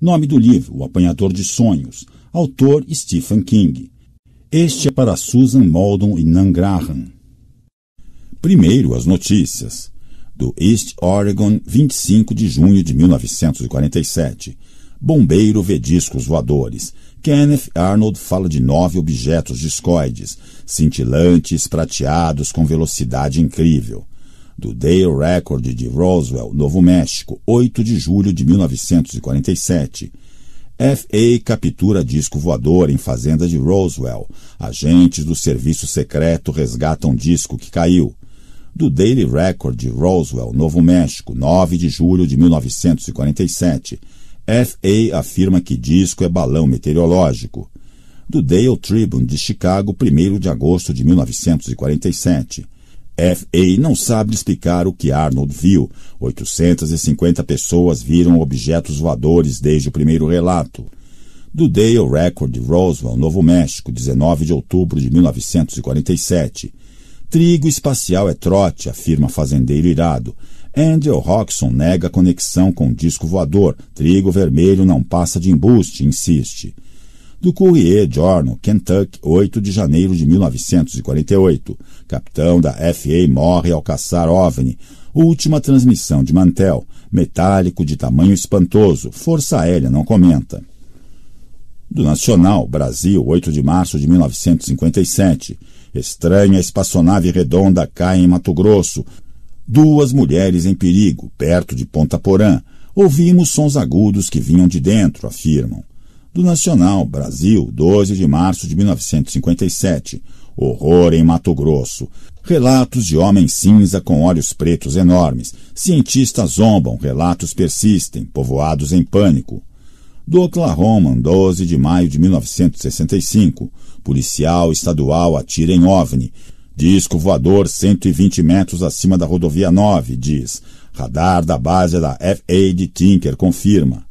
Nome do livro: O Apanhador de Sonhos, autor Stephen King. Este é para Susan Maldon e Nan Graham. Primeiro, as notícias. Do East Oregon, 25 de junho de 1947. Bombeiro vê discos voadores. Kenneth Arnold fala de nove objetos discoides, cintilantes, prateados com velocidade incrível do Dale Record de Roswell, Novo México, 8 de julho de 1947. FA captura disco voador em fazenda de Roswell. Agentes do serviço secreto resgatam disco que caiu. Do Daily Record de Roswell, Novo México, 9 de julho de 1947. FA afirma que disco é balão meteorológico. Do Dale Tribune de Chicago, 1 de agosto de 1947. FA não sabe explicar o que Arnold viu. 850 pessoas viram objetos voadores desde o primeiro relato. Do Dale Record Roswell, Novo México, 19 de outubro de 1947. Trigo espacial é trote, afirma fazendeiro irado. Andrew Roxon nega conexão com disco voador. Trigo vermelho não passa de embuste, insiste do Courier Journal, Kentucky, 8 de janeiro de 1948. Capitão da FA morre ao caçar OVNI. Última transmissão de Mantel, metálico de tamanho espantoso, Força Aérea não comenta. Do Nacional, Brasil, 8 de março de 1957. Estranha espaçonave redonda cai em Mato Grosso. Duas mulheres em perigo, perto de Ponta Porã. Ouvimos sons agudos que vinham de dentro, afirmam do Nacional Brasil, 12 de março de 1957. Horror em Mato Grosso. Relatos de homem cinza com olhos pretos enormes. Cientistas zombam, relatos persistem, povoados em pânico. Do Oklahoma, 12 de maio de 1965. Policial estadual atira em OVNI. Disco voador 120 metros acima da rodovia 9, diz. Radar da base da FA de Tinker confirma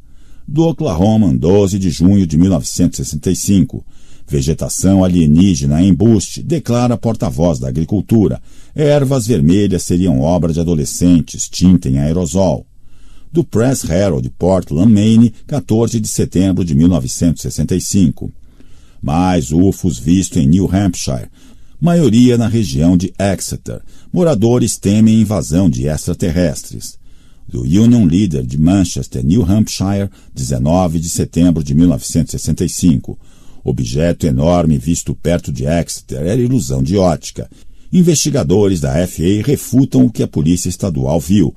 do Oklahoma, 12 de junho de 1965. Vegetação alienígena em embuste, declara porta-voz da agricultura. Ervas vermelhas seriam obra de adolescentes, tinta em aerosol. Do Press Herald, Portland, Maine, 14 de setembro de 1965. Mais UFOs visto em New Hampshire, maioria na região de Exeter. Moradores temem invasão de extraterrestres do Union Leader de Manchester, New Hampshire, 19 de setembro de 1965. Objeto enorme visto perto de Exeter era ilusão de ótica. Investigadores da FA refutam o que a polícia estadual viu.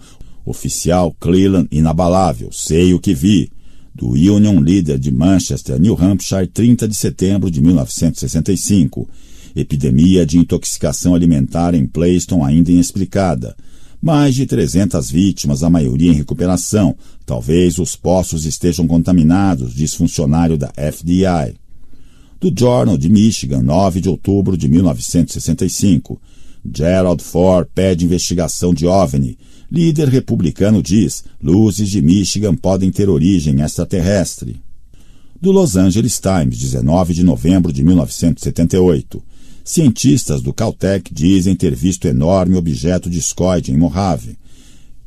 Oficial Cleland inabalável, sei o que vi. Do Union Leader de Manchester, New Hampshire, 30 de setembro de 1965. Epidemia de intoxicação alimentar em Playston ainda inexplicada. Mais de 300 vítimas, a maioria em recuperação. Talvez os poços estejam contaminados, diz funcionário da FDI. Do Journal de Michigan, 9 de outubro de 1965. Gerald Ford pede investigação de OVNI. Líder republicano diz: luzes de Michigan podem ter origem extraterrestre. Do Los Angeles Times, 19 de novembro de 1978. Cientistas do Caltech dizem ter visto enorme objeto discoide em Mojave.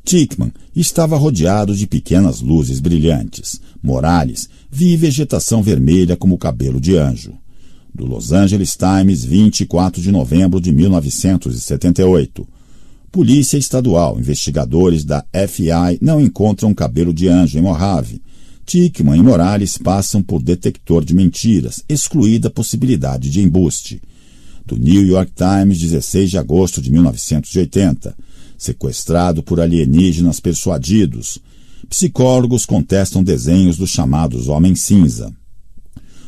Tickman estava rodeado de pequenas luzes brilhantes. Morales vi vegetação vermelha como cabelo de anjo. Do Los Angeles Times, 24 de novembro de 1978. Polícia Estadual, investigadores da FI não encontram cabelo de anjo em Mojave. Tickman e Morales passam por detector de mentiras, excluída a possibilidade de embuste do New York Times, 16 de agosto de 1980. Sequestrado por alienígenas persuadidos, psicólogos contestam desenhos dos chamados Homens Cinza.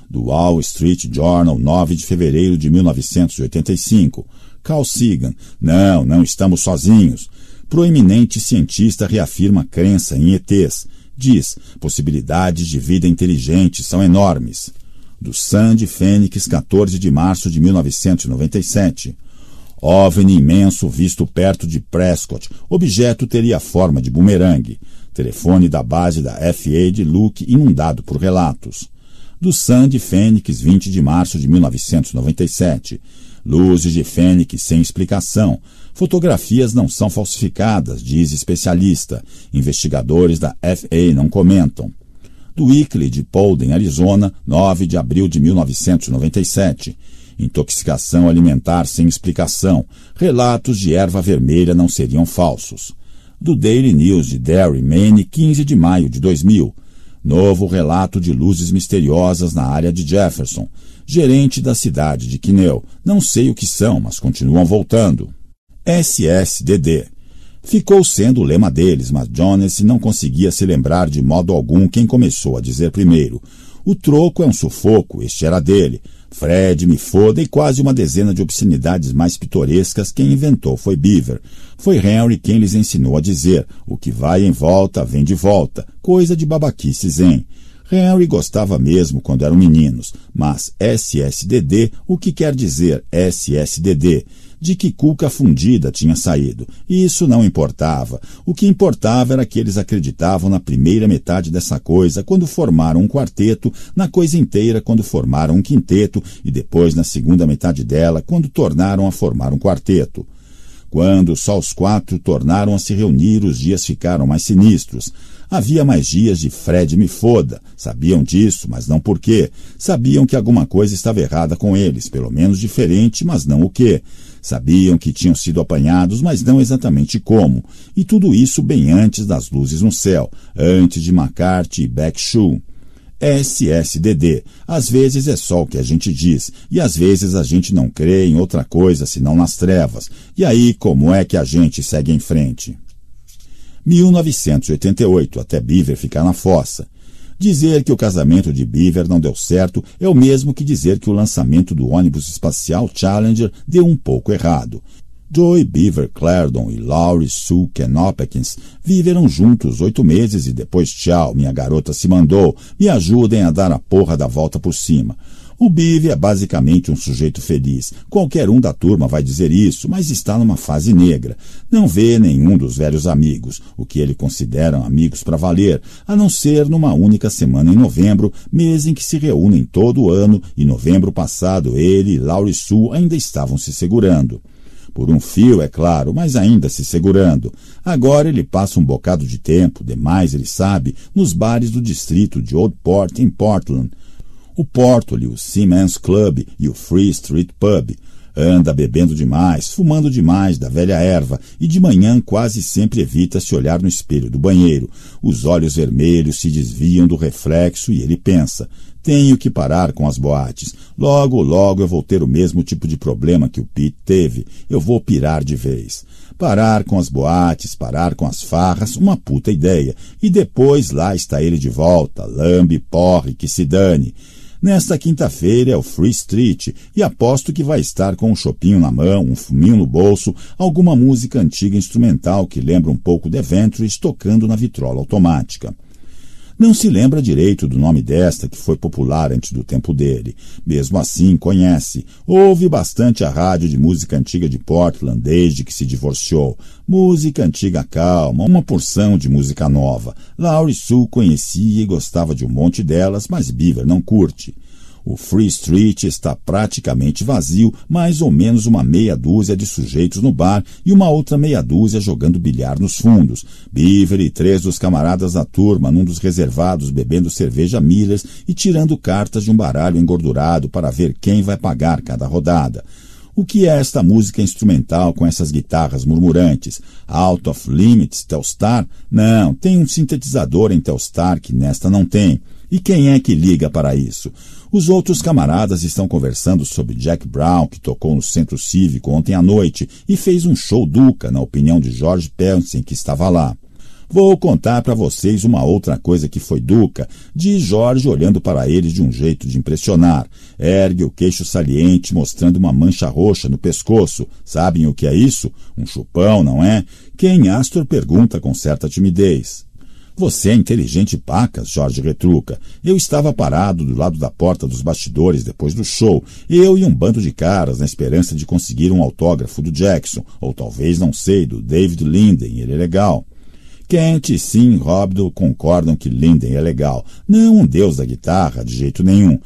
Do Wall Street Journal, 9 de fevereiro de 1985. Carl Sagan, não, não estamos sozinhos. Proeminente cientista reafirma crença em ETs. Diz, possibilidades de vida inteligente são enormes do Sandy Fênix, 14 de março de 1997. OVNI imenso visto perto de Prescott. Objeto teria forma de bumerangue. Telefone da base da FA de Luke inundado por relatos. Do Sandy Fênix, 20 de março de 1997. Luzes de Fênix sem explicação. Fotografias não são falsificadas, diz especialista. Investigadores da FA não comentam do Weekly de Polden, Arizona, 9 de abril de 1997. Intoxicação alimentar sem explicação. Relatos de erva vermelha não seriam falsos. Do Daily News de Derry, Maine, 15 de maio de 2000. Novo relato de luzes misteriosas na área de Jefferson. Gerente da cidade de Quineu. Não sei o que são, mas continuam voltando. SSDD ficou sendo o lema deles, mas Jones não conseguia se lembrar de modo algum quem começou a dizer primeiro. O troco é um sufoco, este era dele. Fred, me foda e quase uma dezena de obscenidades mais pitorescas quem inventou foi Beaver. Foi Henry quem lhes ensinou a dizer: o que vai em volta vem de volta, coisa de babaquice zen. Henry gostava mesmo quando eram meninos, mas SSDD, o que quer dizer SSDD? de que cuca fundida tinha saído, e isso não importava. O que importava era que eles acreditavam na primeira metade dessa coisa quando formaram um quarteto, na coisa inteira quando formaram um quinteto, e depois na segunda metade dela quando tornaram a formar um quarteto. Quando só os quatro tornaram a se reunir, os dias ficaram mais sinistros. Havia mais dias de Fred me foda. Sabiam disso, mas não por quê. Sabiam que alguma coisa estava errada com eles, pelo menos diferente, mas não o quê. Sabiam que tinham sido apanhados, mas não exatamente como, e tudo isso bem antes das luzes no céu, antes de McCarthy e Beck Shu. É SSDD. Às vezes é só o que a gente diz, e às vezes a gente não crê em outra coisa senão nas trevas. E aí, como é que a gente segue em frente? 1988, até Beaver ficar na fossa. Dizer que o casamento de Beaver não deu certo é o mesmo que dizer que o lançamento do ônibus espacial Challenger deu um pouco errado. Joy Beaver Clarendon e Laurie Sue Kenopkins viveram juntos oito meses e depois tchau, minha garota se mandou, me ajudem a dar a porra da volta por cima. O Bive é basicamente um sujeito feliz. Qualquer um da turma vai dizer isso, mas está numa fase negra. Não vê nenhum dos velhos amigos, o que ele considera amigos para valer, a não ser numa única semana em novembro, mês em que se reúnem todo o ano, e novembro passado ele e Lauri Sul ainda estavam se segurando. Por um fio, é claro, mas ainda se segurando. Agora ele passa um bocado de tempo, demais ele sabe, nos bares do distrito de Old Port, em Portland o Portoli, o Siemens Club e o Free Street Pub. Anda bebendo demais, fumando demais da velha erva e de manhã quase sempre evita se olhar no espelho do banheiro. Os olhos vermelhos se desviam do reflexo e ele pensa: tenho que parar com as boates. Logo, logo eu vou ter o mesmo tipo de problema que o Pete teve. Eu vou pirar de vez. Parar com as boates, parar com as farras, uma puta ideia. E depois lá está ele de volta, lambe, porre, que se dane. Nesta quinta-feira é o Free Street e aposto que vai estar com um chopinho na mão, um fuminho no bolso, alguma música antiga instrumental que lembra um pouco The Ventures tocando na vitrola automática. Não se lembra direito do nome desta que foi popular antes do tempo dele. Mesmo assim, conhece. Ouve bastante a rádio de música antiga de Portland desde que se divorciou. Música antiga calma, uma porção de música nova. Laurie Sul conhecia e gostava de um monte delas, mas Beaver não curte. O Free Street está praticamente vazio, mais ou menos uma meia dúzia de sujeitos no bar e uma outra meia dúzia jogando bilhar nos fundos. Beaver e três dos camaradas da turma num dos reservados bebendo cerveja Miller e tirando cartas de um baralho engordurado para ver quem vai pagar cada rodada. O que é esta música instrumental com essas guitarras murmurantes? Out of Limits, Telstar? Não, tem um sintetizador em Telstar que nesta não tem. E quem é que liga para isso? Os outros camaradas estão conversando sobre Jack Brown, que tocou no Centro Cívico ontem à noite e fez um show duca, na opinião de George Pelsen, que estava lá. Vou contar para vocês uma outra coisa que foi duca, diz Jorge olhando para eles de um jeito de impressionar. Ergue o queixo saliente, mostrando uma mancha roxa no pescoço. Sabem o que é isso? Um chupão, não é? Quem Astor pergunta com certa timidez. Você é inteligente e pacas, Jorge retruca. Eu estava parado do lado da porta dos bastidores depois do show, eu e um bando de caras na esperança de conseguir um autógrafo do Jackson, ou talvez, não sei, do David Linden, ele é legal. Kent e Sim Robdo concordam que Linden é legal. Não um deus da guitarra, de jeito nenhum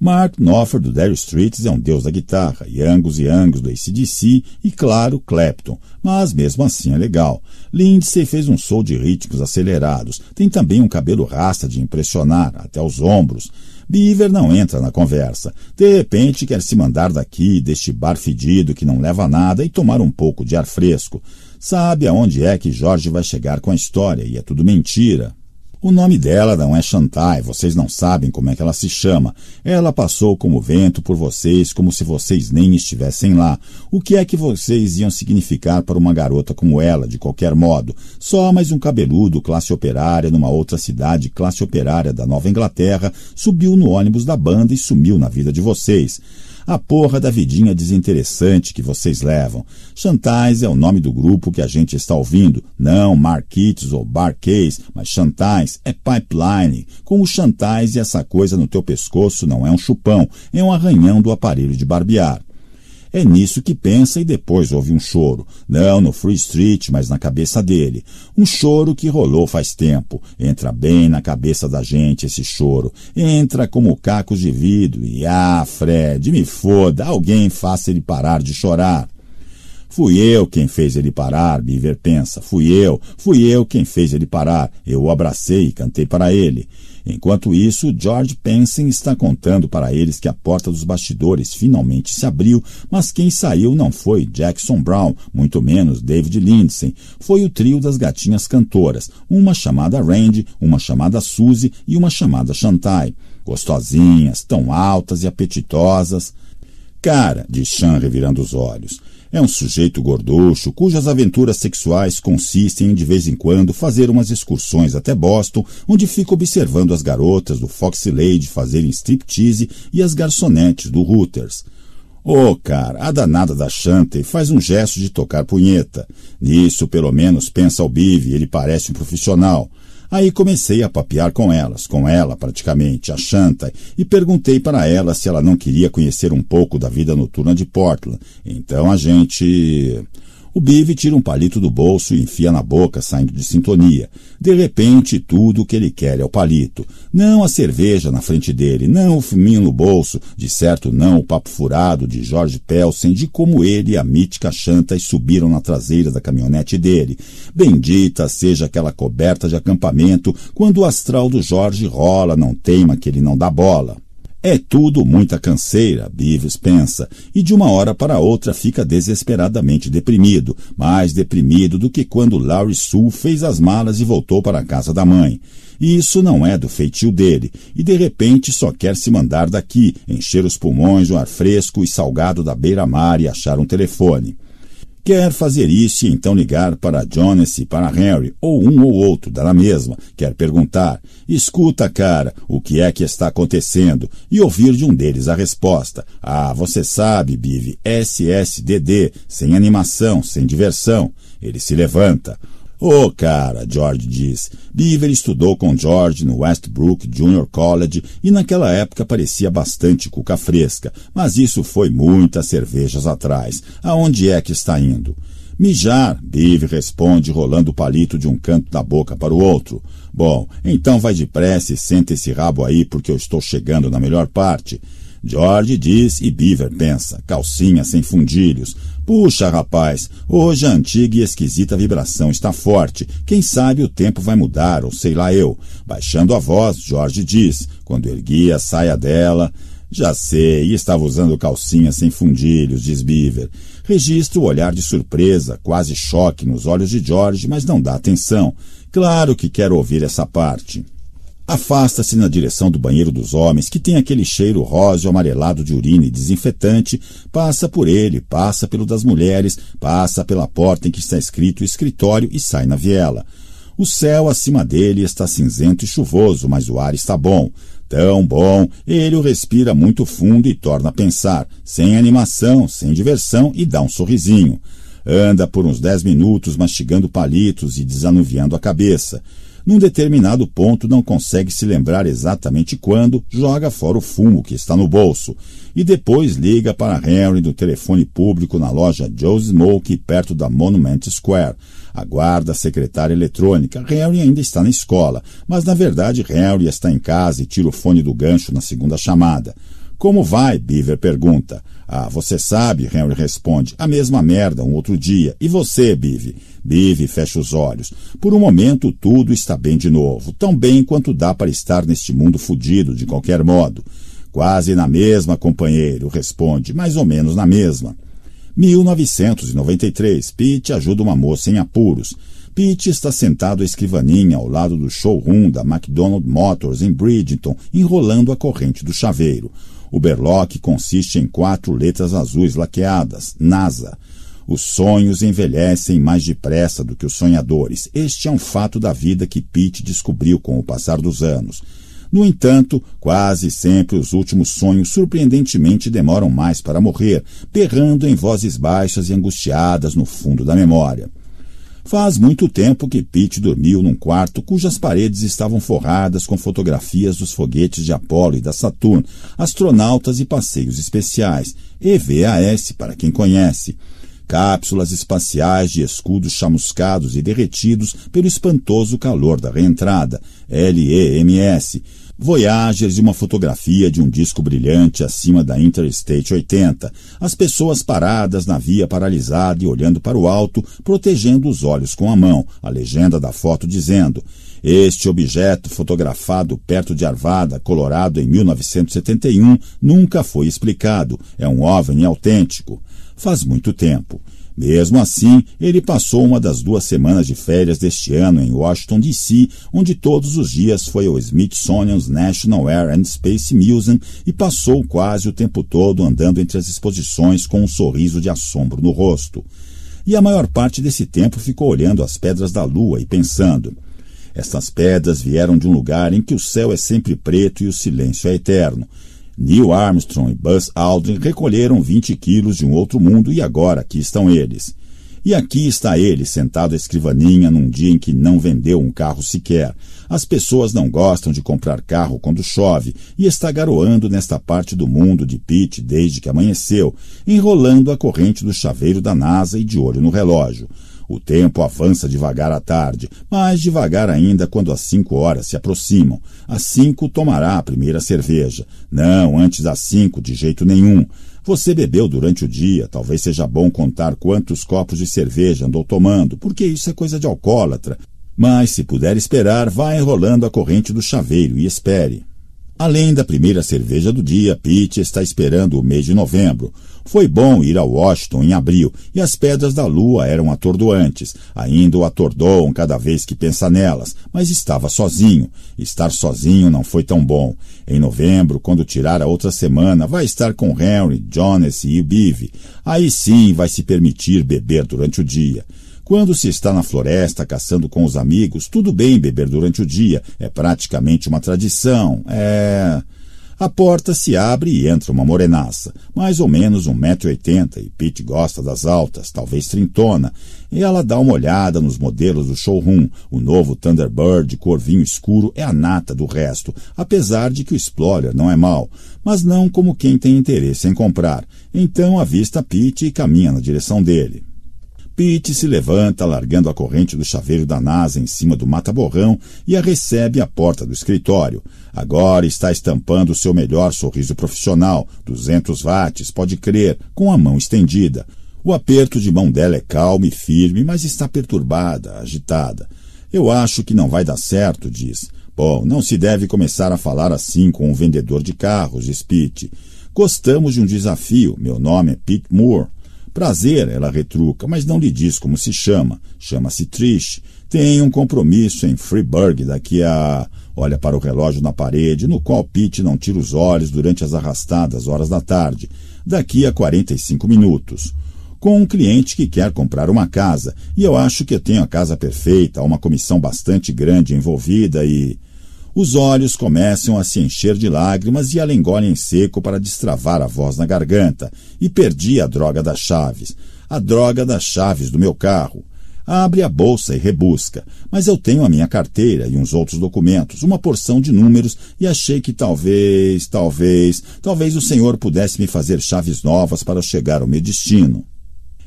Mark Knopfler do Dire Streets, é um deus da guitarra, e Angus e Angus do ACDC e, claro, Clapton, mas mesmo assim é legal. Lindsay fez um show de ritmos acelerados, tem também um cabelo rasta de impressionar, até os ombros. Beaver não entra na conversa. De repente quer se mandar daqui, deste bar fedido que não leva a nada e tomar um pouco de ar fresco. Sabe aonde é que Jorge vai chegar com a história e é tudo mentira, o nome dela não é Chantai, vocês não sabem como é que ela se chama. Ela passou como vento por vocês, como se vocês nem estivessem lá. O que é que vocês iam significar para uma garota como ela, de qualquer modo? Só mais um cabeludo, classe operária, numa outra cidade, classe operária da Nova Inglaterra, subiu no ônibus da banda e sumiu na vida de vocês. A porra da vidinha desinteressante que vocês levam. Chantais é o nome do grupo que a gente está ouvindo. Não Marquitos ou Barquês, mas Chantais é pipeline. Com o Chantais e essa coisa no teu pescoço não é um chupão, é um arranhão do aparelho de barbear. É nisso que pensa e depois ouve um choro. Não no Free Street, mas na cabeça dele. Um choro que rolou faz tempo. Entra bem na cabeça da gente esse choro. Entra como cacos de vidro. E ah, Fred, me foda, alguém faça ele parar de chorar. Fui eu quem fez ele parar, Biver pensa. Fui eu, fui eu quem fez ele parar. Eu o abracei e cantei para ele. Enquanto isso, George Pensen está contando para eles que a porta dos bastidores finalmente se abriu, mas quem saiu não foi Jackson Brown, muito menos David Lindsay. Foi o trio das gatinhas cantoras, uma chamada Randy, uma chamada Suzy e uma chamada Shantai. Gostosinhas, tão altas e apetitosas. Cara, diz Chan revirando os olhos. É um sujeito gorducho cujas aventuras sexuais consistem em de vez em quando fazer umas excursões até Boston, onde fica observando as garotas do Fox Lady fazerem striptease e as garçonetes do Hooters. Ô, oh, cara, a danada da Shanty faz um gesto de tocar punheta. Nisso, pelo menos, pensa o Bive, ele parece um profissional. Aí comecei a papear com elas, com ela praticamente, a Shanta, e perguntei para ela se ela não queria conhecer um pouco da vida noturna de Portland. Então a gente. O Bive tira um palito do bolso e enfia na boca, saindo de sintonia. De repente, tudo o que ele quer é o palito. Não a cerveja na frente dele, não o fuminho no bolso, de certo não o papo furado de Jorge Pelsen, de como ele e a mítica Chantas subiram na traseira da caminhonete dele. Bendita seja aquela coberta de acampamento, quando o astral do Jorge rola, não teima que ele não dá bola. É tudo muita canseira, Bives pensa, e de uma hora para outra fica desesperadamente deprimido, mais deprimido do que quando Larry Sue fez as malas e voltou para a casa da mãe. E isso não é do feitio dele, e de repente só quer se mandar daqui, encher os pulmões do ar fresco e salgado da beira-mar e achar um telefone. Quer fazer isso e então ligar para Jonas e para Harry, ou um ou outro, dará mesma. Quer perguntar, escuta, cara, o que é que está acontecendo, e ouvir de um deles a resposta. Ah, você sabe, Bive, SSDD, sem animação, sem diversão. Ele se levanta. Oh, cara, George diz. Beaver estudou com George no Westbrook Junior College e naquela época parecia bastante cuca fresca, mas isso foi muitas cervejas atrás. Aonde é que está indo? Mijar, Beaver responde, rolando o palito de um canto da boca para o outro. Bom, então vai depressa e senta esse rabo aí porque eu estou chegando na melhor parte. George diz e Beaver pensa, calcinha sem fundilhos. Puxa, rapaz, hoje a antiga e esquisita vibração está forte. Quem sabe o tempo vai mudar, ou sei lá eu. Baixando a voz, George diz, quando erguia a saia dela. Já sei, estava usando calcinha sem fundilhos, diz Beaver. Registra o olhar de surpresa, quase choque nos olhos de George, mas não dá atenção. Claro que quero ouvir essa parte. Afasta-se na direção do banheiro dos homens, que tem aquele cheiro róseo amarelado de urina e desinfetante, passa por ele, passa pelo das mulheres, passa pela porta em que está escrito escritório e sai na viela. O céu acima dele está cinzento e chuvoso, mas o ar está bom. Tão bom, ele o respira muito fundo e torna a pensar, sem animação, sem diversão, e dá um sorrisinho. Anda por uns dez minutos mastigando palitos e desanuviando a cabeça num determinado ponto não consegue se lembrar exatamente quando, joga fora o fumo que está no bolso e depois liga para Henry do telefone público na loja Joe Smoke, perto da Monument Square. Aguarda a secretária eletrônica. Harry ainda está na escola, mas na verdade Harry está em casa e tira o fone do gancho na segunda chamada. Como vai? Beaver pergunta. Ah, você sabe, Henry responde. A mesma merda, um outro dia. E você, Bive? Bive fecha os olhos. Por um momento, tudo está bem de novo. Tão bem quanto dá para estar neste mundo fudido, de qualquer modo. Quase na mesma, companheiro, responde. Mais ou menos na mesma. 1993. Pete ajuda uma moça em apuros. Pete está sentado à escrivaninha ao lado do showroom da McDonald Motors em Bridgeton, enrolando a corrente do chaveiro. O berloque consiste em quatro letras azuis laqueadas, NASA. Os sonhos envelhecem mais depressa do que os sonhadores. Este é um fato da vida que Pete descobriu com o passar dos anos. No entanto, quase sempre os últimos sonhos surpreendentemente demoram mais para morrer, berrando em vozes baixas e angustiadas no fundo da memória. Faz muito tempo que Pete dormiu num quarto cujas paredes estavam forradas com fotografias dos foguetes de Apolo e da Saturn, astronautas e passeios especiais, EVAS para quem conhece cápsulas espaciais de escudos chamuscados e derretidos pelo espantoso calor da reentrada, LEMS, Voyagers e uma fotografia de um disco brilhante acima da Interstate 80, as pessoas paradas na via paralisada e olhando para o alto, protegendo os olhos com a mão, a legenda da foto dizendo este objeto, fotografado perto de Arvada, Colorado, em 1971, nunca foi explicado. É um OVNI autêntico. Faz muito tempo. Mesmo assim, ele passou uma das duas semanas de férias deste ano em Washington, D.C., onde todos os dias foi ao Smithsonian's National Air and Space Museum e passou quase o tempo todo andando entre as exposições com um sorriso de assombro no rosto. E a maior parte desse tempo ficou olhando as pedras da Lua e pensando. Estas pedras vieram de um lugar em que o céu é sempre preto e o silêncio é eterno. Neil Armstrong e Buzz Aldrin recolheram 20 quilos de um outro mundo e agora aqui estão eles. E aqui está ele, sentado à escrivaninha num dia em que não vendeu um carro sequer. As pessoas não gostam de comprar carro quando chove e está garoando nesta parte do mundo de Pitt desde que amanheceu, enrolando a corrente do chaveiro da NASA e de olho no relógio. O tempo avança devagar à tarde, mais devagar ainda quando as cinco horas se aproximam. Às cinco tomará a primeira cerveja. Não, antes das cinco, de jeito nenhum. Você bebeu durante o dia, talvez seja bom contar quantos copos de cerveja andou tomando, porque isso é coisa de alcoólatra. Mas, se puder esperar, vá enrolando a corrente do chaveiro e espere. Além da primeira cerveja do dia, Pete está esperando o mês de novembro. Foi bom ir a Washington em abril e as pedras da lua eram atordoantes. Ainda o atordoam cada vez que pensa nelas, mas estava sozinho. Estar sozinho não foi tão bom. Em novembro, quando tirar a outra semana, vai estar com Henry, Jonas e o Bive. Aí sim vai se permitir beber durante o dia. Quando se está na floresta caçando com os amigos, tudo bem beber durante o dia, é praticamente uma tradição, é. A porta se abre e entra uma morenaça, mais ou menos 1,80m, e Pete gosta das altas, talvez trintona, e ela dá uma olhada nos modelos do showroom. O novo Thunderbird cor vinho escuro é a nata do resto, apesar de que o Explorer não é mau, mas não como quem tem interesse em comprar. Então avista Pete e caminha na direção dele. Pete se levanta, largando a corrente do chaveiro da NASA em cima do mata-borrão e a recebe à porta do escritório. Agora está estampando o seu melhor sorriso profissional, 200 watts, pode crer, com a mão estendida. O aperto de mão dela é calmo e firme, mas está perturbada, agitada. Eu acho que não vai dar certo, diz. Bom, não se deve começar a falar assim com um vendedor de carros, diz Pete. Gostamos de um desafio. Meu nome é Pete Moore. Prazer, ela retruca, mas não lhe diz como se chama. Chama-se Triste. Tem um compromisso em Freeburg daqui a. Olha para o relógio na parede, no qual Pete não tira os olhos durante as arrastadas horas da tarde. Daqui a 45 minutos com um cliente que quer comprar uma casa, e eu acho que tenho a casa perfeita, uma comissão bastante grande envolvida e. Os olhos começam a se encher de lágrimas e ela engole em seco para destravar a voz na garganta. E perdi a droga das chaves. A droga das chaves do meu carro. Abre a bolsa e rebusca. Mas eu tenho a minha carteira e uns outros documentos, uma porção de números, e achei que talvez, talvez, talvez o senhor pudesse me fazer chaves novas para chegar ao meu destino.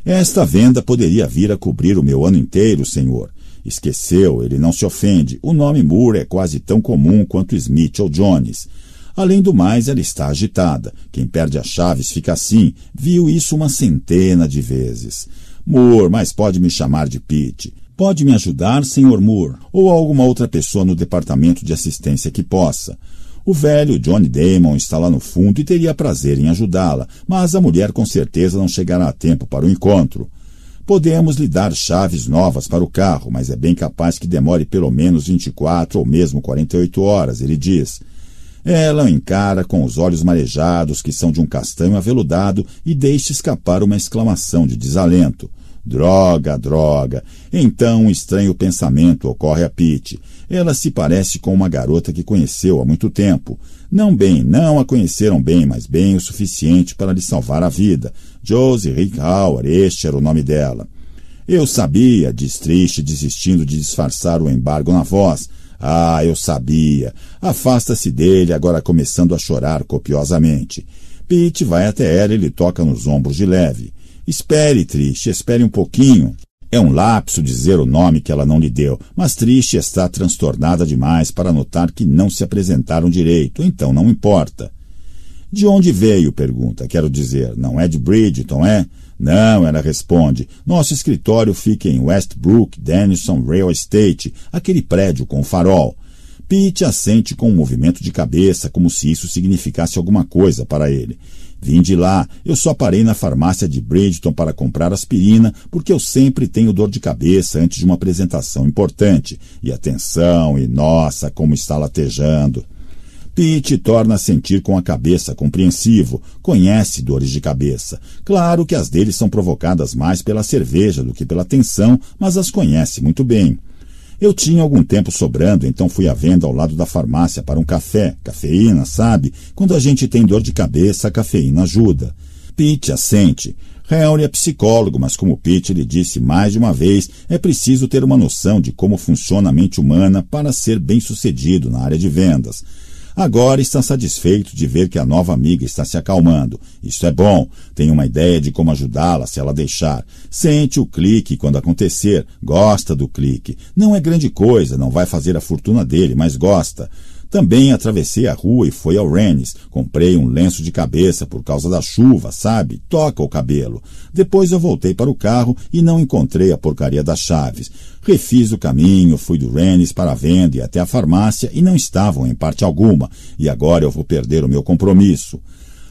Esta venda poderia vir a cobrir o meu ano inteiro, senhor. Esqueceu, ele não se ofende. O nome Moore é quase tão comum quanto Smith ou Jones. Além do mais, ela está agitada. Quem perde as chaves fica assim. Viu isso uma centena de vezes. Moore, mas pode me chamar de Pete. Pode me ajudar, Sr. Moore, ou alguma outra pessoa no departamento de assistência que possa. O velho Johnny Damon está lá no fundo e teria prazer em ajudá-la, mas a mulher com certeza não chegará a tempo para o encontro. Podemos lhe dar chaves novas para o carro, mas é bem capaz que demore pelo menos 24 ou mesmo 48 horas, ele diz. Ela o encara com os olhos marejados, que são de um castanho aveludado, e deixa escapar uma exclamação de desalento. Droga, droga! Então um estranho pensamento ocorre a Pete. Ela se parece com uma garota que conheceu há muito tempo. Não bem, não a conheceram bem, mas bem o suficiente para lhe salvar a vida. Josie Rickhauer, este era o nome dela. Eu sabia, diz triste, desistindo de disfarçar o embargo na voz. Ah, eu sabia. Afasta-se dele, agora começando a chorar copiosamente. Pete vai até ela e lhe toca nos ombros de leve. Espere, triste, espere um pouquinho. É um lapso dizer o nome que ela não lhe deu, mas Triste está transtornada demais para notar que não se apresentaram direito, então não importa. De onde veio? pergunta. Quero dizer, não é de Bridgeton, é? Não, ela responde. Nosso escritório fica em Westbrook Denison Real Estate, aquele prédio com farol. Pete assente com um movimento de cabeça, como se isso significasse alguma coisa para ele. Vim de lá, eu só parei na farmácia de Bridgeton para comprar aspirina, porque eu sempre tenho dor de cabeça antes de uma apresentação importante. E atenção, e nossa, como está latejando. Pete torna a sentir com a cabeça, compreensivo, conhece dores de cabeça. Claro que as dele são provocadas mais pela cerveja do que pela tensão, mas as conhece muito bem. Eu tinha algum tempo sobrando, então fui à venda ao lado da farmácia para um café. Cafeína, sabe? Quando a gente tem dor de cabeça, a cafeína ajuda. Pete assente. Harry é psicólogo, mas como Pete lhe disse mais de uma vez, é preciso ter uma noção de como funciona a mente humana para ser bem-sucedido na área de vendas. Agora está satisfeito de ver que a nova amiga está se acalmando. Isso é bom. Tem uma ideia de como ajudá-la se ela deixar. Sente o clique quando acontecer. Gosta do clique. Não é grande coisa, não vai fazer a fortuna dele, mas gosta. Também atravessei a rua e fui ao Rennes. Comprei um lenço de cabeça por causa da chuva, sabe? Toca o cabelo. Depois eu voltei para o carro e não encontrei a porcaria das chaves. Refiz o caminho, fui do Rennes para a venda e até a farmácia e não estavam em parte alguma. E agora eu vou perder o meu compromisso.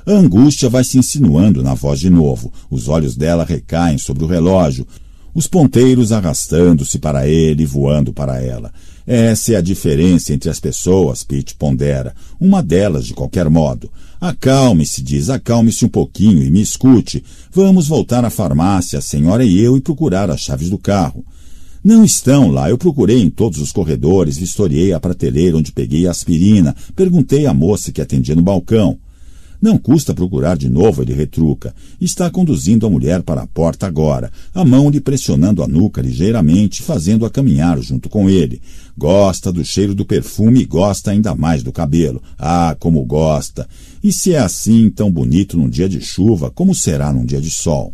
A angústia vai se insinuando na voz de novo. Os olhos dela recaem sobre o relógio os ponteiros arrastando-se para ele e voando para ela. Essa é a diferença entre as pessoas, Pete pondera. Uma delas, de qualquer modo. Acalme-se, diz, acalme-se um pouquinho e me escute. Vamos voltar à farmácia, a senhora e eu, e procurar as chaves do carro. Não estão lá. Eu procurei em todos os corredores, vistoriei a prateleira onde peguei a aspirina, perguntei à moça que atendia no balcão. Não custa procurar de novo, ele retruca. Está conduzindo a mulher para a porta agora, a mão lhe pressionando a nuca ligeiramente, fazendo-a caminhar junto com ele. Gosta do cheiro do perfume e gosta ainda mais do cabelo. Ah, como gosta! E se é assim tão bonito num dia de chuva, como será num dia de sol?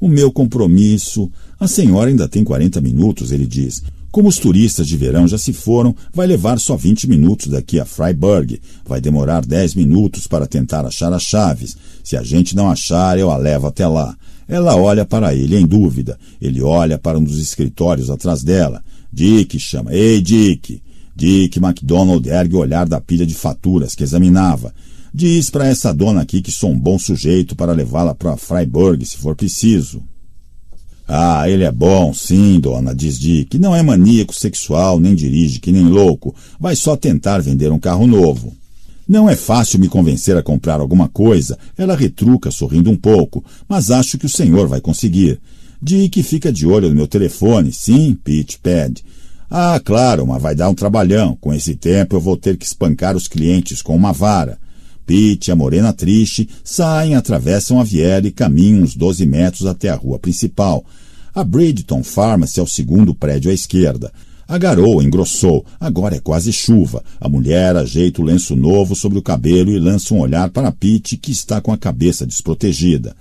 O meu compromisso. A senhora ainda tem quarenta minutos, ele diz. Como os turistas de verão já se foram, vai levar só 20 minutos daqui a Freiburg. Vai demorar 10 minutos para tentar achar as chaves. Se a gente não achar, eu a levo até lá. Ela olha para ele em dúvida. Ele olha para um dos escritórios atrás dela. Dick chama. Ei, Dick! Dick MacDonald ergue o olhar da pilha de faturas que examinava. Diz para essa dona aqui que sou um bom sujeito para levá-la para Freiburg se for preciso. Ah, ele é bom, sim, dona, diz Dick. Não é maníaco sexual, nem dirige, que nem louco. Vai só tentar vender um carro novo. Não é fácil me convencer a comprar alguma coisa, ela retruca, sorrindo um pouco, mas acho que o senhor vai conseguir. Dick fica de olho no meu telefone, sim, Pete pede. Ah, claro, mas vai dar um trabalhão. Com esse tempo eu vou ter que espancar os clientes com uma vara. Pete e a morena triste saem, atravessam a viela e caminham uns 12 metros até a rua principal, a Bridgeton Pharmacy é o segundo prédio à esquerda. A garoa engrossou, agora é quase chuva. A mulher ajeita o lenço novo sobre o cabelo e lança um olhar para Pete, que está com a cabeça desprotegida.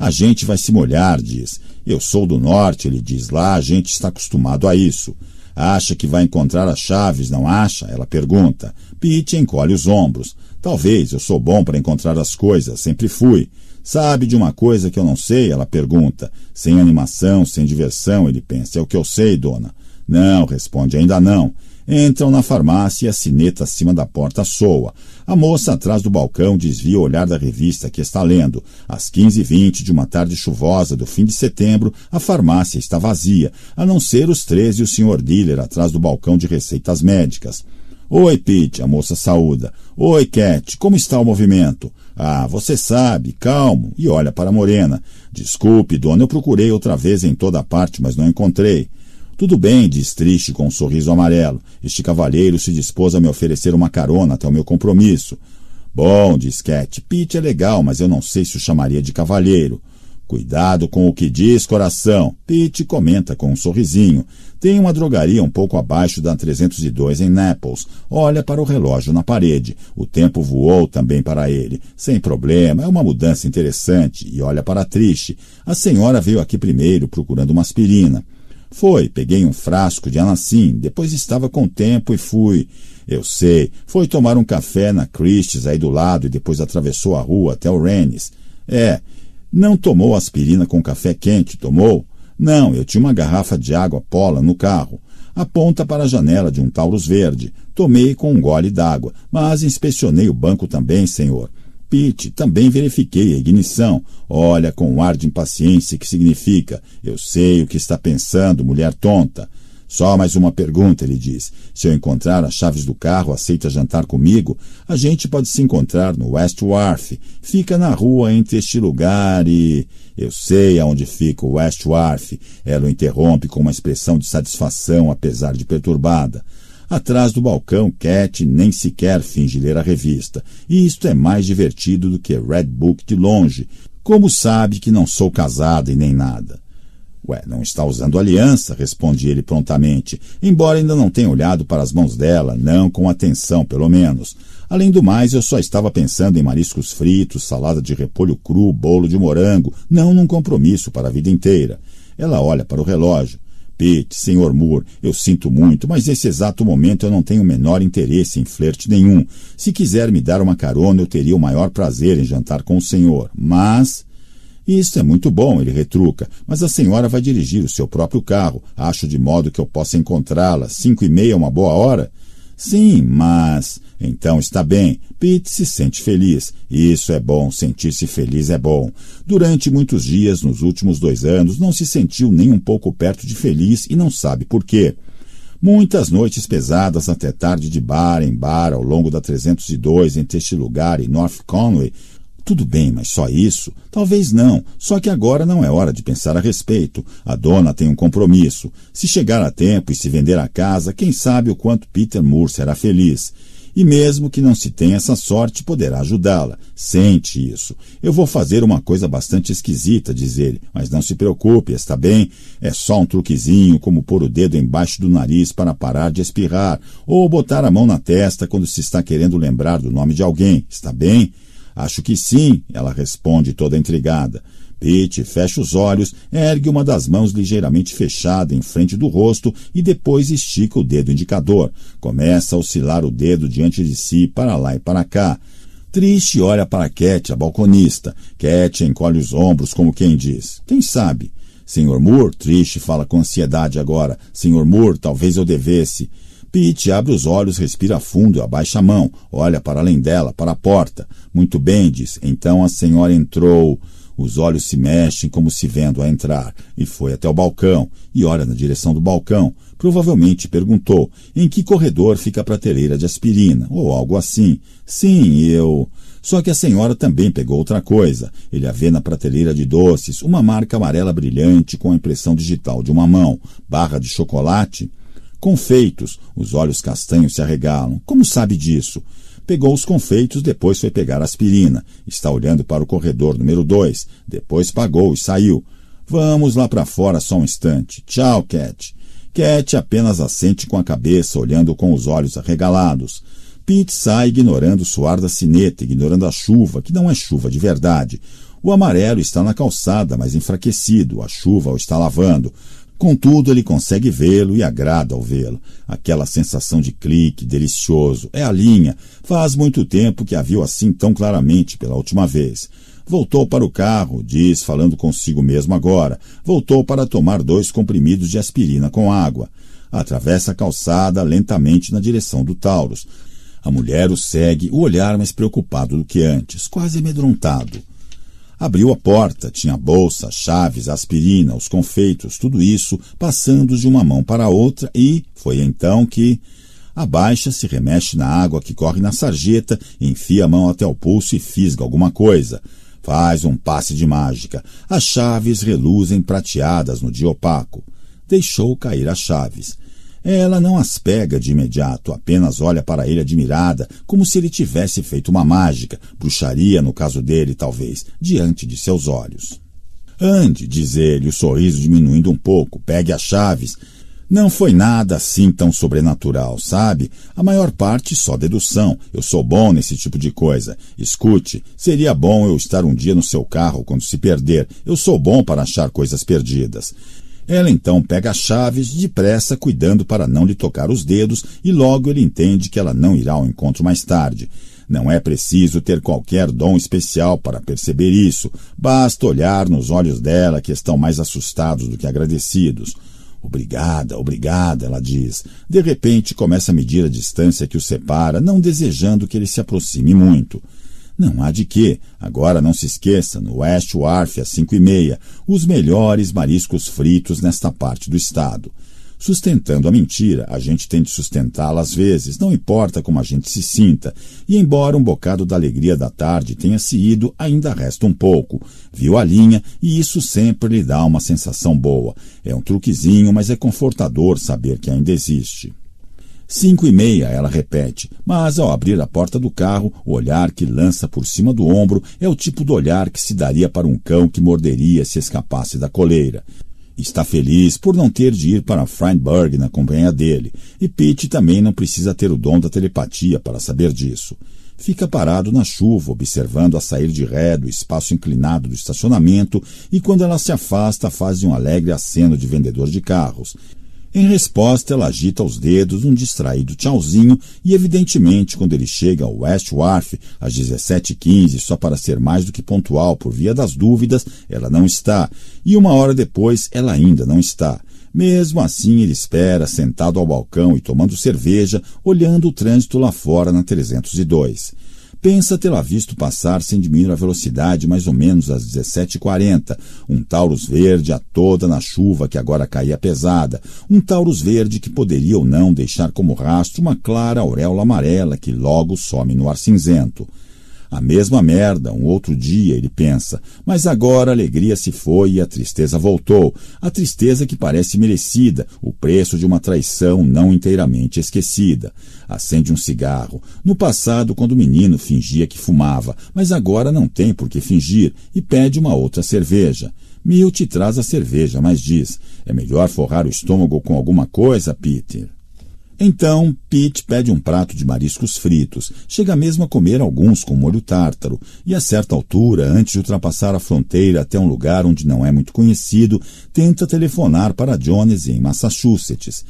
A gente vai se molhar, diz. Eu sou do norte, ele diz. Lá a gente está acostumado a isso. Acha que vai encontrar as chaves, não acha? Ela pergunta. Pete encolhe os ombros. Talvez, eu sou bom para encontrar as coisas, sempre fui. Sabe de uma coisa que eu não sei? Ela pergunta. Sem animação, sem diversão, ele pensa. É o que eu sei, dona. Não, responde, ainda não. Entram na farmácia e a sineta acima da porta soa. A moça atrás do balcão desvia o olhar da revista que está lendo. Às 15h20 de uma tarde chuvosa do fim de setembro, a farmácia está vazia, a não ser os três e o senhor dealer atrás do balcão de receitas médicas. Oi, Pete, a moça saúda. Oi, Cat, como está o movimento? Ah, você sabe, calmo, e olha para a morena. Desculpe, dona, eu procurei outra vez em toda a parte, mas não encontrei. Tudo bem, diz triste com um sorriso amarelo. Este cavalheiro se dispôs a me oferecer uma carona até o meu compromisso. Bom, diz Cat, Pete é legal, mas eu não sei se o chamaria de cavalheiro. Cuidado com o que diz, coração. Pete comenta com um sorrisinho. Tem uma drogaria um pouco abaixo da 302 em Naples. Olha para o relógio na parede. O tempo voou também para ele. Sem problema, é uma mudança interessante. E olha para a triste. A senhora veio aqui primeiro procurando uma aspirina. Foi, peguei um frasco de anacim, depois estava com tempo e fui. Eu sei, foi tomar um café na Christie's aí do lado e depois atravessou a rua até o Rennes. É, não tomou aspirina com café quente, tomou? Não, eu tinha uma garrafa de água pola no carro. Aponta para a janela de um Taurus verde. Tomei com um gole d'água, mas inspecionei o banco também, senhor. Pete, também verifiquei a ignição. Olha com um ar de impaciência que significa. Eu sei o que está pensando, mulher tonta. Só mais uma pergunta, ele diz. Se eu encontrar as chaves do carro, aceita jantar comigo? A gente pode se encontrar no West Wharf. Fica na rua entre este lugar e. Eu sei aonde fica o West Wharf. Ela o interrompe com uma expressão de satisfação, apesar de perturbada. Atrás do balcão, Cat nem sequer finge ler a revista. E isto é mais divertido do que Red Book de longe. Como sabe que não sou casada e nem nada? Ué, não está usando aliança, responde ele prontamente, embora ainda não tenha olhado para as mãos dela, não com atenção, pelo menos. Além do mais, eu só estava pensando em mariscos fritos, salada de repolho cru, bolo de morango, não num compromisso para a vida inteira. Ela olha para o relógio. Pete, senhor Moore, eu sinto muito, mas nesse exato momento eu não tenho o menor interesse em flerte nenhum. Se quiser me dar uma carona, eu teria o maior prazer em jantar com o senhor, mas isso é muito bom, ele retruca, mas a senhora vai dirigir o seu próprio carro. Acho de modo que eu possa encontrá-la. Cinco e meia é uma boa hora? Sim, mas. Então está bem. Pete se sente feliz. Isso é bom, sentir-se feliz é bom. Durante muitos dias, nos últimos dois anos, não se sentiu nem um pouco perto de feliz e não sabe por quê. Muitas noites pesadas até tarde de bar em bar ao longo da 302 entre este lugar e North Conway tudo bem, mas só isso? Talvez não. Só que agora não é hora de pensar a respeito. A dona tem um compromisso. Se chegar a tempo e se vender a casa, quem sabe o quanto Peter Moore será feliz e mesmo que não se tenha essa sorte, poderá ajudá-la. Sente isso. Eu vou fazer uma coisa bastante esquisita, diz ele, mas não se preocupe, está bem? É só um truquezinho, como pôr o dedo embaixo do nariz para parar de espirrar, ou botar a mão na testa quando se está querendo lembrar do nome de alguém, está bem? Acho que sim, ela responde toda intrigada. Pete fecha os olhos, ergue uma das mãos ligeiramente fechada em frente do rosto e depois estica o dedo indicador. Começa a oscilar o dedo diante de si para lá e para cá. Triste olha para Cat, a balconista. Cat encolhe os ombros como quem diz: Quem sabe? Senhor Moore, triste, fala com ansiedade agora. Senhor Moore, talvez eu devesse. Pete abre os olhos, respira fundo, abaixa a mão, olha para além dela, para a porta. Muito bem, diz. Então a senhora entrou. Os olhos se mexem como se vendo a entrar, e foi até o balcão, e olha na direção do balcão. Provavelmente perguntou em que corredor fica a prateleira de aspirina, ou algo assim. Sim, eu. Só que a senhora também pegou outra coisa. Ele a vê na prateleira de doces, uma marca amarela brilhante com a impressão digital de uma mão, barra de chocolate. Confeitos. Os olhos castanhos se arregalam. Como sabe disso? Pegou os confeitos, depois foi pegar aspirina. Está olhando para o corredor número 2. Depois pagou e saiu. Vamos lá para fora só um instante. Tchau, Cat. Cat apenas assente com a cabeça, olhando com os olhos arregalados. Pete sai ignorando o suar da sineta, ignorando a chuva, que não é chuva de verdade. O amarelo está na calçada, mas enfraquecido. A chuva o está lavando. Contudo, ele consegue vê-lo e agrada ao vê-lo. Aquela sensação de clique, delicioso. É a linha. Faz muito tempo que a viu assim tão claramente pela última vez. Voltou para o carro, diz, falando consigo mesmo agora. Voltou para tomar dois comprimidos de aspirina com água. Atravessa a calçada lentamente na direção do Taurus. A mulher o segue, o olhar mais preocupado do que antes, quase amedrontado. Abriu a porta, tinha bolsa, chaves, aspirina, os confeitos, tudo isso, passando de uma mão para a outra e foi então que abaixa, se remexe na água que corre na sarjeta, enfia a mão até o pulso e fisga alguma coisa. Faz um passe de mágica. As chaves reluzem prateadas no dia opaco. Deixou cair as chaves. Ela não as pega de imediato, apenas olha para ele admirada, como se ele tivesse feito uma mágica, bruxaria no caso dele, talvez, diante de seus olhos. Ande, diz ele, o sorriso diminuindo um pouco, pegue as chaves. Não foi nada assim tão sobrenatural, sabe? A maior parte só dedução. Eu sou bom nesse tipo de coisa. Escute, seria bom eu estar um dia no seu carro quando se perder. Eu sou bom para achar coisas perdidas. Ela então pega as chaves, depressa, cuidando para não lhe tocar os dedos, e logo ele entende que ela não irá ao encontro mais tarde. Não é preciso ter qualquer dom especial para perceber isso. Basta olhar nos olhos dela, que estão mais assustados do que agradecidos. Obrigada, obrigada, ela diz. De repente começa a medir a distância que os separa, não desejando que ele se aproxime muito. Não há de que. Agora não se esqueça, no West Wharf às cinco e meia, os melhores mariscos fritos nesta parte do estado. Sustentando a mentira, a gente tem de sustentá-la às vezes, não importa como a gente se sinta. E embora um bocado da alegria da tarde tenha se ido, ainda resta um pouco. Viu a linha e isso sempre lhe dá uma sensação boa. É um truquezinho, mas é confortador saber que ainda existe. Cinco e meia, ela repete, mas ao abrir a porta do carro, o olhar que lança por cima do ombro é o tipo de olhar que se daria para um cão que morderia se escapasse da coleira. Está feliz por não ter de ir para Freinberg na companhia dele, e Pete também não precisa ter o dom da telepatia para saber disso. Fica parado na chuva, observando a sair de ré do espaço inclinado do estacionamento, e quando ela se afasta, faz um alegre aceno de vendedor de carros. Em resposta, ela agita os dedos num distraído tchauzinho e, evidentemente, quando ele chega ao West Wharf às 17h15, só para ser mais do que pontual por via das dúvidas, ela não está. E uma hora depois, ela ainda não está. Mesmo assim, ele espera, sentado ao balcão e tomando cerveja, olhando o trânsito lá fora na 302. Pensa tê-la visto passar sem diminuir a velocidade mais ou menos às 17h40, um Taurus verde a toda na chuva que agora caía pesada, um Taurus verde que poderia ou não deixar como rastro uma clara auréola amarela que logo some no ar cinzento. A mesma merda, um outro dia, ele pensa. Mas agora a alegria se foi e a tristeza voltou. A tristeza que parece merecida, o preço de uma traição não inteiramente esquecida. Acende um cigarro. No passado, quando o menino fingia que fumava, mas agora não tem por que fingir e pede uma outra cerveja. te traz a cerveja, mas diz: É melhor forrar o estômago com alguma coisa, Peter. Então, Pete pede um prato de mariscos fritos, chega mesmo a comer alguns com molho tártaro, e a certa altura, antes de ultrapassar a fronteira até um lugar onde não é muito conhecido, tenta telefonar para Jones em Massachusetts.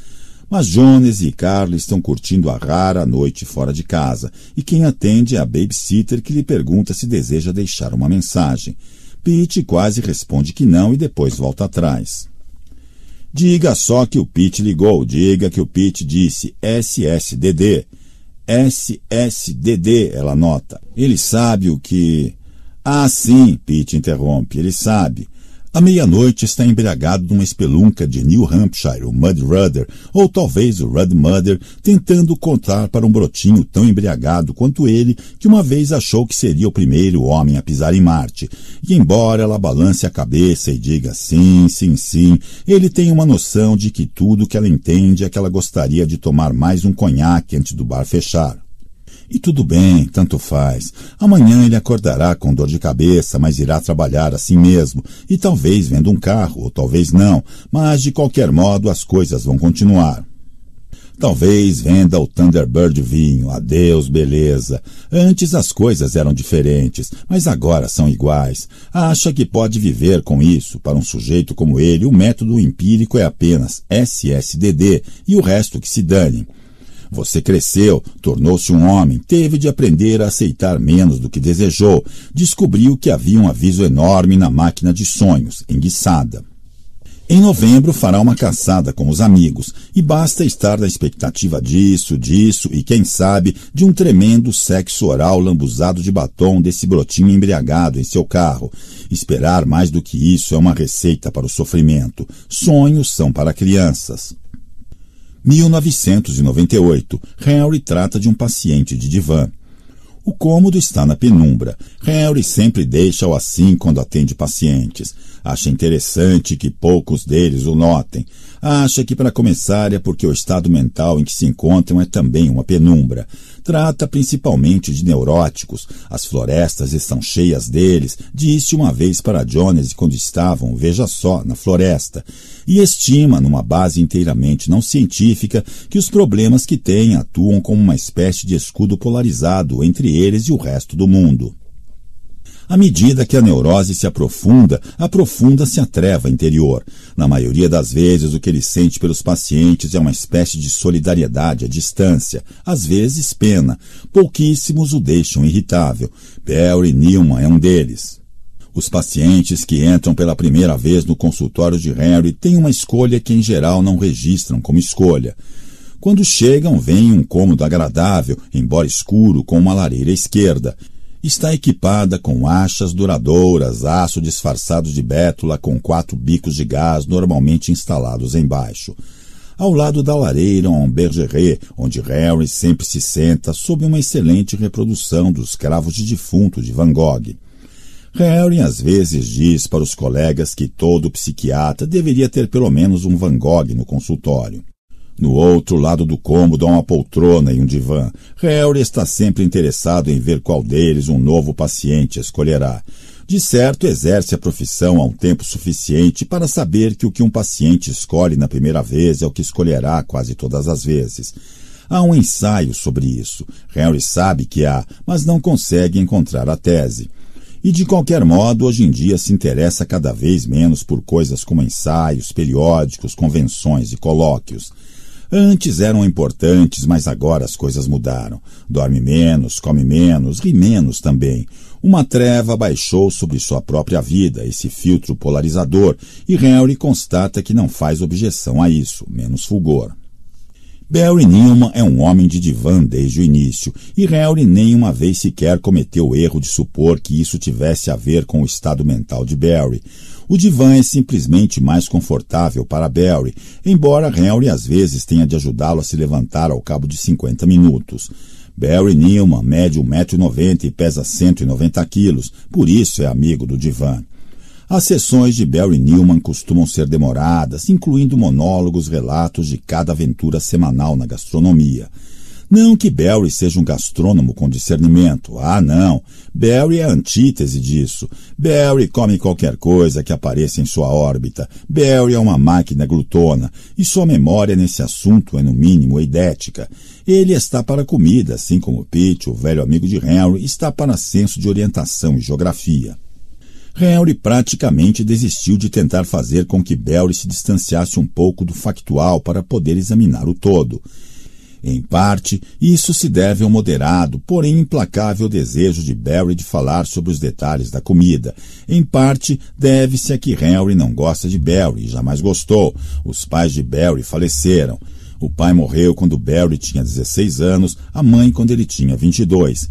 Mas Jones e Carla estão curtindo a rara noite fora de casa, e quem atende é a babysitter que lhe pergunta se deseja deixar uma mensagem. Pete quase responde que não e depois volta atrás. Diga só que o Pete ligou, diga que o Pete disse SSDD. SSDD, ela nota. Ele sabe o que. Ah, sim, Pete interrompe, ele sabe. À meia-noite está embriagado numa espelunca de New Hampshire, o Mud Rudder, ou talvez o Rudd Mudder, tentando contar para um brotinho tão embriagado quanto ele, que uma vez achou que seria o primeiro homem a pisar em Marte. E embora ela balance a cabeça e diga sim, sim, sim, ele tem uma noção de que tudo que ela entende é que ela gostaria de tomar mais um conhaque antes do bar fechar. E tudo bem, tanto faz. Amanhã ele acordará com dor de cabeça, mas irá trabalhar assim mesmo, e talvez venda um carro, ou talvez não, mas de qualquer modo as coisas vão continuar. Talvez venda o Thunderbird vinho, adeus, beleza. Antes as coisas eram diferentes, mas agora são iguais. Acha que pode viver com isso? Para um sujeito como ele, o método empírico é apenas SSDD e o resto que se dane. Você cresceu, tornou-se um homem, teve de aprender a aceitar menos do que desejou, descobriu que havia um aviso enorme na máquina de sonhos, enguiçada. Em novembro fará uma caçada com os amigos e basta estar na expectativa disso, disso e quem sabe de um tremendo sexo oral lambuzado de batom desse brotinho embriagado em seu carro. Esperar mais do que isso é uma receita para o sofrimento. Sonhos são para crianças. 1998, Henry trata de um paciente de divã. O cômodo está na penumbra. Henry sempre deixa-o assim quando atende pacientes. Acha interessante que poucos deles o notem. Acha que para começar é porque o estado mental em que se encontram é também uma penumbra. Trata principalmente de neuróticos. As florestas estão cheias deles, disse uma vez para Jones quando estavam, veja só, na floresta. E estima, numa base inteiramente não científica, que os problemas que têm atuam como uma espécie de escudo polarizado entre eles e o resto do mundo. À medida que a neurose se aprofunda, aprofunda-se a treva interior. Na maioria das vezes, o que ele sente pelos pacientes é uma espécie de solidariedade à distância, às vezes pena. Pouquíssimos o deixam irritável. Perry Newman é um deles. Os pacientes que entram pela primeira vez no consultório de Henry têm uma escolha que, em geral, não registram como escolha. Quando chegam, vem um cômodo agradável, embora escuro, com uma lareira esquerda. Está equipada com achas duradouras, aço disfarçado de bétula com quatro bicos de gás normalmente instalados embaixo. Ao lado da lareira, um bergeret, onde Harry sempre se senta sob uma excelente reprodução dos cravos de defunto de Van Gogh. Harry às vezes diz para os colegas que todo psiquiatra deveria ter pelo menos um Van Gogh no consultório. No outro lado do cômodo há uma poltrona e um divã. Harry está sempre interessado em ver qual deles um novo paciente escolherá. De certo, exerce a profissão há um tempo suficiente para saber que o que um paciente escolhe na primeira vez é o que escolherá quase todas as vezes. Há um ensaio sobre isso. Harry sabe que há, mas não consegue encontrar a tese. E de qualquer modo, hoje em dia se interessa cada vez menos por coisas como ensaios, periódicos, convenções e colóquios. Antes eram importantes, mas agora as coisas mudaram. Dorme menos, come menos, ri menos também. Uma treva baixou sobre sua própria vida, esse filtro polarizador, e Henry constata que não faz objeção a isso, menos fulgor. Barry Newman é um homem de divã desde o início, e Harry nem uma vez sequer cometeu o erro de supor que isso tivesse a ver com o estado mental de Barry. O divã é simplesmente mais confortável para Barry, embora Henry às vezes tenha de ajudá-lo a se levantar ao cabo de 50 minutos. Barry Newman mede 1,90m e pesa 190 quilos, por isso é amigo do divã. As sessões de Barry Newman costumam ser demoradas, incluindo monólogos, relatos de cada aventura semanal na gastronomia. Não que Barry seja um gastrônomo com discernimento. Ah, não. Barry é a antítese disso. Barry come qualquer coisa que apareça em sua órbita. Barry é uma máquina glutona. E sua memória nesse assunto é, no mínimo, eidética. Ele está para comida, assim como Pete, o velho amigo de Henry, está para senso de orientação e geografia. Henry praticamente desistiu de tentar fazer com que Barry se distanciasse um pouco do factual para poder examinar o todo. Em parte, isso se deve ao moderado, porém implacável desejo de Barry de falar sobre os detalhes da comida. Em parte, deve-se a que Henry não gosta de Barry e jamais gostou. Os pais de Barry faleceram. O pai morreu quando Barry tinha 16 anos, a mãe quando ele tinha 22.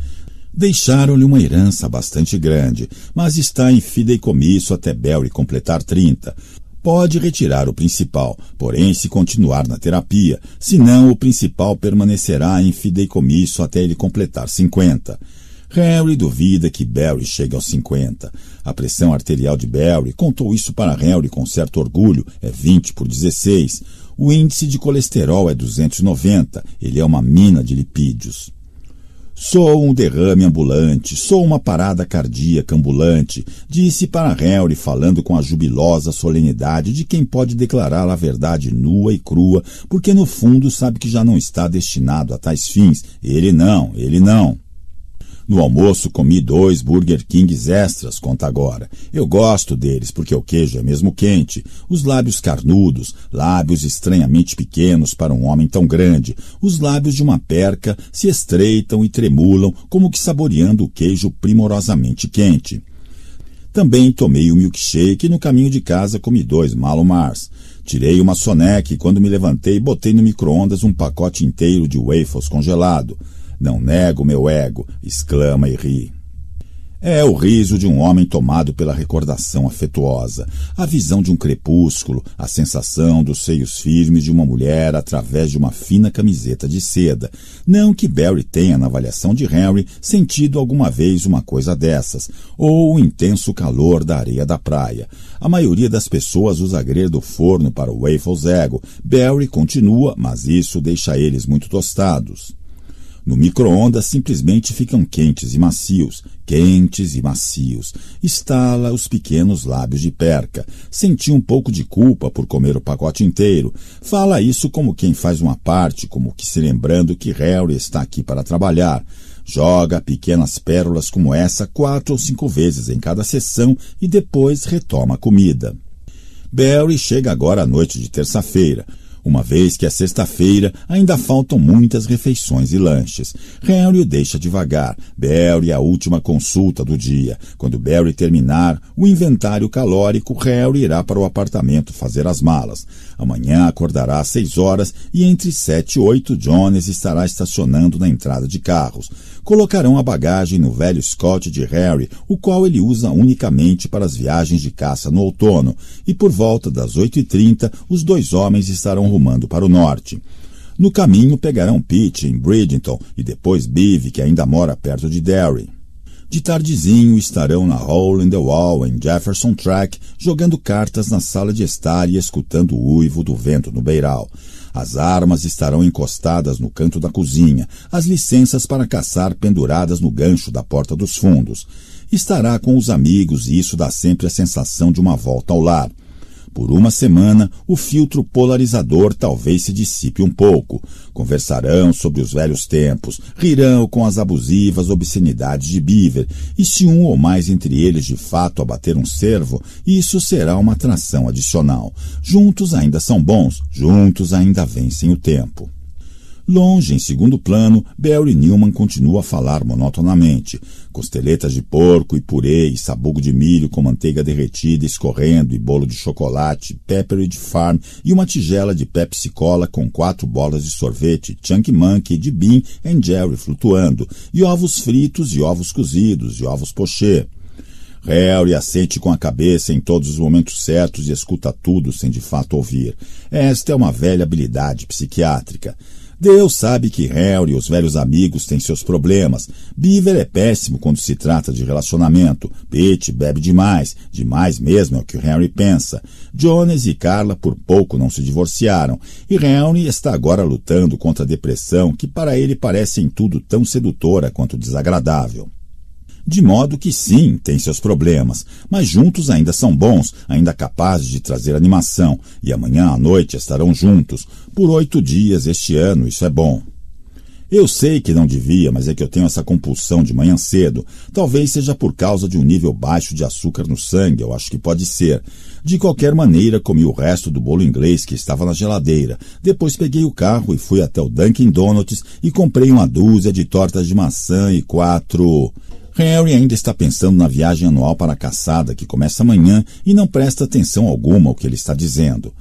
Deixaram-lhe uma herança bastante grande, mas está em fideicomisso até Barry completar 30 pode retirar o principal, porém se continuar na terapia, senão o principal permanecerá em fideicomisso até ele completar 50. Harry duvida que Barry chegue aos 50. A pressão arterial de Barry contou isso para Harry com certo orgulho, é 20 por 16. O índice de colesterol é 290, ele é uma mina de lipídios. Sou um derrame ambulante, sou uma parada cardíaca ambulante, disse para Harry falando com a jubilosa solenidade de quem pode declarar a verdade nua e crua, porque no fundo sabe que já não está destinado a tais fins. Ele não, ele não. No almoço comi dois Burger Kings extras, conta agora. Eu gosto deles porque o queijo é mesmo quente, os lábios carnudos, lábios estranhamente pequenos para um homem tão grande, os lábios de uma perca se estreitam e tremulam como que saboreando o queijo primorosamente quente. Também tomei o um milkshake e no caminho de casa comi dois Malomars. Tirei uma soneca e quando me levantei botei no micro-ondas um pacote inteiro de waffles congelado. Não nego meu ego, exclama e ri. É o riso de um homem tomado pela recordação afetuosa, a visão de um crepúsculo, a sensação dos seios firmes de uma mulher através de uma fina camiseta de seda. Não que Barry tenha, na avaliação de Henry, sentido alguma vez uma coisa dessas, ou o intenso calor da areia da praia. A maioria das pessoas usa grelha do forno para o waffles ego. Barry continua, mas isso deixa eles muito tostados. No micro-ondas simplesmente ficam quentes e macios, quentes e macios. Estala os pequenos lábios de perca. Senti um pouco de culpa por comer o pacote inteiro. Fala isso como quem faz uma parte, como que se lembrando que Harry está aqui para trabalhar. Joga pequenas pérolas como essa quatro ou cinco vezes em cada sessão e depois retoma a comida. Barry chega agora à noite de terça-feira uma vez que é sexta-feira ainda faltam muitas refeições e lanches. Harry o deixa devagar. Barry é a última consulta do dia. Quando Barry terminar o inventário calórico, Harry irá para o apartamento fazer as malas. Amanhã acordará às seis horas e entre sete e oito, Jones estará estacionando na entrada de carros colocarão a bagagem no velho Scott de Harry, o qual ele usa unicamente para as viagens de caça no outono, e por volta das 8h30 os dois homens estarão rumando para o norte. No caminho pegarão Pete em Bridgeton e depois Biv, que ainda mora perto de Derry. De tardezinho estarão na Hole in the Wall, em Jefferson Track, jogando cartas na sala de estar e escutando o uivo do vento no beiral. As armas estarão encostadas no canto da cozinha, as licenças para caçar penduradas no gancho da porta dos fundos. Estará com os amigos e isso dá sempre a sensação de uma volta ao lar. Por uma semana, o filtro polarizador talvez se dissipe um pouco. Conversarão sobre os velhos tempos, rirão com as abusivas obscenidades de Beaver, e se um ou mais entre eles de fato abater um servo, isso será uma atração adicional. Juntos ainda são bons, juntos ainda vencem o tempo. Longe, em segundo plano, Barry Newman continua a falar monotonamente. Costeletas de porco e purê e sabugo de milho com manteiga derretida escorrendo e bolo de chocolate, Pepperidge Farm e uma tigela de Pepsi Cola com quatro bolas de sorvete, Chunky Monkey de Bean and Jerry flutuando, e ovos fritos e ovos cozidos e ovos pochê. Harry assente com a cabeça em todos os momentos certos e escuta tudo sem de fato ouvir. Esta é uma velha habilidade psiquiátrica. Deus sabe que Harry e os velhos amigos têm seus problemas. Beaver é péssimo quando se trata de relacionamento. Pete bebe demais, demais mesmo é o que Harry pensa. Jones e Carla por pouco não se divorciaram. E Harry está agora lutando contra a depressão que para ele parece em tudo tão sedutora quanto desagradável. De modo que sim, tem seus problemas, mas juntos ainda são bons, ainda capazes de trazer animação, e amanhã à noite estarão juntos, por oito dias este ano, isso é bom. Eu sei que não devia, mas é que eu tenho essa compulsão de manhã cedo. Talvez seja por causa de um nível baixo de açúcar no sangue, eu acho que pode ser. De qualquer maneira, comi o resto do bolo inglês que estava na geladeira. Depois peguei o carro e fui até o Dunkin' Donuts e comprei uma dúzia de tortas de maçã e quatro. Harry ainda está pensando na viagem anual para a caçada que começa amanhã e não presta atenção alguma ao que ele está dizendo.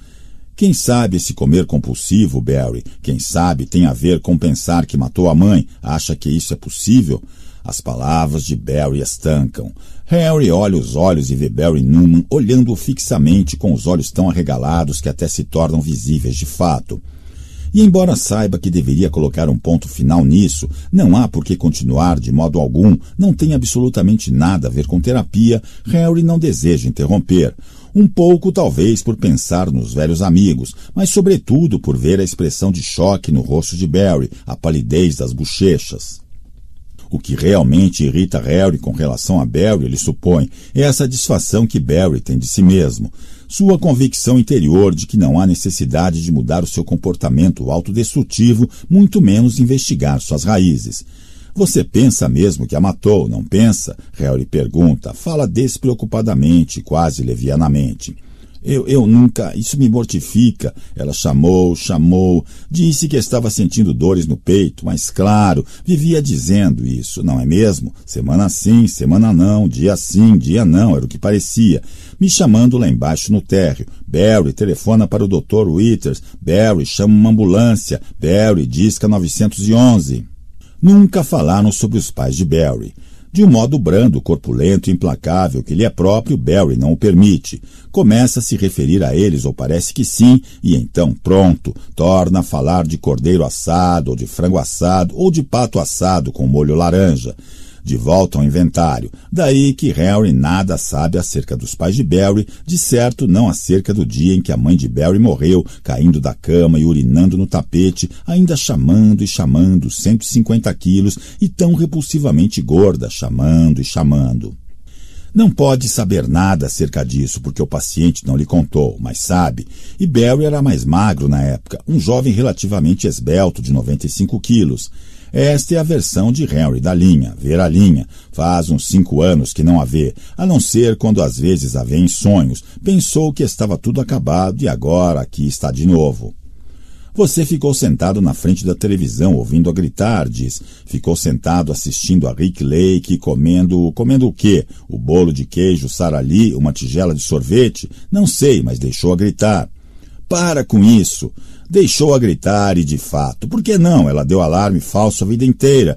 Quem sabe esse comer compulsivo, Barry, quem sabe tem a ver com pensar que matou a mãe, acha que isso é possível? As palavras de Barry estancam. Harry olha os olhos e vê Barry Newman olhando-o fixamente com os olhos tão arregalados que até se tornam visíveis de fato. E embora saiba que deveria colocar um ponto final nisso, não há por que continuar de modo algum, não tem absolutamente nada a ver com terapia, Harry não deseja interromper. Um pouco, talvez, por pensar nos velhos amigos, mas sobretudo por ver a expressão de choque no rosto de Barry, a palidez das bochechas. O que realmente irrita Harry com relação a Barry, ele supõe, é a satisfação que Barry tem de si mesmo. Sua convicção interior de que não há necessidade de mudar o seu comportamento autodestrutivo, muito menos investigar suas raízes. Você pensa mesmo que a matou, não pensa? Harry pergunta, fala despreocupadamente, quase levianamente. Eu, eu nunca, isso me mortifica. Ela chamou, chamou, disse que estava sentindo dores no peito, mas claro, vivia dizendo isso, não é mesmo? Semana sim, semana não, dia sim, dia não, era o que parecia. Me chamando lá embaixo no térreo. Barry telefona para o Dr. Withers. Barry chama uma ambulância. Barry disca 911. Nunca falaram sobre os pais de Barry. De um modo brando, corpulento e implacável que lhe é próprio, Barry não o permite. Começa a se referir a eles, ou parece que sim, e então, pronto, torna a falar de cordeiro assado, ou de frango assado, ou de pato assado com molho laranja de volta ao inventário. Daí que Harry nada sabe acerca dos pais de Barry, de certo não acerca do dia em que a mãe de Barry morreu, caindo da cama e urinando no tapete, ainda chamando e chamando 150 quilos e tão repulsivamente gorda, chamando e chamando. Não pode saber nada acerca disso, porque o paciente não lhe contou, mas sabe. E Barry era mais magro na época, um jovem relativamente esbelto, de 95 quilos. Esta é a versão de Henry da linha, ver a linha. Faz uns cinco anos que não a vê, a não ser quando às vezes a vê em sonhos. Pensou que estava tudo acabado e agora aqui está de novo. Você ficou sentado na frente da televisão ouvindo-a gritar, diz. Ficou sentado assistindo a Rick Lake comendo. comendo o quê? O bolo de queijo, sarali, uma tigela de sorvete? Não sei, mas deixou a gritar. Para com isso! Deixou-a gritar e, de fato, por que não? Ela deu alarme falso a vida inteira.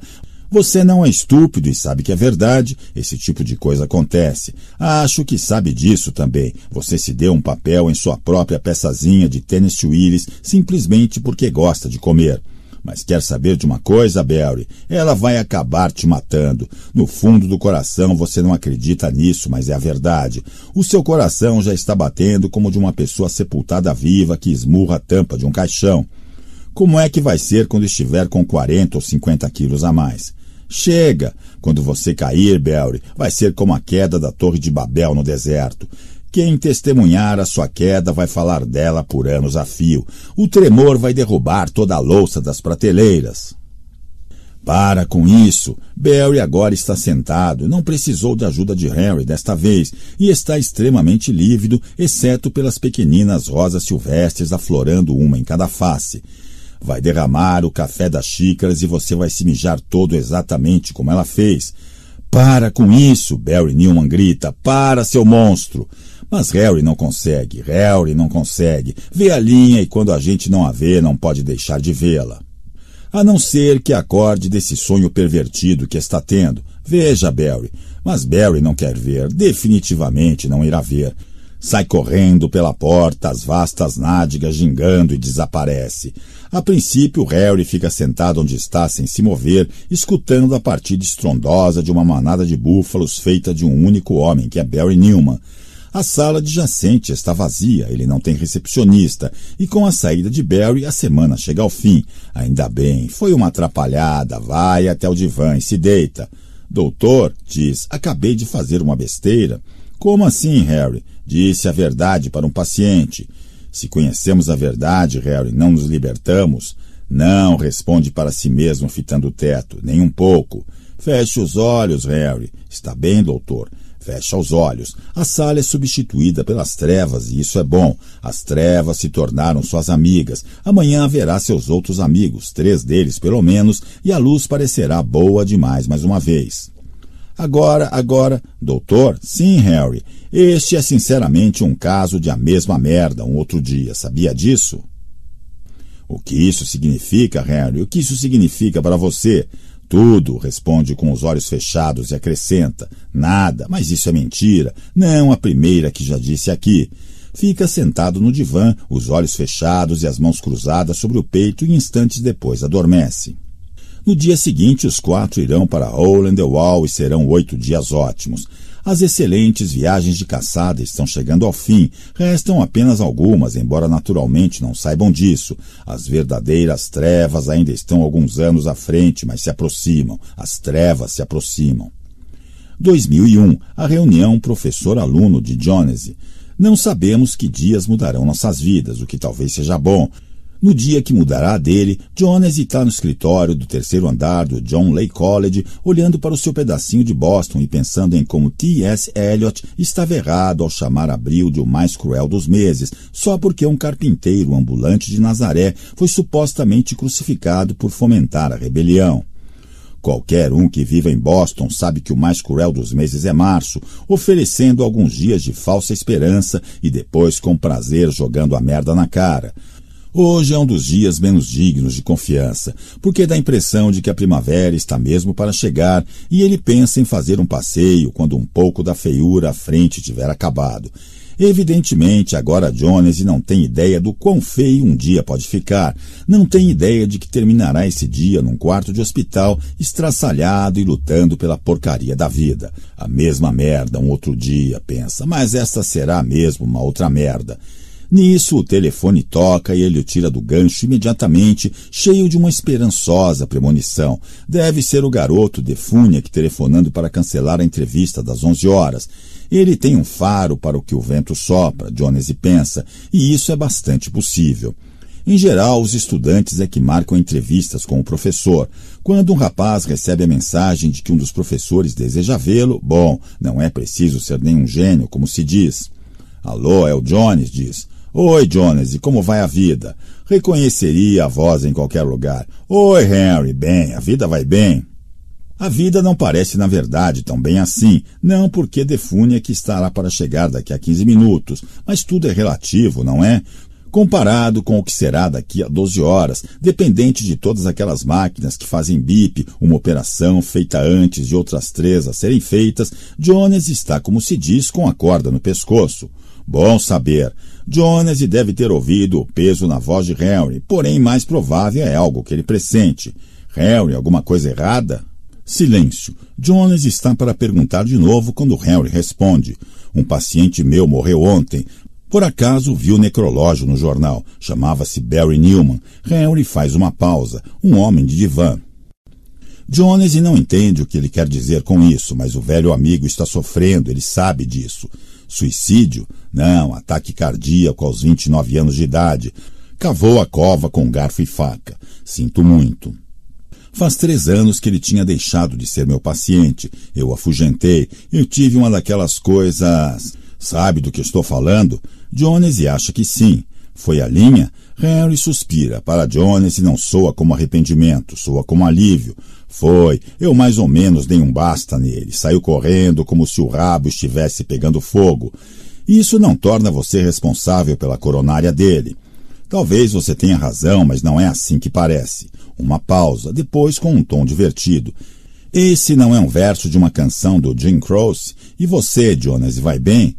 Você não é estúpido e sabe que é verdade, esse tipo de coisa acontece. Acho que sabe disso também. Você se deu um papel em sua própria peçazinha de Tennessee Willis simplesmente porque gosta de comer. Mas quer saber de uma coisa, Barry? Ela vai acabar te matando. No fundo do coração você não acredita nisso, mas é a verdade. O seu coração já está batendo como de uma pessoa sepultada viva que esmurra a tampa de um caixão. Como é que vai ser quando estiver com 40 ou 50 quilos a mais? Chega! Quando você cair, Belry, vai ser como a queda da Torre de Babel no deserto. Quem testemunhar a sua queda vai falar dela por anos a fio. O tremor vai derrubar toda a louça das prateleiras. Para com isso. Barry agora está sentado, não precisou de ajuda de Harry desta vez e está extremamente lívido, exceto pelas pequeninas rosas silvestres aflorando uma em cada face. Vai derramar o café das xícaras e você vai se mijar todo exatamente como ela fez. Para com isso, Barry Newman grita. Para, seu monstro! Mas Harry não consegue, Harry não consegue. Vê a linha e quando a gente não a vê, não pode deixar de vê-la. A não ser que acorde desse sonho pervertido que está tendo. Veja, Barry. Mas Barry não quer ver, definitivamente não irá ver. Sai correndo pela porta, as vastas nádegas gingando e desaparece. A princípio, Harry fica sentado onde está, sem se mover, escutando a partida estrondosa de uma manada de búfalos feita de um único homem, que é Barry Newman, a sala adjacente está vazia, ele não tem recepcionista, e com a saída de Barry a semana chega ao fim. Ainda bem, foi uma atrapalhada, vai até o divã e se deita. Doutor, diz, acabei de fazer uma besteira. Como assim, Harry? Disse a verdade para um paciente. Se conhecemos a verdade, Harry, não nos libertamos. Não, responde para si mesmo, fitando o teto, nem um pouco. Feche os olhos, Harry. Está bem, doutor. Fecha os olhos. A sala é substituída pelas trevas e isso é bom. As trevas se tornaram suas amigas. Amanhã haverá seus outros amigos, três deles pelo menos, e a luz parecerá boa demais mais uma vez. Agora, agora, doutor? Sim, Harry. Este é sinceramente um caso de a mesma merda um outro dia, sabia disso? O que isso significa, Harry? O que isso significa para você? Tudo, responde com os olhos fechados e acrescenta: Nada, mas isso é mentira. Não a primeira que já disse aqui. Fica sentado no divã, os olhos fechados e as mãos cruzadas sobre o peito e instantes depois adormece. No dia seguinte, os quatro irão para Holland Wall e serão oito dias ótimos. As excelentes viagens de caçada estão chegando ao fim, restam apenas algumas, embora naturalmente não saibam disso. As verdadeiras trevas ainda estão alguns anos à frente, mas se aproximam. As trevas se aproximam. 2001, a reunião professor-aluno de Jonesy. Não sabemos que dias mudarão nossas vidas, o que talvez seja bom, no dia que mudará dele, Jones está no escritório do terceiro andar do John Lay College, olhando para o seu pedacinho de Boston e pensando em como T.S. Eliot estava errado ao chamar abril de o mais cruel dos meses, só porque um carpinteiro ambulante de Nazaré foi supostamente crucificado por fomentar a rebelião. Qualquer um que viva em Boston sabe que o mais cruel dos meses é março, oferecendo alguns dias de falsa esperança e depois com prazer jogando a merda na cara. Hoje é um dos dias menos dignos de confiança, porque dá a impressão de que a primavera está mesmo para chegar e ele pensa em fazer um passeio quando um pouco da feiura à frente tiver acabado. Evidentemente, agora Jones não tem ideia do quão feio um dia pode ficar, não tem ideia de que terminará esse dia num quarto de hospital, estraçalhado e lutando pela porcaria da vida. A mesma merda um outro dia, pensa, mas esta será mesmo uma outra merda. Nisso, o telefone toca e ele o tira do gancho imediatamente, cheio de uma esperançosa premonição. Deve ser o garoto de que telefonando para cancelar a entrevista das 11 horas. Ele tem um faro para o que o vento sopra, Jones pensa, e isso é bastante possível. Em geral, os estudantes é que marcam entrevistas com o professor. Quando um rapaz recebe a mensagem de que um dos professores deseja vê-lo, bom, não é preciso ser nenhum gênio, como se diz. Alô, é o Jones, diz. Oi, Jones, e como vai a vida? Reconheceria a voz em qualquer lugar. Oi, Henry, bem, a vida vai bem. A vida não parece, na verdade, tão bem assim, não porque Defúnia que estará para chegar daqui a 15 minutos, mas tudo é relativo, não é? Comparado com o que será daqui a 12 horas, dependente de todas aquelas máquinas que fazem bip, uma operação feita antes de outras três a serem feitas, Jones está, como se diz, com a corda no pescoço. Bom saber. Jonas deve ter ouvido o peso na voz de Harry, porém mais provável é algo que ele pressente. Harry, alguma coisa errada? Silêncio. Jonas está para perguntar de novo quando Harry responde. Um paciente meu morreu ontem. Por acaso viu o necrológio no jornal. Chamava-se Barry Newman. Harry faz uma pausa. Um homem de divã. Jones não entende o que ele quer dizer com isso, mas o velho amigo está sofrendo, ele sabe disso. Suicídio? Não, ataque cardíaco aos 29 anos de idade. Cavou a cova com garfo e faca. Sinto muito. Faz três anos que ele tinha deixado de ser meu paciente. Eu afugentei. Eu tive uma daquelas coisas. Sabe do que estou falando? Jones acha que sim. Foi a linha? Harry suspira. Para Jones não soa como arrependimento, soa como alívio. Foi, eu mais ou menos dei um basta nele. Saiu correndo como se o rabo estivesse pegando fogo. Isso não torna você responsável pela coronária dele. Talvez você tenha razão, mas não é assim que parece. Uma pausa, depois com um tom divertido. Esse não é um verso de uma canção do Jim Croce? E você, Jonas, vai bem?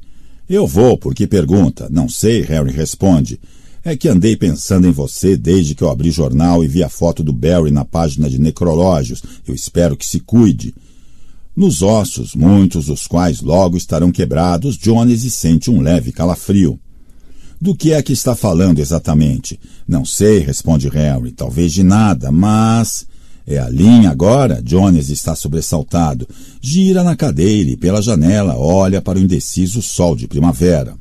Eu vou, porque pergunta. Não sei, Harry responde. É que andei pensando em você desde que eu abri jornal e vi a foto do Barry na página de necrológios. Eu espero que se cuide. Nos ossos, muitos dos quais logo estarão quebrados, Jones sente um leve calafrio. Do que é que está falando exatamente? Não sei, responde Harry. Talvez de nada, mas. É a linha agora? Jones está sobressaltado. Gira na cadeira e pela janela olha para o indeciso sol de primavera.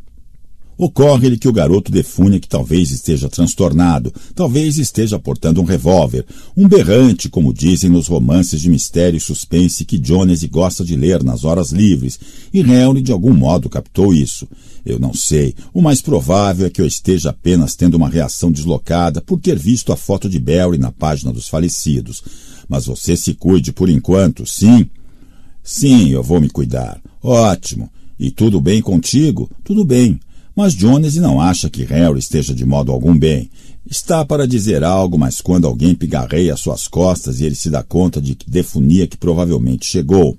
Ocorre-lhe que o garoto defunha que talvez esteja transtornado, talvez esteja portando um revólver, um berrante, como dizem nos romances de mistério e suspense que Jones gosta de ler nas horas livres, e Henry de algum modo captou isso. Eu não sei, o mais provável é que eu esteja apenas tendo uma reação deslocada por ter visto a foto de Barry na página dos falecidos. Mas você se cuide por enquanto, sim? Sim, eu vou me cuidar. Ótimo. E tudo bem contigo? Tudo bem. Mas Jones não acha que Harry esteja de modo algum bem. Está para dizer algo, mas quando alguém pigarreia suas costas e ele se dá conta de que defunia que provavelmente chegou.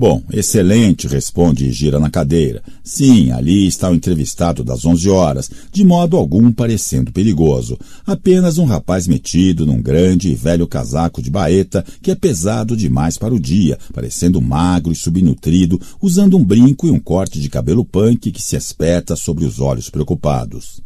Bom, excelente, responde e gira na cadeira. Sim, ali está o entrevistado das onze horas, de modo algum parecendo perigoso. Apenas um rapaz metido num grande e velho casaco de baeta que é pesado demais para o dia, parecendo magro e subnutrido, usando um brinco e um corte de cabelo punk que se espeta sobre os olhos preocupados.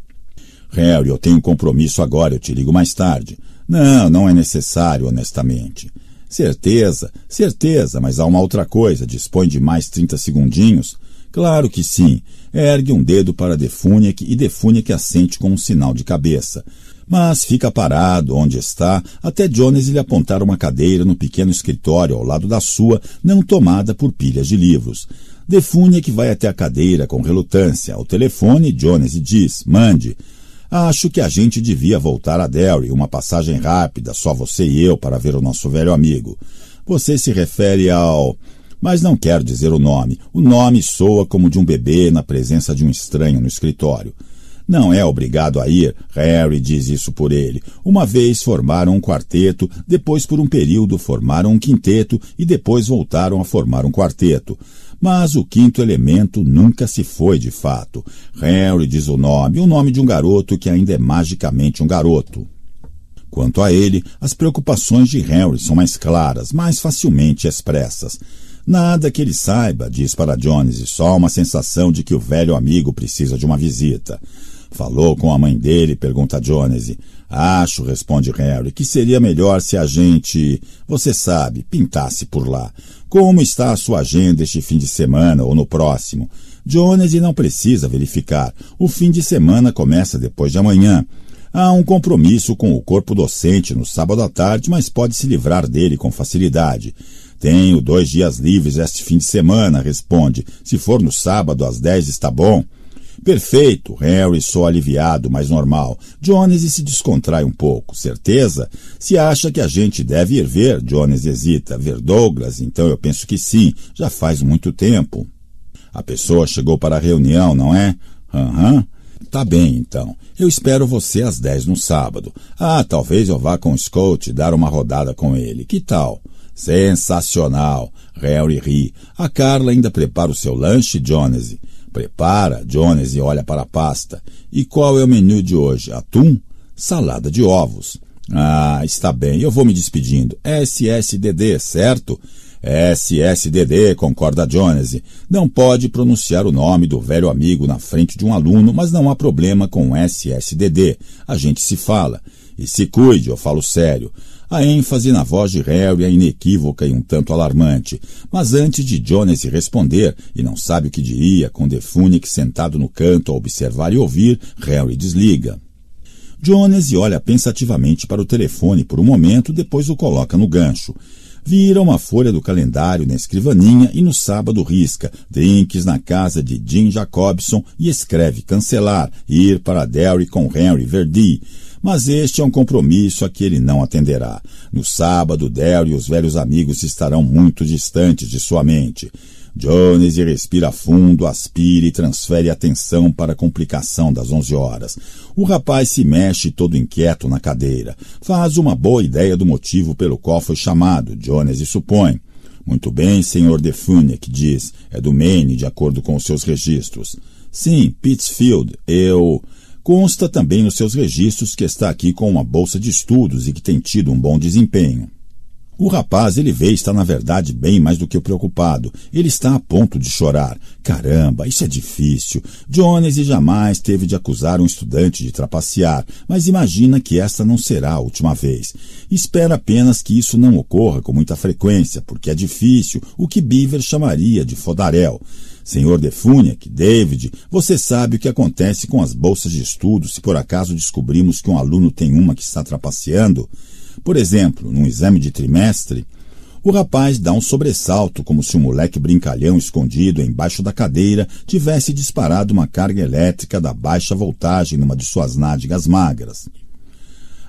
Harry, eu tenho um compromisso agora, eu te ligo mais tarde. Não, não é necessário, honestamente. Certeza, certeza, mas há uma outra coisa. Dispõe de mais 30 segundinhos? Claro que sim. Ergue um dedo para Defuniak e Defuniak assente com um sinal de cabeça. Mas fica parado onde está até Jones lhe apontar uma cadeira no pequeno escritório ao lado da sua, não tomada por pilhas de livros. Defuniak vai até a cadeira com relutância. Ao telefone, Jones diz: Mande. Acho que a gente devia voltar a Derry, uma passagem rápida, só você e eu, para ver o nosso velho amigo. Você se refere ao. Mas não quero dizer o nome. O nome soa como de um bebê na presença de um estranho no escritório. Não é obrigado a ir, Harry diz isso por ele. Uma vez formaram um quarteto, depois, por um período, formaram um quinteto e depois voltaram a formar um quarteto. Mas o quinto elemento nunca se foi de fato. Harry diz o nome, o nome de um garoto que ainda é magicamente um garoto. Quanto a ele, as preocupações de Harry são mais claras, mais facilmente expressas. Nada que ele saiba, diz para Jones, e só uma sensação de que o velho amigo precisa de uma visita. Falou com a mãe dele, pergunta Jones. Acho, responde Harry, que seria melhor se a gente, você sabe, pintasse por lá como está a sua agenda este fim de semana ou no próximo. Jones não precisa verificar. O fim de semana começa depois de amanhã. Há um compromisso com o corpo docente no sábado à tarde, mas pode se livrar dele com facilidade. Tenho dois dias livres este fim de semana, responde. Se for no sábado às dez está bom. Perfeito, Harry só aliviado, mas normal. Jones se descontrai um pouco. Certeza? Se acha que a gente deve ir ver, Jones hesita. Ver Douglas? Então eu penso que sim. Já faz muito tempo. A pessoa chegou para a reunião, não é? Aham. Uhum. Tá bem, então. Eu espero você às dez no sábado. Ah, talvez eu vá com o Scout dar uma rodada com ele. Que tal? Sensacional! Harry ri. A Carla ainda prepara o seu lanche, Jonesy. Prepara, Jones, e olha para a pasta. E qual é o menu de hoje? Atum? Salada de ovos. Ah, está bem, eu vou me despedindo. SSDD, certo? SSDD, concorda Jones. Não pode pronunciar o nome do velho amigo na frente de um aluno, mas não há problema com SSDD. A gente se fala. E se cuide, eu falo sério a ênfase na voz de Harry é inequívoca e um tanto alarmante, mas antes de Jones responder, e não sabe o que diria, com The sentado no canto a observar e ouvir, Harry desliga. Jones olha pensativamente para o telefone por um momento, depois o coloca no gancho. Vira uma folha do calendário na escrivaninha e no sábado risca, drinks na casa de Jim Jacobson e escreve cancelar, ir para Derry com Henry Verdi. Mas este é um compromisso a que ele não atenderá. No sábado, Daryl e os velhos amigos estarão muito distantes de sua mente. Jones respira fundo, aspira e transfere atenção para a complicação das onze horas. O rapaz se mexe todo inquieto na cadeira. Faz uma boa ideia do motivo pelo qual foi chamado, Jones supõe. Muito bem, senhor Defunick, diz. É do Maine, de acordo com os seus registros. Sim, Pittsfield, eu... Consta também nos seus registros que está aqui com uma bolsa de estudos e que tem tido um bom desempenho. O rapaz, ele vê, está na verdade bem mais do que preocupado. Ele está a ponto de chorar. Caramba, isso é difícil. Jones jamais teve de acusar um estudante de trapacear, mas imagina que esta não será a última vez. Espera apenas que isso não ocorra com muita frequência, porque é difícil, o que Beaver chamaria de fodaréu. Senhor Defunha, que David, você sabe o que acontece com as bolsas de estudo se por acaso descobrimos que um aluno tem uma que está trapaceando? Por exemplo, num exame de trimestre, o rapaz dá um sobressalto, como se um moleque brincalhão escondido embaixo da cadeira tivesse disparado uma carga elétrica da baixa voltagem numa de suas nádegas magras.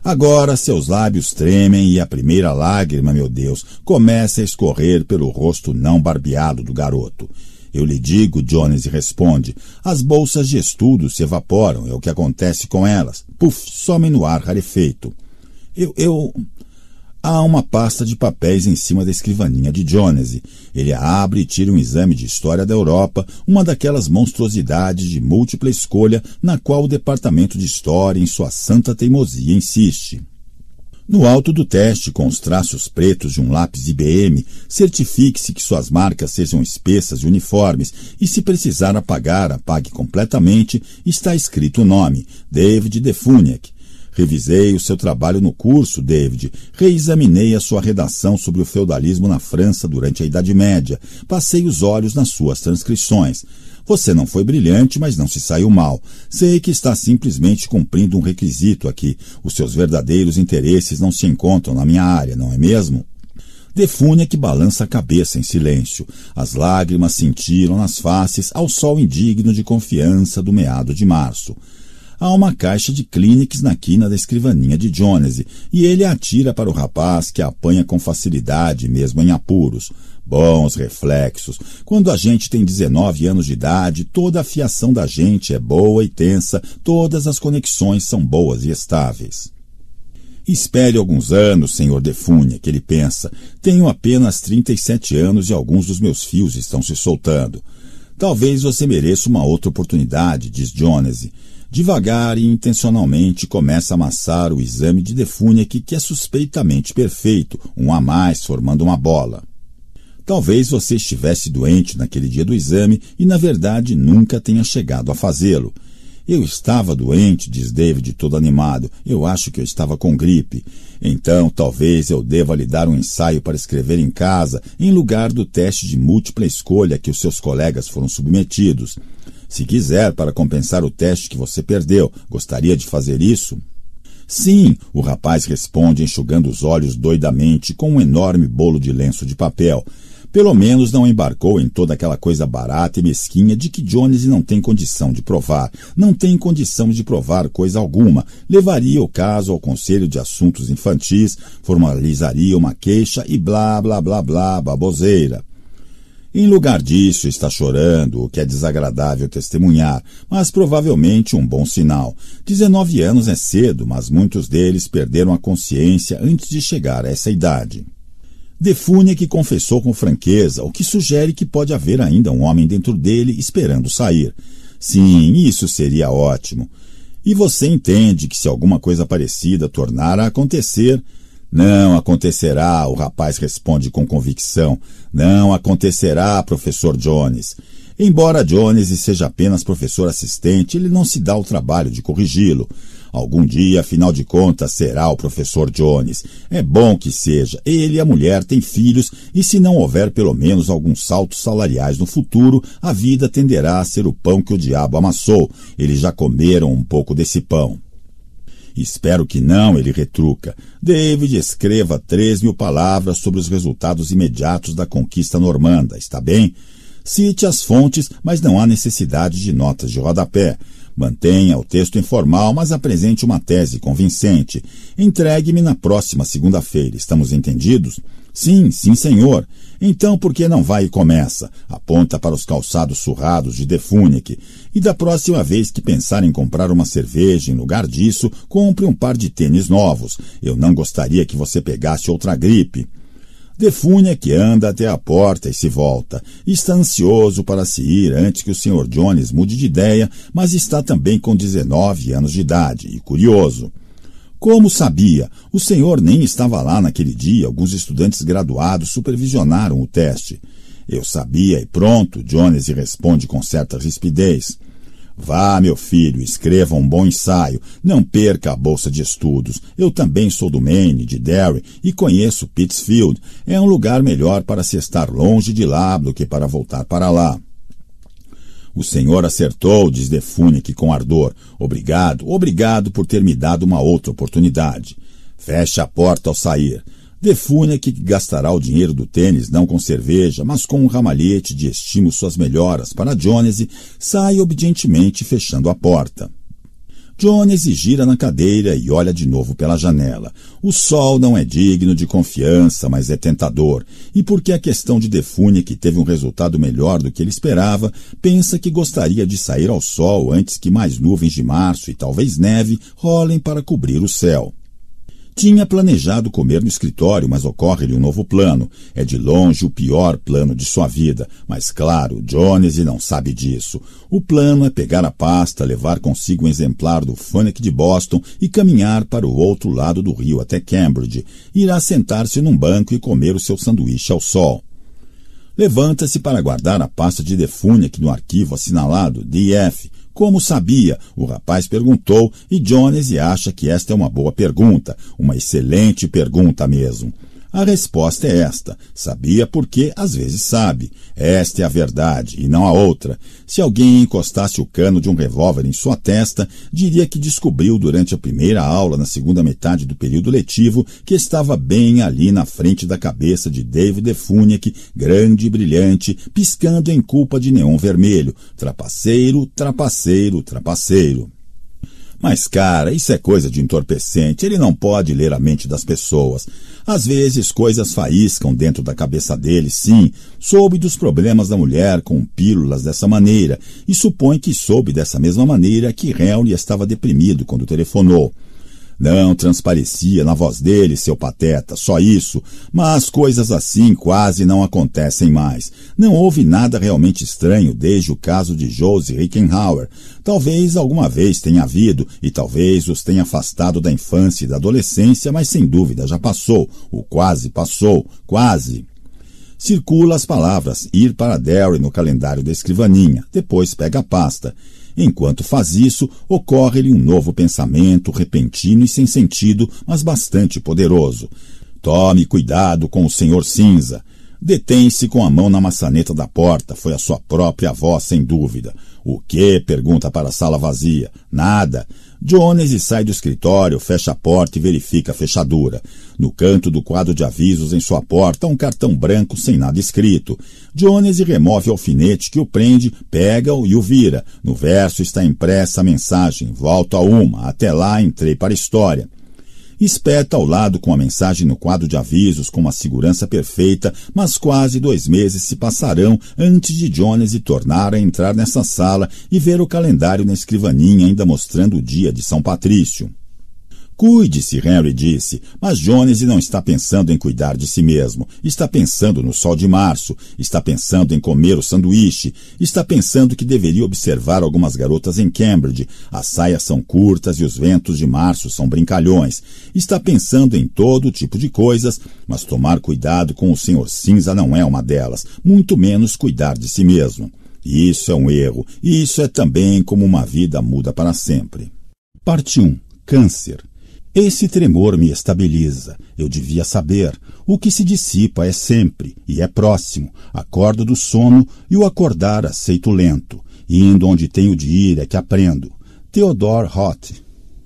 Agora seus lábios tremem e a primeira lágrima, meu Deus, começa a escorrer pelo rosto não barbeado do garoto. Eu lhe digo, Jones responde, as bolsas de estudo se evaporam, é o que acontece com elas. Puf, somem no ar rarefeito. Eu, eu... Há uma pasta de papéis em cima da escrivaninha de Jones. Ele a abre e tira um exame de história da Europa, uma daquelas monstruosidades de múltipla escolha na qual o Departamento de História, em sua santa teimosia, insiste. No alto do teste, com os traços pretos de um lápis IBM, certifique-se que suas marcas sejam espessas e uniformes e, se precisar apagar, apague completamente, está escrito o nome, David Defuniak. Revisei o seu trabalho no curso, David. Reexaminei a sua redação sobre o feudalismo na França durante a Idade Média. Passei os olhos nas suas transcrições. Você não foi brilhante, mas não se saiu mal. Sei que está simplesmente cumprindo um requisito aqui. Os seus verdadeiros interesses não se encontram na minha área, não é mesmo? Defúnia que balança a cabeça em silêncio. As lágrimas cintilam nas faces ao sol indigno de confiança do meado de março. Há uma caixa de clínicas na quina da escrivaninha de Jonesy, e ele atira para o rapaz que a apanha com facilidade, mesmo em apuros bons reflexos. Quando a gente tem 19 anos de idade, toda a fiação da gente é boa e tensa, todas as conexões são boas e estáveis. Espere alguns anos, senhor Defune, que ele pensa. Tenho apenas 37 anos e alguns dos meus fios estão se soltando. Talvez você mereça uma outra oportunidade, diz Jonesy. Devagar e intencionalmente começa a amassar o exame de Defune que é suspeitamente perfeito, um a mais formando uma bola. Talvez você estivesse doente naquele dia do exame e, na verdade, nunca tenha chegado a fazê-lo. Eu estava doente, diz David, todo animado. Eu acho que eu estava com gripe. Então, talvez eu deva lhe dar um ensaio para escrever em casa, em lugar do teste de múltipla escolha que os seus colegas foram submetidos. Se quiser, para compensar o teste que você perdeu, gostaria de fazer isso? Sim, o rapaz responde enxugando os olhos doidamente com um enorme bolo de lenço de papel. Pelo menos não embarcou em toda aquela coisa barata e mesquinha de que Jones não tem condição de provar. Não tem condição de provar coisa alguma. Levaria o caso ao Conselho de Assuntos Infantis, formalizaria uma queixa e blá blá blá blá baboseira. Em lugar disso, está chorando, o que é desagradável testemunhar, mas provavelmente um bom sinal. 19 anos é cedo, mas muitos deles perderam a consciência antes de chegar a essa idade. Defune que confessou com franqueza, o que sugere que pode haver ainda um homem dentro dele esperando sair. Sim, isso seria ótimo. E você entende que se alguma coisa parecida tornar a acontecer, não acontecerá, o rapaz responde com convicção. Não acontecerá, professor Jones. Embora Jones seja apenas professor assistente, ele não se dá o trabalho de corrigi-lo. Algum dia, afinal de contas, será o professor Jones. É bom que seja. Ele e a mulher têm filhos e, se não houver pelo menos alguns saltos salariais no futuro, a vida tenderá a ser o pão que o diabo amassou. Eles já comeram um pouco desse pão. Espero que não, ele retruca. David escreva três mil palavras sobre os resultados imediatos da conquista normanda, está bem? Cite as fontes, mas não há necessidade de notas de rodapé. Mantenha o texto informal, mas apresente uma tese convincente. Entregue-me na próxima segunda-feira. Estamos entendidos? Sim, sim, senhor. Então por que não vai e começa? Aponta para os calçados surrados de Defunic. E da próxima vez que pensar em comprar uma cerveja, em lugar disso, compre um par de tênis novos. Eu não gostaria que você pegasse outra gripe. Defunha que anda até a porta e se volta. Está ansioso para se ir antes que o Sr. Jones mude de ideia, mas está também com 19 anos de idade e curioso. Como sabia? O senhor nem estava lá naquele dia. Alguns estudantes graduados supervisionaram o teste. Eu sabia e pronto, Jones responde com certa rispidez. Vá, meu filho, escreva um bom ensaio. Não perca a bolsa de estudos. Eu também sou do Maine, de Derry, e conheço Pittsfield. É um lugar melhor para se estar longe de lá do que para voltar para lá. O senhor acertou, diz De Funic com ardor. Obrigado, obrigado por ter me dado uma outra oportunidade. Feche a porta ao sair. Defune que gastará o dinheiro do tênis não com cerveja, mas com um ramalhete de estimo suas melhoras para Jones sai obedientemente fechando a porta. Jones gira na cadeira e olha de novo pela janela. O sol não é digno de confiança, mas é tentador, e porque a questão de Defune, que teve um resultado melhor do que ele esperava, pensa que gostaria de sair ao sol antes que mais nuvens de março e talvez neve rolem para cobrir o céu. Tinha planejado comer no escritório, mas ocorre-lhe um novo plano. É de longe o pior plano de sua vida, mas claro, Jones não sabe disso. O plano é pegar a pasta, levar consigo um exemplar do Funnick de Boston e caminhar para o outro lado do rio até Cambridge. Irá sentar-se num banco e comer o seu sanduíche ao sol. Levanta-se para guardar a pasta de que no arquivo assinalado DF como sabia? O rapaz perguntou e Jones acha que esta é uma boa pergunta, uma excelente pergunta mesmo. A resposta é esta: sabia porque às vezes sabe. Esta é a verdade e não a outra. Se alguém encostasse o cano de um revólver em sua testa, diria que descobriu durante a primeira aula na segunda metade do período letivo que estava bem ali na frente da cabeça de David Defuniak, grande e brilhante, piscando em culpa de neon vermelho. Trapaceiro, trapaceiro, trapaceiro. Mas, cara, isso é coisa de entorpecente. Ele não pode ler a mente das pessoas. Às vezes, coisas faíscam dentro da cabeça dele, sim. Soube dos problemas da mulher com pílulas dessa maneira e supõe que soube dessa mesma maneira que Henry estava deprimido quando telefonou. Não transparecia na voz dele, seu pateta, só isso, mas coisas assim quase não acontecem mais. Não houve nada realmente estranho desde o caso de Josie Rickenhauer. Talvez alguma vez tenha havido, e talvez os tenha afastado da infância e da adolescência, mas sem dúvida já passou, o quase passou, quase circula as palavras ir para Derry no calendário da escrivaninha, depois pega a pasta. Enquanto faz isso, ocorre-lhe um novo pensamento, repentino e sem sentido, mas bastante poderoso. Tome cuidado com o senhor cinza. Detém-se com a mão na maçaneta da porta. Foi a sua própria voz, sem dúvida. O que? pergunta para a sala vazia. Nada. Jones sai do escritório, fecha a porta e verifica a fechadura. No canto do quadro de avisos em sua porta, um cartão branco sem nada escrito. Jones remove o alfinete que o prende, pega-o e o vira. No verso está impressa a mensagem: Volto a uma, até lá entrei para a história espeta ao lado com a mensagem no quadro de avisos com uma segurança perfeita, mas quase dois meses se passarão antes de Jones tornar a entrar nessa sala e ver o calendário na escrivaninha ainda mostrando o dia de São Patrício. Cuide-se, Henry disse, mas Jones não está pensando em cuidar de si mesmo. Está pensando no sol de março, está pensando em comer o sanduíche, está pensando que deveria observar algumas garotas em Cambridge. As saias são curtas e os ventos de março são brincalhões. Está pensando em todo tipo de coisas, mas tomar cuidado com o senhor cinza não é uma delas, muito menos cuidar de si mesmo. Isso é um erro, e isso é também como uma vida muda para sempre. Parte 1. Câncer. Esse tremor me estabiliza. Eu devia saber. O que se dissipa é sempre e é próximo. Acordo do sono e o acordar aceito lento. Indo onde tenho de ir é que aprendo. Theodore Hoth.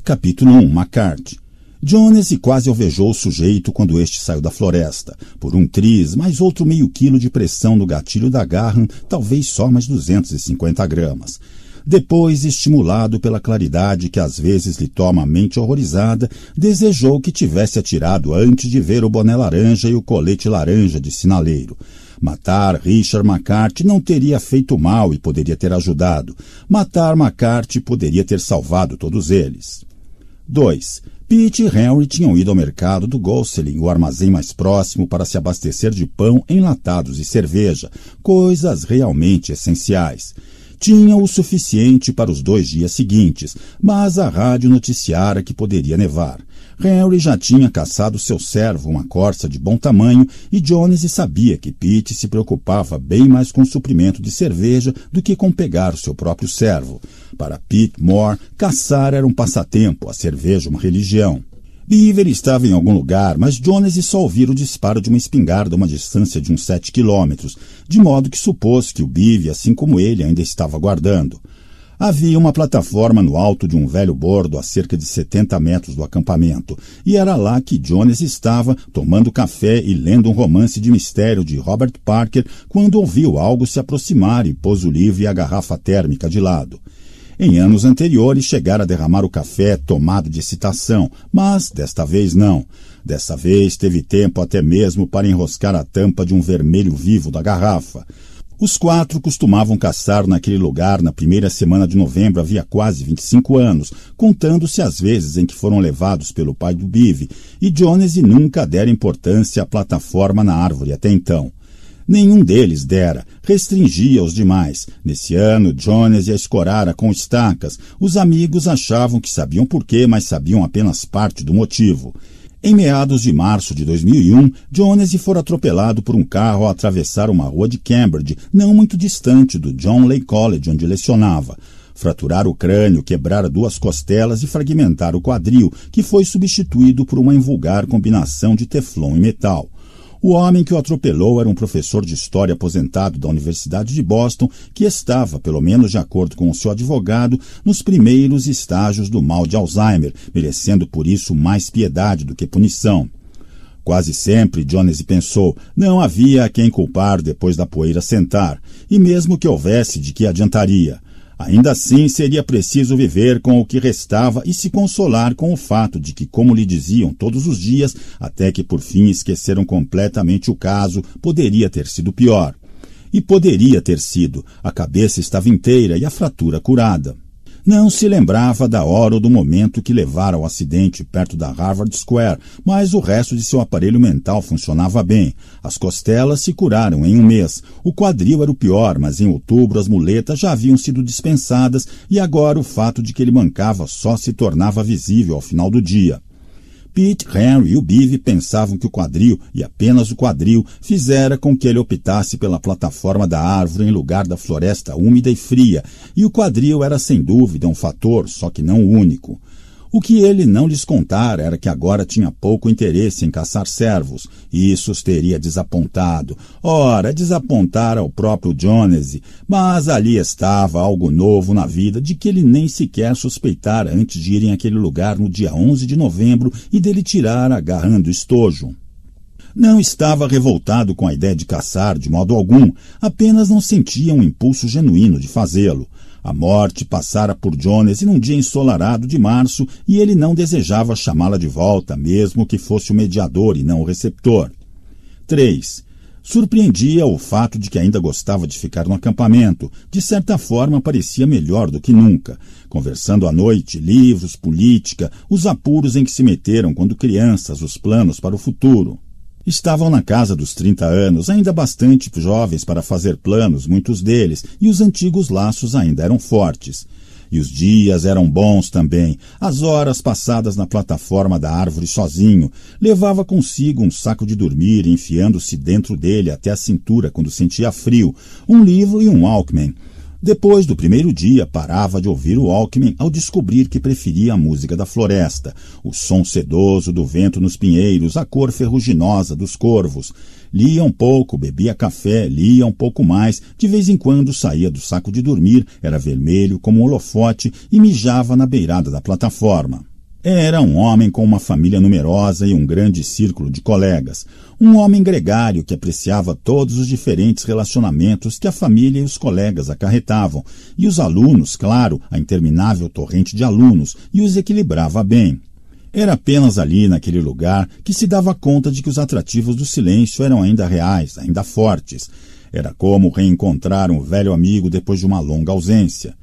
Capítulo 1 McCarthy. Jones quase alvejou o sujeito quando este saiu da floresta. Por um triz, mais outro meio quilo de pressão no gatilho da garra, talvez só mais 250 gramas. Depois, estimulado pela claridade que às vezes lhe toma a mente horrorizada, desejou que tivesse atirado antes de ver o boné laranja e o colete laranja de sinaleiro. Matar Richard McCarthy não teria feito mal e poderia ter ajudado. Matar McCarthy poderia ter salvado todos eles. 2. Pete e Henry tinham ido ao mercado do Gosselin, o armazém mais próximo, para se abastecer de pão, enlatados e cerveja, coisas realmente essenciais. Tinha o suficiente para os dois dias seguintes, mas a rádio noticiara que poderia nevar. Harry já tinha caçado seu servo, uma corça de bom tamanho, e Jones sabia que Pete se preocupava bem mais com o suprimento de cerveja do que com pegar o seu próprio servo. Para Pete Moore, caçar era um passatempo, a cerveja uma religião. Beaver estava em algum lugar, mas Jones só ouvira o disparo de uma espingarda a uma distância de uns sete quilômetros, de modo que supôs que o Beaver, assim como ele, ainda estava guardando. Havia uma plataforma no alto de um velho bordo a cerca de 70 metros do acampamento, e era lá que Jones estava, tomando café e lendo um romance de mistério de Robert Parker, quando ouviu algo se aproximar e pôs o livro e a garrafa térmica de lado. Em anos anteriores, chegara a derramar o café tomado de excitação, mas desta vez não. Desta vez teve tempo até mesmo para enroscar a tampa de um vermelho vivo da garrafa. Os quatro costumavam caçar naquele lugar na primeira semana de novembro havia quase 25 anos, contando-se as vezes em que foram levados pelo pai do Bive, e Jones nunca dera importância à plataforma na árvore até então. Nenhum deles dera, restringia os demais. Nesse ano, Jones a escorara com estacas. Os amigos achavam que sabiam porquê, mas sabiam apenas parte do motivo. Em meados de março de 2001, Jones fora atropelado por um carro ao atravessar uma rua de Cambridge, não muito distante do John Lay College, onde lecionava. Fraturar o crânio, quebrar duas costelas e fragmentar o quadril, que foi substituído por uma invulgar combinação de teflon e metal. O homem que o atropelou era um professor de história aposentado da Universidade de Boston que estava, pelo menos de acordo com o seu advogado, nos primeiros estágios do mal de Alzheimer, merecendo por isso mais piedade do que punição. Quase sempre, Jones pensou, não havia a quem culpar depois da poeira sentar, e mesmo que houvesse, de que adiantaria? Ainda assim, seria preciso viver com o que restava e se consolar com o fato de que, como lhe diziam todos os dias, até que por fim esqueceram completamente o caso, poderia ter sido pior. E poderia ter sido. A cabeça estava inteira e a fratura curada. Não se lembrava da hora ou do momento que levara ao acidente perto da Harvard Square, mas o resto de seu aparelho mental funcionava bem. As costelas se curaram em um mês. O quadril era o pior, mas em outubro as muletas já haviam sido dispensadas e agora o fato de que ele mancava só se tornava visível ao final do dia. Pete, Henry e o Bive pensavam que o quadril, e apenas o quadril, fizera com que ele optasse pela plataforma da árvore em lugar da floresta úmida e fria, e o quadril era sem dúvida um fator, só que não único. O que ele não lhes contara era que agora tinha pouco interesse em caçar servos, e isso os teria desapontado. Ora, desapontara o próprio Jonesy, mas ali estava algo novo na vida de que ele nem sequer suspeitara antes de em àquele lugar no dia 11 de novembro e dele tirar agarrando estojo. Não estava revoltado com a ideia de caçar de modo algum, apenas não sentia um impulso genuíno de fazê-lo. A morte passara por Jones num dia ensolarado de março e ele não desejava chamá-la de volta, mesmo que fosse o mediador e não o receptor. 3. Surpreendia o fato de que ainda gostava de ficar no acampamento. De certa forma, parecia melhor do que nunca. Conversando à noite, livros, política, os apuros em que se meteram quando crianças, os planos para o futuro. Estavam na casa dos 30 anos, ainda bastante jovens para fazer planos, muitos deles, e os antigos laços ainda eram fortes. E os dias eram bons também. As horas passadas na plataforma da árvore sozinho. Levava consigo um saco de dormir, enfiando-se dentro dele até a cintura quando sentia frio, um livro e um Walkman. Depois do primeiro dia, parava de ouvir o Alckmin ao descobrir que preferia a música da floresta, o som sedoso do vento nos pinheiros, a cor ferruginosa dos corvos. Lia um pouco, bebia café, lia um pouco mais, de vez em quando saía do saco de dormir, era vermelho como um holofote e mijava na beirada da plataforma. Era um homem com uma família numerosa e um grande círculo de colegas, um homem gregário que apreciava todos os diferentes relacionamentos que a família e os colegas acarretavam, e os alunos, claro, a interminável torrente de alunos, e os equilibrava bem. Era apenas ali, naquele lugar, que se dava conta de que os atrativos do silêncio eram ainda reais, ainda fortes. Era como reencontrar um velho amigo depois de uma longa ausência.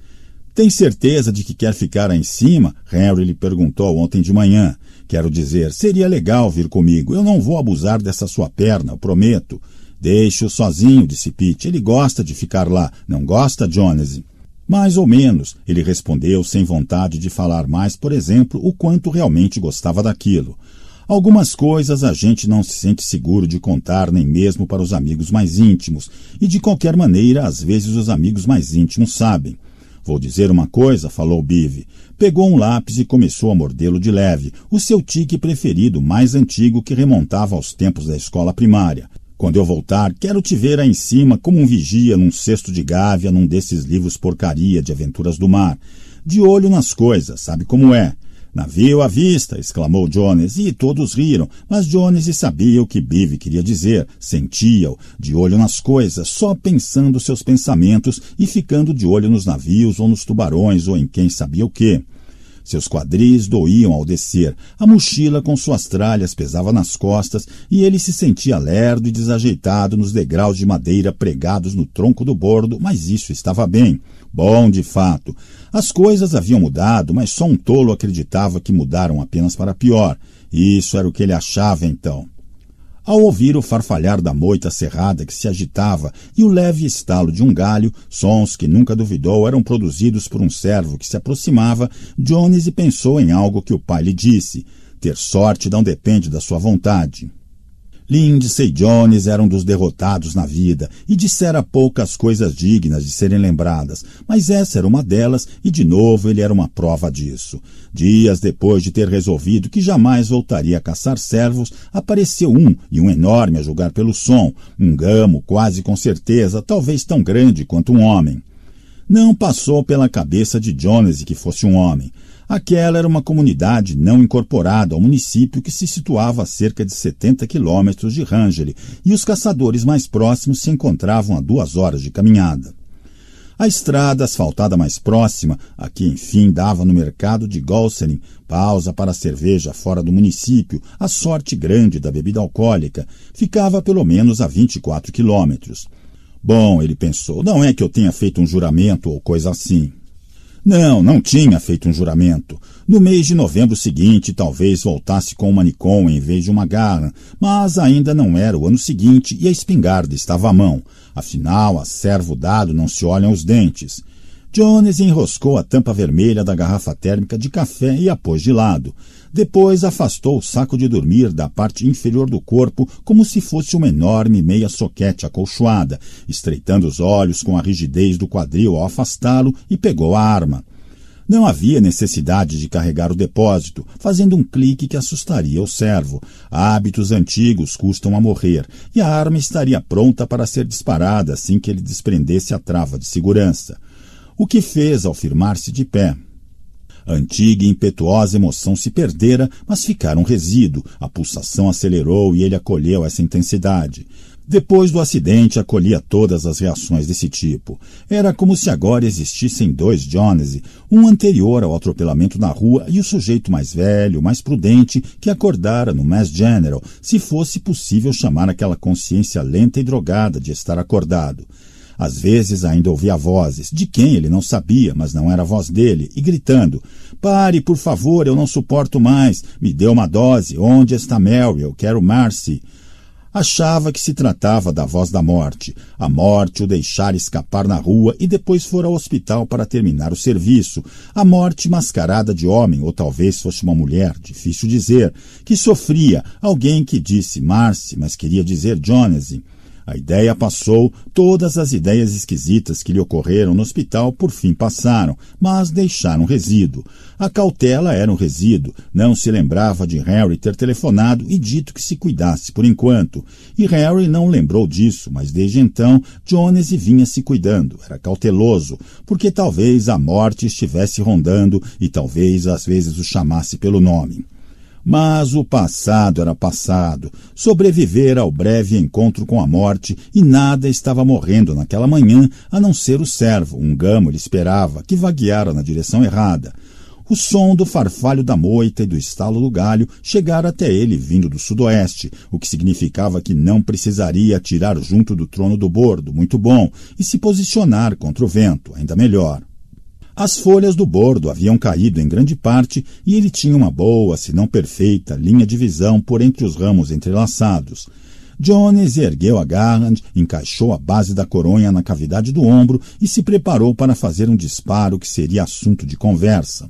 Tem certeza de que quer ficar aí em cima? Henry lhe perguntou ontem de manhã. Quero dizer, seria legal vir comigo. Eu não vou abusar dessa sua perna, prometo. Deixe-o sozinho, disse Pete. Ele gosta de ficar lá. Não gosta, Jones? Mais ou menos, ele respondeu sem vontade de falar mais, por exemplo, o quanto realmente gostava daquilo. Algumas coisas a gente não se sente seguro de contar nem mesmo para os amigos mais íntimos, e de qualquer maneira, às vezes os amigos mais íntimos sabem. Vou dizer uma coisa, falou Bive. Pegou um lápis e começou a mordê-lo de leve, o seu tique preferido, mais antigo, que remontava aos tempos da escola primária. Quando eu voltar, quero te ver aí em cima como um vigia num cesto de gávea num desses livros porcaria de aventuras do mar. De olho nas coisas, sabe como é? Navio à vista! exclamou Jones, e todos riram, mas Jones sabia o que Bive queria dizer, sentia-o, de olho nas coisas, só pensando seus pensamentos e ficando de olho nos navios ou nos tubarões ou em quem sabia o que. Seus quadris doíam ao descer, a mochila com suas tralhas pesava nas costas e ele se sentia lerdo e desajeitado nos degraus de madeira pregados no tronco do bordo, mas isso estava bem. Bom, de fato, as coisas haviam mudado, mas só um tolo acreditava que mudaram apenas para pior. Isso era o que ele achava então. Ao ouvir o farfalhar da moita cerrada que se agitava e o leve estalo de um galho, sons que nunca duvidou eram produzidos por um servo que se aproximava, Jones pensou em algo que o pai lhe disse. Ter sorte não depende da sua vontade. Lindsay Jones era um dos derrotados na vida e dissera poucas coisas dignas de serem lembradas, mas essa era uma delas e de novo ele era uma prova disso. Dias depois de ter resolvido que jamais voltaria a caçar servos, apareceu um, e um enorme a julgar pelo som, um gamo quase com certeza, talvez tão grande quanto um homem. Não passou pela cabeça de Jones que fosse um homem. Aquela era uma comunidade não incorporada ao município que se situava a cerca de 70 quilômetros de Rangeli e os caçadores mais próximos se encontravam a duas horas de caminhada. A estrada asfaltada mais próxima, a que enfim dava no mercado de Golsenin, pausa para a cerveja fora do município, a sorte grande da bebida alcoólica, ficava pelo menos a 24 quilômetros. Bom, ele pensou, não é que eu tenha feito um juramento ou coisa assim. Não, não tinha feito um juramento. No mês de novembro seguinte, talvez voltasse com uma Nikon em vez de uma Garand, mas ainda não era o ano seguinte e a espingarda estava à mão. Afinal, a servo dado não se olham os dentes. Jones enroscou a tampa vermelha da garrafa térmica de café e a pôs de lado. Depois afastou o saco de dormir da parte inferior do corpo como se fosse uma enorme meia soquete acolchoada, estreitando os olhos com a rigidez do quadril ao afastá-lo e pegou a arma. Não havia necessidade de carregar o depósito, fazendo um clique que assustaria o servo. Hábitos antigos custam a morrer, e a arma estaria pronta para ser disparada assim que ele desprendesse a trava de segurança. O que fez ao firmar-se de pé? A antiga e impetuosa emoção se perdera, mas ficara um resíduo. A pulsação acelerou e ele acolheu essa intensidade. Depois do acidente, acolhia todas as reações desse tipo. Era como se agora existissem dois Jonesy, um anterior ao atropelamento na rua e o sujeito mais velho, mais prudente, que acordara no Mass General, se fosse possível chamar aquela consciência lenta e drogada de estar acordado. Às vezes ainda ouvia vozes, de quem ele não sabia, mas não era a voz dele, e gritando: Pare, por favor, eu não suporto mais, me dê uma dose, onde está Mary, eu quero Marcy. Achava que se tratava da voz da morte. A morte o deixara escapar na rua e depois for ao hospital para terminar o serviço. A morte mascarada de homem, ou talvez fosse uma mulher, difícil dizer, que sofria, alguém que disse Marcy, mas queria dizer Jonesy. A ideia passou, todas as ideias esquisitas que lhe ocorreram no hospital por fim passaram, mas deixaram resíduo. A cautela era um resíduo, não se lembrava de Harry ter telefonado e dito que se cuidasse por enquanto. E Harry não lembrou disso, mas desde então Jones vinha se cuidando, era cauteloso, porque talvez a morte estivesse rondando e talvez às vezes o chamasse pelo nome. Mas o passado era passado. Sobreviver ao breve encontro com a morte e nada estava morrendo naquela manhã a não ser o servo, um gamo ele esperava, que vagueara na direção errada. O som do farfalho da moita e do estalo do galho chegara até ele vindo do sudoeste, o que significava que não precisaria atirar junto do trono do bordo, muito bom, e se posicionar contra o vento, ainda melhor. As folhas do bordo haviam caído em grande parte e ele tinha uma boa, se não perfeita, linha de visão por entre os ramos entrelaçados. Jones ergueu a Garland, encaixou a base da coronha na cavidade do ombro e se preparou para fazer um disparo que seria assunto de conversa.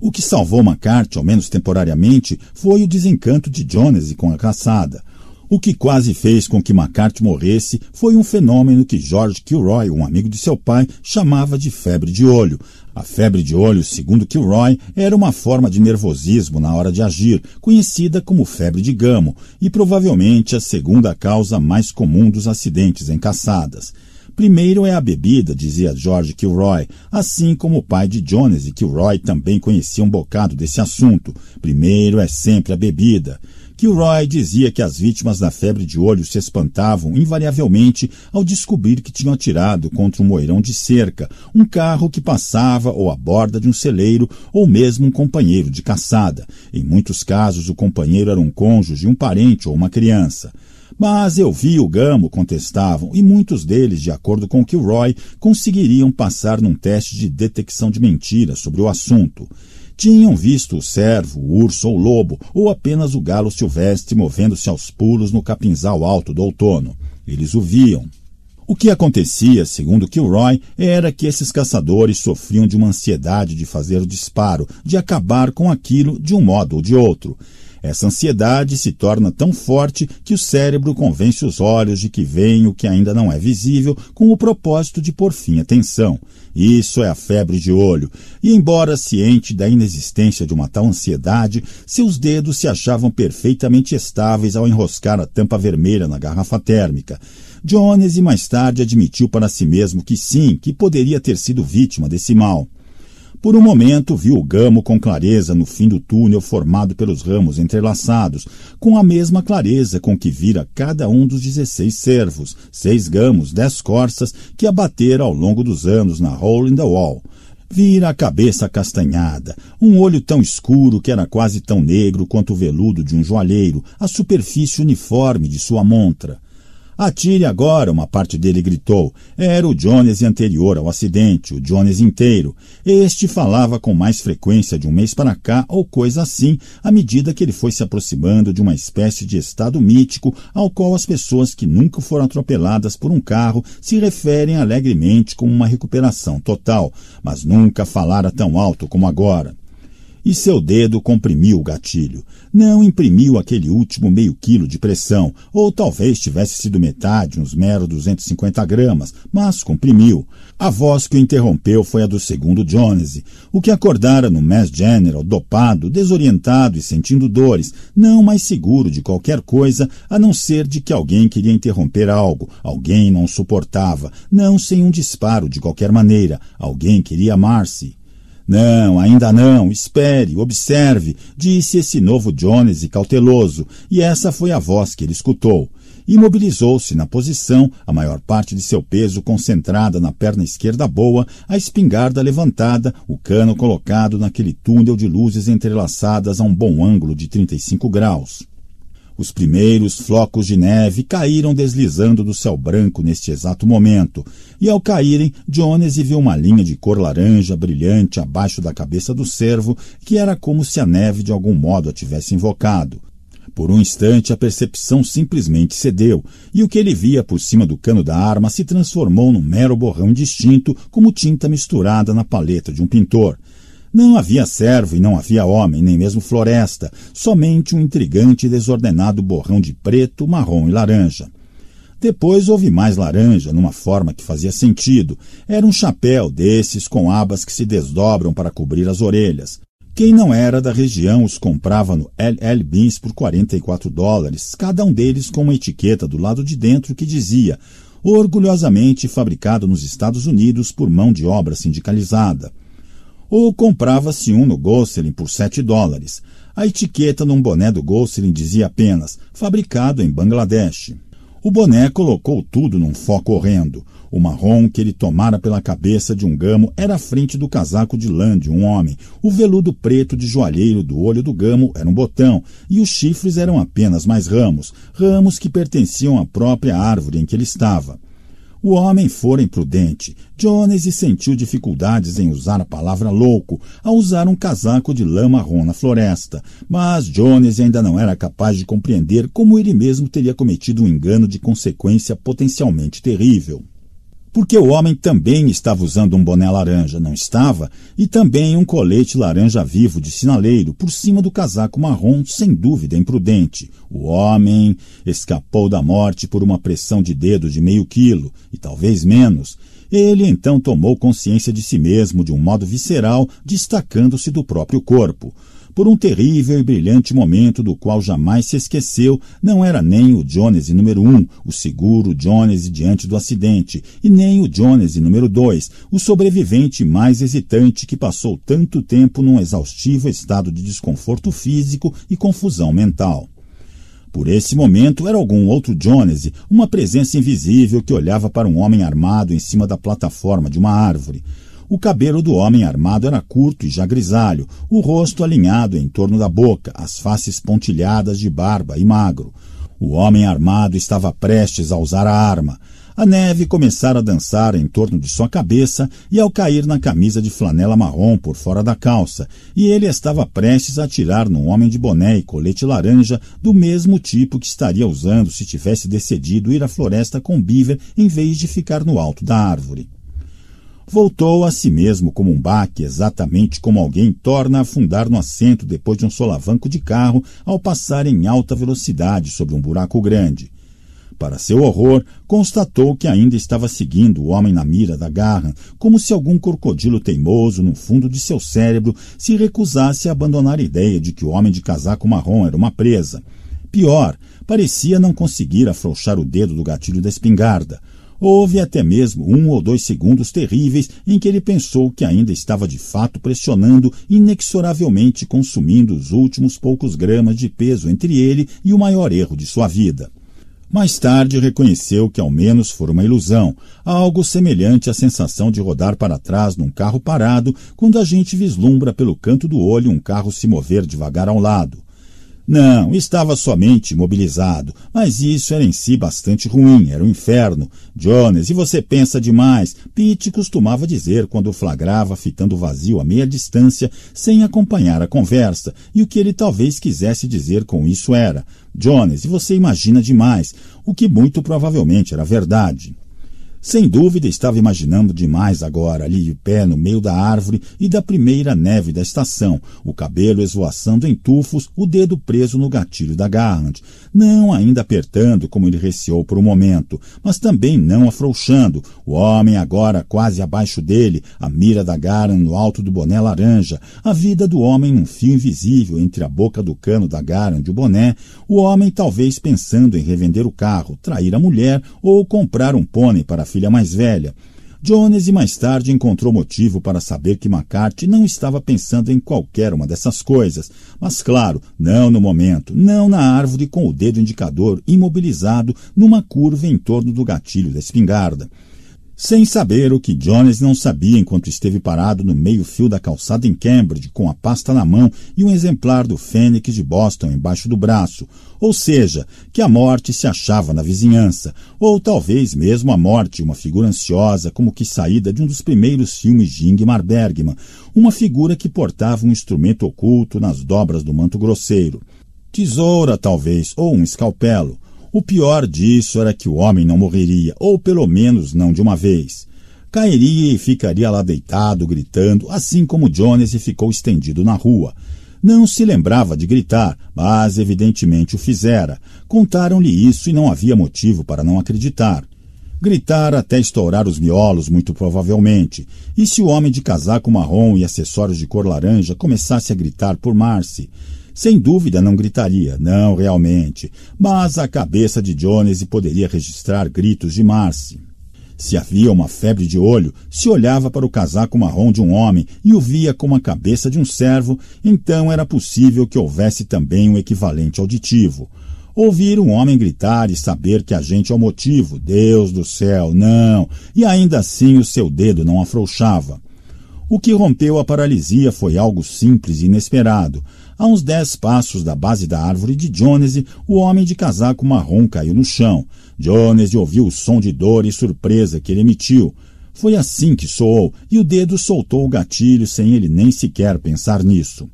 O que salvou McCarthy, ao menos temporariamente, foi o desencanto de Jones com a caçada. O que quase fez com que McCarthy morresse foi um fenômeno que George Kilroy, um amigo de seu pai, chamava de febre de olho. A febre de olho, segundo Kilroy, era uma forma de nervosismo na hora de agir, conhecida como febre de gamo, e provavelmente a segunda causa mais comum dos acidentes em caçadas. Primeiro é a bebida, dizia George Kilroy, assim como o pai de Jones e Kilroy também conhecia um bocado desse assunto. Primeiro é sempre a bebida. Que o Roy dizia que as vítimas da febre de olho se espantavam invariavelmente ao descobrir que tinham atirado contra um moirão de cerca, um carro que passava ou a borda de um celeiro ou mesmo um companheiro de caçada. Em muitos casos, o companheiro era um cônjuge, um parente ou uma criança. Mas eu vi o Gamo, contestavam, e muitos deles, de acordo com que o Roy conseguiriam passar num teste de detecção de mentiras sobre o assunto tinham visto o servo, o urso ou o lobo, ou apenas o galo silvestre movendo-se aos pulos no capinzal alto do outono. Eles o viam. O que acontecia, segundo Kilroy, era que esses caçadores sofriam de uma ansiedade de fazer o disparo, de acabar com aquilo de um modo ou de outro. Essa ansiedade se torna tão forte que o cérebro convence os olhos de que vem o que ainda não é visível com o propósito de pôr fim à tensão. Isso é a febre de olho. E embora ciente da inexistência de uma tal ansiedade, seus dedos se achavam perfeitamente estáveis ao enroscar a tampa vermelha na garrafa térmica. Jones mais tarde admitiu para si mesmo que sim, que poderia ter sido vítima desse mal. Por um momento, viu o gamo com clareza no fim do túnel formado pelos ramos entrelaçados, com a mesma clareza com que vira cada um dos dezesseis cervos, seis gamos, dez corças, que abatera ao longo dos anos na Hole in the Wall. Vira a cabeça castanhada, um olho tão escuro que era quase tão negro quanto o veludo de um joalheiro, a superfície uniforme de sua montra. Atire agora, uma parte dele gritou. Era o Jones anterior ao acidente, o Jones inteiro. Este falava com mais frequência de um mês para cá ou coisa assim, à medida que ele foi se aproximando de uma espécie de estado mítico ao qual as pessoas que nunca foram atropeladas por um carro se referem alegremente como uma recuperação total, mas nunca falara tão alto como agora e seu dedo comprimiu o gatilho. Não imprimiu aquele último meio quilo de pressão, ou talvez tivesse sido metade, uns meros 250 gramas, mas comprimiu. A voz que o interrompeu foi a do segundo Jones, o que acordara no Mass General, dopado, desorientado e sentindo dores, não mais seguro de qualquer coisa, a não ser de que alguém queria interromper algo, alguém não suportava, não sem um disparo de qualquer maneira, alguém queria amar-se. Não, ainda não, espere, observe, disse esse novo Jones e cauteloso, e essa foi a voz que ele escutou. Imobilizou-se na posição, a maior parte de seu peso concentrada na perna esquerda boa, a espingarda levantada, o cano colocado naquele túnel de luzes entrelaçadas a um bom ângulo de 35 graus. Os primeiros flocos de neve caíram deslizando do céu branco neste exato momento, e ao caírem, Jones viu uma linha de cor laranja brilhante abaixo da cabeça do cervo, que era como se a neve de algum modo a tivesse invocado. Por um instante, a percepção simplesmente cedeu, e o que ele via por cima do cano da arma se transformou num mero borrão distinto, como tinta misturada na paleta de um pintor. Não havia servo e não havia homem, nem mesmo floresta, somente um intrigante e desordenado borrão de preto, marrom e laranja. Depois houve mais laranja, numa forma que fazia sentido. Era um chapéu desses com abas que se desdobram para cobrir as orelhas. Quem não era da região os comprava no LL Beans por 44 dólares, cada um deles com uma etiqueta do lado de dentro que dizia orgulhosamente fabricado nos Estados Unidos por mão de obra sindicalizada. Ou comprava-se um no Gosselin por 7 dólares. A etiqueta num boné do Gosselin dizia apenas fabricado em Bangladesh. O boné colocou tudo num foco horrendo. O marrom que ele tomara pela cabeça de um gamo era a frente do casaco de lã de um homem. O veludo preto de joalheiro do olho do gamo era um botão, e os chifres eram apenas mais ramos, ramos que pertenciam à própria árvore em que ele estava. O homem fora imprudente. Jones sentiu dificuldades em usar a palavra louco ao usar um casaco de lã marrom na floresta, mas Jones ainda não era capaz de compreender como ele mesmo teria cometido um engano de consequência potencialmente terrível porque o homem também estava usando um boné laranja, não estava? E também um colete laranja vivo de sinaleiro por cima do casaco marrom, sem dúvida imprudente. O homem escapou da morte por uma pressão de dedo de meio quilo, e talvez menos. Ele então tomou consciência de si mesmo de um modo visceral, destacando-se do próprio corpo por um terrível e brilhante momento do qual jamais se esqueceu, não era nem o Jones número 1, um, o seguro Jones diante do acidente, e nem o Jones número 2, o sobrevivente mais hesitante que passou tanto tempo num exaustivo estado de desconforto físico e confusão mental. Por esse momento era algum outro Jones, uma presença invisível que olhava para um homem armado em cima da plataforma de uma árvore. O cabelo do homem armado era curto e já grisalho, o rosto alinhado em torno da boca, as faces pontilhadas de barba e magro. O homem armado estava prestes a usar a arma. A neve começara a dançar em torno de sua cabeça e ao cair na camisa de flanela marrom por fora da calça, e ele estava prestes a atirar num homem de boné e colete laranja do mesmo tipo que estaria usando se tivesse decidido ir à floresta com Beaver em vez de ficar no alto da árvore voltou a si mesmo como um baque, exatamente como alguém torna a afundar no assento depois de um solavanco de carro ao passar em alta velocidade sobre um buraco grande. Para seu horror, constatou que ainda estava seguindo o homem na mira da garra, como se algum crocodilo teimoso no fundo de seu cérebro se recusasse a abandonar a ideia de que o homem de casaco marrom era uma presa. Pior, parecia não conseguir afrouxar o dedo do gatilho da espingarda. Houve até mesmo um ou dois segundos terríveis em que ele pensou que ainda estava de fato pressionando, inexoravelmente consumindo os últimos poucos gramas de peso entre ele e o maior erro de sua vida. Mais tarde reconheceu que ao menos fora uma ilusão, algo semelhante à sensação de rodar para trás num carro parado quando a gente vislumbra pelo canto do olho um carro se mover devagar ao lado. Não, estava somente mobilizado, mas isso era em si bastante ruim, era um inferno. Jones, e você pensa demais, Pete costumava dizer quando flagrava fitando vazio a meia distância, sem acompanhar a conversa, e o que ele talvez quisesse dizer com isso era: Jones, e você imagina demais, o que muito provavelmente era verdade. Sem dúvida estava imaginando demais agora, ali de pé no meio da árvore e da primeira neve da estação, o cabelo esvoaçando em tufos, o dedo preso no gatilho da Garrand. Não ainda apertando, como ele receou por um momento, mas também não afrouxando, o homem agora quase abaixo dele, a mira da Garrand no alto do boné laranja, a vida do homem num fio invisível entre a boca do cano da Garrand e o boné, o homem talvez pensando em revender o carro, trair a mulher ou comprar um pônei para filha mais velha. Jones mais tarde encontrou motivo para saber que McCarthy não estava pensando em qualquer uma dessas coisas, mas claro, não no momento, não na árvore com o dedo indicador imobilizado numa curva em torno do gatilho da espingarda sem saber o que Jones não sabia enquanto esteve parado no meio-fio da calçada em Cambridge, com a pasta na mão e um exemplar do Fênix de Boston embaixo do braço, ou seja, que a morte se achava na vizinhança, ou talvez mesmo a morte, uma figura ansiosa como que saída de um dos primeiros filmes de Ingmar Bergman, uma figura que portava um instrumento oculto nas dobras do manto grosseiro. Tesoura, talvez, ou um escalpelo. O pior disso era que o homem não morreria, ou pelo menos não de uma vez. Cairia e ficaria lá deitado, gritando, assim como Jones ficou estendido na rua. Não se lembrava de gritar, mas evidentemente o fizera. Contaram-lhe isso e não havia motivo para não acreditar. Gritar até estourar os miolos, muito provavelmente. E se o homem de casaco marrom e acessórios de cor laranja começasse a gritar por Marcy? Sem dúvida não gritaria, não realmente, mas a cabeça de Jones poderia registrar gritos de Marcy. Se havia uma febre de olho, se olhava para o casaco marrom de um homem e o via como a cabeça de um servo, então era possível que houvesse também um equivalente auditivo. Ouvir um homem gritar e saber que a gente é o motivo, Deus do céu, não, e ainda assim o seu dedo não afrouxava. O que rompeu a paralisia foi algo simples e inesperado. A uns dez passos da base da árvore de Jones, o homem de casaco marrom caiu no chão. Jones ouviu o som de dor e surpresa que ele emitiu. Foi assim que soou, e o dedo soltou o gatilho sem ele nem sequer pensar nisso.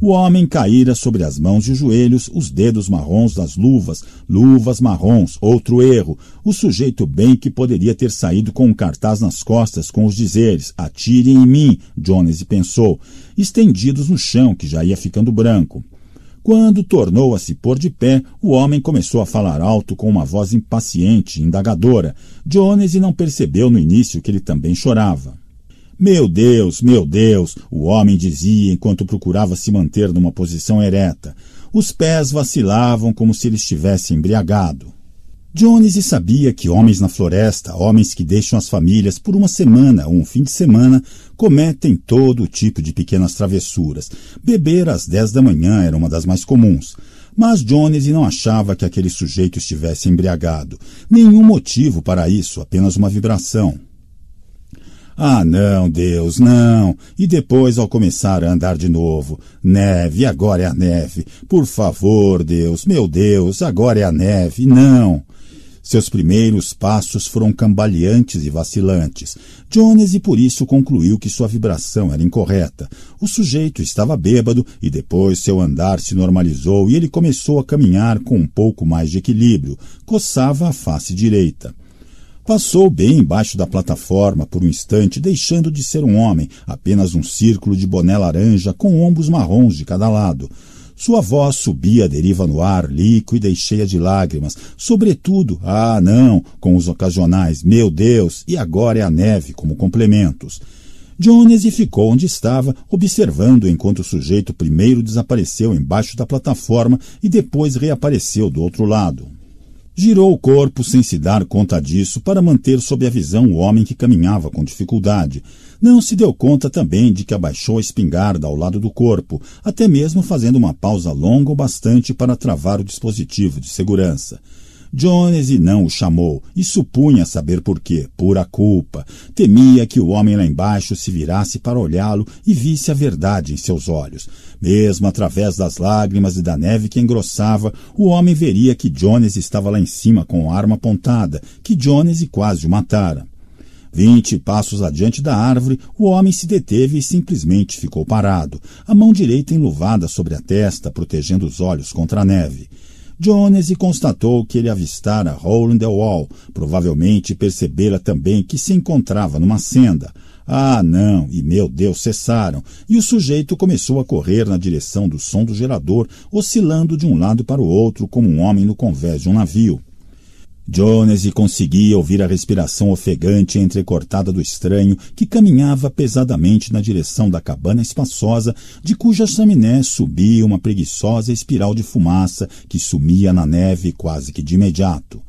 O homem caíra sobre as mãos e os joelhos, os dedos marrons das luvas, luvas marrons, outro erro. O sujeito bem que poderia ter saído com um cartaz nas costas com os dizeres: Atirem em mim, Jones pensou, estendidos no chão que já ia ficando branco. Quando tornou a se pôr de pé, o homem começou a falar alto com uma voz impaciente indagadora. Jones não percebeu no início que ele também chorava. Meu Deus, meu Deus, o homem dizia enquanto procurava se manter numa posição ereta. Os pés vacilavam como se ele estivesse embriagado. Jones sabia que homens na floresta, homens que deixam as famílias por uma semana ou um fim de semana, cometem todo tipo de pequenas travessuras. Beber às dez da manhã era uma das mais comuns. Mas Jones não achava que aquele sujeito estivesse embriagado. Nenhum motivo para isso, apenas uma vibração. Ah, não, Deus, não. E depois, ao começar a andar de novo, neve, agora é a neve. Por favor, Deus, meu Deus, agora é a neve. Não. Seus primeiros passos foram cambaleantes e vacilantes. Jones e por isso concluiu que sua vibração era incorreta. O sujeito estava bêbado e depois seu andar se normalizou e ele começou a caminhar com um pouco mais de equilíbrio. Coçava a face direita. Passou bem embaixo da plataforma por um instante, deixando de ser um homem, apenas um círculo de boné laranja com ombros marrons de cada lado. Sua voz subia a deriva no ar, líquida e cheia de lágrimas, sobretudo, ah não, com os ocasionais, meu Deus, e agora é a neve, como complementos. Jones ficou onde estava, observando enquanto o sujeito primeiro desapareceu embaixo da plataforma e depois reapareceu do outro lado. Girou o corpo sem se dar conta disso para manter sob a visão o homem que caminhava com dificuldade. Não se deu conta também de que abaixou a espingarda ao lado do corpo, até mesmo fazendo uma pausa longa o bastante para travar o dispositivo de segurança. Jones não o chamou e supunha saber por quê, pura culpa. Temia que o homem lá embaixo se virasse para olhá-lo e visse a verdade em seus olhos. Mesmo através das lágrimas e da neve que engrossava, o homem veria que Jones estava lá em cima com a arma apontada, que Jones quase o matara. Vinte passos adiante da árvore, o homem se deteve e simplesmente ficou parado, a mão direita enluvada sobre a testa, protegendo os olhos contra a neve. Jones constatou que ele avistara Roland Wall, provavelmente percebera também que se encontrava numa senda. Ah, não, e meu Deus, cessaram, e o sujeito começou a correr na direção do som do gerador, oscilando de um lado para o outro como um homem no convés de um navio. Jones conseguia ouvir a respiração ofegante e entrecortada do estranho que caminhava pesadamente na direção da cabana espaçosa, de cuja chaminé subia uma preguiçosa espiral de fumaça que sumia na neve quase que de imediato.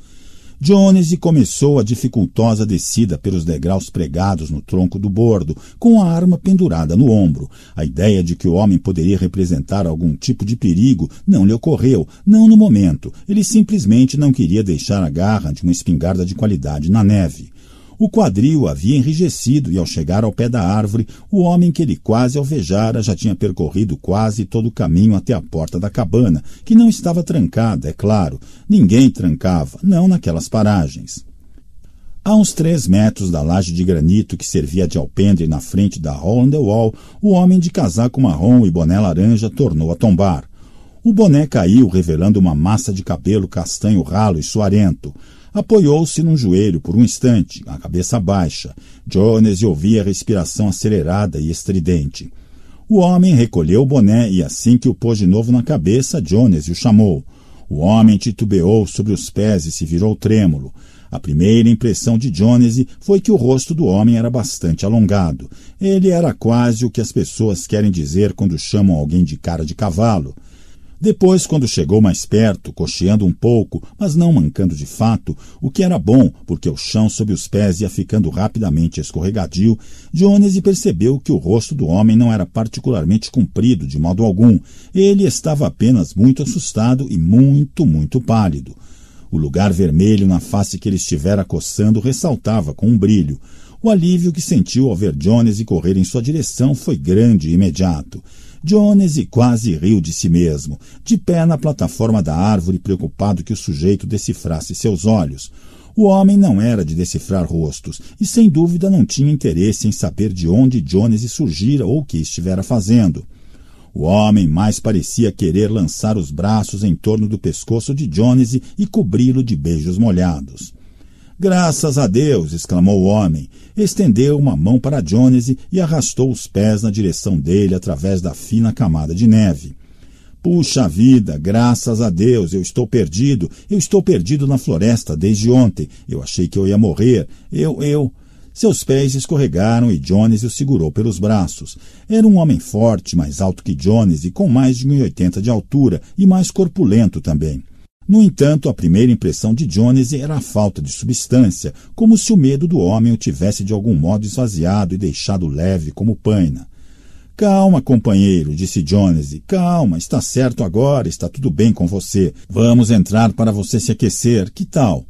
Jones começou a dificultosa descida pelos degraus pregados no tronco do bordo, com a arma pendurada no ombro. A ideia de que o homem poderia representar algum tipo de perigo não lhe ocorreu, não no momento. Ele simplesmente não queria deixar a garra de uma espingarda de qualidade na neve. O quadril havia enrijecido e, ao chegar ao pé da árvore, o homem que ele quase alvejara já tinha percorrido quase todo o caminho até a porta da cabana, que não estava trancada, é claro. Ninguém trancava, não naquelas paragens. A uns três metros da laje de granito que servia de alpendre na frente da Hall on the Wall, o homem de casaco marrom e boné laranja tornou a tombar. O boné caiu, revelando uma massa de cabelo castanho ralo e suarento. Apoiou-se num joelho por um instante, a cabeça baixa. Jones ouvia a respiração acelerada e estridente. O homem recolheu o boné e, assim que o pôs de novo na cabeça, Jones o chamou. O homem titubeou sobre os pés e se virou trêmulo. A primeira impressão de Jones foi que o rosto do homem era bastante alongado. Ele era quase o que as pessoas querem dizer quando chamam alguém de cara de cavalo. Depois, quando chegou mais perto, cocheando um pouco, mas não mancando de fato, o que era bom, porque o chão sob os pés ia ficando rapidamente escorregadio, Dionísio percebeu que o rosto do homem não era particularmente comprido de modo algum. Ele estava apenas muito assustado e muito, muito pálido. O lugar vermelho na face que ele estivera coçando ressaltava com um brilho. O alívio que sentiu ao ver Jones correr em sua direção foi grande e imediato. Jones quase riu de si mesmo, de pé na plataforma da árvore, preocupado que o sujeito decifrasse seus olhos. O homem não era de decifrar rostos e, sem dúvida, não tinha interesse em saber de onde Jones surgira ou o que estivera fazendo. O homem mais parecia querer lançar os braços em torno do pescoço de Jones e cobri-lo de beijos molhados. Graças a Deus! exclamou o homem. Estendeu uma mão para Jones e arrastou os pés na direção dele através da fina camada de neve. Puxa vida, graças a Deus, eu estou perdido. Eu estou perdido na floresta desde ontem. Eu achei que eu ia morrer. Eu, eu. Seus pés escorregaram e Jones o segurou pelos braços. Era um homem forte, mais alto que Jones e com mais de 1,80 de altura e mais corpulento também. No entanto, a primeira impressão de Jones era a falta de substância, como se o medo do homem o tivesse de algum modo esvaziado e deixado leve como paina. Calma, companheiro, disse Jones. Calma, está certo agora, está tudo bem com você. Vamos entrar para você se aquecer, que tal?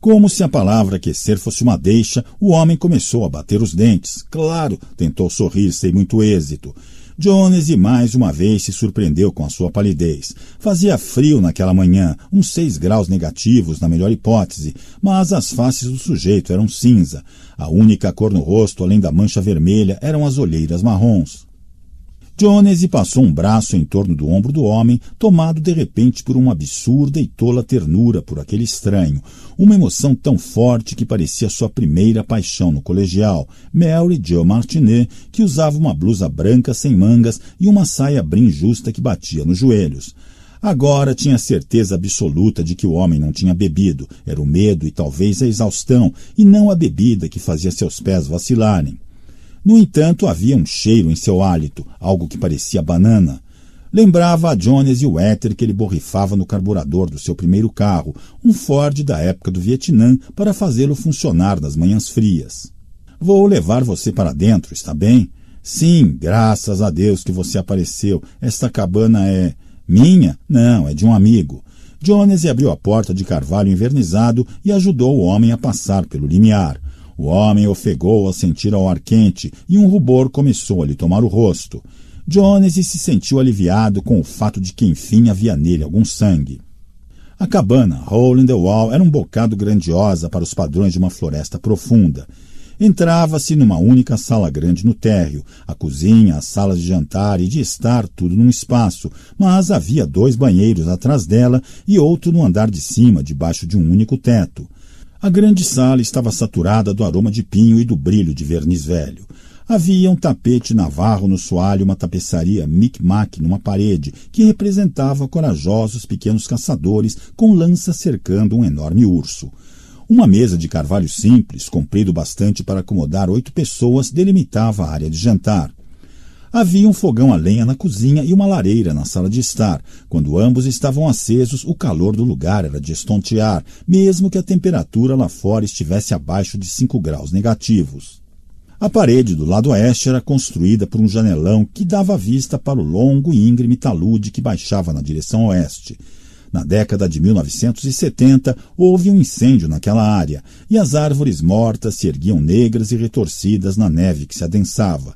Como se a palavra aquecer fosse uma deixa, o homem começou a bater os dentes. Claro, tentou sorrir sem muito êxito. Jones e mais uma vez se surpreendeu com a sua palidez. Fazia frio naquela manhã, uns seis graus negativos na melhor hipótese, mas as faces do sujeito eram cinza. A única cor no rosto, além da mancha vermelha, eram as olheiras marrons. Jones passou um braço em torno do ombro do homem, tomado de repente por uma absurda e tola ternura por aquele estranho, uma emoção tão forte que parecia sua primeira paixão no colegial, Mary Joe Martinet, que usava uma blusa branca sem mangas e uma saia brim justa que batia nos joelhos. Agora tinha certeza absoluta de que o homem não tinha bebido, era o medo e talvez a exaustão, e não a bebida que fazia seus pés vacilarem. No entanto, havia um cheiro em seu hálito, algo que parecia banana. Lembrava a Jones e o éter que ele borrifava no carburador do seu primeiro carro, um Ford da época do Vietnã, para fazê-lo funcionar nas manhãs frias. Vou levar você para dentro, está bem? Sim, graças a Deus que você apareceu. Esta cabana é. minha? Não, é de um amigo. Jones abriu a porta de carvalho envernizado e ajudou o homem a passar pelo limiar. O homem ofegou ao sentir ao ar quente e um rubor começou a lhe tomar o rosto. Jones se sentiu aliviado com o fato de que enfim havia nele algum sangue. A cabana Hole in the Wall era um bocado grandiosa para os padrões de uma floresta profunda. Entrava-se numa única sala grande no térreo, a cozinha, as salas de jantar e de estar, tudo num espaço, mas havia dois banheiros atrás dela e outro no andar de cima, debaixo de um único teto. A grande sala estava saturada do aroma de pinho e do brilho de verniz velho. Havia um tapete navarro no soalho, uma tapeçaria micmac numa parede, que representava corajosos pequenos caçadores com lança cercando um enorme urso. Uma mesa de carvalho simples, comprido bastante para acomodar oito pessoas, delimitava a área de jantar. Havia um fogão a lenha na cozinha e uma lareira na sala de estar. Quando ambos estavam acesos, o calor do lugar era de estontear, mesmo que a temperatura lá fora estivesse abaixo de 5 graus negativos. A parede do lado oeste era construída por um janelão que dava vista para o longo e íngreme talude que baixava na direção oeste. Na década de 1970, houve um incêndio naquela área e as árvores mortas se erguiam negras e retorcidas na neve que se adensava.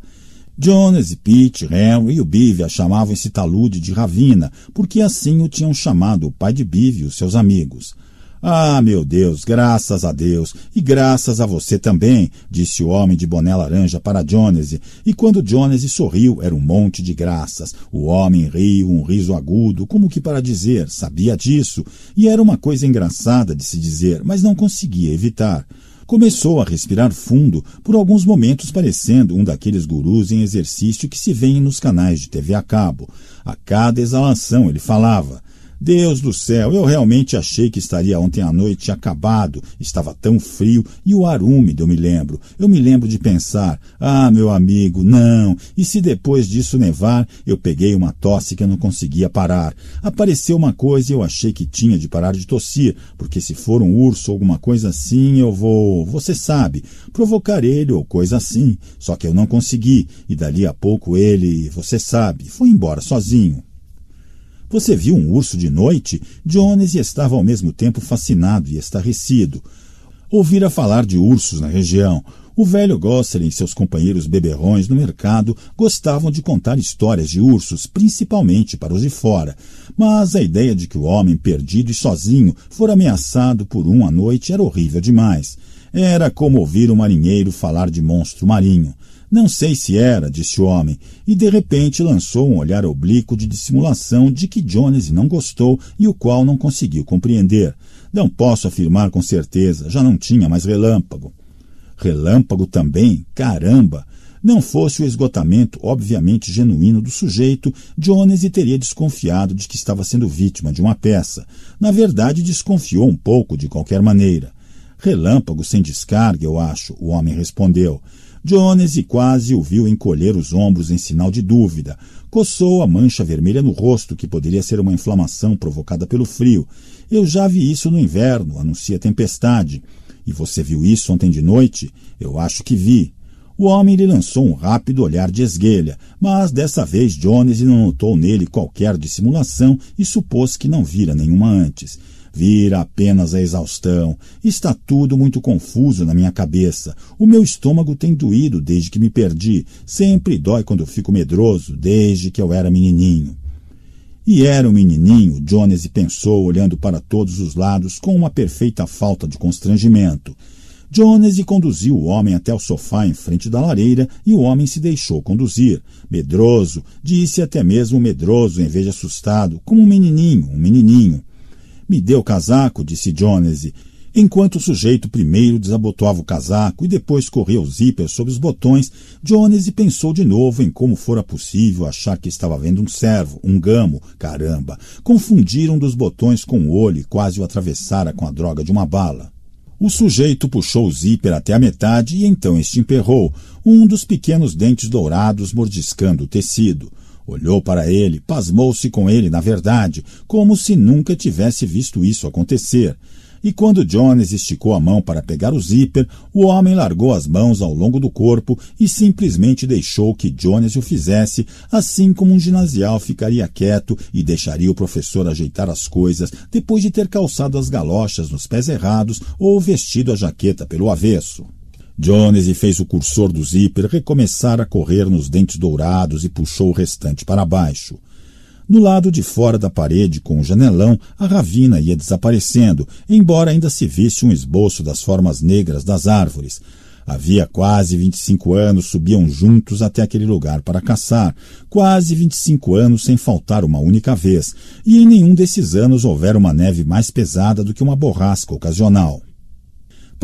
Jones e Pete, Ram e o Bivy a chamavam esse talude de Ravina, porque assim o tinham chamado o pai de Bivy e os seus amigos. Ah, meu Deus, graças a Deus e graças a você também, disse o homem de boné laranja para Jonesy, e quando Jonesy sorriu, era um monte de graças. O homem riu um riso agudo, como que para dizer, sabia disso, e era uma coisa engraçada de se dizer, mas não conseguia evitar. Começou a respirar fundo, por alguns momentos parecendo um daqueles gurus em exercício que se vêem nos canais de TV a cabo. A cada exalação ele falava, Deus do céu, eu realmente achei que estaria ontem à noite acabado. Estava tão frio e o ar úmido, eu me lembro. Eu me lembro de pensar: ah, meu amigo, não. E se depois disso nevar, eu peguei uma tosse que eu não conseguia parar. Apareceu uma coisa e eu achei que tinha de parar de tossir, porque se for um urso ou alguma coisa assim, eu vou, você sabe, provocar ele ou coisa assim. Só que eu não consegui, e dali a pouco ele, você sabe, foi embora sozinho. Você viu um urso de noite? Jones estava ao mesmo tempo fascinado e estarrecido. Ouvira falar de ursos na região. O velho Gosselin e seus companheiros beberrões no mercado gostavam de contar histórias de ursos, principalmente para os de fora. Mas a ideia de que o homem perdido e sozinho fora ameaçado por um à noite era horrível demais. Era como ouvir um marinheiro falar de monstro marinho. Não sei se era, disse o homem, e de repente lançou um olhar oblíquo de dissimulação de que Jones não gostou e o qual não conseguiu compreender. Não posso afirmar com certeza, já não tinha mais relâmpago. Relâmpago também? Caramba! Não fosse o esgotamento obviamente genuíno do sujeito, Jones teria desconfiado de que estava sendo vítima de uma peça. Na verdade, desconfiou um pouco de qualquer maneira. Relâmpago sem descarga, eu acho, o homem respondeu. Jones quase o viu encolher os ombros em sinal de dúvida. Coçou a mancha vermelha no rosto, que poderia ser uma inflamação provocada pelo frio. Eu já vi isso no inverno, anuncia tempestade. E você viu isso ontem de noite? Eu acho que vi. O homem lhe lançou um rápido olhar de esguelha, mas dessa vez Jones não notou nele qualquer dissimulação e supôs que não vira nenhuma antes. Vira apenas a exaustão. Está tudo muito confuso na minha cabeça. O meu estômago tem doído desde que me perdi. Sempre dói quando fico medroso, desde que eu era menininho. E era um menininho, Jones pensou, olhando para todos os lados com uma perfeita falta de constrangimento. Jones conduziu o homem até o sofá em frente da lareira e o homem se deixou conduzir. Medroso, disse até mesmo medroso em vez de assustado, como um menininho, um menininho. Me deu o casaco, disse Jones, Enquanto o sujeito primeiro desabotoava o casaco e depois corria o zíper sobre os botões, Jones pensou de novo em como fora possível achar que estava vendo um servo, um gamo, caramba. Confundiram um dos botões com o olho e quase o atravessara com a droga de uma bala. O sujeito puxou o zíper até a metade e então este emperrou, um dos pequenos dentes dourados mordiscando o tecido. Olhou para ele, pasmou-se com ele, na verdade, como se nunca tivesse visto isso acontecer. E quando Jones esticou a mão para pegar o zíper, o homem largou as mãos ao longo do corpo e simplesmente deixou que Jones o fizesse, assim como um ginasial ficaria quieto e deixaria o professor ajeitar as coisas depois de ter calçado as galochas nos pés errados ou vestido a jaqueta pelo avesso. Jones fez o cursor do zíper recomeçar a correr nos dentes dourados e puxou o restante para baixo. No lado de fora da parede, com o janelão, a ravina ia desaparecendo, embora ainda se visse um esboço das formas negras das árvores. Havia quase 25 anos subiam juntos até aquele lugar para caçar, quase 25 anos sem faltar uma única vez, e em nenhum desses anos houvera uma neve mais pesada do que uma borrasca ocasional.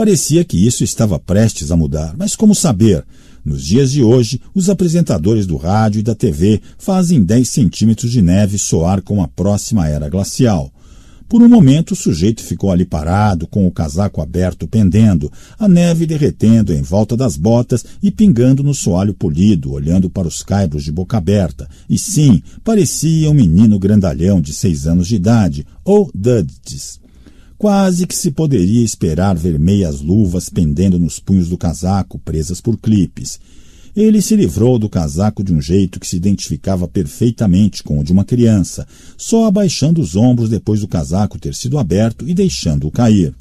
Parecia que isso estava prestes a mudar, mas como saber? Nos dias de hoje, os apresentadores do rádio e da TV fazem 10 centímetros de neve soar com a próxima era glacial. Por um momento, o sujeito ficou ali parado, com o casaco aberto pendendo, a neve derretendo em volta das botas e pingando no soalho polido, olhando para os caibros de boca aberta. E sim, parecia um menino grandalhão de seis anos de idade, ou Duds. Quase que se poderia esperar ver meias luvas pendendo nos punhos do casaco, presas por clipes. Ele se livrou do casaco de um jeito que se identificava perfeitamente com o de uma criança, só abaixando os ombros depois do casaco ter sido aberto e deixando-o cair.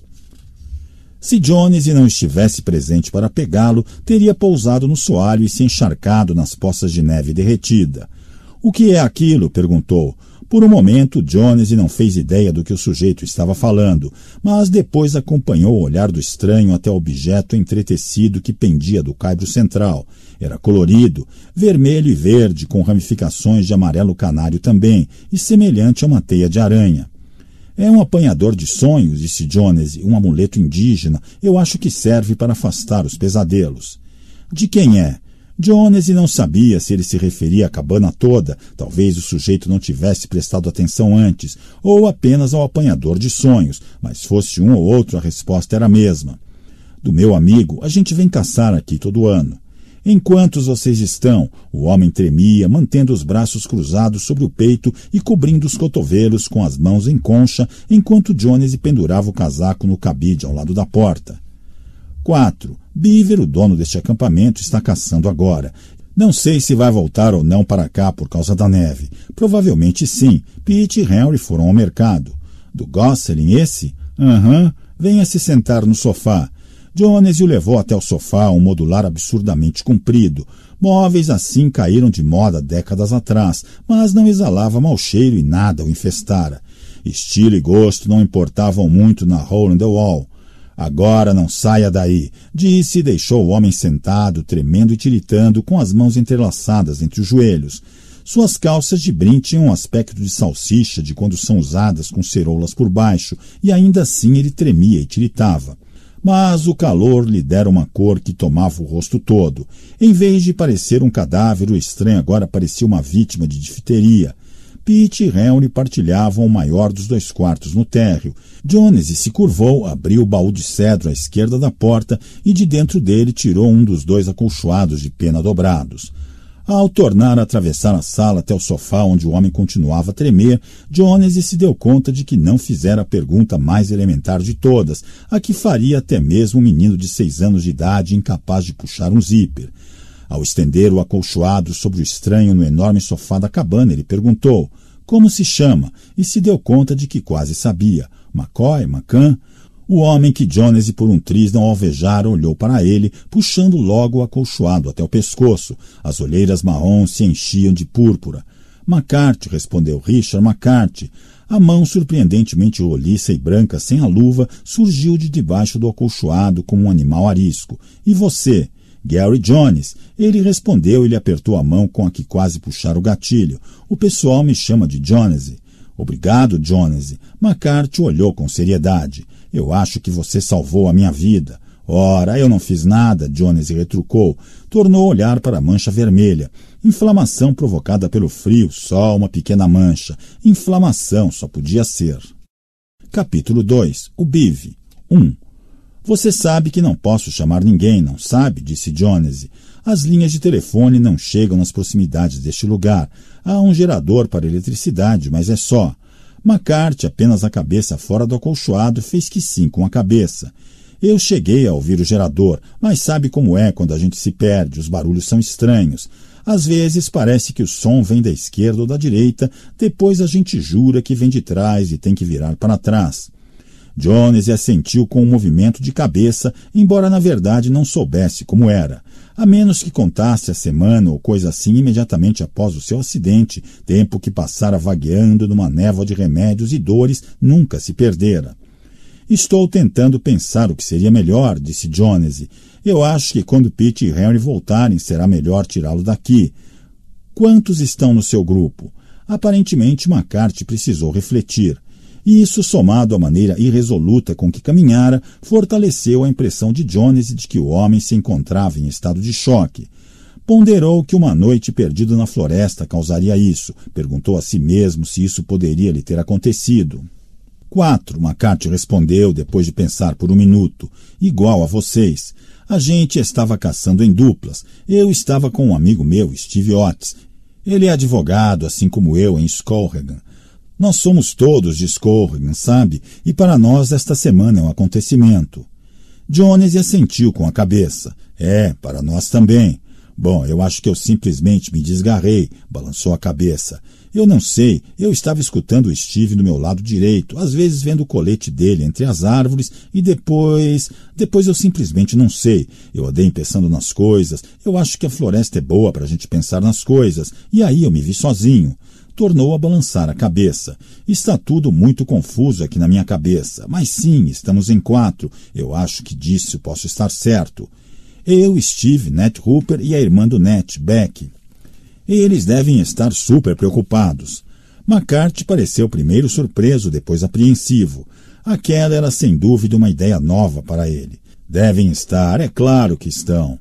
Se Jones não estivesse presente para pegá-lo, teria pousado no soalho e se encharcado nas poças de neve derretida. O que é aquilo? perguntou. Por um momento, Jones não fez ideia do que o sujeito estava falando, mas depois acompanhou o olhar do estranho até o objeto entretecido que pendia do caibro central. Era colorido, vermelho e verde, com ramificações de amarelo canário também, e semelhante a uma teia de aranha. É um apanhador de sonhos, disse Jones, um amuleto indígena. Eu acho que serve para afastar os pesadelos. De quem é? Jones não sabia se ele se referia à cabana toda, talvez o sujeito não tivesse prestado atenção antes, ou apenas ao apanhador de sonhos, mas fosse um ou outro a resposta era a mesma. Do meu amigo, a gente vem caçar aqui todo ano. Enquanto vocês estão, o homem tremia, mantendo os braços cruzados sobre o peito e cobrindo os cotovelos com as mãos em concha, enquanto Jones pendurava o casaco no cabide ao lado da porta. 4. Beaver, o dono deste acampamento, está caçando agora. Não sei se vai voltar ou não para cá por causa da neve. Provavelmente sim. Pete e Henry foram ao mercado. Do Gosselin esse? Aham. Uhum. Venha se sentar no sofá. Jones o levou até o sofá, um modular absurdamente comprido. Móveis assim caíram de moda décadas atrás, mas não exalava mau cheiro e nada o infestara. Estilo e gosto não importavam muito na Hole in the Wall. Agora não saia daí, disse e deixou o homem sentado, tremendo e tiritando, com as mãos entrelaçadas entre os joelhos. Suas calças de brim tinham um aspecto de salsicha de quando são usadas com ceroulas por baixo, e ainda assim ele tremia e tiritava. Mas o calor lhe dera uma cor que tomava o rosto todo. Em vez de parecer um cadáver, o estranho agora parecia uma vítima de difteria. Pete e Henry partilhavam o maior dos dois quartos no térreo, Jones se curvou, abriu o baú de cedro à esquerda da porta e de dentro dele tirou um dos dois acolchoados de pena dobrados. Ao tornar a atravessar a sala até o sofá onde o homem continuava a tremer, Jones se deu conta de que não fizera a pergunta mais elementar de todas, a que faria até mesmo um menino de seis anos de idade incapaz de puxar um zíper. Ao estender o acolchoado sobre o estranho no enorme sofá da cabana, ele perguntou como se chama e se deu conta de que quase sabia. McCoy, McCann, o homem que Jones por um triz não alvejara olhou para ele, puxando logo o acolchoado até o pescoço. As olheiras marrons se enchiam de púrpura. McCarthy, respondeu Richard McCarthy. A mão surpreendentemente roliça e branca, sem a luva, surgiu de debaixo do acolchoado como um animal arisco. E você? Gary Jones. Ele respondeu e lhe apertou a mão com a que quase puxara o gatilho. O pessoal me chama de Jones. Obrigado, Jonas. McCarthy olhou com seriedade. Eu acho que você salvou a minha vida. Ora, eu não fiz nada, Jones retrucou. Tornou a olhar para a mancha vermelha. Inflamação provocada pelo frio, só uma pequena mancha. Inflamação só podia ser. Capítulo 2 O Bive 1. Um. Você sabe que não posso chamar ninguém, não sabe? disse Jones. As linhas de telefone não chegam nas proximidades deste lugar. Há um gerador para eletricidade, mas é só. McCarthy, apenas a cabeça fora do acolchoado, fez que sim com a cabeça. Eu cheguei a ouvir o gerador, mas sabe como é quando a gente se perde, os barulhos são estranhos. Às vezes parece que o som vem da esquerda ou da direita, depois a gente jura que vem de trás e tem que virar para trás. Jones assentiu é com um movimento de cabeça, embora na verdade não soubesse como era a menos que contasse a semana ou coisa assim imediatamente após o seu acidente, tempo que passara vagueando numa névoa de remédios e dores nunca se perdera. Estou tentando pensar o que seria melhor, disse Jones. Eu acho que quando Pete e Henry voltarem será melhor tirá-lo daqui. Quantos estão no seu grupo? Aparentemente, McCarthy precisou refletir. E isso, somado à maneira irresoluta com que caminhara, fortaleceu a impressão de Jones de que o homem se encontrava em estado de choque. Ponderou que uma noite perdida na floresta causaria isso. Perguntou a si mesmo se isso poderia lhe ter acontecido. Quatro, McCarthy respondeu, depois de pensar por um minuto. Igual a vocês. A gente estava caçando em duplas. Eu estava com um amigo meu, Steve Otis. Ele é advogado, assim como eu, em Skolhagen. Nós somos todos de Scorgan, sabe? E para nós esta semana é um acontecimento. Jones assentiu é com a cabeça. É, para nós também. Bom, eu acho que eu simplesmente me desgarrei, balançou a cabeça. Eu não sei, eu estava escutando o Steve do meu lado direito, às vezes vendo o colete dele entre as árvores, e depois. Depois eu simplesmente não sei. Eu andei pensando nas coisas, eu acho que a floresta é boa para a gente pensar nas coisas, e aí eu me vi sozinho tornou a balançar a cabeça. Está tudo muito confuso aqui na minha cabeça, mas sim, estamos em quatro. Eu acho que disso posso estar certo. Eu, Steve, Nat Hooper e a irmã do Nat, Beck. Eles devem estar super preocupados. McCarthy pareceu primeiro surpreso, depois apreensivo. Aquela era sem dúvida uma ideia nova para ele. Devem estar, é claro que estão.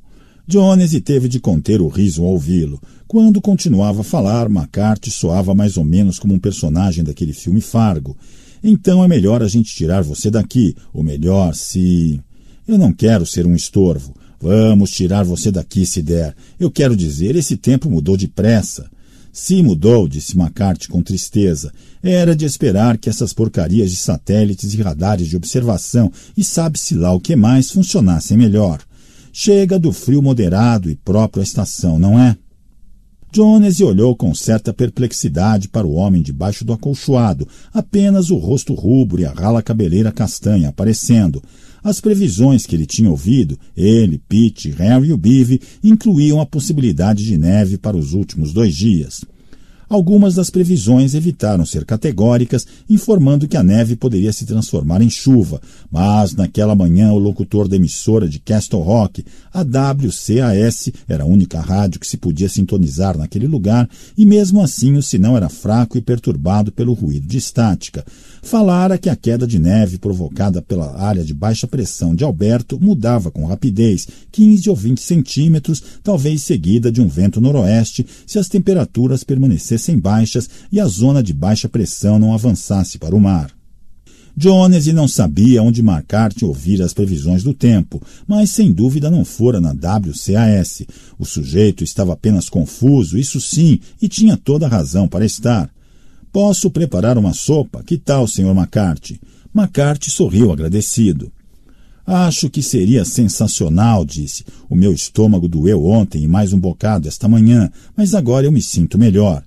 Jones teve de conter o riso ao ouvi-lo. Quando continuava a falar, McCarthy soava mais ou menos como um personagem daquele filme Fargo. Então é melhor a gente tirar você daqui, ou melhor, se... Eu não quero ser um estorvo. Vamos tirar você daqui se der. Eu quero dizer, esse tempo mudou depressa. Se mudou, disse McCarthy com tristeza, era de esperar que essas porcarias de satélites e radares de observação e sabe-se lá o que mais funcionassem melhor. Chega do frio moderado e próprio à estação, não é? Jones olhou com certa perplexidade para o homem debaixo do acolchoado, apenas o rosto rubro e a rala cabeleira castanha aparecendo. As previsões que ele tinha ouvido, ele, Pete, Harry e o Bive, incluíam a possibilidade de neve para os últimos dois dias. Algumas das previsões evitaram ser categóricas, informando que a neve poderia se transformar em chuva, mas naquela manhã o locutor da emissora de Castle Rock, a WCAS, era a única rádio que se podia sintonizar naquele lugar, e mesmo assim o sinal era fraco e perturbado pelo ruído de estática falara que a queda de neve provocada pela área de baixa pressão de Alberto mudava com rapidez, 15 ou 20 centímetros, talvez seguida de um vento noroeste, se as temperaturas permanecessem baixas e a zona de baixa pressão não avançasse para o mar. Jones não sabia onde marcar e ouvir as previsões do tempo, mas sem dúvida não fora na WCAS. O sujeito estava apenas confuso, isso sim, e tinha toda a razão para estar. Posso preparar uma sopa? Que tal, Sr. McCarthy? McCarthy sorriu agradecido. Acho que seria sensacional, disse. O meu estômago doeu ontem e mais um bocado esta manhã, mas agora eu me sinto melhor.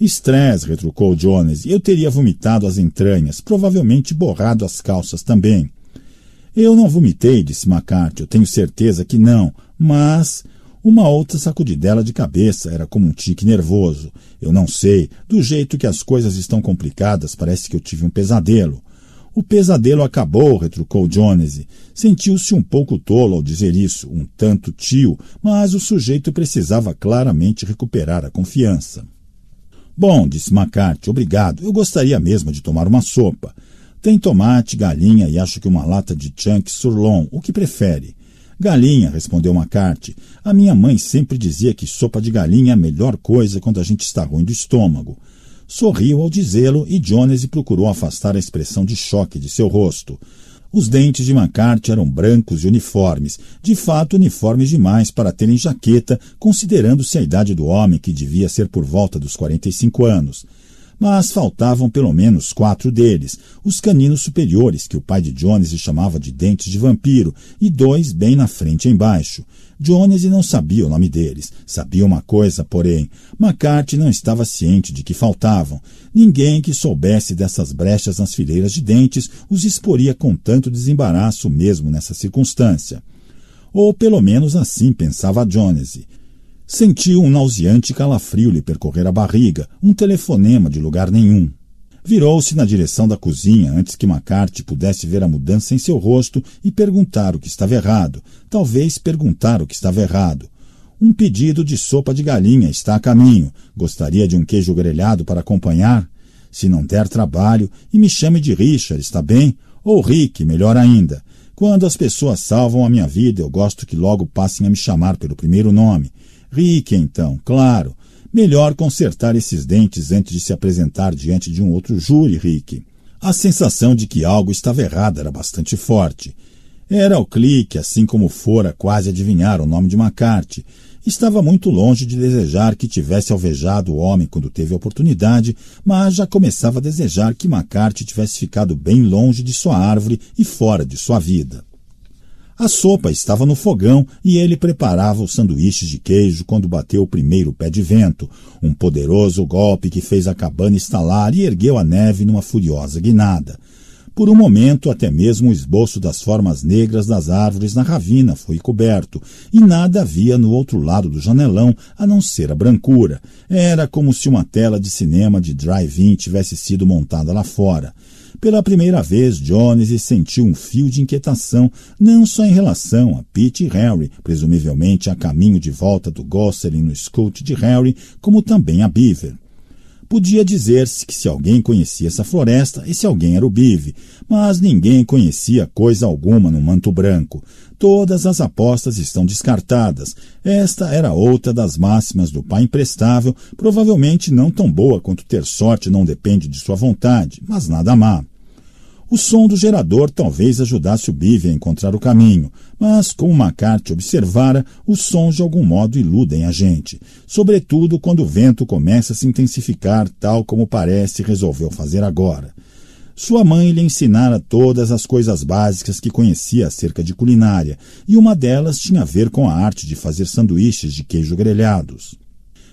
Estresse, retrucou Jones, e eu teria vomitado as entranhas, provavelmente borrado as calças também. Eu não vomitei, disse McCarthy, eu tenho certeza que não, mas uma outra sacudidela de cabeça era como um tique nervoso. Eu não sei, do jeito que as coisas estão complicadas, parece que eu tive um pesadelo. O pesadelo acabou, retrucou Jones. Sentiu-se um pouco tolo ao dizer isso, um tanto tio, mas o sujeito precisava claramente recuperar a confiança. Bom, disse McCarthy, obrigado. Eu gostaria mesmo de tomar uma sopa. Tem tomate, galinha e acho que uma lata de chunk surlon, o que prefere? Galinha, respondeu Macarte. A minha mãe sempre dizia que sopa de galinha é a melhor coisa quando a gente está ruim do estômago. Sorriu ao dizê-lo e Jones procurou afastar a expressão de choque de seu rosto. Os dentes de Macarte eram brancos e uniformes, de fato uniformes demais para terem jaqueta, considerando-se a idade do homem, que devia ser por volta dos 45 anos mas faltavam pelo menos quatro deles, os caninos superiores, que o pai de Jones chamava de dentes de vampiro, e dois bem na frente e embaixo. Jones não sabia o nome deles. Sabia uma coisa, porém, McCarthy não estava ciente de que faltavam. Ninguém que soubesse dessas brechas nas fileiras de dentes os exporia com tanto desembaraço mesmo nessa circunstância. Ou pelo menos assim pensava Jones. Sentiu um nauseante calafrio lhe percorrer a barriga, um telefonema de lugar nenhum. Virou-se na direção da cozinha antes que McCarthy pudesse ver a mudança em seu rosto e perguntar o que estava errado. Talvez perguntar o que estava errado. Um pedido de sopa de galinha está a caminho. Gostaria de um queijo grelhado para acompanhar? Se não der trabalho, e me chame de Richard, está bem? Ou Rick, melhor ainda. Quando as pessoas salvam a minha vida, eu gosto que logo passem a me chamar pelo primeiro nome. Rique então, claro. Melhor consertar esses dentes antes de se apresentar diante de um outro júri, Rique. A sensação de que algo estava errado era bastante forte. Era ao clique, assim como fora quase adivinhar o nome de McCarthy. Estava muito longe de desejar que tivesse alvejado o homem quando teve a oportunidade, mas já começava a desejar que McCarthy tivesse ficado bem longe de sua árvore e fora de sua vida. A sopa estava no fogão e ele preparava os sanduíches de queijo quando bateu o primeiro pé de vento, um poderoso golpe que fez a cabana estalar e ergueu a neve numa furiosa guinada. Por um momento, até mesmo o esboço das formas negras das árvores na ravina foi coberto, e nada havia no outro lado do janelão a não ser a brancura. Era como se uma tela de cinema de drive-in tivesse sido montada lá fora. Pela primeira vez, Jones sentiu um fio de inquietação, não só em relação a Pete e Harry, presumivelmente a caminho de volta do Gosselin no scout de Harry, como também a Beaver. Podia dizer-se que se alguém conhecia essa floresta, esse alguém era o Bive, mas ninguém conhecia coisa alguma no manto branco. Todas as apostas estão descartadas. Esta era outra das máximas do pai imprestável, provavelmente não tão boa quanto ter sorte não depende de sua vontade, mas nada má. O som do gerador talvez ajudasse o Bive a encontrar o caminho, mas, como McCarthy observara, os sons de algum modo iludem a gente, sobretudo quando o vento começa a se intensificar, tal como parece resolveu fazer agora. Sua mãe lhe ensinara todas as coisas básicas que conhecia acerca de culinária, e uma delas tinha a ver com a arte de fazer sanduíches de queijo grelhados.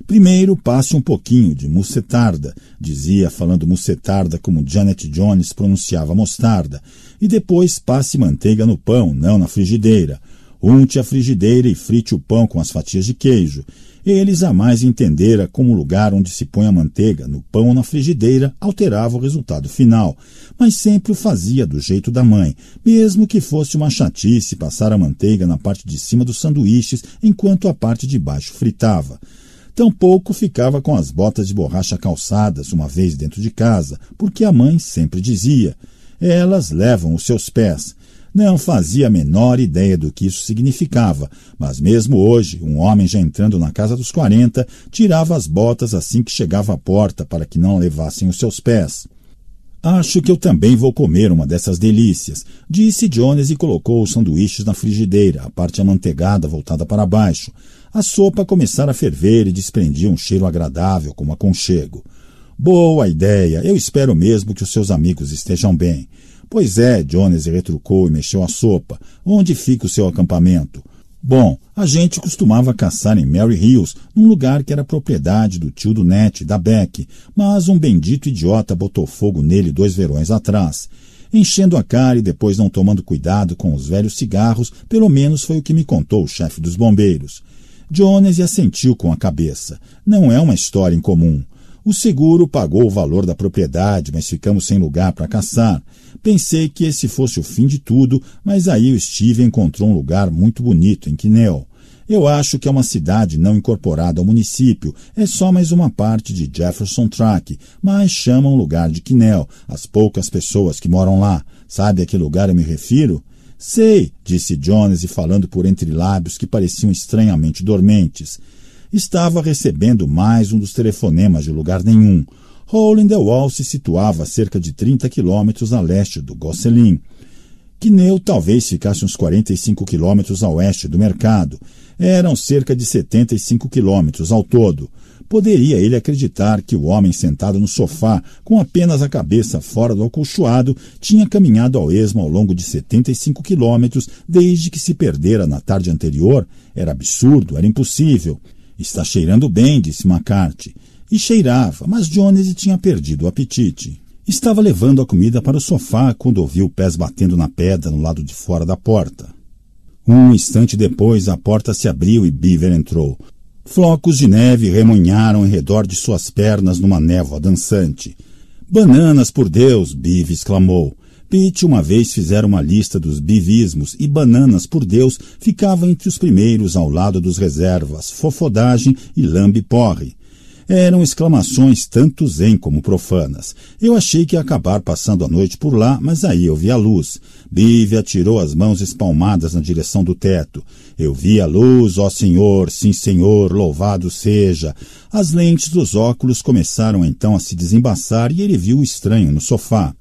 Primeiro passe um pouquinho de mucetarda, dizia falando mucetarda como Janet Jones pronunciava mostarda, e depois passe manteiga no pão, não na frigideira. Unte a frigideira e frite o pão com as fatias de queijo. Eles a mais entendera como o lugar onde se põe a manteiga, no pão ou na frigideira, alterava o resultado final, mas sempre o fazia do jeito da mãe, mesmo que fosse uma chatice passar a manteiga na parte de cima dos sanduíches enquanto a parte de baixo fritava. Tampouco ficava com as botas de borracha calçadas uma vez dentro de casa, porque a mãe sempre dizia: elas levam os seus pés. Não fazia a menor ideia do que isso significava, mas mesmo hoje, um homem já entrando na casa dos 40 tirava as botas assim que chegava à porta para que não levassem os seus pés. Acho que eu também vou comer uma dessas delícias, disse Jones e colocou os sanduíches na frigideira, a parte amanteigada voltada para baixo. A sopa começara a ferver e desprendia um cheiro agradável, como aconchego. Boa ideia! Eu espero mesmo que os seus amigos estejam bem. Pois é, Jones retrucou e mexeu a sopa. Onde fica o seu acampamento? Bom, a gente costumava caçar em Mary Hills, num lugar que era propriedade do tio do Net, da Beck, mas um bendito idiota botou fogo nele dois verões atrás. Enchendo a cara e depois não tomando cuidado com os velhos cigarros, pelo menos foi o que me contou o chefe dos bombeiros. Jones assentiu com a cabeça. Não é uma história incomum. O seguro pagou o valor da propriedade, mas ficamos sem lugar para caçar. Pensei que esse fosse o fim de tudo, mas aí o Steve encontrou um lugar muito bonito em Quineal. Eu acho que é uma cidade não incorporada ao município, é só mais uma parte de Jefferson Track, mas chamam o lugar de Quineal, as poucas pessoas que moram lá. Sabe a que lugar eu me refiro? Sei, disse Jones, falando por entre lábios que pareciam estranhamente dormentes. Estava recebendo mais um dos telefonemas de lugar nenhum. Hole in the Wall se situava a cerca de 30 quilômetros a leste do Gosselin. Quineu talvez ficasse uns 45 quilômetros a oeste do mercado. Eram cerca de 75 quilômetros ao todo poderia ele acreditar que o homem sentado no sofá, com apenas a cabeça fora do acolchoado, tinha caminhado ao esmo ao longo de 75 quilômetros desde que se perdera na tarde anterior? Era absurdo, era impossível. Está cheirando bem, disse McCarthy. E cheirava, mas Jones tinha perdido o apetite. Estava levando a comida para o sofá quando ouviu pés batendo na pedra no lado de fora da porta. Um instante depois, a porta se abriu e Beaver entrou. Flocos de neve remoinharam em redor de suas pernas numa névoa dançante. Bananas, por Deus! Biv exclamou. Pete uma vez fizera uma lista dos bivismos e bananas, por Deus, ficava entre os primeiros ao lado dos reservas, fofodagem e lambe-porre. Eram exclamações tanto zen como profanas. Eu achei que ia acabar passando a noite por lá, mas aí eu vi a luz. Bive atirou as mãos espalmadas na direção do teto. Eu vi a luz, ó Senhor, sim Senhor, louvado seja. As lentes dos óculos começaram então a se desembaçar e ele viu o estranho no sofá.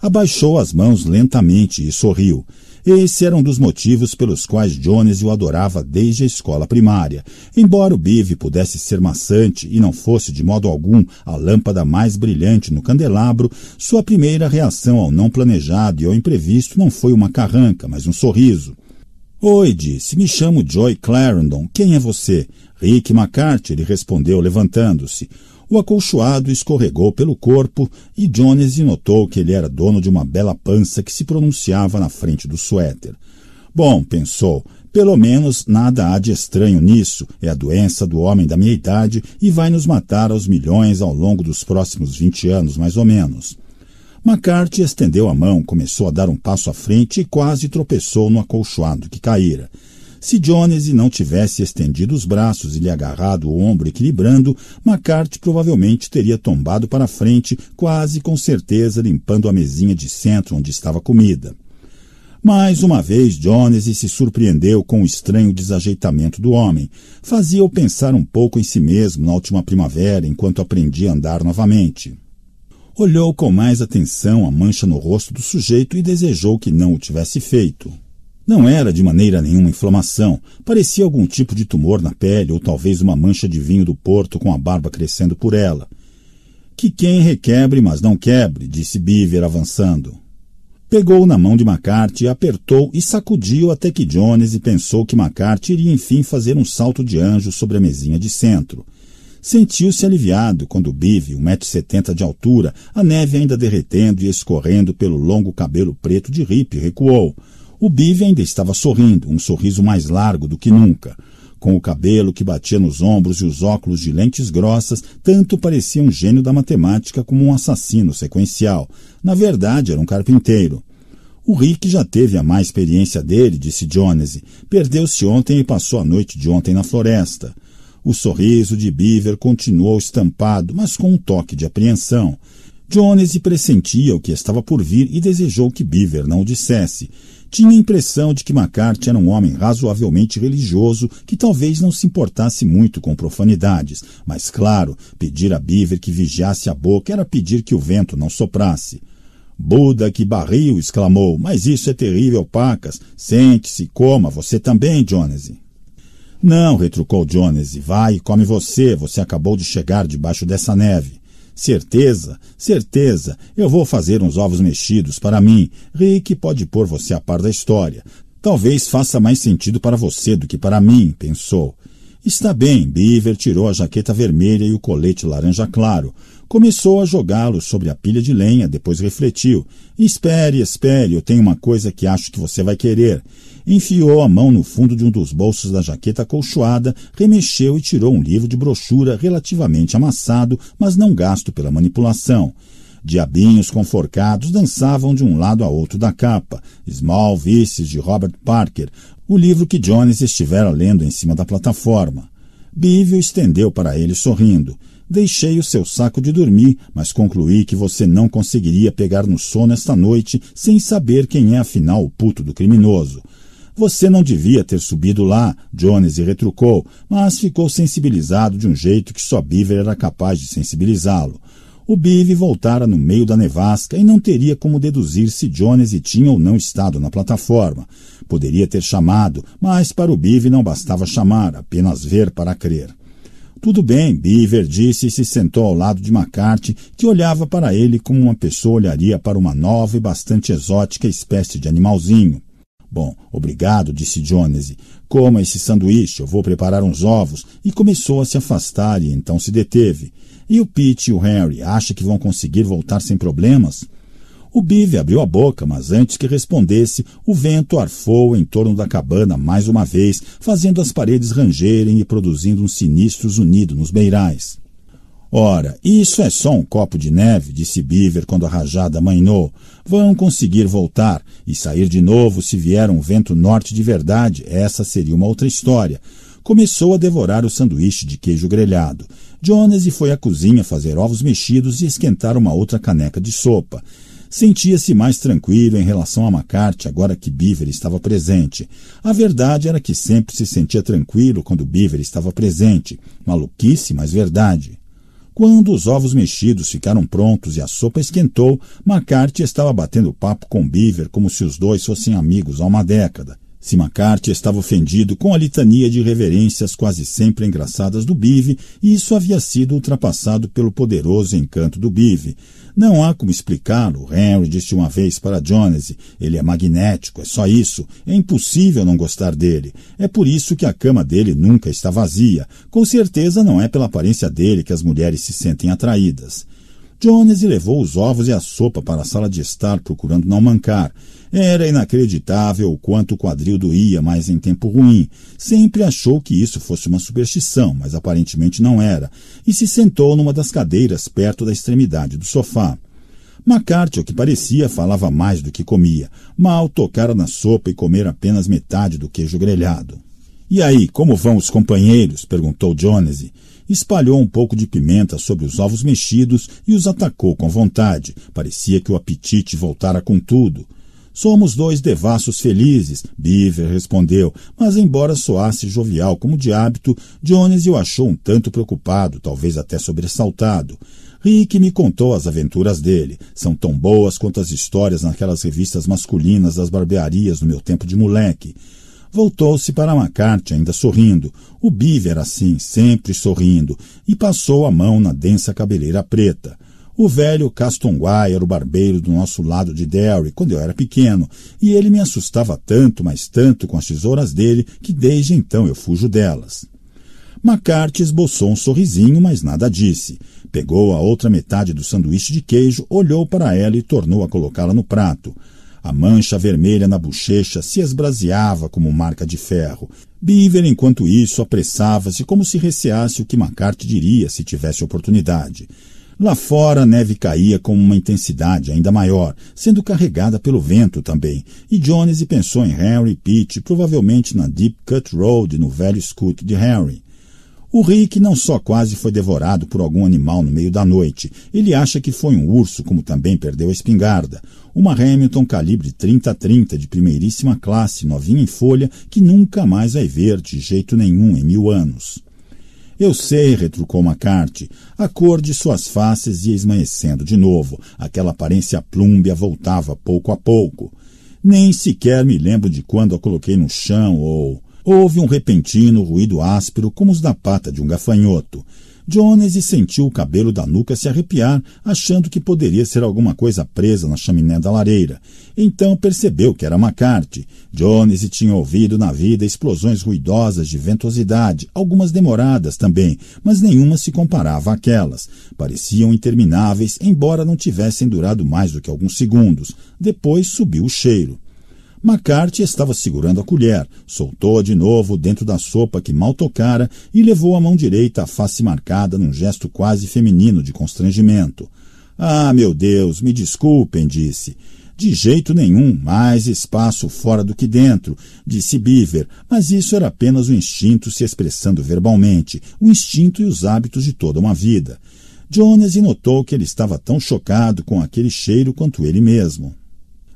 Abaixou as mãos lentamente e sorriu. Esse era um dos motivos pelos quais Jones o adorava desde a escola primária. Embora o Bive pudesse ser maçante e não fosse de modo algum a lâmpada mais brilhante no candelabro, sua primeira reação ao não planejado e ao imprevisto não foi uma carranca, mas um sorriso. Oi, disse, me chamo Joy Clarendon. Quem é você? Rick McCarthy, ele respondeu, levantando-se. O acolchoado escorregou pelo corpo e Jones notou que ele era dono de uma bela pança que se pronunciava na frente do suéter. Bom, pensou, pelo menos nada há de estranho nisso. É a doença do homem da minha idade e vai nos matar aos milhões ao longo dos próximos vinte anos, mais ou menos. McCarthy estendeu a mão, começou a dar um passo à frente e quase tropeçou no acolchoado que caíra. Se Jones não tivesse estendido os braços e lhe agarrado o ombro equilibrando, McCarthy provavelmente teria tombado para a frente, quase com certeza limpando a mesinha de centro onde estava a comida. Mais uma vez, Jones se surpreendeu com o estranho desajeitamento do homem. Fazia-o pensar um pouco em si mesmo na última primavera, enquanto aprendia a andar novamente. Olhou com mais atenção a mancha no rosto do sujeito e desejou que não o tivesse feito. Não era de maneira nenhuma inflamação, parecia algum tipo de tumor na pele ou talvez uma mancha de vinho do porto com a barba crescendo por ela. Que quem requebre, mas não quebre, disse Beaver avançando. Pegou na mão de McCarthy, apertou e sacudiu até que Jones pensou que McCarthy iria enfim fazer um salto de anjo sobre a mesinha de centro. Sentiu-se aliviado quando Bive, 1,70m de altura, a neve ainda derretendo e escorrendo pelo longo cabelo preto de Rip, recuou. O Bive ainda estava sorrindo, um sorriso mais largo do que nunca. Com o cabelo que batia nos ombros e os óculos de lentes grossas, tanto parecia um gênio da matemática como um assassino sequencial. Na verdade, era um carpinteiro. O Rick já teve a má experiência dele, disse Jonesy. Perdeu-se ontem e passou a noite de ontem na floresta. O sorriso de Beaver continuou estampado, mas com um toque de apreensão. Jonesy pressentia o que estava por vir e desejou que Beaver não o dissesse tinha a impressão de que McCarthy era um homem razoavelmente religioso que talvez não se importasse muito com profanidades, mas, claro, pedir a Beaver que vigiasse a boca era pedir que o vento não soprasse. Buda que barril, exclamou. Mas isso é terrível, Pacas. Sente-se, coma, você também, Jonesy. Não, retrucou Jonesy. vai e come você, você acabou de chegar debaixo dessa neve. Certeza, certeza, eu vou fazer uns ovos mexidos para mim. Rick pode pôr você a par da história. Talvez faça mais sentido para você do que para mim, pensou. Está bem, Beaver tirou a jaqueta vermelha e o colete laranja claro. Começou a jogá-lo sobre a pilha de lenha, depois refletiu. Espere, espere, eu tenho uma coisa que acho que você vai querer enfiou a mão no fundo de um dos bolsos da jaqueta acolchoada, remexeu e tirou um livro de brochura relativamente amassado, mas não gasto pela manipulação. Diabinhos conforcados dançavam de um lado a outro da capa, Small Vices de Robert Parker, o livro que Jones estivera lendo em cima da plataforma. Bívio estendeu para ele sorrindo. Deixei o seu saco de dormir, mas concluí que você não conseguiria pegar no sono esta noite sem saber quem é afinal o puto do criminoso. Você não devia ter subido lá, Jones retrucou, mas ficou sensibilizado de um jeito que só Beaver era capaz de sensibilizá-lo. O Beaver voltara no meio da nevasca e não teria como deduzir se Jones tinha ou não estado na plataforma. Poderia ter chamado, mas para o Beaver não bastava chamar, apenas ver para crer. Tudo bem, Beaver disse e se sentou ao lado de McCarthy, que olhava para ele como uma pessoa olharia para uma nova e bastante exótica espécie de animalzinho. Bom, obrigado, disse Dionísio. Coma esse sanduíche, eu vou preparar uns ovos. E começou a se afastar e então se deteve. E o Pete e o Harry acha que vão conseguir voltar sem problemas? O Bive abriu a boca, mas antes que respondesse, o vento arfou em torno da cabana mais uma vez, fazendo as paredes rangerem e produzindo um sinistro zunido nos beirais. Ora, isso é só um copo de neve, disse Beaver quando a rajada amainou Vão conseguir voltar e sair de novo se vier um vento norte de verdade. Essa seria uma outra história. Começou a devorar o sanduíche de queijo grelhado. Jones foi à cozinha fazer ovos mexidos e esquentar uma outra caneca de sopa. Sentia-se mais tranquilo em relação a McCarthy agora que Beaver estava presente. A verdade era que sempre se sentia tranquilo quando Beaver estava presente. Maluquice, mas verdade. Quando os ovos mexidos ficaram prontos e a sopa esquentou, McCarthy estava batendo papo com Beaver como se os dois fossem amigos há uma década. Se McCarthy estava ofendido com a litania de reverências quase sempre engraçadas do Bive, e isso havia sido ultrapassado pelo poderoso encanto do Bive. Não há como explicá-lo, Henry disse uma vez para Jones. Ele é magnético, é só isso. É impossível não gostar dele. É por isso que a cama dele nunca está vazia. Com certeza não é pela aparência dele que as mulheres se sentem atraídas. Jones levou os ovos e a sopa para a sala de estar procurando não mancar. Era inacreditável o quanto o quadril doía, mas em tempo ruim. Sempre achou que isso fosse uma superstição, mas aparentemente não era, e se sentou numa das cadeiras perto da extremidade do sofá. McCarthy, o que parecia, falava mais do que comia. Mal tocara na sopa e comera apenas metade do queijo grelhado. E aí, como vão os companheiros? perguntou Jonesy. Espalhou um pouco de pimenta sobre os ovos mexidos e os atacou com vontade. Parecia que o apetite voltara com tudo. Somos dois devassos felizes, Beaver respondeu, mas embora soasse jovial como de hábito, Jones o achou um tanto preocupado, talvez até sobressaltado. Rick me contou as aventuras dele. São tão boas quanto as histórias naquelas revistas masculinas das barbearias no meu tempo de moleque. Voltou-se para McCarthy, ainda sorrindo. O Beaver, assim, sempre sorrindo, e passou a mão na densa cabeleira preta. O velho Castonguay era o barbeiro do nosso lado de Derry quando eu era pequeno, e ele me assustava tanto, mas tanto com as tesouras dele, que desde então eu fujo delas. McCarthy esboçou um sorrisinho, mas nada disse. Pegou a outra metade do sanduíche de queijo, olhou para ela e tornou a colocá-la no prato. A mancha vermelha na bochecha se esbraseava como marca de ferro. Beaver, enquanto isso, apressava-se como se receasse o que McCarthy diria se tivesse oportunidade. Lá fora, a neve caía com uma intensidade ainda maior, sendo carregada pelo vento também, e Jones pensou em Harry Pitt, provavelmente na Deep Cut Road, no velho scoot de Harry. O Rick não só quase foi devorado por algum animal no meio da noite, ele acha que foi um urso, como também perdeu a espingarda. Uma Hamilton calibre 30-30 de primeiríssima classe, novinha em folha, que nunca mais vai ver de jeito nenhum em mil anos. Eu sei, retrucou Macarte, a cor de suas faces ia esmaecendo de novo, aquela aparência plúmbia voltava pouco a pouco. Nem sequer me lembro de quando a coloquei no chão ou... Houve um repentino ruído áspero como os da pata de um gafanhoto. Jones sentiu o cabelo da nuca se arrepiar, achando que poderia ser alguma coisa presa na chaminé da lareira. Então percebeu que era McCarthy. Jones tinha ouvido na vida explosões ruidosas de ventosidade, algumas demoradas também, mas nenhuma se comparava àquelas. Pareciam intermináveis, embora não tivessem durado mais do que alguns segundos. Depois subiu o cheiro. McCarthy estava segurando a colher, soltou-a de novo dentro da sopa que mal tocara e levou a mão direita à face marcada num gesto quase feminino de constrangimento. Ah, meu Deus, me desculpem, disse. De jeito nenhum, mais espaço fora do que dentro, disse Beaver, mas isso era apenas o instinto se expressando verbalmente, o instinto e os hábitos de toda uma vida. Jones notou que ele estava tão chocado com aquele cheiro quanto ele mesmo.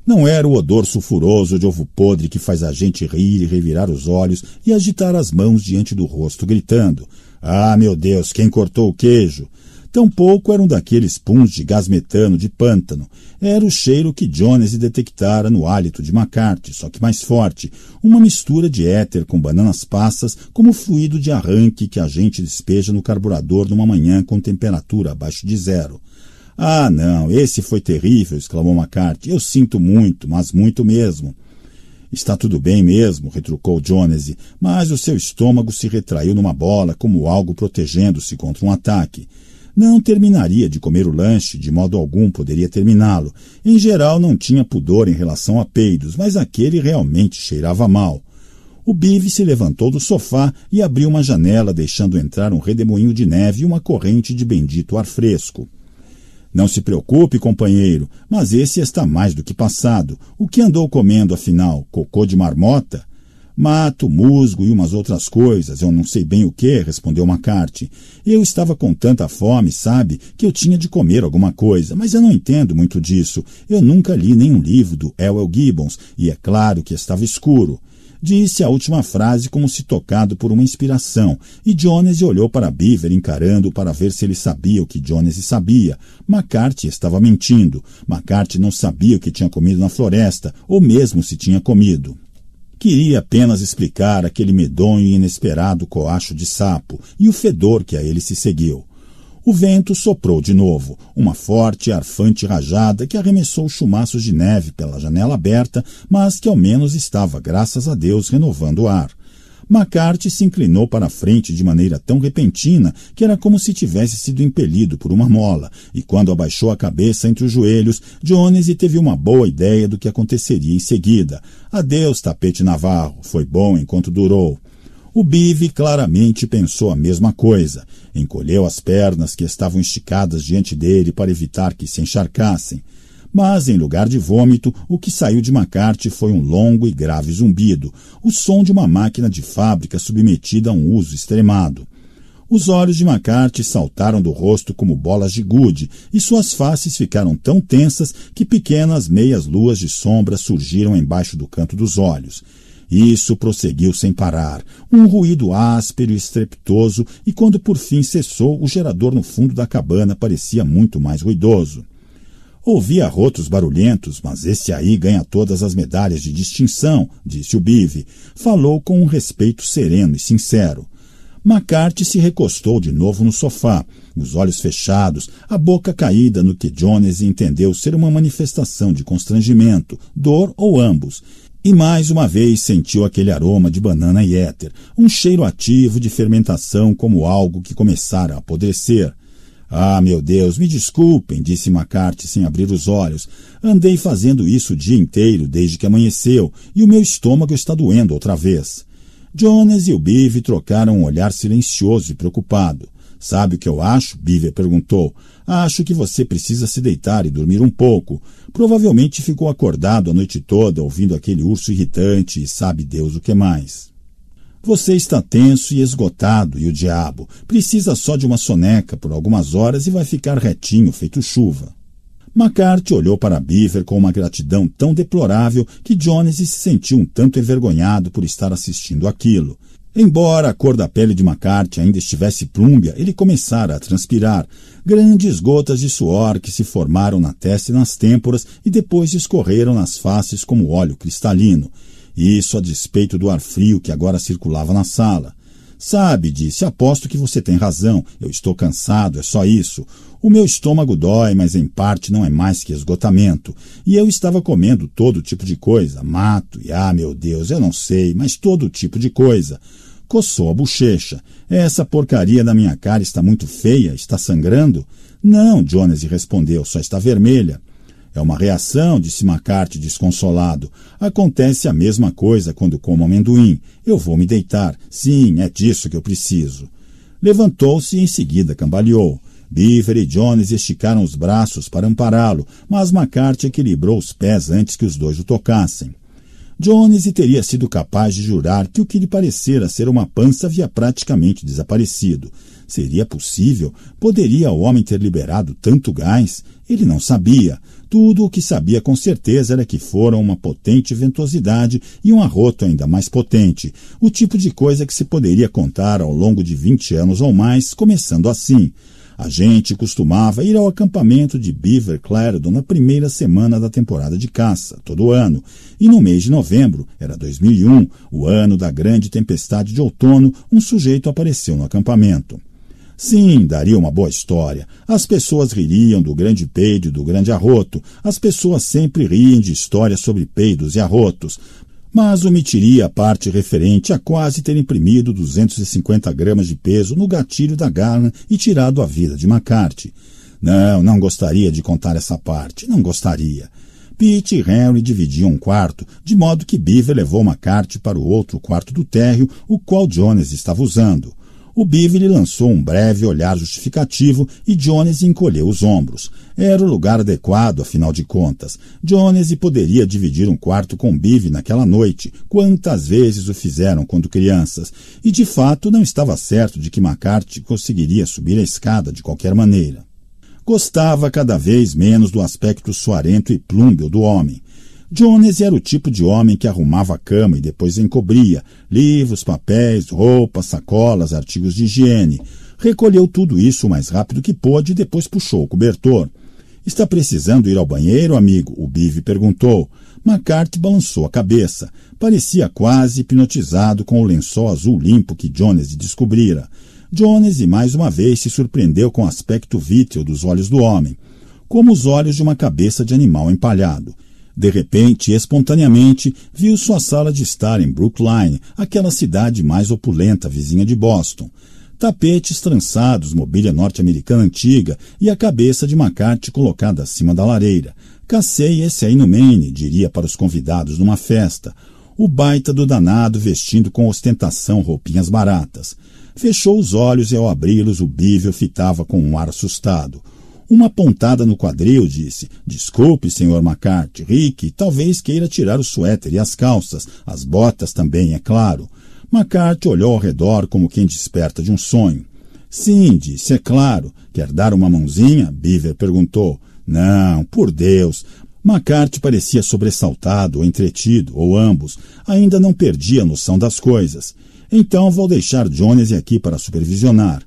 Não era o odor sulfuroso de ovo podre que faz a gente rir e revirar os olhos e agitar as mãos diante do rosto, gritando: Ah, meu Deus, quem cortou o queijo? Tampouco era um daqueles puns de gás metano de pântano. Era o cheiro que Jones detectara no hálito de McCarthy, só que mais forte, uma mistura de éter com bananas passas, como fluido de arranque que a gente despeja no carburador numa manhã com temperatura abaixo de zero. Ah, não, esse foi terrível, exclamou McCarthy. Eu sinto muito, mas muito mesmo. Está tudo bem mesmo, retrucou Jones, mas o seu estômago se retraiu numa bola como algo protegendo-se contra um ataque. Não terminaria de comer o lanche, de modo algum poderia terminá-lo. Em geral, não tinha pudor em relação a peidos, mas aquele realmente cheirava mal. O Bive se levantou do sofá e abriu uma janela, deixando entrar um redemoinho de neve e uma corrente de bendito ar fresco. Não se preocupe, companheiro, mas esse está mais do que passado. O que andou comendo, afinal? Cocô de marmota? Mato, musgo e umas outras coisas, eu não sei bem o que, respondeu Macarte. Eu estava com tanta fome, sabe, que eu tinha de comer alguma coisa, mas eu não entendo muito disso. Eu nunca li nenhum livro do Elwell Gibbons, e é claro que estava escuro disse a última frase como se tocado por uma inspiração, e Jones olhou para Beaver encarando para ver se ele sabia o que Jones sabia. McCarthy estava mentindo. McCarthy não sabia o que tinha comido na floresta, ou mesmo se tinha comido. Queria apenas explicar aquele medonho e inesperado coacho de sapo e o fedor que a ele se seguiu. O vento soprou de novo, uma forte e arfante rajada que arremessou chumaços de neve pela janela aberta, mas que ao menos estava, graças a Deus, renovando o ar. McCarthy se inclinou para a frente de maneira tão repentina que era como se tivesse sido impelido por uma mola, e quando abaixou a cabeça entre os joelhos, Jones teve uma boa ideia do que aconteceria em seguida. Adeus, tapete navarro, foi bom enquanto durou. O Bive claramente pensou a mesma coisa. Encolheu as pernas que estavam esticadas diante dele para evitar que se encharcassem. Mas, em lugar de vômito, o que saiu de McCarthy foi um longo e grave zumbido, o som de uma máquina de fábrica submetida a um uso extremado. Os olhos de McCarthy saltaram do rosto como bolas de gude, e suas faces ficaram tão tensas que pequenas meias luas de sombra surgiram embaixo do canto dos olhos. Isso prosseguiu sem parar, um ruído áspero e estrepitoso, e quando por fim cessou, o gerador no fundo da cabana parecia muito mais ruidoso. Ouvia rotos barulhentos, mas esse aí ganha todas as medalhas de distinção, disse o Bive. Falou com um respeito sereno e sincero. McCarthy se recostou de novo no sofá, os olhos fechados, a boca caída no que Jones entendeu ser uma manifestação de constrangimento, dor ou ambos, e mais uma vez sentiu aquele aroma de banana e éter, um cheiro ativo de fermentação como algo que começara a apodrecer. Ah, meu Deus, me desculpem, disse McCarthy sem abrir os olhos. Andei fazendo isso o dia inteiro, desde que amanheceu, e o meu estômago está doendo outra vez. Jones e o Bive trocaram um olhar silencioso e preocupado. Sabe o que eu acho? Beaver perguntou. Acho que você precisa se deitar e dormir um pouco. Provavelmente ficou acordado a noite toda ouvindo aquele urso irritante e sabe Deus o que mais. Você está tenso e esgotado, e o diabo precisa só de uma soneca por algumas horas e vai ficar retinho, feito chuva. McCarthy olhou para Beaver com uma gratidão tão deplorável que Jones se sentiu um tanto envergonhado por estar assistindo aquilo, Embora a cor da pele de McCarthy ainda estivesse plúmbia, ele começara a transpirar grandes gotas de suor que se formaram na testa e nas têmporas e depois escorreram nas faces como óleo cristalino. Isso a despeito do ar frio que agora circulava na sala. Sabe, disse, aposto que você tem razão. Eu estou cansado, é só isso. O meu estômago dói, mas em parte não é mais que esgotamento. E eu estava comendo todo tipo de coisa, mato e ah, meu Deus, eu não sei, mas todo tipo de coisa. Coçou a bochecha. Essa porcaria da minha cara está muito feia, está sangrando? Não, Jones respondeu, só está vermelha. É uma reação, disse McCarthy desconsolado. Acontece a mesma coisa quando como amendoim. Eu vou me deitar. Sim, é disso que eu preciso. Levantou-se e em seguida cambaleou. Beaver e Jones esticaram os braços para ampará-lo, mas McCarthy equilibrou os pés antes que os dois o tocassem. Jones teria sido capaz de jurar que o que lhe parecera ser uma pança havia praticamente desaparecido. Seria possível? Poderia o homem ter liberado tanto gás? Ele não sabia. Tudo o que sabia com certeza era que foram uma potente ventosidade e um arroto ainda mais potente, o tipo de coisa que se poderia contar ao longo de 20 anos ou mais, começando assim. A gente costumava ir ao acampamento de Beaver Clarendon na primeira semana da temporada de caça, todo ano, e no mês de novembro, era 2001, o ano da grande tempestade de outono, um sujeito apareceu no acampamento. Sim, daria uma boa história. As pessoas ririam do grande peido e do grande arroto. As pessoas sempre riem de histórias sobre peidos e arrotos. Mas omitiria a parte referente a quase ter imprimido 250 gramas de peso no gatilho da Garner e tirado a vida de McCarthy. Não, não gostaria de contar essa parte. Não gostaria. Pete e Henry dividiam um quarto, de modo que Beaver levou McCarthy para o outro quarto do térreo, o qual Jones estava usando. O Bively lançou um breve olhar justificativo e Jones encolheu os ombros. Era o lugar adequado, afinal de contas. Jones poderia dividir um quarto com Bively naquela noite, quantas vezes o fizeram quando crianças, e de fato não estava certo de que McCarthy conseguiria subir a escada de qualquer maneira. Gostava cada vez menos do aspecto suarento e plúmbeo do homem. Jones era o tipo de homem que arrumava a cama e depois encobria livros, papéis, roupas, sacolas, artigos de higiene. Recolheu tudo isso o mais rápido que pôde e depois puxou o cobertor. Está precisando ir ao banheiro, amigo? O Bive perguntou. McCarthy balançou a cabeça. Parecia quase hipnotizado com o lençol azul limpo que Jones descobrira. Jones, mais uma vez, se surpreendeu com o aspecto vítreo dos olhos do homem, como os olhos de uma cabeça de animal empalhado. De repente, espontaneamente, viu sua sala de estar em Brookline, aquela cidade mais opulenta vizinha de Boston. Tapetes trançados, mobília norte-americana antiga e a cabeça de macate colocada acima da lareira. Cacei esse aí no Maine, diria para os convidados numa festa. O baita do danado vestindo com ostentação roupinhas baratas. Fechou os olhos e ao abri-los o bívio fitava com um ar assustado. Uma pontada no quadril disse: Desculpe, senhor McCarthy, Rick, talvez queira tirar o suéter e as calças, as botas também, é claro. McCarthy olhou ao redor como quem desperta de um sonho. Sim, disse, é claro. Quer dar uma mãozinha? Beaver perguntou. Não, por Deus. McCarthy parecia sobressaltado ou entretido, ou ambos. Ainda não perdia a noção das coisas. Então vou deixar Jones aqui para supervisionar.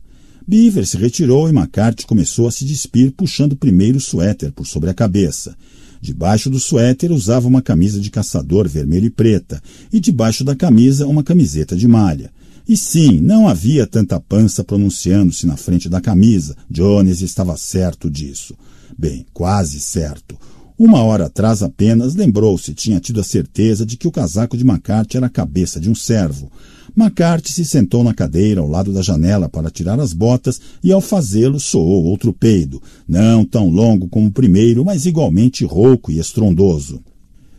Beaver se retirou e McCarthy começou a se despir, puxando primeiro o suéter por sobre a cabeça. Debaixo do suéter usava uma camisa de caçador vermelho e preta, e debaixo da camisa uma camiseta de malha. E sim, não havia tanta pança pronunciando-se na frente da camisa. Jones estava certo disso. Bem, quase certo. Uma hora atrás apenas lembrou-se, tinha tido a certeza de que o casaco de McCarthy era a cabeça de um servo. McCarthy se sentou na cadeira ao lado da janela para tirar as botas e, ao fazê-lo, soou outro peido, não tão longo como o primeiro, mas igualmente rouco e estrondoso.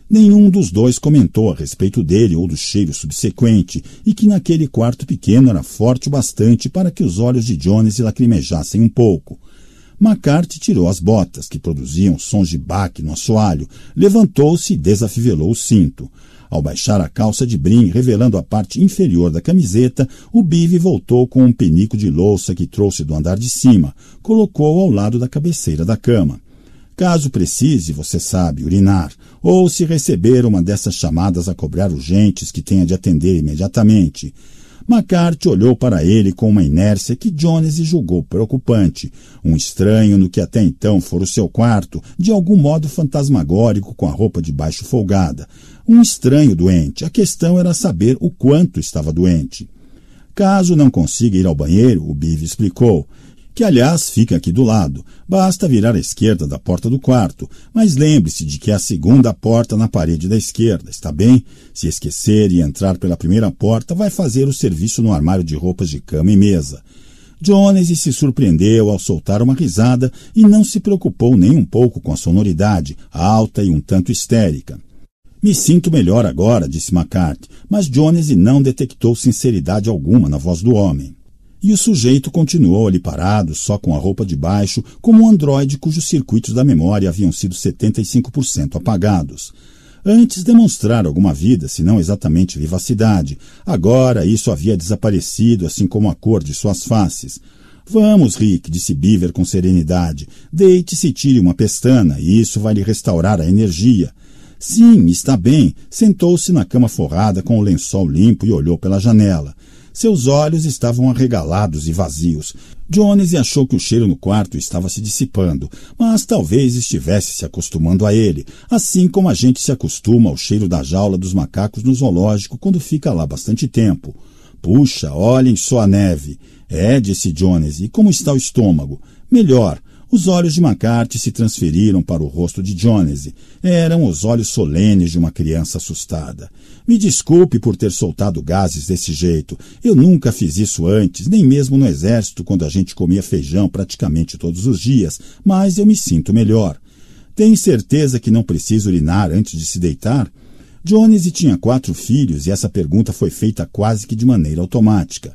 Nenhum dos dois comentou a respeito dele ou do cheiro subsequente, e que naquele quarto pequeno era forte o bastante para que os olhos de Jones lacrimejassem um pouco. McCarthy tirou as botas, que produziam sons de baque no assoalho, levantou-se e desafivelou o cinto. Ao baixar a calça de brim, revelando a parte inferior da camiseta, o Bive voltou com um penico de louça que trouxe do andar de cima, colocou ao lado da cabeceira da cama. Caso precise, você sabe, urinar, ou se receber uma dessas chamadas a cobrar urgentes que tenha de atender imediatamente. McCarthy olhou para ele com uma inércia que Jones julgou preocupante. Um estranho no que até então fora o seu quarto, de algum modo fantasmagórico com a roupa de baixo folgada um estranho doente. A questão era saber o quanto estava doente. Caso não consiga ir ao banheiro, o Bive explicou, que aliás fica aqui do lado, basta virar à esquerda da porta do quarto, mas lembre-se de que é a segunda porta na parede da esquerda, está bem? Se esquecer e entrar pela primeira porta, vai fazer o serviço no armário de roupas de cama e mesa. Jones se surpreendeu ao soltar uma risada e não se preocupou nem um pouco com a sonoridade, alta e um tanto histérica. Me sinto melhor agora, disse McCarthy, mas Jones não detectou sinceridade alguma na voz do homem. E o sujeito continuou ali parado, só com a roupa de baixo, como um androide cujos circuitos da memória haviam sido 75% apagados. Antes demonstrar alguma vida, se não exatamente vivacidade. Agora isso havia desaparecido, assim como a cor de suas faces. Vamos, Rick, disse Beaver com serenidade. Deite-se e tire uma pestana, e isso vai lhe restaurar a energia. Sim, está bem. Sentou-se na cama forrada com o lençol limpo e olhou pela janela. Seus olhos estavam arregalados e vazios. Jones achou que o cheiro no quarto estava se dissipando, mas talvez estivesse se acostumando a ele, assim como a gente se acostuma ao cheiro da jaula dos macacos no zoológico quando fica lá bastante tempo. Puxa, olhem só a neve. É, disse Jones, e como está o estômago? Melhor, os olhos de McCarthy se transferiram para o rosto de Jones. Eram os olhos solenes de uma criança assustada. Me desculpe por ter soltado gases desse jeito. Eu nunca fiz isso antes, nem mesmo no exército, quando a gente comia feijão praticamente todos os dias, mas eu me sinto melhor. Tem certeza que não precisa urinar antes de se deitar? Jones tinha quatro filhos e essa pergunta foi feita quase que de maneira automática.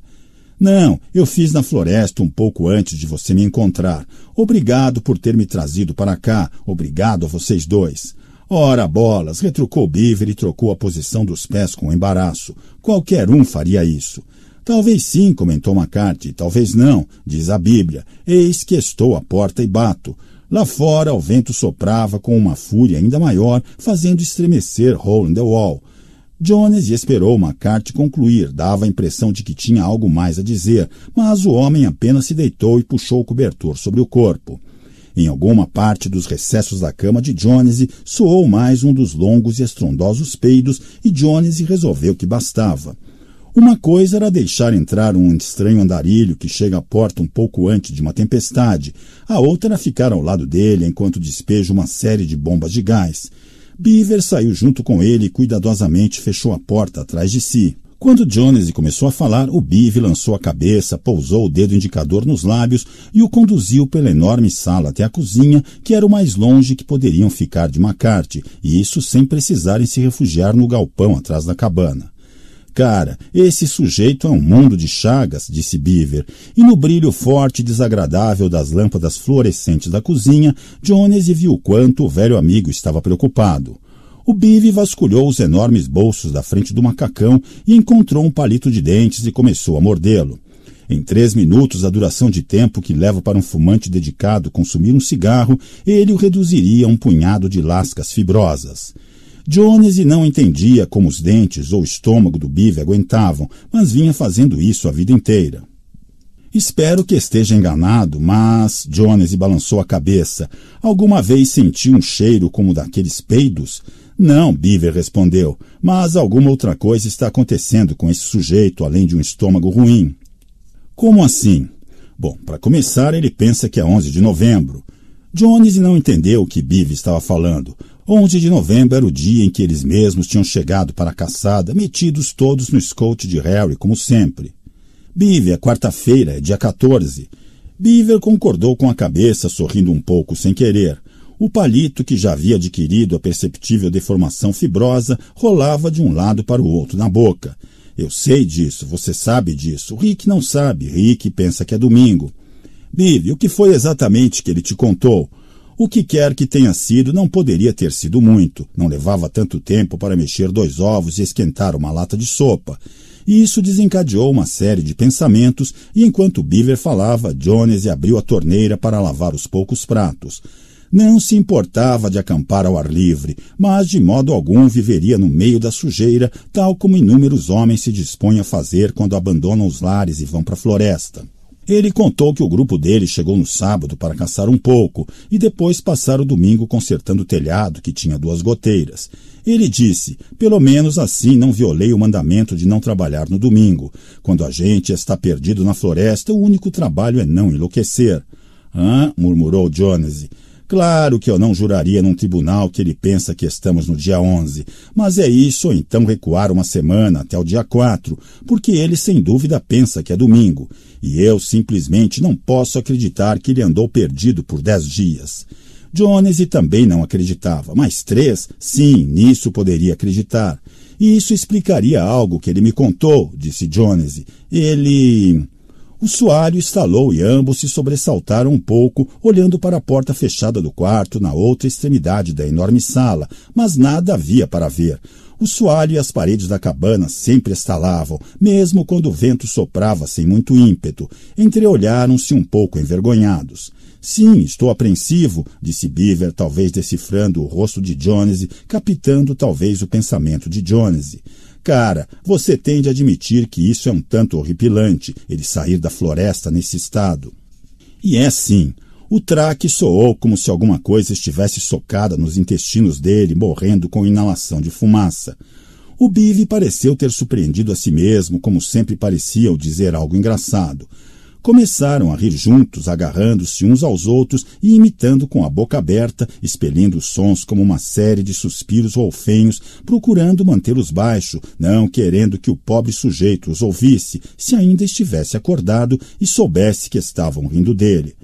Não, eu fiz na floresta um pouco antes de você me encontrar. Obrigado por ter me trazido para cá. Obrigado a vocês dois. Ora, bolas, retrucou Beaver e trocou a posição dos pés com embaraço. Qualquer um faria isso. Talvez sim, comentou McCarthy, talvez não, diz a Bíblia. Eis que estou à porta e bato. Lá fora, o vento soprava com uma fúria ainda maior, fazendo estremecer Hole in the Wall. Jones esperou McCarthy concluir, dava a impressão de que tinha algo mais a dizer, mas o homem apenas se deitou e puxou o cobertor sobre o corpo. Em alguma parte dos recessos da cama de Jones soou mais um dos longos e estrondosos peidos e Jones resolveu que bastava. Uma coisa era deixar entrar um estranho andarilho que chega à porta um pouco antes de uma tempestade, a outra era ficar ao lado dele enquanto despeja uma série de bombas de gás. Beaver saiu junto com ele e cuidadosamente fechou a porta atrás de si. Quando Jonesy começou a falar, o Bive lançou a cabeça, pousou o dedo indicador nos lábios e o conduziu pela enorme sala até a cozinha, que era o mais longe que poderiam ficar de McCarthy, e isso sem precisarem se refugiar no galpão atrás da cabana. Cara, esse sujeito é um mundo de chagas, disse Beaver, e no brilho forte e desagradável das lâmpadas fluorescentes da cozinha, Jones viu quanto o velho amigo estava preocupado. O Bive vasculhou os enormes bolsos da frente do macacão e encontrou um palito de dentes e começou a mordê-lo. Em três minutos, a duração de tempo que leva para um fumante dedicado consumir um cigarro, ele o reduziria a um punhado de lascas fibrosas. Dionísio não entendia como os dentes ou o estômago do bife aguentavam, mas vinha fazendo isso a vida inteira. Espero que esteja enganado, mas Jones balançou a cabeça. Alguma vez sentiu um cheiro como daqueles peidos? Não, Beaver respondeu, mas alguma outra coisa está acontecendo com esse sujeito além de um estômago ruim. Como assim? Bom, para começar, ele pensa que é 11 de novembro. Jones não entendeu o que Beaver estava falando. 11 de novembro era o dia em que eles mesmos tinham chegado para a caçada, metidos todos no scout de Harry, como sempre. Bívia, quarta-feira, é dia 14. Beaver concordou com a cabeça, sorrindo um pouco sem querer. O palito, que já havia adquirido a perceptível deformação fibrosa, rolava de um lado para o outro na boca. Eu sei disso, você sabe disso. Rick não sabe. Rick pensa que é domingo. Bive, o que foi exatamente que ele te contou? O que quer que tenha sido, não poderia ter sido muito. Não levava tanto tempo para mexer dois ovos e esquentar uma lata de sopa. E isso desencadeou uma série de pensamentos, e enquanto Beaver falava, Jones abriu a torneira para lavar os poucos pratos. Não se importava de acampar ao ar livre, mas de modo algum viveria no meio da sujeira, tal como inúmeros homens se dispõem a fazer quando abandonam os lares e vão para a floresta. Ele contou que o grupo dele chegou no sábado para caçar um pouco e depois passar o domingo consertando o telhado que tinha duas goteiras. Ele disse: Pelo menos assim não violei o mandamento de não trabalhar no domingo. Quando a gente está perdido na floresta, o único trabalho é não enlouquecer. Ah, murmurou Jonesy. Claro que eu não juraria num tribunal que ele pensa que estamos no dia 11, mas é isso ou então recuar uma semana até o dia 4, porque ele sem dúvida pensa que é domingo e eu simplesmente não posso acreditar que ele andou perdido por dez dias. Jones também não acreditava, mas três, sim, nisso poderia acreditar. E isso explicaria algo que ele me contou, disse Jones. Ele. O soalho estalou e ambos se sobressaltaram um pouco, olhando para a porta fechada do quarto na outra extremidade da enorme sala, mas nada havia para ver. O soalho e as paredes da cabana sempre estalavam, mesmo quando o vento soprava sem muito ímpeto. Entreolharam-se um pouco envergonhados. Sim, estou apreensivo, disse Beaver, talvez decifrando o rosto de Jones, captando talvez o pensamento de Jones. Cara, você tem de admitir que isso é um tanto horripilante, ele sair da floresta nesse estado. E é sim. O traque soou como se alguma coisa estivesse socada nos intestinos dele, morrendo com inalação de fumaça. O Bive pareceu ter surpreendido a si mesmo, como sempre parecia ao dizer algo engraçado. Começaram a rir juntos, agarrando-se uns aos outros e imitando com a boca aberta, expelindo sons como uma série de suspiros rolfenhos, procurando mantê-los baixo, não querendo que o pobre sujeito os ouvisse, se ainda estivesse acordado e soubesse que estavam rindo dele.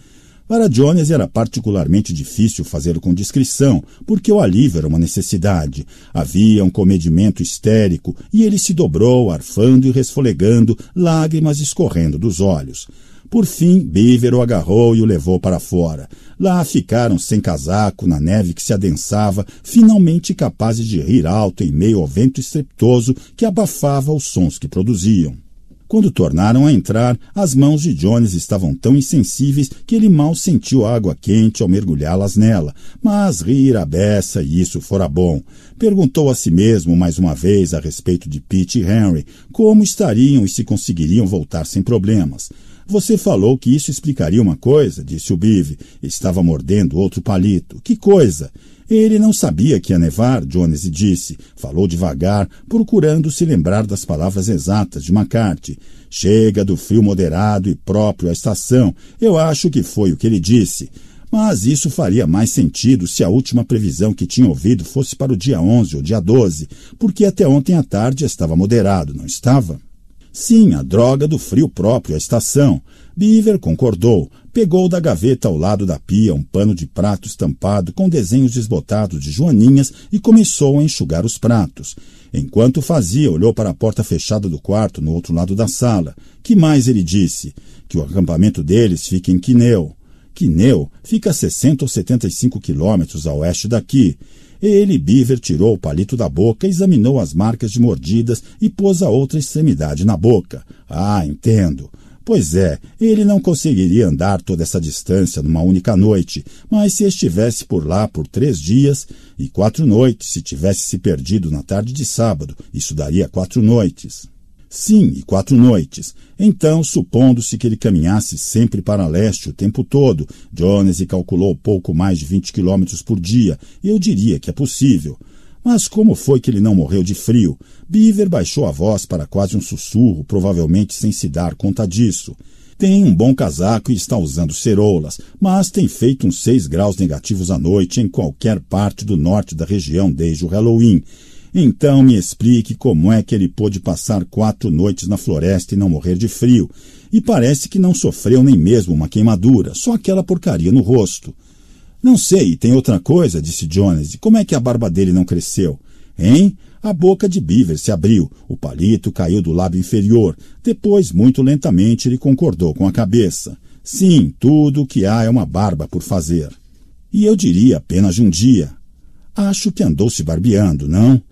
Para Jones era particularmente difícil fazê-lo com discrição, porque o alívio era uma necessidade. Havia um comedimento histérico e ele se dobrou, arfando e resfolegando, lágrimas escorrendo dos olhos. Por fim, Beaver o agarrou e o levou para fora. Lá ficaram sem casaco, na neve que se adensava, finalmente capazes de rir alto em meio ao vento estreptoso que abafava os sons que produziam. Quando tornaram a entrar, as mãos de Jones estavam tão insensíveis que ele mal sentiu a água quente ao mergulhá-las nela, mas rir a beça e isso fora bom. Perguntou a si mesmo mais uma vez a respeito de Pete e Henry, como estariam e se conseguiriam voltar sem problemas. Você falou que isso explicaria uma coisa, disse o Bive. Estava mordendo outro palito. Que coisa? Ele não sabia que ia nevar, Jones disse. Falou devagar, procurando se lembrar das palavras exatas de McCarthy. Chega do frio moderado e próprio à estação. Eu acho que foi o que ele disse. Mas isso faria mais sentido se a última previsão que tinha ouvido fosse para o dia 11 ou dia 12, porque até ontem à tarde estava moderado, não estava? Sim, a droga do frio próprio, à estação. Beaver concordou, pegou da gaveta ao lado da pia um pano de prato estampado com desenhos desbotados de joaninhas e começou a enxugar os pratos. Enquanto fazia, olhou para a porta fechada do quarto no outro lado da sala. Que mais ele disse? Que o acampamento deles fica em Quineu. Quineu fica a 60 ou 75 quilômetros a oeste daqui. Ele, Beaver, tirou o palito da boca, examinou as marcas de mordidas e pôs a outra extremidade na boca. Ah, entendo. Pois é, ele não conseguiria andar toda essa distância numa única noite, mas se estivesse por lá por três dias e quatro noites, se tivesse se perdido na tarde de sábado, isso daria quatro noites. Sim, e quatro noites. Então, supondo-se que ele caminhasse sempre para leste o tempo todo, Jones calculou pouco mais de 20 quilômetros por dia, e eu diria que é possível. Mas como foi que ele não morreu de frio? Beaver baixou a voz para quase um sussurro, provavelmente sem se dar conta disso. Tem um bom casaco e está usando ceroulas, mas tem feito uns seis graus negativos à noite em qualquer parte do norte da região desde o Halloween então me explique como é que ele pôde passar quatro noites na floresta e não morrer de frio. E parece que não sofreu nem mesmo uma queimadura, só aquela porcaria no rosto. Não sei, tem outra coisa, disse Jones. Como é que a barba dele não cresceu? Hein? A boca de Beaver se abriu, o palito caiu do lábio inferior. Depois, muito lentamente, ele concordou com a cabeça. Sim, tudo o que há é uma barba por fazer. E eu diria apenas um dia. Acho que andou se barbeando, não?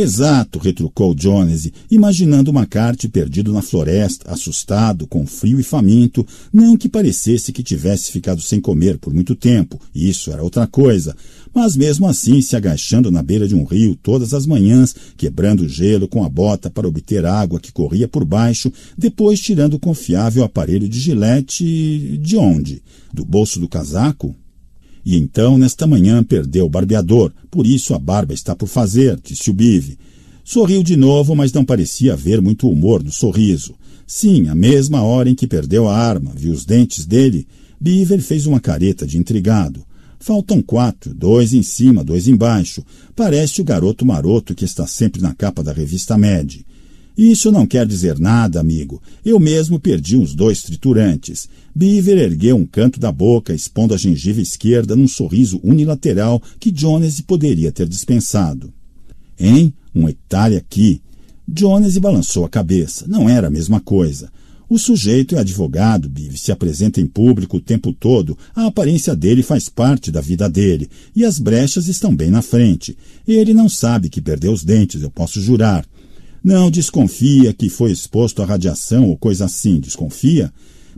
Exato, retrucou Jones, imaginando McCarthy perdido na floresta, assustado, com frio e faminto, não que parecesse que tivesse ficado sem comer por muito tempo, isso era outra coisa, mas mesmo assim se agachando na beira de um rio todas as manhãs, quebrando o gelo com a bota para obter água que corria por baixo, depois tirando o confiável aparelho de gilete... de onde? Do bolso do casaco? E então, nesta manhã, perdeu o barbeador, por isso a barba está por fazer, disse o Bive. Sorriu de novo, mas não parecia haver muito humor no sorriso. Sim, a mesma hora em que perdeu a arma, viu os dentes dele, Beaver fez uma careta de intrigado. Faltam quatro, dois em cima, dois embaixo. Parece o garoto maroto que está sempre na capa da revista Med. Isso não quer dizer nada, amigo. Eu mesmo perdi uns dois triturantes. Beaver ergueu um canto da boca, expondo a gengiva esquerda num sorriso unilateral que Jones poderia ter dispensado. Hein? Um hectare aqui. Jones balançou a cabeça. Não era a mesma coisa. O sujeito é advogado, Biv se apresenta em público o tempo todo, a aparência dele faz parte da vida dele, e as brechas estão bem na frente. Ele não sabe que perdeu os dentes, eu posso jurar. Não desconfia que foi exposto à radiação ou coisa assim, desconfia?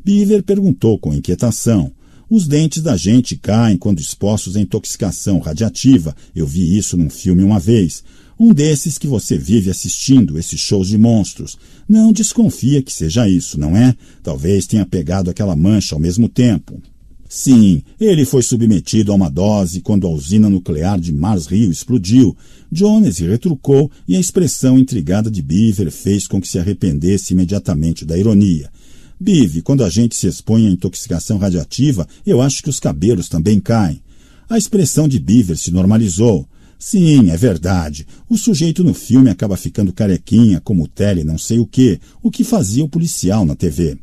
Beaver perguntou com inquietação. Os dentes da gente caem quando expostos à intoxicação radiativa. Eu vi isso num filme uma vez. Um desses que você vive assistindo, esses shows de monstros. Não desconfia que seja isso, não é? Talvez tenha pegado aquela mancha ao mesmo tempo. Sim, ele foi submetido a uma dose quando a usina nuclear de Mars Rio explodiu. Jones retrucou e a expressão intrigada de Beaver fez com que se arrependesse imediatamente da ironia. Bive, quando a gente se expõe à intoxicação radiativa, eu acho que os cabelos também caem. A expressão de Beaver se normalizou. Sim, é verdade. O sujeito no filme acaba ficando carequinha, como o Tele não sei o quê, o que fazia o policial na TV.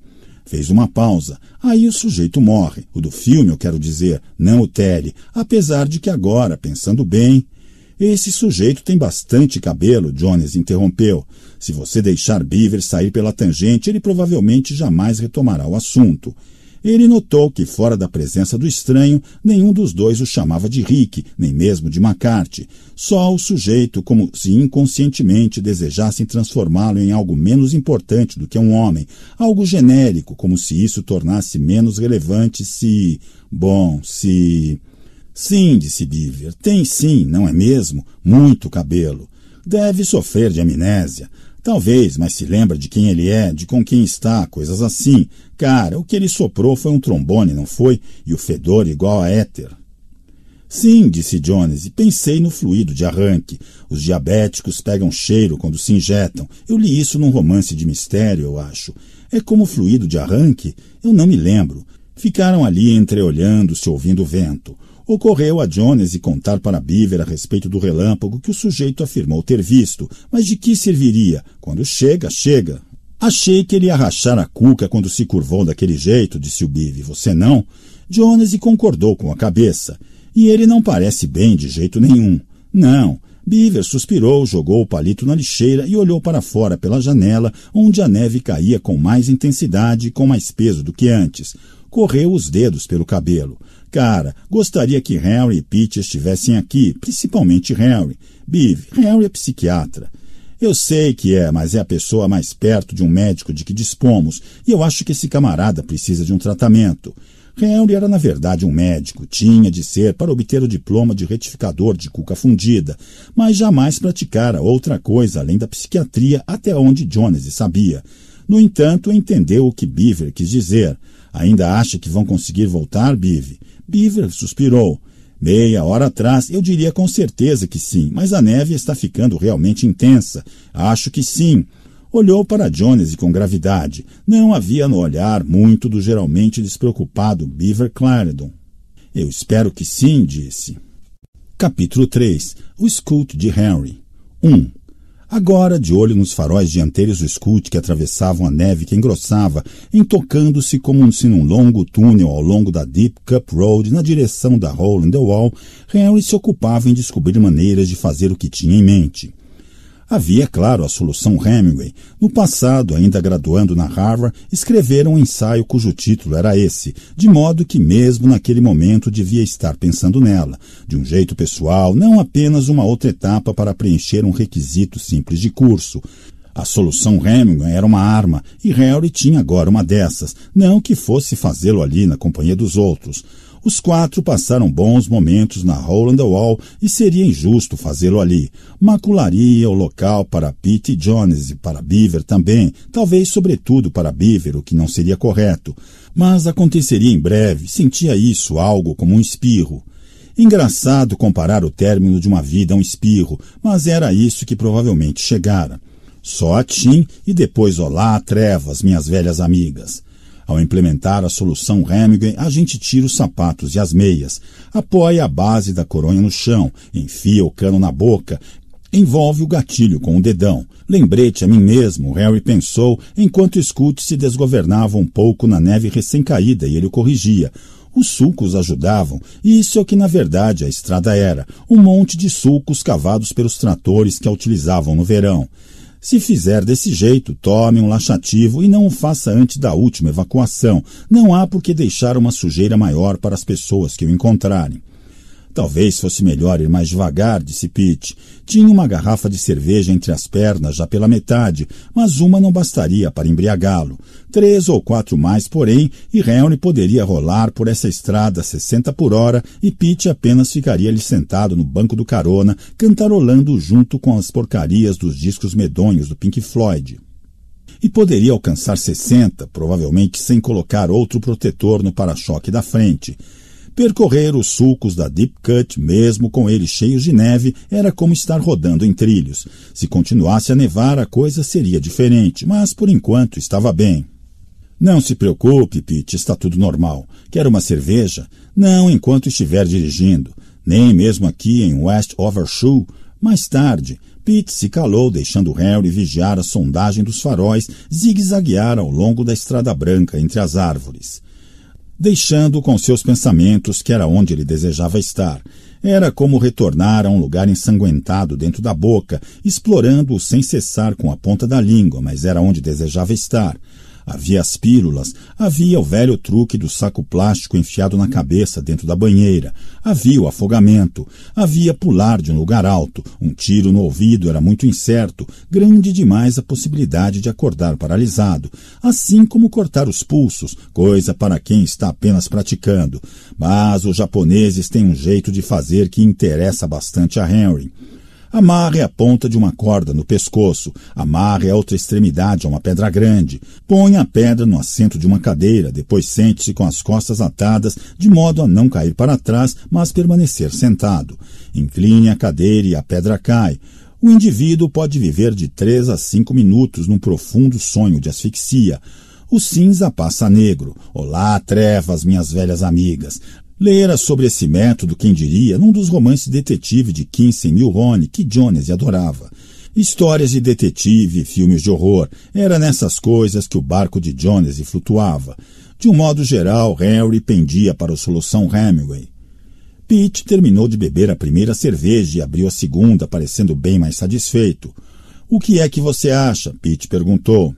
Fez uma pausa. Aí o sujeito morre. O do filme, eu quero dizer, não o Tele. Apesar de que agora, pensando bem. Esse sujeito tem bastante cabelo, Jones interrompeu. Se você deixar Beaver sair pela tangente, ele provavelmente jamais retomará o assunto. Ele notou que, fora da presença do estranho, nenhum dos dois o chamava de Rick, nem mesmo de McCarthy. Só o sujeito, como se inconscientemente desejassem transformá-lo em algo menos importante do que um homem, algo genérico, como se isso tornasse menos relevante se. Bom, se. Sim, disse Beaver, tem sim, não é mesmo? Muito cabelo. Deve sofrer de amnésia. Talvez, mas se lembra de quem ele é, de com quem está, coisas assim. Cara, o que ele soprou foi um trombone, não foi? E o fedor igual a éter. Sim, disse Jones, e pensei no fluido de arranque. Os diabéticos pegam cheiro quando se injetam. Eu li isso num romance de mistério, eu acho. É como fluido de arranque? Eu não me lembro. Ficaram ali entreolhando-se, ouvindo o vento. Ocorreu a Jones e contar para Beaver a respeito do relâmpago que o sujeito afirmou ter visto, mas de que serviria? Quando chega, chega. Achei que ele ia rachar a cuca quando se curvou daquele jeito, disse o Bive. Você não? Jones concordou com a cabeça. E ele não parece bem de jeito nenhum. Não. Beaver suspirou, jogou o palito na lixeira e olhou para fora pela janela, onde a neve caía com mais intensidade e com mais peso do que antes. Correu os dedos pelo cabelo. Cara, gostaria que Harry e Pete estivessem aqui, principalmente Harry. Beaver, Harry é psiquiatra. Eu sei que é, mas é a pessoa mais perto de um médico de que dispomos, e eu acho que esse camarada precisa de um tratamento. Henry era, na verdade, um médico, tinha de ser para obter o diploma de retificador de cuca fundida, mas jamais praticara outra coisa além da psiquiatria até onde Jones sabia. No entanto, entendeu o que Beaver quis dizer. Ainda acha que vão conseguir voltar, Beaver? Beaver suspirou. Meia hora atrás, eu diria com certeza que sim, mas a neve está ficando realmente intensa. Acho que sim. Olhou para Jones com gravidade. Não havia no olhar muito do geralmente despreocupado Beaver Clarendon. Eu espero que sim, disse. Capítulo 3 O Scout de Henry 1. Agora, de olho nos faróis dianteiros do scout que atravessavam a neve que engrossava, entocando-se como se num longo túnel ao longo da Deep Cup Road na direção da Hole in the Wall, Henry se ocupava em descobrir maneiras de fazer o que tinha em mente. Havia, claro, a solução Hemingway. No passado, ainda graduando na Harvard, escreveram um ensaio cujo título era esse, de modo que mesmo naquele momento devia estar pensando nela, de um jeito pessoal, não apenas uma outra etapa para preencher um requisito simples de curso. A solução Hemingway era uma arma, e Harry tinha agora uma dessas, não que fosse fazê-lo ali na companhia dos outros. Os quatro passaram bons momentos na Roland Wall e seria injusto fazê-lo ali. Macularia o local para Pete Jones e para Beaver também, talvez sobretudo para Beaver, o que não seria correto. Mas aconteceria em breve, sentia isso algo como um espirro. Engraçado comparar o término de uma vida a um espirro, mas era isso que provavelmente chegara. Só a Tim e depois olá, trevas, minhas velhas amigas. Ao implementar a solução Hemingway, a gente tira os sapatos e as meias, apoia a base da coronha no chão, enfia o cano na boca, envolve o gatilho com o dedão. Lembrete a mim mesmo, Harry pensou, enquanto Scoot se desgovernava um pouco na neve recém-caída e ele o corrigia. Os sulcos ajudavam, e isso é o que na verdade a estrada era: um monte de sulcos cavados pelos tratores que a utilizavam no verão. Se fizer desse jeito, tome um laxativo e não o faça antes da última evacuação. Não há por que deixar uma sujeira maior para as pessoas que o encontrarem. Talvez fosse melhor ir mais devagar, disse Pete. Tinha uma garrafa de cerveja entre as pernas já pela metade, mas uma não bastaria para embriagá-lo. Três ou quatro mais, porém, e Henry poderia rolar por essa estrada a 60 por hora e Pete apenas ficaria ali sentado no banco do carona, cantarolando junto com as porcarias dos discos medonhos do Pink Floyd e poderia alcançar 60, provavelmente sem colocar outro protetor no para-choque da frente. Percorrer os sulcos da Deep Cut, mesmo com eles cheios de neve, era como estar rodando em trilhos. Se continuasse a nevar, a coisa seria diferente, mas por enquanto estava bem. Não se preocupe, Pete, está tudo normal. Quer uma cerveja? Não enquanto estiver dirigindo. Nem mesmo aqui em West Overshoe. Mais tarde, Pete se calou, deixando Harry vigiar a sondagem dos faróis zigue-zaguear ao longo da estrada branca entre as árvores deixando com seus pensamentos que era onde ele desejava estar. Era como retornar a um lugar ensanguentado dentro da boca, explorando-o sem cessar com a ponta da língua, mas era onde desejava estar. Havia as pílulas, havia o velho truque do saco plástico enfiado na cabeça dentro da banheira, havia o afogamento, havia pular de um lugar alto, um tiro no ouvido era muito incerto, grande demais a possibilidade de acordar paralisado, assim como cortar os pulsos, coisa para quem está apenas praticando. Mas os japoneses têm um jeito de fazer que interessa bastante a Henry. Amarre a ponta de uma corda no pescoço, amarre a outra extremidade a uma pedra grande, ponha a pedra no assento de uma cadeira, depois sente-se com as costas atadas, de modo a não cair para trás, mas permanecer sentado. Incline a cadeira e a pedra cai. O indivíduo pode viver de três a cinco minutos num profundo sonho de asfixia. O cinza passa negro. Olá, trevas, minhas velhas amigas. Lera sobre esse método, quem diria, num dos romances detetive de Kinsey Milhone que Jones adorava. Histórias de detetive e filmes de horror, era nessas coisas que o barco de Jones flutuava. De um modo geral, Harry pendia para a solução Hemingway. Pete terminou de beber a primeira cerveja e abriu a segunda, parecendo bem mais satisfeito. O que é que você acha? Pete perguntou.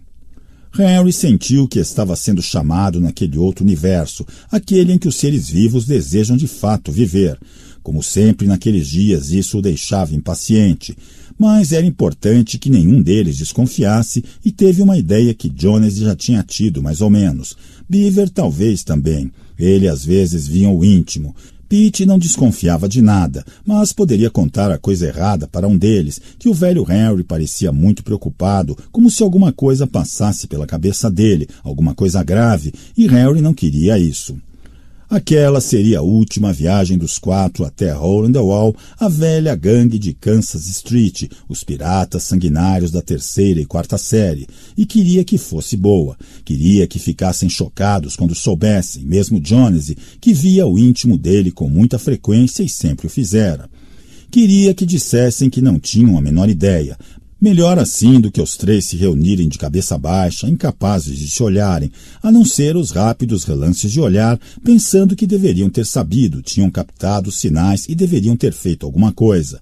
Harry sentiu que estava sendo chamado naquele outro universo, aquele em que os seres vivos desejam de fato viver. Como sempre naqueles dias, isso o deixava impaciente. Mas era importante que nenhum deles desconfiasse e teve uma ideia que Jones já tinha tido, mais ou menos. Beaver talvez também. Ele às vezes via o íntimo. Pete não desconfiava de nada, mas poderia contar a coisa errada para um deles, que o velho Harry parecia muito preocupado, como se alguma coisa passasse pela cabeça dele, alguma coisa grave, e Harry não queria isso. Aquela seria a última viagem dos quatro até Hole the Wall, a velha gangue de Kansas Street, os piratas sanguinários da terceira e quarta série, e queria que fosse boa. Queria que ficassem chocados quando soubessem, mesmo Jones, que via o íntimo dele com muita frequência e sempre o fizera queria que dissessem que não tinham a menor ideia, Melhor assim do que os três se reunirem de cabeça baixa, incapazes de se olharem, a não ser os rápidos relances de olhar, pensando que deveriam ter sabido, tinham captado sinais e deveriam ter feito alguma coisa.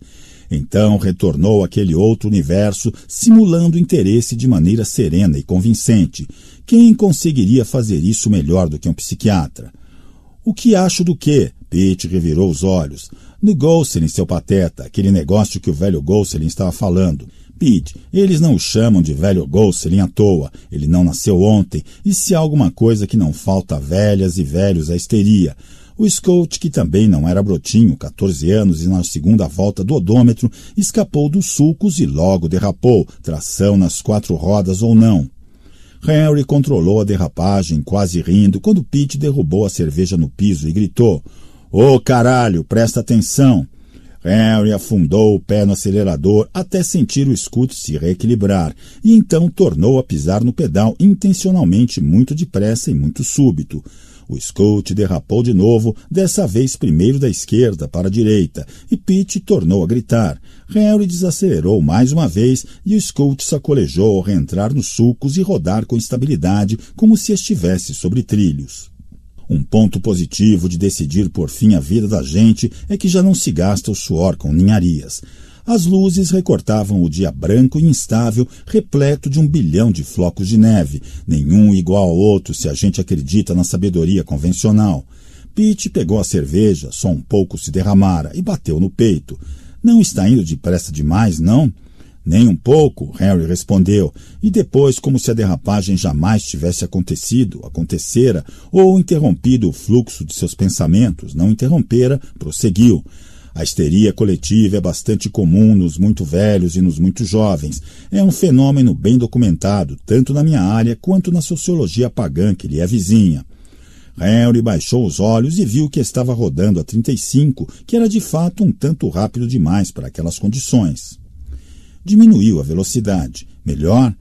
Então retornou aquele outro universo, simulando interesse de maneira serena e convincente. Quem conseguiria fazer isso melhor do que um psiquiatra? O que acho do quê? Pete revirou os olhos. No Gosselin, seu pateta, aquele negócio que o velho Gosselin estava falando. Pete, eles não o chamam de velho Gosselin à toa, ele não nasceu ontem, e se há alguma coisa que não falta a velhas e velhos é histeria. O Scout, que também não era brotinho, 14 anos e na segunda volta do odômetro, escapou dos sulcos e logo derrapou, tração nas quatro rodas ou não. Henry controlou a derrapagem, quase rindo, quando Pete derrubou a cerveja no piso e gritou: Ô oh, caralho, presta atenção! Harry afundou o pé no acelerador até sentir o escudo se reequilibrar e então tornou a pisar no pedal intencionalmente muito depressa e muito súbito. O Scout derrapou de novo, dessa vez primeiro da esquerda para a direita, e Pitt tornou a gritar. Harry desacelerou mais uma vez e o Scout sacolejou ao reentrar nos sulcos e rodar com estabilidade, como se estivesse sobre trilhos. Um ponto positivo de decidir por fim a vida da gente é que já não se gasta o suor com ninharias. As luzes recortavam o dia branco e instável, repleto de um bilhão de flocos de neve, nenhum igual ao outro se a gente acredita na sabedoria convencional. Pete pegou a cerveja, só um pouco se derramara, e bateu no peito. Não está indo depressa demais, não? Nem um pouco, Harry respondeu, e depois, como se a derrapagem jamais tivesse acontecido, acontecera, ou interrompido o fluxo de seus pensamentos, não interrompera, prosseguiu. A histeria coletiva é bastante comum nos muito velhos e nos muito jovens. É um fenômeno bem documentado, tanto na minha área quanto na sociologia pagã que lhe é vizinha. Henry baixou os olhos e viu que estava rodando a 35, que era de fato um tanto rápido demais para aquelas condições. Diminuiu a velocidade. Melhor?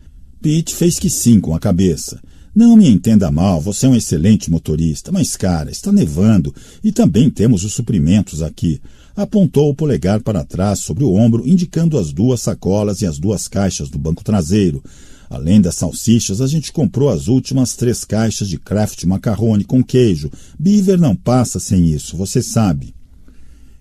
Pete fez que sim com a cabeça. Não me entenda mal, você é um excelente motorista, mas cara, está nevando e também temos os suprimentos aqui. Apontou o polegar para trás sobre o ombro, indicando as duas sacolas e as duas caixas do banco traseiro. Além das salsichas, a gente comprou as últimas três caixas de Kraft macarrone com queijo. Beaver não passa sem isso, você sabe.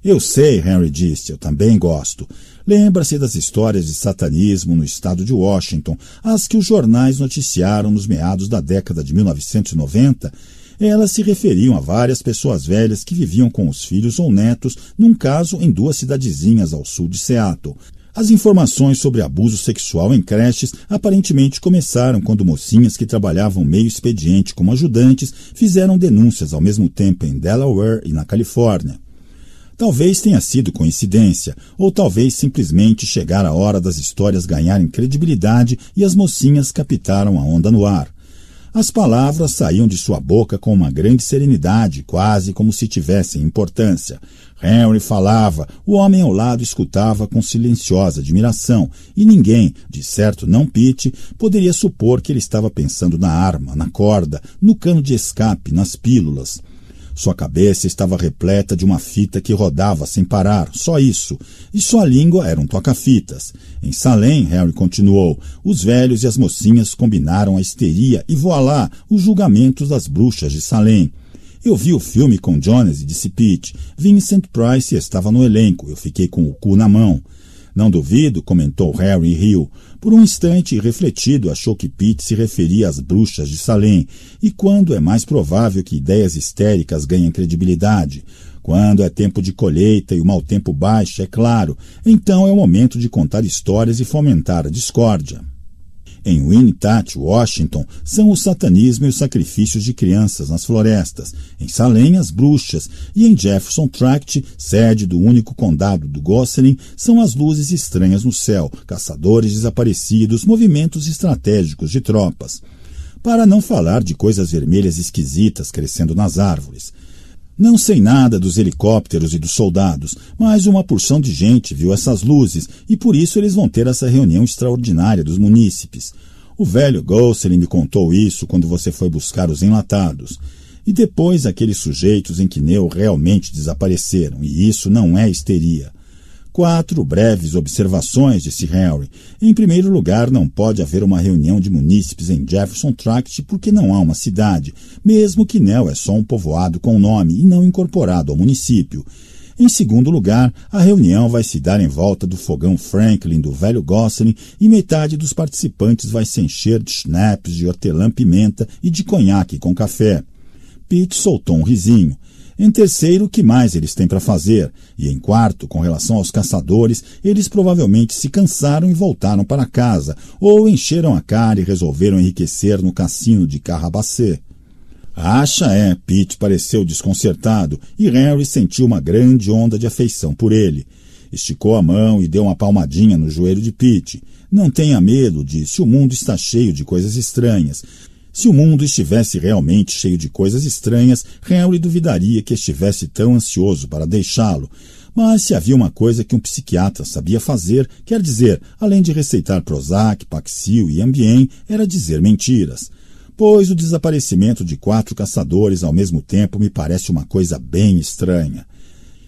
Eu sei, Henry disse, eu também gosto. Lembra-se das histórias de satanismo no estado de Washington, as que os jornais noticiaram nos meados da década de 1990? Elas se referiam a várias pessoas velhas que viviam com os filhos ou netos, num caso em duas cidadezinhas ao sul de Seattle. As informações sobre abuso sexual em creches aparentemente começaram quando mocinhas que trabalhavam meio expediente como ajudantes fizeram denúncias ao mesmo tempo em Delaware e na Califórnia. Talvez tenha sido coincidência, ou talvez simplesmente chegara a hora das histórias ganharem credibilidade e as mocinhas captaram a onda no ar. As palavras saíam de sua boca com uma grande serenidade, quase como se tivessem importância. Henry falava, o homem ao lado escutava com silenciosa admiração, e ninguém, de certo não Pete, poderia supor que ele estava pensando na arma, na corda, no cano de escape, nas pílulas. Sua cabeça estava repleta de uma fita que rodava sem parar, só isso, e sua língua era um toca-fitas. Em Salem, Harry continuou, os velhos e as mocinhas combinaram a histeria e voilá os julgamentos das bruxas de Salem. Eu vi o filme com Jones e disse Pete. Vincent Price estava no elenco, eu fiquei com o cu na mão. Não duvido, comentou Harry e riu. Por um instante, refletido, achou que Pitt se referia às bruxas de Salem, e quando é mais provável que ideias histéricas ganhem credibilidade. Quando é tempo de colheita e o mau tempo baixa, é claro, então é o momento de contar histórias e fomentar a discórdia. Em Winnitat, Washington, são o satanismo e os sacrifícios de crianças nas florestas, em Salem, as bruxas, e em Jefferson Tract, sede do único condado do Gosselin, são as luzes estranhas no céu, caçadores desaparecidos, movimentos estratégicos de tropas. Para não falar de coisas vermelhas esquisitas crescendo nas árvores. Não sei nada dos helicópteros e dos soldados, mas uma porção de gente viu essas luzes e por isso eles vão ter essa reunião extraordinária dos munícipes. O velho Gosselin me contou isso quando você foi buscar os enlatados. E depois aqueles sujeitos em que Neu realmente desapareceram, e isso não é histeria. Quatro breves observações, disse Henry. Em primeiro lugar, não pode haver uma reunião de munícipes em Jefferson Tract porque não há uma cidade, mesmo que Nell é só um povoado com nome e não incorporado ao município. Em segundo lugar, a reunião vai se dar em volta do fogão Franklin do velho Gosling e metade dos participantes vai se encher de schnapps de hortelã-pimenta e de conhaque com café. Pete soltou um risinho. Em terceiro, o que mais eles têm para fazer? E em quarto, com relação aos caçadores, eles provavelmente se cansaram e voltaram para casa, ou encheram a cara e resolveram enriquecer no cassino de Carrabassé. Acha é, Pete pareceu desconcertado e Harry sentiu uma grande onda de afeição por ele. Esticou a mão e deu uma palmadinha no joelho de Pete. Não tenha medo, disse, o mundo está cheio de coisas estranhas. Se o mundo estivesse realmente cheio de coisas estranhas, Henry duvidaria que estivesse tão ansioso para deixá-lo. Mas se havia uma coisa que um psiquiatra sabia fazer, quer dizer, além de receitar Prozac, Paxil e Ambien, era dizer mentiras pois o desaparecimento de quatro caçadores ao mesmo tempo me parece uma coisa bem estranha.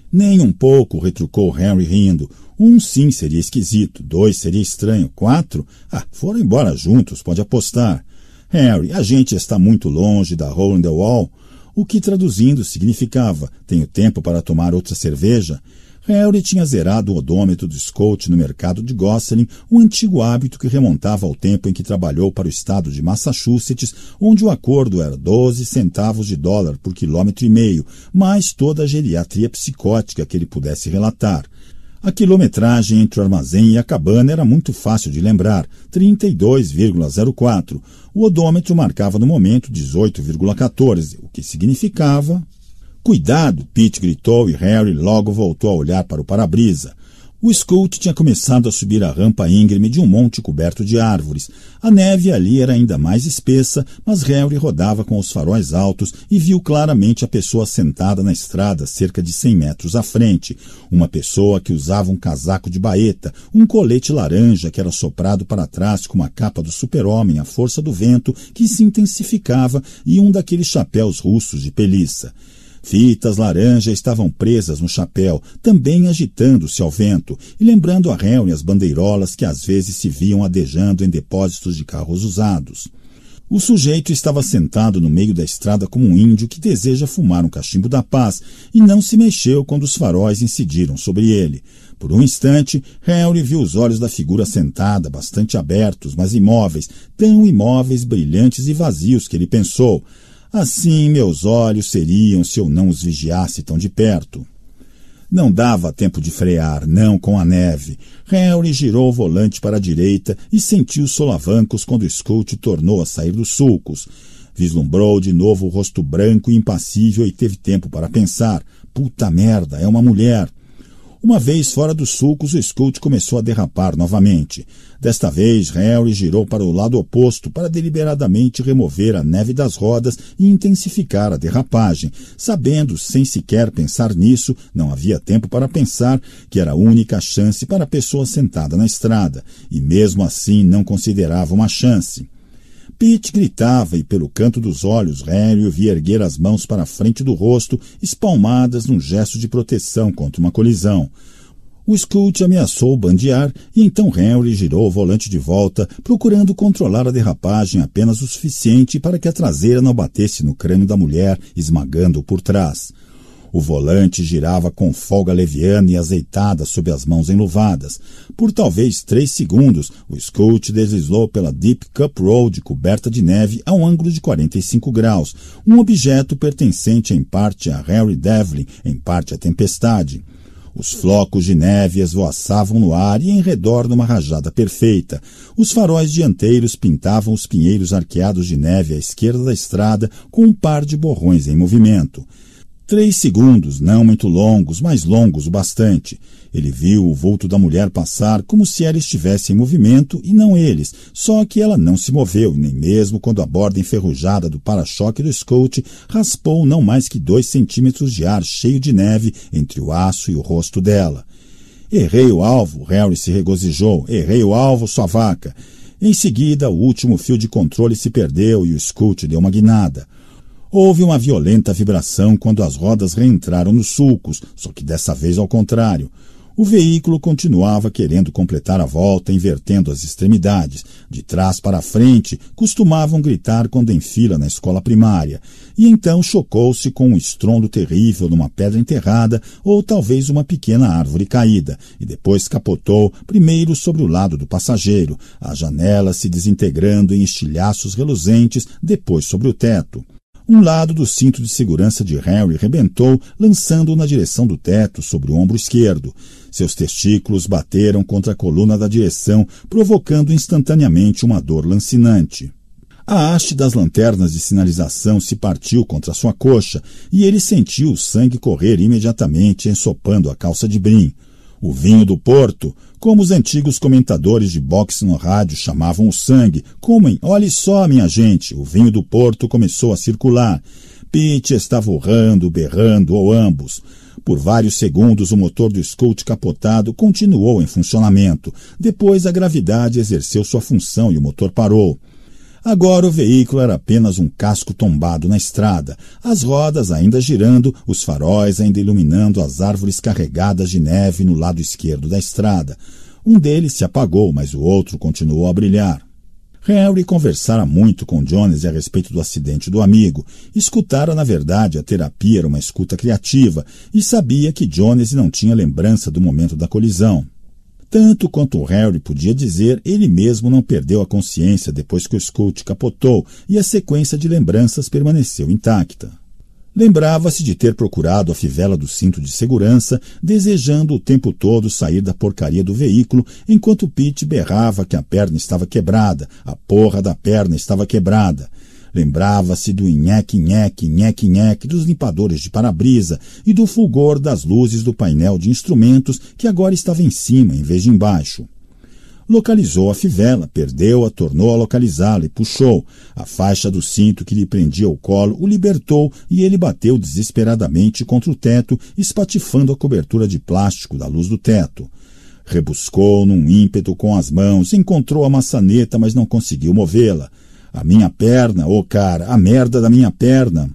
Nem um pouco, retrucou Henry rindo. Um sim seria esquisito, dois seria estranho, quatro? Ah, foram embora juntos, pode apostar. Harry, a gente está muito longe da Hole in the Wall, o que traduzindo significava tenho tempo para tomar outra cerveja. Harry tinha zerado o odômetro do Scout no mercado de Gosselin, um antigo hábito que remontava ao tempo em que trabalhou para o estado de Massachusetts, onde o acordo era 12 centavos de dólar por quilômetro e meio, mais toda a geriatria psicótica que ele pudesse relatar. A quilometragem entre o armazém e a cabana era muito fácil de lembrar, 32,04. O odômetro marcava no momento 18,14, o que significava. Cuidado! Pete gritou e Harry logo voltou a olhar para o para-brisa. O Scout tinha começado a subir a rampa íngreme de um monte coberto de árvores. A neve ali era ainda mais espessa, mas Harry rodava com os faróis altos e viu claramente a pessoa sentada na estrada cerca de cem metros à frente. Uma pessoa que usava um casaco de baeta, um colete laranja que era soprado para trás com a capa do super-homem à força do vento que se intensificava e um daqueles chapéus russos de peliça. Fitas laranja estavam presas no chapéu, também agitando-se ao vento e lembrando a Harry as bandeirolas que às vezes se viam adejando em depósitos de carros usados. O sujeito estava sentado no meio da estrada como um índio que deseja fumar um cachimbo da paz e não se mexeu quando os faróis incidiram sobre ele. Por um instante, Harry viu os olhos da figura sentada, bastante abertos, mas imóveis, tão imóveis, brilhantes e vazios que ele pensou. Assim meus olhos seriam se eu não os vigiasse tão de perto. Não dava tempo de frear, não com a neve. Harry girou o volante para a direita e sentiu solavancos quando o Scout tornou a sair dos sulcos. Vislumbrou de novo o rosto branco e impassível e teve tempo para pensar. Puta merda, é uma mulher. Uma vez fora dos sulcos, o Scout começou a derrapar novamente. Desta vez, Harry girou para o lado oposto para deliberadamente remover a neve das rodas e intensificar a derrapagem, sabendo, sem sequer pensar nisso, não havia tempo para pensar, que era a única chance para a pessoa sentada na estrada, e mesmo assim não considerava uma chance. Pete gritava e pelo canto dos olhos Harry via erguer as mãos para a frente do rosto, espalmadas num gesto de proteção contra uma colisão. O Scout ameaçou bandear e então Henry girou o volante de volta, procurando controlar a derrapagem apenas o suficiente para que a traseira não batesse no crânio da mulher, esmagando-o por trás. O volante girava com folga leviana e azeitada sob as mãos enluvadas. Por talvez três segundos, o Scout deslizou pela Deep Cup Road coberta de neve a um ângulo de 45 graus, um objeto pertencente em parte a Harry Devlin, em parte à tempestade. Os flocos de neve esvoaçavam no ar e em redor numa rajada perfeita. Os faróis dianteiros pintavam os pinheiros arqueados de neve à esquerda da estrada com um par de borrões em movimento. Três segundos, não muito longos, mas longos o bastante. Ele viu o vulto da mulher passar como se ela estivesse em movimento e não eles, só que ela não se moveu, nem mesmo quando a borda enferrujada do para-choque do Scout raspou não mais que dois centímetros de ar cheio de neve entre o aço e o rosto dela. Errei o alvo, Harry se regozijou. Errei o alvo, sua vaca. Em seguida, o último fio de controle se perdeu e o Scout deu uma guinada. Houve uma violenta vibração quando as rodas reentraram nos sulcos, só que dessa vez ao contrário. O veículo continuava querendo completar a volta, invertendo as extremidades. De trás para frente, costumavam gritar quando em fila na escola primária. E então chocou-se com um estrondo terrível numa pedra enterrada ou talvez uma pequena árvore caída, e depois capotou, primeiro sobre o lado do passageiro, a janela se desintegrando em estilhaços reluzentes, depois sobre o teto. Um lado do cinto de segurança de Harry rebentou, lançando-o na direção do teto, sobre o ombro esquerdo. Seus testículos bateram contra a coluna da direção, provocando instantaneamente uma dor lancinante. A haste das lanternas de sinalização se partiu contra sua coxa e ele sentiu o sangue correr imediatamente, ensopando a calça de brim. O vinho do Porto, como os antigos comentadores de boxe no rádio chamavam o sangue, comem, olhe só, minha gente, o vinho do Porto começou a circular. Pete estava urrando, berrando, ou ambos. Por vários segundos, o motor do Scout capotado continuou em funcionamento. Depois, a gravidade exerceu sua função e o motor parou. Agora o veículo era apenas um casco tombado na estrada, as rodas ainda girando, os faróis ainda iluminando as árvores carregadas de neve no lado esquerdo da estrada. Um deles se apagou, mas o outro continuou a brilhar. Harry conversara muito com Jones a respeito do acidente do amigo. Escutara, na verdade, a terapia era uma escuta criativa e sabia que Jones não tinha lembrança do momento da colisão. Tanto quanto Harry podia dizer, ele mesmo não perdeu a consciência depois que o Scout capotou e a sequência de lembranças permaneceu intacta. Lembrava-se de ter procurado a fivela do cinto de segurança, desejando o tempo todo sair da porcaria do veículo, enquanto Pete berrava que a perna estava quebrada, a porra da perna estava quebrada. Lembrava-se do nheque, nheque, nheque, nheque dos limpadores de para-brisa e do fulgor das luzes do painel de instrumentos que agora estava em cima em vez de embaixo. Localizou a fivela, perdeu-a, tornou a localizá-la e puxou. A faixa do cinto que lhe prendia o colo o libertou e ele bateu desesperadamente contra o teto, espatifando a cobertura de plástico da luz do teto. Rebuscou num ímpeto com as mãos, encontrou a maçaneta, mas não conseguiu movê-la. A minha perna, ô oh cara, a merda da minha perna.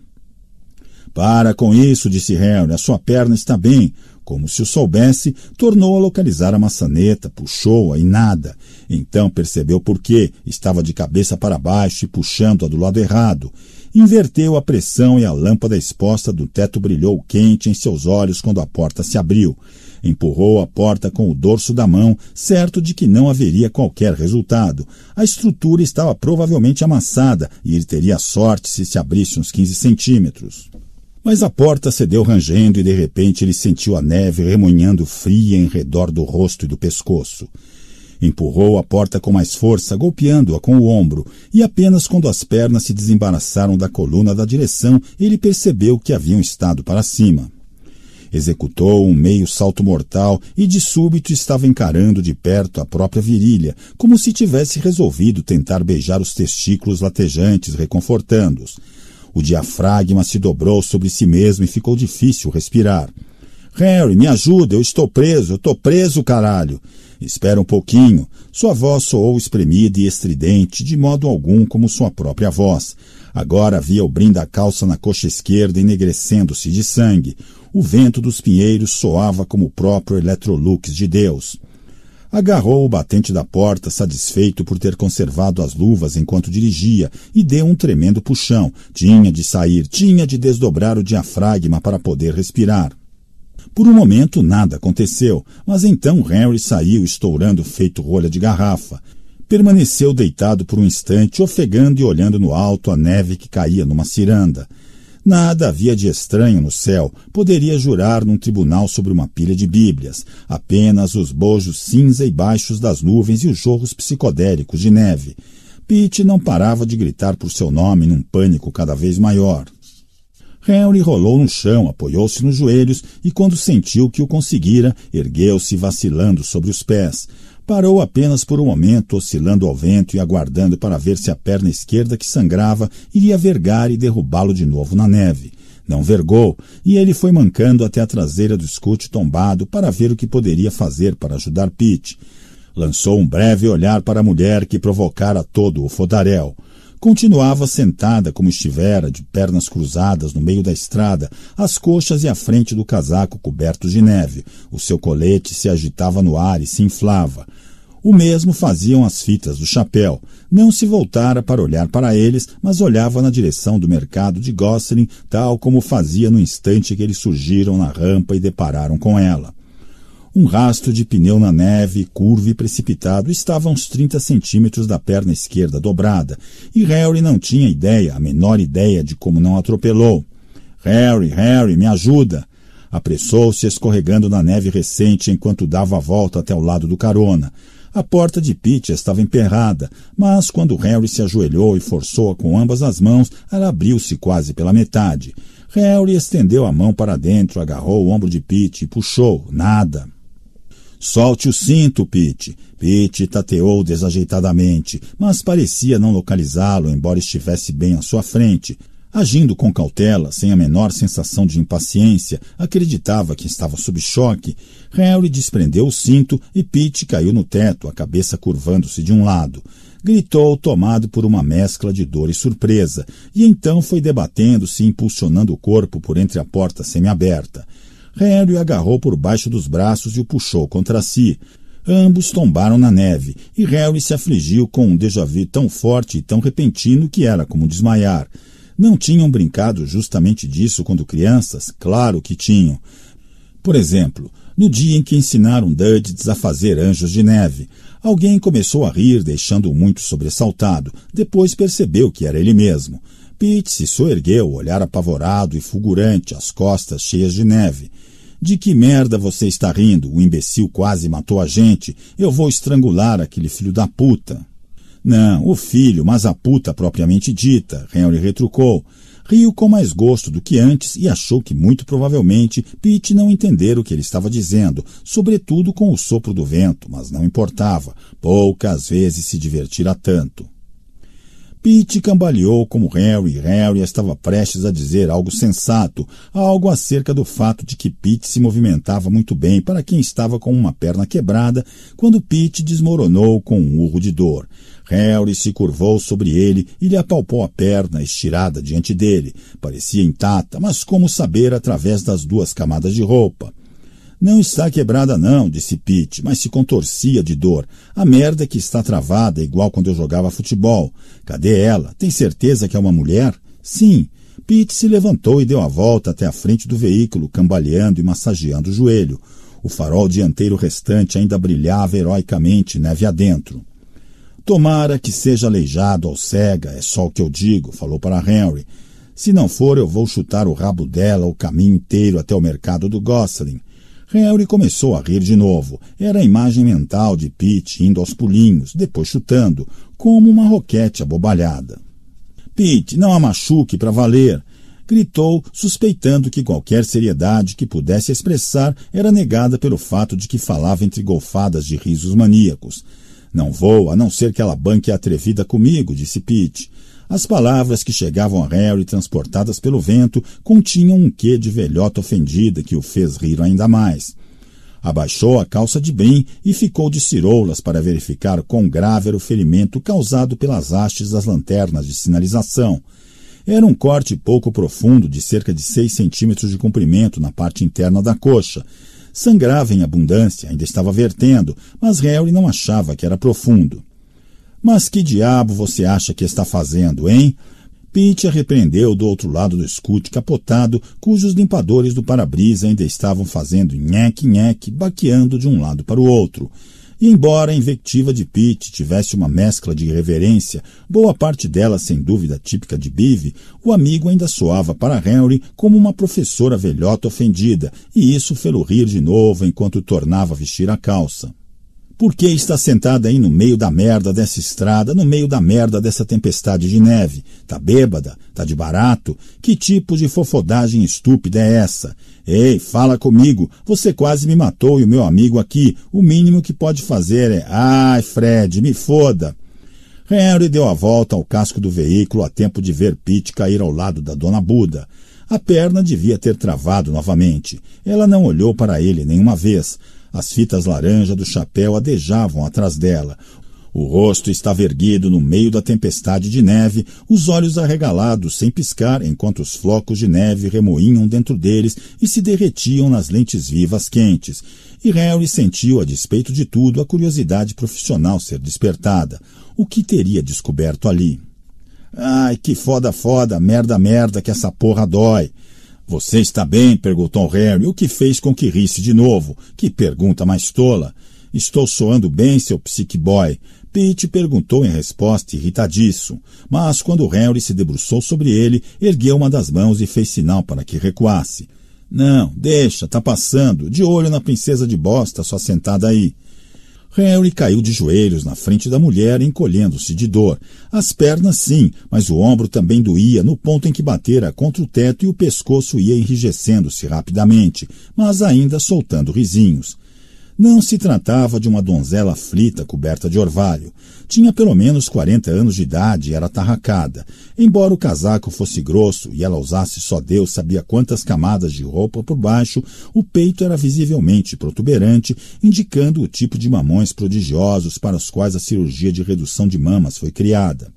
Para com isso, disse Harry, a sua perna está bem. Como se o soubesse, tornou a localizar a maçaneta, puxou-a e nada. Então percebeu por quê. Estava de cabeça para baixo e puxando-a do lado errado. Inverteu a pressão e a lâmpada exposta do teto brilhou quente em seus olhos quando a porta se abriu. Empurrou a porta com o dorso da mão, certo de que não haveria qualquer resultado. A estrutura estava provavelmente amassada e ele teria sorte se se abrisse uns 15 centímetros. Mas a porta cedeu rangendo e de repente ele sentiu a neve remoinhando fria em redor do rosto e do pescoço. Empurrou a porta com mais força, golpeando-a com o ombro, e apenas quando as pernas se desembaraçaram da coluna da direção, ele percebeu que haviam estado para cima. Executou um meio salto mortal e de súbito estava encarando de perto a própria virilha, como se tivesse resolvido tentar beijar os testículos latejantes, reconfortando-os. O diafragma se dobrou sobre si mesmo e ficou difícil respirar. Harry, me ajuda, eu estou preso, eu estou preso, caralho. Espera um pouquinho. Sua voz soou espremida e estridente, de modo algum como sua própria voz. Agora via o brim da calça na coxa esquerda enegrecendo-se de sangue. O vento dos pinheiros soava como o próprio Electrolux de Deus. Agarrou o batente da porta, satisfeito por ter conservado as luvas enquanto dirigia, e deu um tremendo puxão. Tinha de sair, tinha de desdobrar o diafragma para poder respirar. Por um momento nada aconteceu, mas então Henry saiu estourando feito rolha de garrafa. Permaneceu deitado por um instante, ofegando e olhando no alto a neve que caía numa ciranda. Nada havia de estranho no céu, poderia jurar num tribunal sobre uma pilha de bíblias, apenas os bojos cinza e baixos das nuvens e os jorros psicodélicos de neve. Pete não parava de gritar por seu nome num pânico cada vez maior. Henry rolou no chão, apoiou-se nos joelhos e, quando sentiu que o conseguira, ergueu-se vacilando sobre os pés. Parou apenas por um momento, oscilando ao vento e aguardando para ver se a perna esquerda que sangrava iria vergar e derrubá-lo de novo na neve. Não vergou, e ele foi mancando até a traseira do escute tombado para ver o que poderia fazer para ajudar Pete. Lançou um breve olhar para a mulher que provocara todo o fodaréu. Continuava sentada como estivera, de pernas cruzadas no meio da estrada, as coxas e a frente do casaco cobertos de neve. O seu colete se agitava no ar e se inflava. O mesmo faziam as fitas do chapéu. Não se voltara para olhar para eles, mas olhava na direção do mercado de Gosselin, tal como fazia no instante que eles surgiram na rampa e depararam com ela. Um rastro de pneu na neve, curvo e precipitado, estava a uns 30 centímetros da perna esquerda dobrada, e Harry não tinha ideia, a menor ideia, de como não atropelou. Harry, Harry, me ajuda! Apressou-se escorregando na neve recente enquanto dava a volta até o lado do carona. A porta de Pete estava emperrada, mas quando Harry se ajoelhou e forçou-a com ambas as mãos, ela abriu-se quase pela metade. Harry estendeu a mão para dentro, agarrou o ombro de Pete e puxou. Nada. Solte o cinto, Pete. Pete tateou desajeitadamente, mas parecia não localizá-lo, embora estivesse bem à sua frente. Agindo com cautela, sem a menor sensação de impaciência, acreditava que estava sob choque. Harry desprendeu o cinto e Pete caiu no teto, a cabeça curvando-se de um lado. Gritou, tomado por uma mescla de dor e surpresa, e então foi debatendo-se, impulsionando o corpo por entre a porta semiaberta. Harry agarrou por baixo dos braços e o puxou contra si. Ambos tombaram na neve, e Harry se afligiu com um déjà-vu tão forte e tão repentino que era como desmaiar. Não tinham brincado justamente disso quando crianças? Claro que tinham. Por exemplo, no dia em que ensinaram Dudds a fazer anjos de neve, alguém começou a rir, deixando-o muito sobressaltado. Depois percebeu que era ele mesmo. Pete se soergueu, olhar apavorado e fulgurante, as costas cheias de neve. De que merda você está rindo? O imbecil quase matou a gente. Eu vou estrangular aquele filho da puta. Não, o filho, mas a puta propriamente dita, Henry retrucou. Riu com mais gosto do que antes e achou que muito provavelmente Pete não entendera o que ele estava dizendo, sobretudo com o sopro do vento, mas não importava. Poucas vezes se divertira tanto. Pete cambaleou como Harry. Harry estava prestes a dizer algo sensato, algo acerca do fato de que Pete se movimentava muito bem para quem estava com uma perna quebrada, quando Pete desmoronou com um urro de dor. Harry se curvou sobre ele e lhe apalpou a perna estirada diante dele. Parecia intacta, mas como saber através das duas camadas de roupa. Não está quebrada não, disse Pete, mas se contorcia de dor. A merda é que está travada, igual quando eu jogava futebol. Cadê ela? Tem certeza que é uma mulher? Sim. Pete se levantou e deu a volta até a frente do veículo, cambaleando e massageando o joelho. O farol dianteiro restante ainda brilhava heroicamente neve adentro. Tomara que seja aleijado ou cega, é só o que eu digo, falou para Henry. Se não for, eu vou chutar o rabo dela o caminho inteiro até o mercado do Gosling. Harry começou a rir de novo. Era a imagem mental de Pete indo aos pulinhos, depois chutando, como uma roquete abobalhada. Pete, não a machuque para valer! gritou, suspeitando que qualquer seriedade que pudesse expressar era negada pelo fato de que falava entre golfadas de risos maníacos. Não vou, a não ser que ela banque atrevida comigo, disse Pete. As palavras que chegavam a Harry, transportadas pelo vento, continham um quê de velhota ofendida que o fez rir ainda mais. Abaixou a calça de brim e ficou de ciroulas para verificar quão grave era o ferimento causado pelas hastes das lanternas de sinalização. Era um corte pouco profundo, de cerca de seis centímetros de comprimento na parte interna da coxa. Sangrava em abundância, ainda estava vertendo, mas Harry não achava que era profundo. Mas que diabo você acha que está fazendo, hein? Pete a repreendeu do outro lado do escute capotado, cujos limpadores do para-brisa ainda estavam fazendo nheque-nheque, baqueando de um lado para o outro. E embora a invectiva de Pete tivesse uma mescla de irreverência, boa parte dela sem dúvida típica de Bive, o amigo ainda soava para Henry como uma professora velhota ofendida, e isso fê-lo rir de novo enquanto tornava a vestir a calça. Por que está sentada aí no meio da merda dessa estrada, no meio da merda dessa tempestade de neve? Tá bêbada? Tá de barato? Que tipo de fofodagem estúpida é essa? Ei, fala comigo. Você quase me matou e o meu amigo aqui. O mínimo que pode fazer é. Ai, Fred, me foda. Henry deu a volta ao casco do veículo a tempo de ver Pete cair ao lado da dona Buda. A perna devia ter travado novamente. Ela não olhou para ele nenhuma vez. As fitas laranja do chapéu adejavam atrás dela. O rosto estava erguido no meio da tempestade de neve, os olhos arregalados sem piscar enquanto os flocos de neve remoinham dentro deles e se derretiam nas lentes vivas quentes. E Harry sentiu, a despeito de tudo, a curiosidade profissional ser despertada. O que teria descoberto ali? Ai, que foda foda, merda merda que essa porra dói. Você está bem? perguntou Harry, o que fez com que risse de novo. Que pergunta mais tola! Estou soando bem, seu psique boy. Pete perguntou em resposta, irritadiço. Mas quando Harry se debruçou sobre ele, ergueu uma das mãos e fez sinal para que recuasse. Não, deixa, tá passando. De olho na princesa de bosta, só sentada aí. Harry caiu de joelhos na frente da mulher, encolhendo-se de dor. As pernas sim, mas o ombro também doía no ponto em que batera contra o teto e o pescoço ia enrijecendo-se rapidamente, mas ainda soltando risinhos. Não se tratava de uma donzela aflita coberta de orvalho. Tinha pelo menos 40 anos de idade e era tarracada. Embora o casaco fosse grosso e ela usasse só Deus sabia quantas camadas de roupa por baixo, o peito era visivelmente protuberante, indicando o tipo de mamões prodigiosos para os quais a cirurgia de redução de mamas foi criada.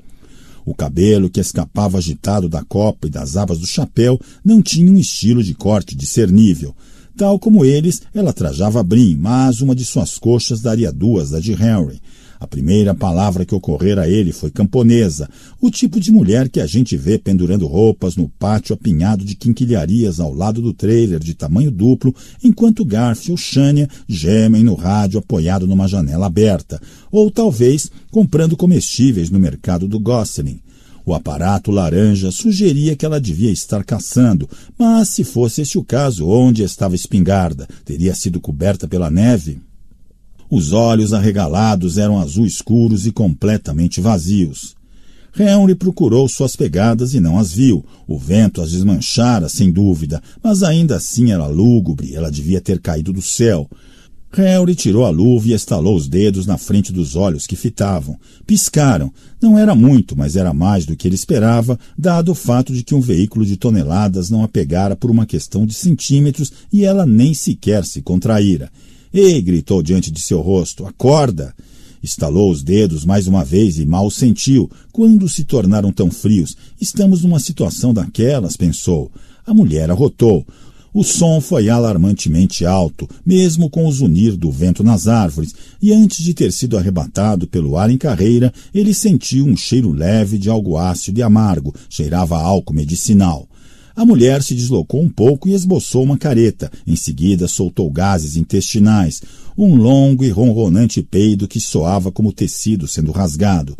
O cabelo, que escapava agitado da copa e das abas do chapéu, não tinha um estilo de corte discernível. Tal como eles, ela trajava brim, mas uma de suas coxas daria duas da de Henry. A primeira palavra que ocorrera a ele foi camponesa, o tipo de mulher que a gente vê pendurando roupas no pátio apinhado de quinquilharias ao lado do trailer de tamanho duplo, enquanto Garfield ou Shania gemem no rádio apoiado numa janela aberta, ou talvez comprando comestíveis no mercado do Gosling. O aparato laranja sugeria que ela devia estar caçando, mas se fosse esse o caso, onde estava a espingarda? Teria sido coberta pela neve? Os olhos arregalados eram azul escuros e completamente vazios. Henry procurou suas pegadas e não as viu. O vento as desmanchara, sem dúvida, mas ainda assim era lúgubre, ela devia ter caído do céu. Harry tirou a luva e estalou os dedos na frente dos olhos que fitavam. Piscaram. Não era muito, mas era mais do que ele esperava, dado o fato de que um veículo de toneladas não a pegara por uma questão de centímetros e ela nem sequer se contraíra. Ei! gritou diante de seu rosto. Acorda! Estalou os dedos mais uma vez e mal sentiu. Quando se tornaram tão frios? Estamos numa situação daquelas, pensou. A mulher arrotou. O som foi alarmantemente alto, mesmo com o zunir do vento nas árvores, e antes de ter sido arrebatado pelo ar em carreira, ele sentiu um cheiro leve de algo ácido e amargo, cheirava a álcool medicinal. A mulher se deslocou um pouco e esboçou uma careta. Em seguida, soltou gases intestinais, um longo e ronronante peido que soava como tecido sendo rasgado.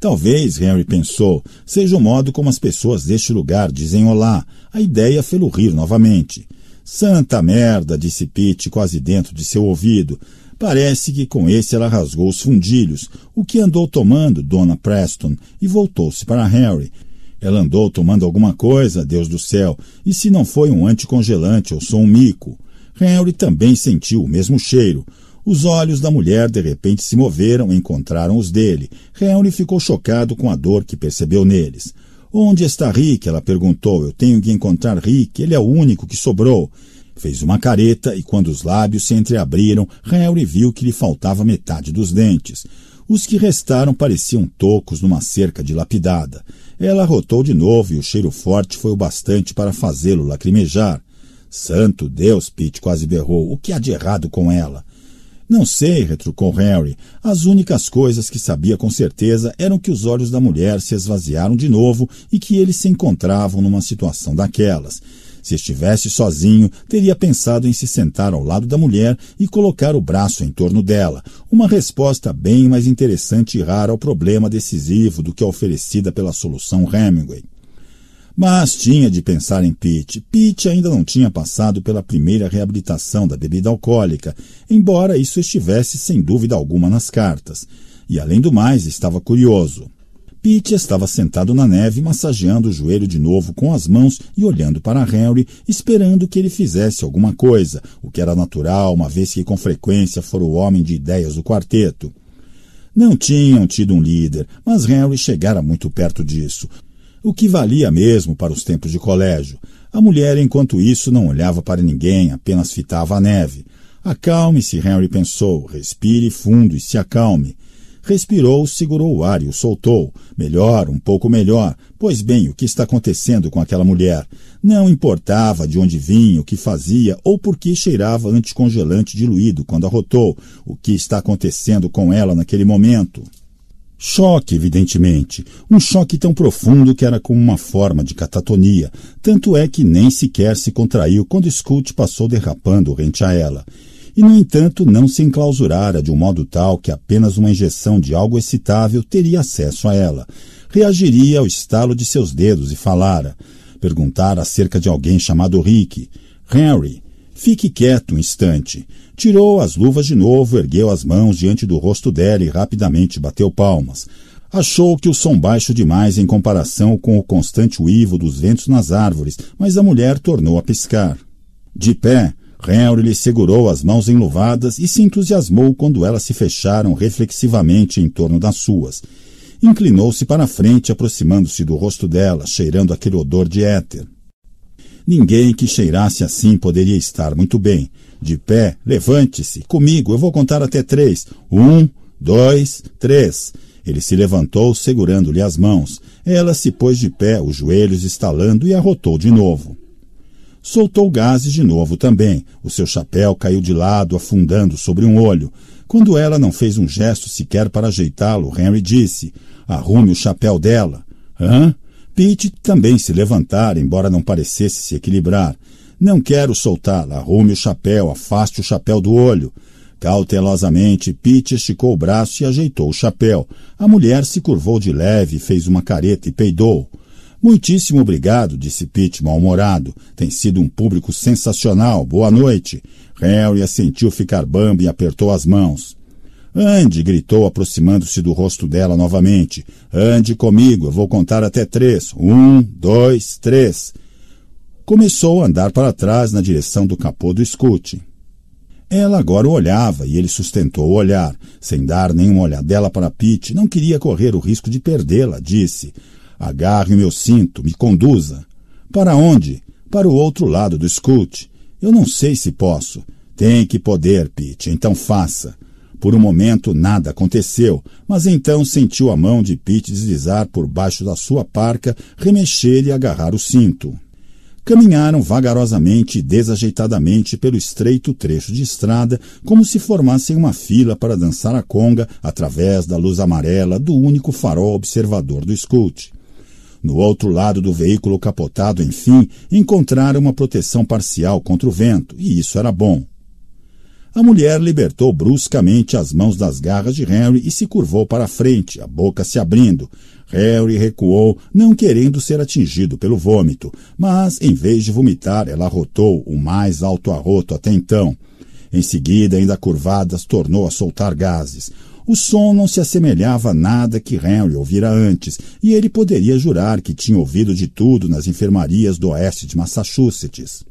Talvez, Henry pensou, seja o modo como as pessoas deste lugar dizem olá. A ideia fê-lo rir novamente. Santa merda, disse Pete quase dentro de seu ouvido. Parece que com esse ela rasgou os fundilhos, o que andou tomando Dona Preston, e voltou-se para Harry. Ela andou tomando alguma coisa, Deus do céu, e se não foi um anticongelante ou só um mico. Henry também sentiu o mesmo cheiro, os olhos da mulher de repente se moveram e encontraram os dele. Henry ficou chocado com a dor que percebeu neles. Onde está Rick? Ela perguntou. Eu tenho que encontrar Rick. Ele é o único que sobrou. Fez uma careta e, quando os lábios se entreabriram, Henry viu que lhe faltava metade dos dentes. Os que restaram pareciam tocos numa cerca dilapidada. Ela arrotou de novo e o cheiro forte foi o bastante para fazê-lo lacrimejar. Santo Deus, Pete quase berrou. O que há de errado com ela? Não sei, retrucou Harry. As únicas coisas que sabia com certeza eram que os olhos da mulher se esvaziaram de novo e que eles se encontravam numa situação daquelas. Se estivesse sozinho, teria pensado em se sentar ao lado da mulher e colocar o braço em torno dela, uma resposta bem mais interessante e rara ao problema decisivo do que a oferecida pela solução Hemingway. Mas tinha de pensar em Pete. Pete ainda não tinha passado pela primeira reabilitação da bebida alcoólica, embora isso estivesse sem dúvida alguma nas cartas. E além do mais, estava curioso. Pete estava sentado na neve, massageando o joelho de novo com as mãos e olhando para Henry, esperando que ele fizesse alguma coisa, o que era natural, uma vez que com frequência fora o homem de ideias do quarteto. Não tinham tido um líder, mas Henry chegara muito perto disso o que valia mesmo para os tempos de colégio. A mulher, enquanto isso, não olhava para ninguém, apenas fitava a neve. Acalme-se, Henry pensou. Respire fundo e se acalme. Respirou, segurou o ar e o soltou. Melhor, um pouco melhor. Pois bem, o que está acontecendo com aquela mulher? Não importava de onde vinha, o que fazia ou por que cheirava anticongelante diluído quando arrotou. O que está acontecendo com ela naquele momento? Choque, evidentemente, um choque tão profundo que era como uma forma de catatonia, tanto é que nem sequer se contraiu quando Scout passou derrapando rente a ela. E, no entanto, não se enclausurara de um modo tal que apenas uma injeção de algo excitável teria acesso a ela. Reagiria ao estalo de seus dedos e falara. Perguntara acerca de alguém chamado Rick. Henry, Fique quieto um instante. Tirou as luvas de novo, ergueu as mãos diante do rosto dela e rapidamente bateu palmas. Achou que o som baixo demais em comparação com o constante uivo dos ventos nas árvores, mas a mulher tornou a piscar. De pé, Henry lhe segurou as mãos enluvadas e se entusiasmou quando elas se fecharam reflexivamente em torno das suas. Inclinou-se para a frente, aproximando-se do rosto dela, cheirando aquele odor de éter. Ninguém que cheirasse assim poderia estar muito bem. De pé, levante-se, comigo, eu vou contar até três. Um, dois, três. Ele se levantou, segurando-lhe as mãos. Ela se pôs de pé, os joelhos estalando, e arrotou de novo. Soltou gases de novo também. O seu chapéu caiu de lado, afundando sobre um olho. Quando ela não fez um gesto sequer para ajeitá-lo, Henry disse: Arrume o chapéu dela. Hã? Pete também se levantara, embora não parecesse se equilibrar. Não quero soltá-la. Arrume o chapéu, afaste o chapéu do olho. Cautelosamente, Pete esticou o braço e ajeitou o chapéu. A mulher se curvou de leve, fez uma careta e peidou. Muitíssimo obrigado, disse Pete, mal-humorado. Tem sido um público sensacional. Boa noite. Harry assentiu ficar bamba e apertou as mãos. Ande, gritou, aproximando-se do rosto dela novamente. Ande comigo, eu vou contar até três. Um, dois, três. Começou a andar para trás na direção do capô do escute. Ela agora o olhava e ele sustentou o olhar, sem dar nenhuma olhadela para Pete. Não queria correr o risco de perdê-la, disse. Agarre o meu cinto, me conduza. Para onde? Para o outro lado do escute. Eu não sei se posso. Tem que poder, Pete, então faça. Por um momento nada aconteceu, mas então sentiu a mão de Pete deslizar por baixo da sua parca, remexer e agarrar o cinto. Caminharam vagarosamente e desajeitadamente pelo estreito trecho de estrada, como se formassem uma fila para dançar a conga através da luz amarela do único farol observador do scout. No outro lado do veículo capotado, enfim, encontraram uma proteção parcial contra o vento, e isso era bom. A mulher libertou bruscamente as mãos das garras de Henry e se curvou para a frente, a boca se abrindo. Harry recuou, não querendo ser atingido pelo vômito, mas, em vez de vomitar, ela arrotou o mais alto arroto até então. Em seguida, ainda curvadas, tornou a soltar gases. O som não se assemelhava a nada que Henry ouvira antes, e ele poderia jurar que tinha ouvido de tudo nas enfermarias do oeste de Massachusetts.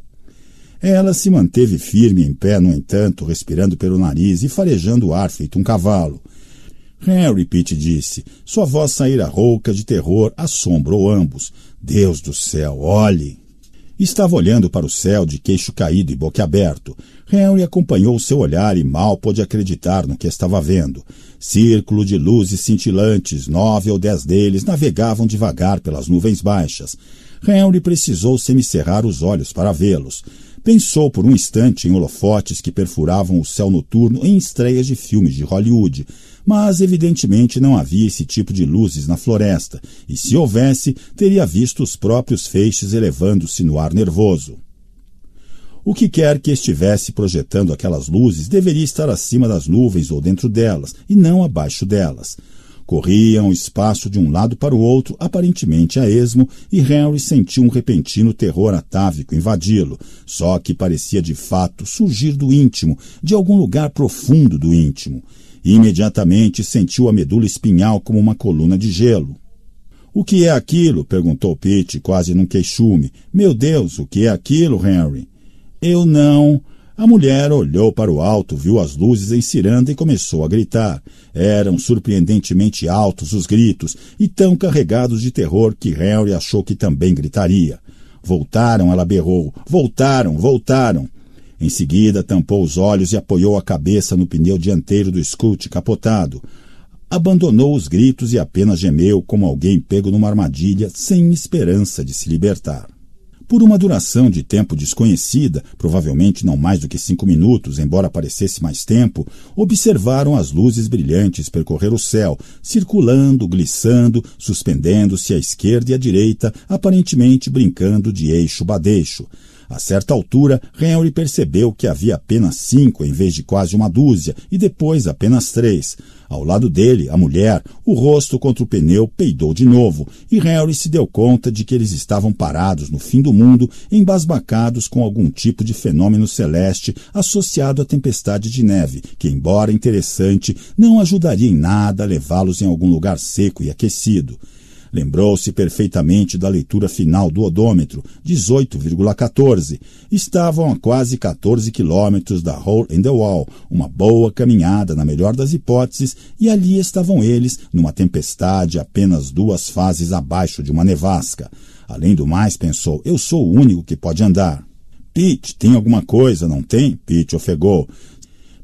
Ela se manteve firme em pé, no entanto, respirando pelo nariz e farejando o ar feito um cavalo. Harry, Pitt disse, sua voz saíra rouca de terror, assombrou ambos. Deus do céu, olhe! Estava olhando para o céu de queixo caído e boquiaberto. Henry acompanhou o seu olhar e mal pôde acreditar no que estava vendo. Círculo de luzes cintilantes, nove ou dez deles, navegavam devagar pelas nuvens baixas. Henry precisou semicerrar os olhos para vê-los. Pensou por um instante em holofotes que perfuravam o céu noturno em estreias de filmes de Hollywood, mas evidentemente não havia esse tipo de luzes na floresta, e se houvesse, teria visto os próprios feixes elevando-se no ar nervoso. O que quer que estivesse projetando aquelas luzes deveria estar acima das nuvens ou dentro delas, e não abaixo delas. Corriam o espaço de um lado para o outro, aparentemente a esmo, e Henry sentiu um repentino terror atávico invadi-lo, só que parecia de fato surgir do íntimo, de algum lugar profundo do íntimo. E imediatamente sentiu a medula espinhal como uma coluna de gelo. O que é aquilo? perguntou Pete, quase num queixume. Meu Deus, o que é aquilo, Henry? Eu não. A mulher olhou para o alto, viu as luzes em ciranda e começou a gritar. Eram surpreendentemente altos os gritos e tão carregados de terror que Henry achou que também gritaria. Voltaram, ela berrou. Voltaram, voltaram. Em seguida, tampou os olhos e apoiou a cabeça no pneu dianteiro do Scout capotado. Abandonou os gritos e apenas gemeu como alguém pego numa armadilha, sem esperança de se libertar por uma duração de tempo desconhecida, provavelmente não mais do que cinco minutos, embora parecesse mais tempo, observaram as luzes brilhantes percorrer o céu, circulando, glissando, suspendendo-se à esquerda e à direita, aparentemente brincando de eixo badeixo. A certa altura, Henry percebeu que havia apenas cinco em vez de quase uma dúzia, e depois apenas três. Ao lado dele, a mulher, o rosto contra o pneu, peidou de novo, e Harry se deu conta de que eles estavam parados no fim do mundo, embasbacados com algum tipo de fenômeno celeste associado à tempestade de neve, que, embora interessante, não ajudaria em nada a levá-los em algum lugar seco e aquecido. Lembrou-se perfeitamente da leitura final do odômetro, 18,14. Estavam a quase 14 quilômetros da Hole in the Wall, uma boa caminhada na melhor das hipóteses, e ali estavam eles, numa tempestade apenas duas fases abaixo de uma nevasca. Além do mais, pensou, eu sou o único que pode andar. Pete, tem alguma coisa, não tem? Pete ofegou.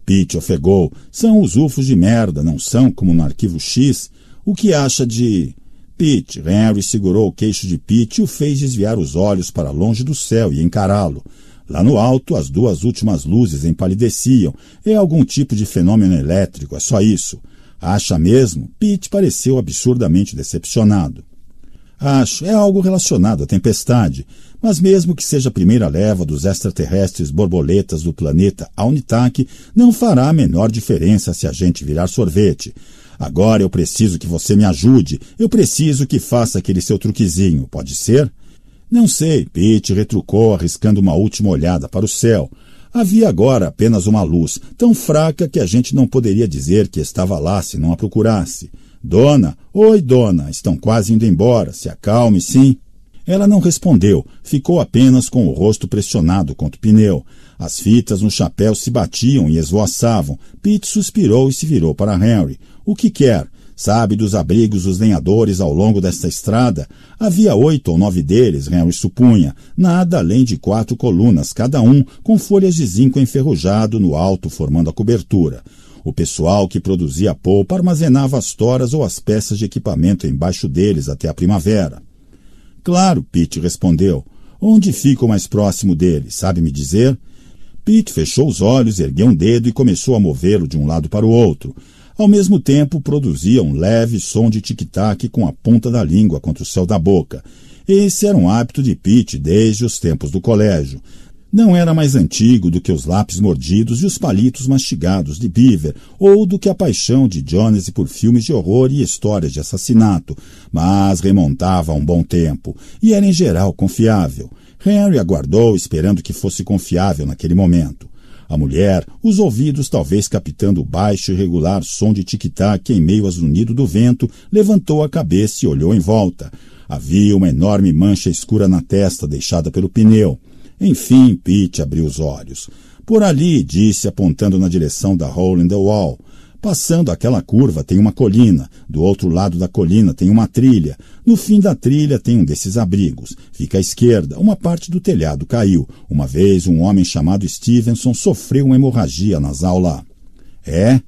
Pete ofegou. São os ufos de merda, não são como no arquivo X. O que acha de. Pete. Henry segurou o queixo de Pete e o fez desviar os olhos para longe do céu e encará-lo. Lá no alto, as duas últimas luzes empalideciam. É algum tipo de fenômeno elétrico, é só isso. Acha mesmo? Pete pareceu absurdamente decepcionado. Acho, é algo relacionado à tempestade. Mas mesmo que seja a primeira leva dos extraterrestres borboletas do planeta Aunitak, não fará a menor diferença se a gente virar sorvete. Agora eu preciso que você me ajude. Eu preciso que faça aquele seu truquezinho, pode ser? Não sei, Pete retrucou, arriscando uma última olhada para o céu. Havia agora apenas uma luz, tão fraca que a gente não poderia dizer que estava lá se não a procurasse. Dona, oi, dona, estão quase indo embora, se acalme, sim. Ela não respondeu, ficou apenas com o rosto pressionado contra o pneu. As fitas no chapéu se batiam e esvoaçavam. Pete suspirou e se virou para Henry o que quer. Sabe dos abrigos dos lenhadores ao longo desta estrada? Havia oito ou nove deles, Henry supunha, nada além de quatro colunas, cada um com folhas de zinco enferrujado no alto, formando a cobertura. O pessoal que produzia a polpa armazenava as toras ou as peças de equipamento embaixo deles até a primavera. Claro, Pete respondeu. Onde fico mais próximo dele, sabe me dizer? Pete fechou os olhos, ergueu um dedo e começou a movê-lo de um lado para o outro. Ao mesmo tempo, produzia um leve som de tic-tac com a ponta da língua contra o céu da boca. Esse era um hábito de Pete desde os tempos do colégio. Não era mais antigo do que os lápis mordidos e os palitos mastigados de Beaver, ou do que a paixão de Jones por filmes de horror e histórias de assassinato, mas remontava a um bom tempo e era em geral confiável. Henry aguardou esperando que fosse confiável naquele momento. A mulher, os ouvidos talvez captando o baixo e regular som de tic-tac em meio ao zunido do vento, levantou a cabeça e olhou em volta. Havia uma enorme mancha escura na testa deixada pelo pneu. Enfim, Pete abriu os olhos. Por ali, disse, apontando na direção da hole in the wall. Passando aquela curva tem uma colina, do outro lado da colina tem uma trilha, no fim da trilha tem um desses abrigos. Fica à esquerda, uma parte do telhado caiu. Uma vez um homem chamado Stevenson sofreu uma hemorragia nasal lá. É?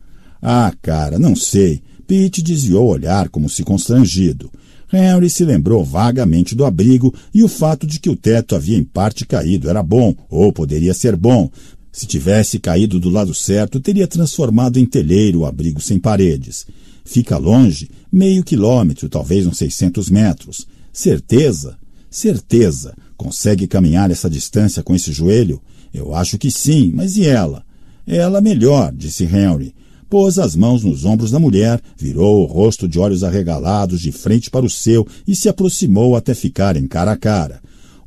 Ah, cara, não sei. Pete desviou o olhar como se constrangido. Henry se lembrou vagamente do abrigo e o fato de que o teto havia em parte caído era bom, ou poderia ser bom, se tivesse caído do lado certo, teria transformado em telheiro o abrigo sem paredes. Fica longe, meio quilômetro, talvez uns 600 metros. Certeza? Certeza. Consegue caminhar essa distância com esse joelho? Eu acho que sim, mas e ela? Ela melhor, disse Henry. Pôs as mãos nos ombros da mulher, virou o rosto de olhos arregalados de frente para o seu e se aproximou até ficarem cara a cara.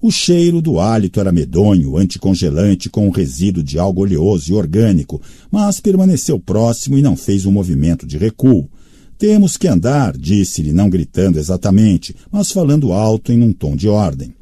O cheiro do hálito era medonho, anticongelante com um resíduo de algo oleoso e orgânico, mas permaneceu próximo e não fez um movimento de recuo. Temos que andar, disse-lhe, não gritando exatamente, mas falando alto em um tom de ordem.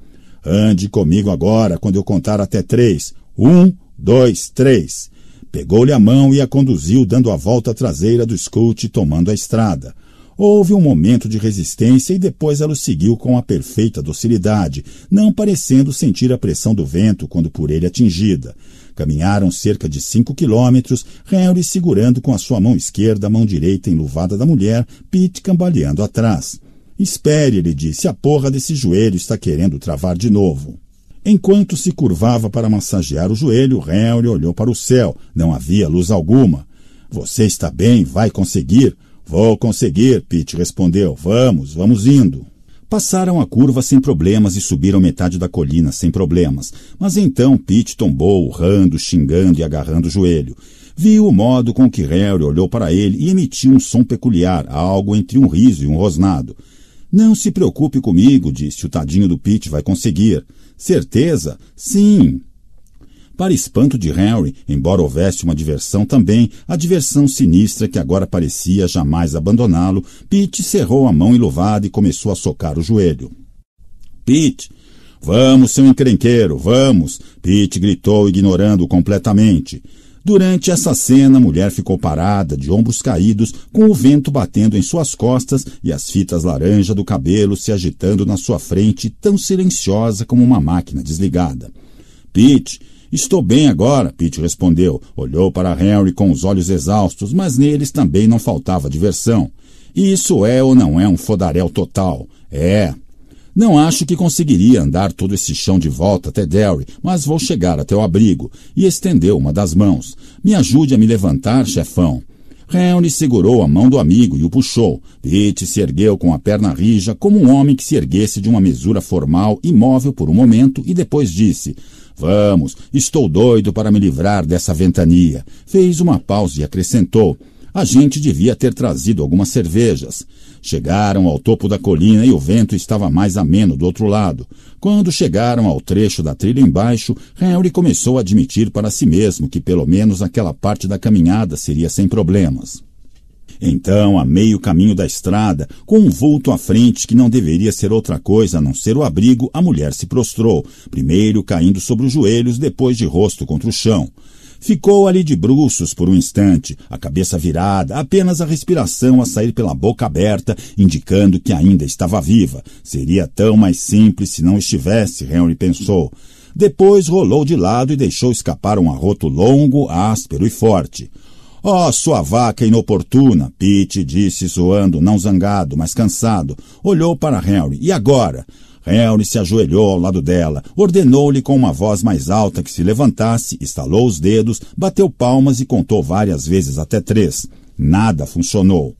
Ande comigo agora, quando eu contar até três. Um, dois, três. Pegou-lhe a mão e a conduziu, dando a volta traseira do scout e tomando a estrada. Houve um momento de resistência e depois ela o seguiu com a perfeita docilidade, não parecendo sentir a pressão do vento quando por ele atingida. Caminharam cerca de cinco quilômetros, Henry segurando com a sua mão esquerda a mão direita enluvada da mulher, Pete cambaleando atrás. Espere, ele disse, a porra desse joelho está querendo travar de novo. Enquanto se curvava para massagear o joelho, Henry olhou para o céu. Não havia luz alguma. Você está bem, vai conseguir. Vou conseguir, Pete respondeu. Vamos, vamos indo. Passaram a curva sem problemas e subiram metade da colina sem problemas. Mas então Pete tombou, urrando, xingando e agarrando o joelho. Viu o modo com que Harry olhou para ele e emitiu um som peculiar, algo entre um riso e um rosnado. Não se preocupe comigo, disse. O tadinho do Pete vai conseguir. Certeza? Sim. Para espanto de Henry, embora houvesse uma diversão também, a diversão sinistra que agora parecia jamais abandoná-lo, Pete cerrou a mão enluvada e começou a socar o joelho. Pete! Vamos, seu encrenqueiro, vamos! Pete gritou, ignorando-o completamente. Durante essa cena, a mulher ficou parada, de ombros caídos, com o vento batendo em suas costas e as fitas laranja do cabelo se agitando na sua frente, tão silenciosa como uma máquina desligada. Pete, Estou bem agora, Pete respondeu. Olhou para Henry com os olhos exaustos, mas neles também não faltava diversão. E isso é ou não é um fodaréu total? É. Não acho que conseguiria andar todo esse chão de volta até Derry, mas vou chegar até o abrigo. E estendeu uma das mãos. Me ajude a me levantar, chefão. Henry segurou a mão do amigo e o puxou. Pete se ergueu com a perna rija, como um homem que se erguesse de uma mesura formal, imóvel por um momento, e depois disse: Vamos, estou doido para me livrar dessa ventania. Fez uma pausa e acrescentou. A gente devia ter trazido algumas cervejas. Chegaram ao topo da colina e o vento estava mais ameno do outro lado. Quando chegaram ao trecho da trilha embaixo, Henry começou a admitir para si mesmo que pelo menos aquela parte da caminhada seria sem problemas. Então, a meio caminho da estrada, com um vulto à frente que não deveria ser outra coisa a não ser o abrigo, a mulher se prostrou, primeiro caindo sobre os joelhos, depois de rosto contra o chão. Ficou ali de bruços por um instante, a cabeça virada, apenas a respiração a sair pela boca aberta, indicando que ainda estava viva. Seria tão mais simples se não estivesse, Henry pensou. Depois rolou de lado e deixou escapar um arroto longo, áspero e forte. Ó, oh, sua vaca inoportuna, Pete disse zoando, não zangado, mas cansado. Olhou para Henry. E agora? Henry se ajoelhou ao lado dela, ordenou-lhe com uma voz mais alta que se levantasse, estalou os dedos, bateu palmas e contou várias vezes até três. Nada funcionou.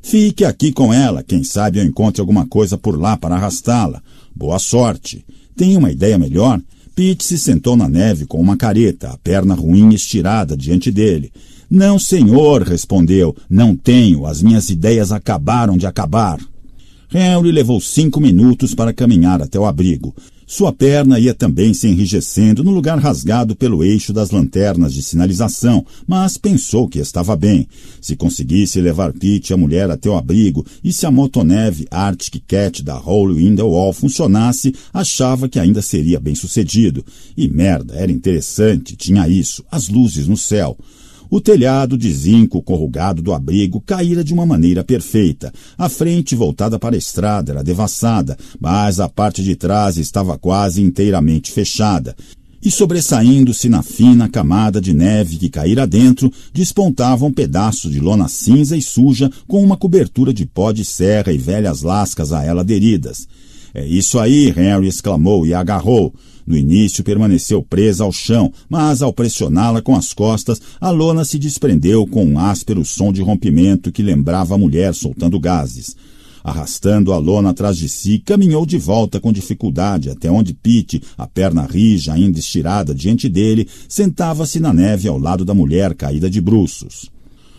Fique aqui com ela, quem sabe eu encontre alguma coisa por lá para arrastá-la. Boa sorte. Tem uma ideia melhor? Pete se sentou na neve com uma careta, a perna ruim estirada diante dele. Não, senhor, respondeu, não tenho, as minhas ideias acabaram de acabar. Henry levou cinco minutos para caminhar até o abrigo. Sua perna ia também se enrijecendo no lugar rasgado pelo eixo das lanternas de sinalização, mas pensou que estava bem. Se conseguisse levar Pete e a mulher até o abrigo e se a motoneve Arctic Cat da Holy Windowall funcionasse, achava que ainda seria bem sucedido. E merda, era interessante, tinha isso, as luzes no céu. O telhado de zinco corrugado do abrigo caíra de uma maneira perfeita. A frente voltada para a estrada era devassada, mas a parte de trás estava quase inteiramente fechada e sobressaindo-se na fina camada de neve que caíra dentro, despontava um pedaço de lona cinza e suja com uma cobertura de pó de serra e velhas lascas a ela aderidas. É isso aí, Henry exclamou e agarrou. No início permaneceu presa ao chão, mas ao pressioná-la com as costas, a lona se desprendeu com um áspero som de rompimento que lembrava a mulher soltando gases. Arrastando a lona atrás de si, caminhou de volta com dificuldade até onde Pete, a perna rija ainda estirada diante dele, sentava-se na neve ao lado da mulher caída de bruços.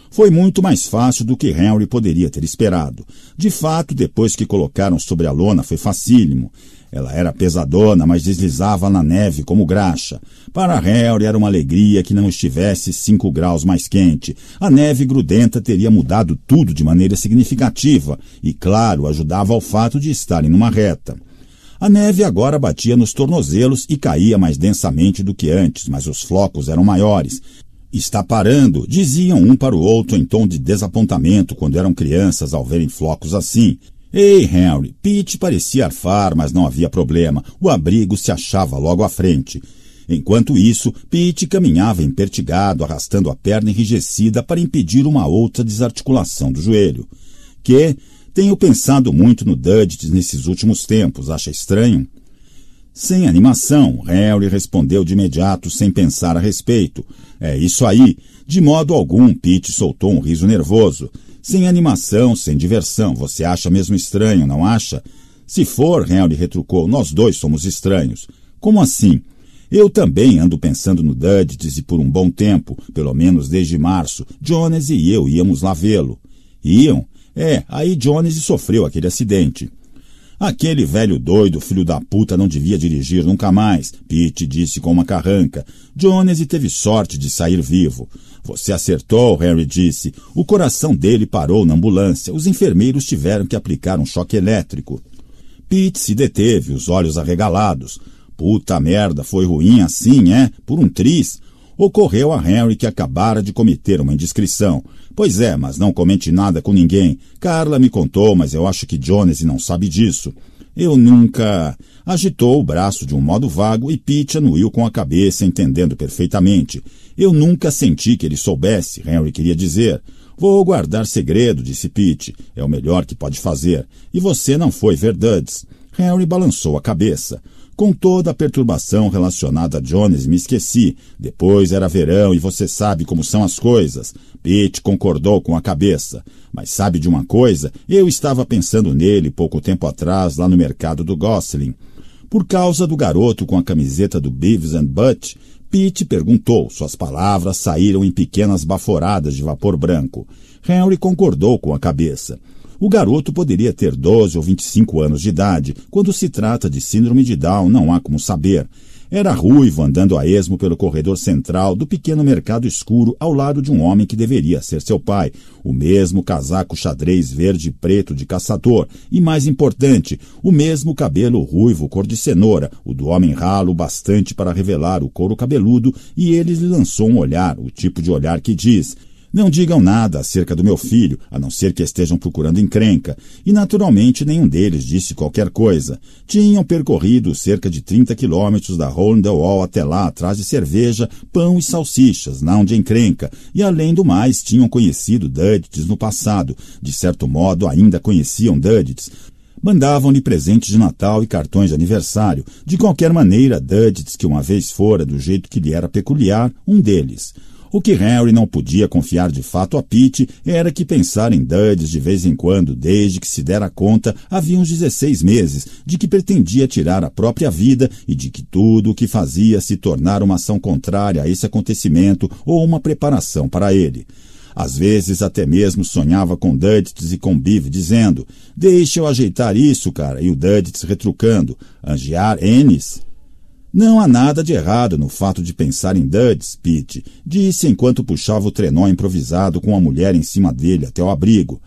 Foi muito mais fácil do que Henry poderia ter esperado. De fato, depois que colocaram sobre a lona, foi facílimo. Ela era pesadona, mas deslizava na neve como graxa. Para Harry era uma alegria que não estivesse cinco graus mais quente. A neve grudenta teria mudado tudo de maneira significativa e, claro, ajudava ao fato de estarem numa reta. A neve agora batia nos tornozelos e caía mais densamente do que antes, mas os flocos eram maiores. Está parando, diziam um para o outro em tom de desapontamento quando eram crianças ao verem flocos assim. Ei, Henry, Pete parecia arfar, mas não havia problema. O abrigo se achava logo à frente. Enquanto isso, Pete caminhava empertigado, arrastando a perna enrijecida para impedir uma outra desarticulação do joelho. Que? Tenho pensado muito no Dudit nesses últimos tempos, acha estranho? Sem animação, Harry respondeu de imediato, sem pensar a respeito. É isso aí. De modo algum, Pete soltou um riso nervoso. Sem animação, sem diversão. Você acha mesmo estranho, não acha? Se for, Henry retrucou, nós dois somos estranhos. Como assim? Eu também ando pensando no Duddes e por um bom tempo, pelo menos desde março, Jones e eu íamos lá vê-lo. Iam? É, aí Jones sofreu aquele acidente. Aquele velho doido, filho da puta, não devia dirigir nunca mais, Pete disse com uma carranca. Jones teve sorte de sair vivo. Você acertou, Harry disse. O coração dele parou na ambulância. Os enfermeiros tiveram que aplicar um choque elétrico. Pete se deteve, os olhos arregalados. Puta merda, foi ruim assim, é? Por um triz ocorreu a Henry que acabara de cometer uma indiscrição. Pois é, mas não comente nada com ninguém. Carla me contou, mas eu acho que Jones não sabe disso. Eu nunca. Agitou o braço de um modo vago e Pete anuiu com a cabeça, entendendo perfeitamente. Eu nunca senti que ele soubesse, Henry queria dizer. Vou guardar segredo, disse Pete. É o melhor que pode fazer. E você não foi verdades. Henry balançou a cabeça. Com toda a perturbação relacionada a Jones, me esqueci. Depois era verão e você sabe como são as coisas. Pete concordou com a cabeça. Mas sabe de uma coisa? Eu estava pensando nele pouco tempo atrás, lá no mercado do Gosling. Por causa do garoto com a camiseta do Beavis and Butt, Pete perguntou. Suas palavras saíram em pequenas baforadas de vapor branco. Henry concordou com a cabeça. O garoto poderia ter 12 ou 25 anos de idade. Quando se trata de síndrome de Down, não há como saber. Era ruivo, andando a esmo pelo corredor central do pequeno mercado escuro ao lado de um homem que deveria ser seu pai, o mesmo casaco xadrez verde e preto de caçador, e mais importante, o mesmo cabelo ruivo cor de cenoura, o do homem ralo bastante para revelar o couro cabeludo, e ele lhe lançou um olhar, o tipo de olhar que diz: não digam nada acerca do meu filho, a não ser que estejam procurando encrenca, e naturalmente nenhum deles disse qualquer coisa. Tinham percorrido cerca de 30 quilômetros da Hollandale Wall até lá, atrás de cerveja, pão e salsichas, não de encrenca, e além do mais tinham conhecido Duddits no passado, de certo modo ainda conheciam Duddits, mandavam-lhe presentes de Natal e cartões de aniversário. De qualquer maneira, Duddits, que uma vez fora, do jeito que lhe era peculiar, um deles. O que Harry não podia confiar de fato a Pete era que pensar em Duds de vez em quando, desde que se dera conta, havia uns 16 meses, de que pretendia tirar a própria vida e de que tudo o que fazia se tornar uma ação contrária a esse acontecimento ou uma preparação para ele. Às vezes até mesmo sonhava com Duddits e com Biv, dizendo: Deixa eu ajeitar isso, cara, e o Duddits retrucando: Angiar Ennis? Não há nada de errado no fato de pensar em Duds, Pete, disse enquanto puxava o trenó improvisado com a mulher em cima dele até o abrigo.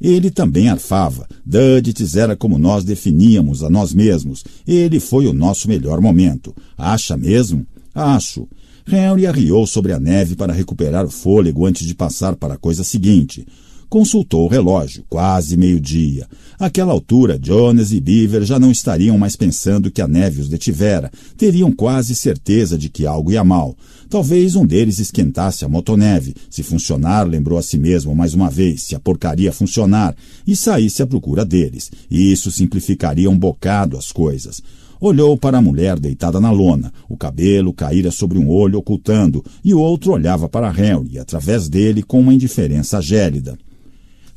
Ele também arfava. Duds era como nós definíamos a nós mesmos. Ele foi o nosso melhor momento. Acha mesmo? Acho. Henry arriou sobre a neve para recuperar o fôlego antes de passar para a coisa seguinte. Consultou o relógio, quase meio-dia. Àquela altura, Jones e Beaver já não estariam mais pensando que a neve os detivera. Teriam quase certeza de que algo ia mal. Talvez um deles esquentasse a motoneve. Se funcionar, lembrou a si mesmo mais uma vez, se a porcaria funcionar, e saísse à procura deles. E isso simplificaria um bocado as coisas olhou para a mulher deitada na lona. O cabelo caíra sobre um olho ocultando, e o outro olhava para Henry, através dele com uma indiferença gélida.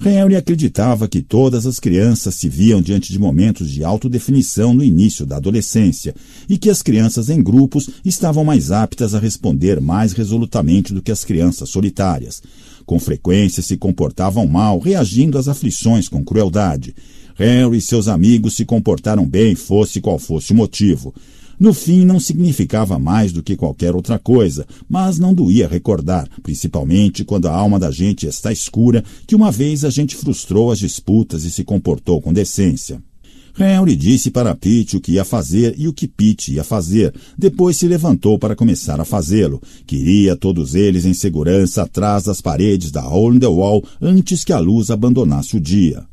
Henry acreditava que todas as crianças se viam diante de momentos de autodefinição no início da adolescência e que as crianças em grupos estavam mais aptas a responder mais resolutamente do que as crianças solitárias. Com frequência se comportavam mal, reagindo às aflições com crueldade. Harry e seus amigos se comportaram bem, fosse qual fosse o motivo. No fim, não significava mais do que qualquer outra coisa, mas não doía recordar, principalmente quando a alma da gente está escura, que uma vez a gente frustrou as disputas e se comportou com decência. Henry disse para Pete o que ia fazer e o que Pete ia fazer. Depois se levantou para começar a fazê-lo. Queria todos eles em segurança atrás das paredes da Hole in the Wall antes que a luz abandonasse o dia.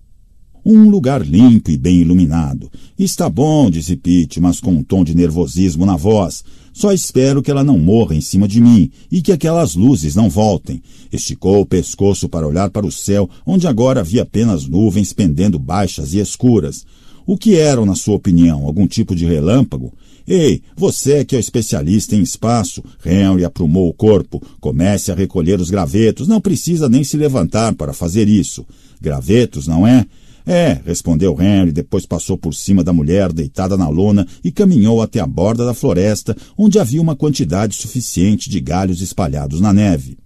Um lugar limpo e bem iluminado. Está bom, disse Pete, mas com um tom de nervosismo na voz. Só espero que ela não morra em cima de mim e que aquelas luzes não voltem. Esticou o pescoço para olhar para o céu, onde agora havia apenas nuvens pendendo baixas e escuras. O que eram, na sua opinião, algum tipo de relâmpago? Ei, você que é o especialista em espaço, Henry aprumou o corpo. Comece a recolher os gravetos. Não precisa nem se levantar para fazer isso. Gravetos, não é? É, respondeu Henry, depois passou por cima da mulher deitada na lona e caminhou até a borda da floresta, onde havia uma quantidade suficiente de galhos espalhados na neve.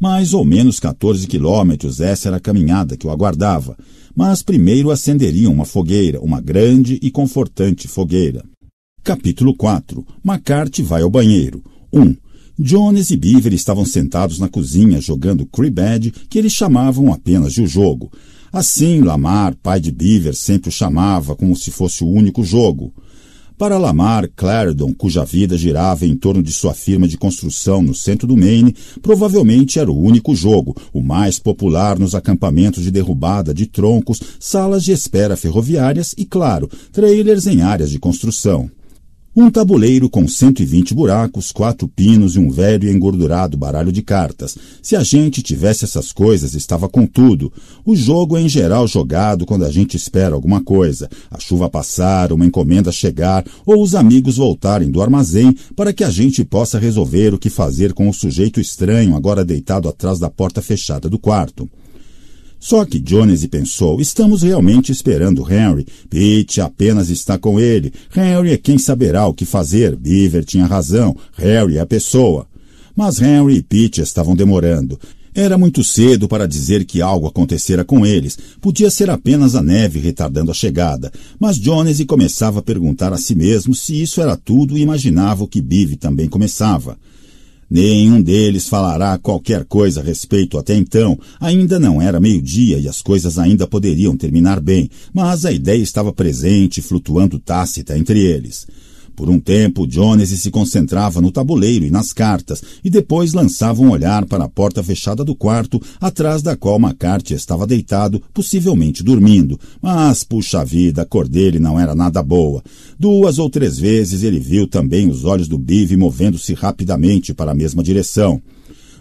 Mais ou menos 14 quilômetros, essa era a caminhada que o aguardava, mas primeiro acenderiam uma fogueira, uma grande e confortante fogueira. Capítulo 4 McCarthy vai ao banheiro. 1. Um, Jones e Beaver estavam sentados na cozinha jogando cribbage, que eles chamavam apenas de o jogo. Assim, Lamar, pai de Beaver, sempre o chamava como se fosse o único jogo. Para Lamar, Clarendon, cuja vida girava em torno de sua firma de construção no centro do Maine, provavelmente era o único jogo, o mais popular nos acampamentos de derrubada de troncos, salas de espera ferroviárias e, claro, trailers em áreas de construção. Um tabuleiro com 120 buracos, quatro pinos e um velho e engordurado baralho de cartas. Se a gente tivesse essas coisas, estava com tudo. O jogo é em geral jogado quando a gente espera alguma coisa. A chuva passar, uma encomenda chegar ou os amigos voltarem do armazém para que a gente possa resolver o que fazer com o sujeito estranho agora deitado atrás da porta fechada do quarto. Só que Jones pensou, estamos realmente esperando Henry. Pete apenas está com ele. Henry é quem saberá o que fazer. Beaver tinha razão. Harry é a pessoa. Mas Henry e Pete estavam demorando. Era muito cedo para dizer que algo acontecera com eles. Podia ser apenas a neve retardando a chegada. Mas Jones começava a perguntar a si mesmo se isso era tudo e imaginava o que Beaver também começava. Nenhum deles falará qualquer coisa a respeito até então. Ainda não era meio-dia e as coisas ainda poderiam terminar bem, mas a ideia estava presente, flutuando tácita entre eles. Por um tempo, Jones se concentrava no tabuleiro e nas cartas, e depois lançava um olhar para a porta fechada do quarto, atrás da qual McCarthy estava deitado, possivelmente dormindo. Mas, puxa vida, a cor dele não era nada boa. Duas ou três vezes ele viu também os olhos do Bive movendo-se rapidamente para a mesma direção.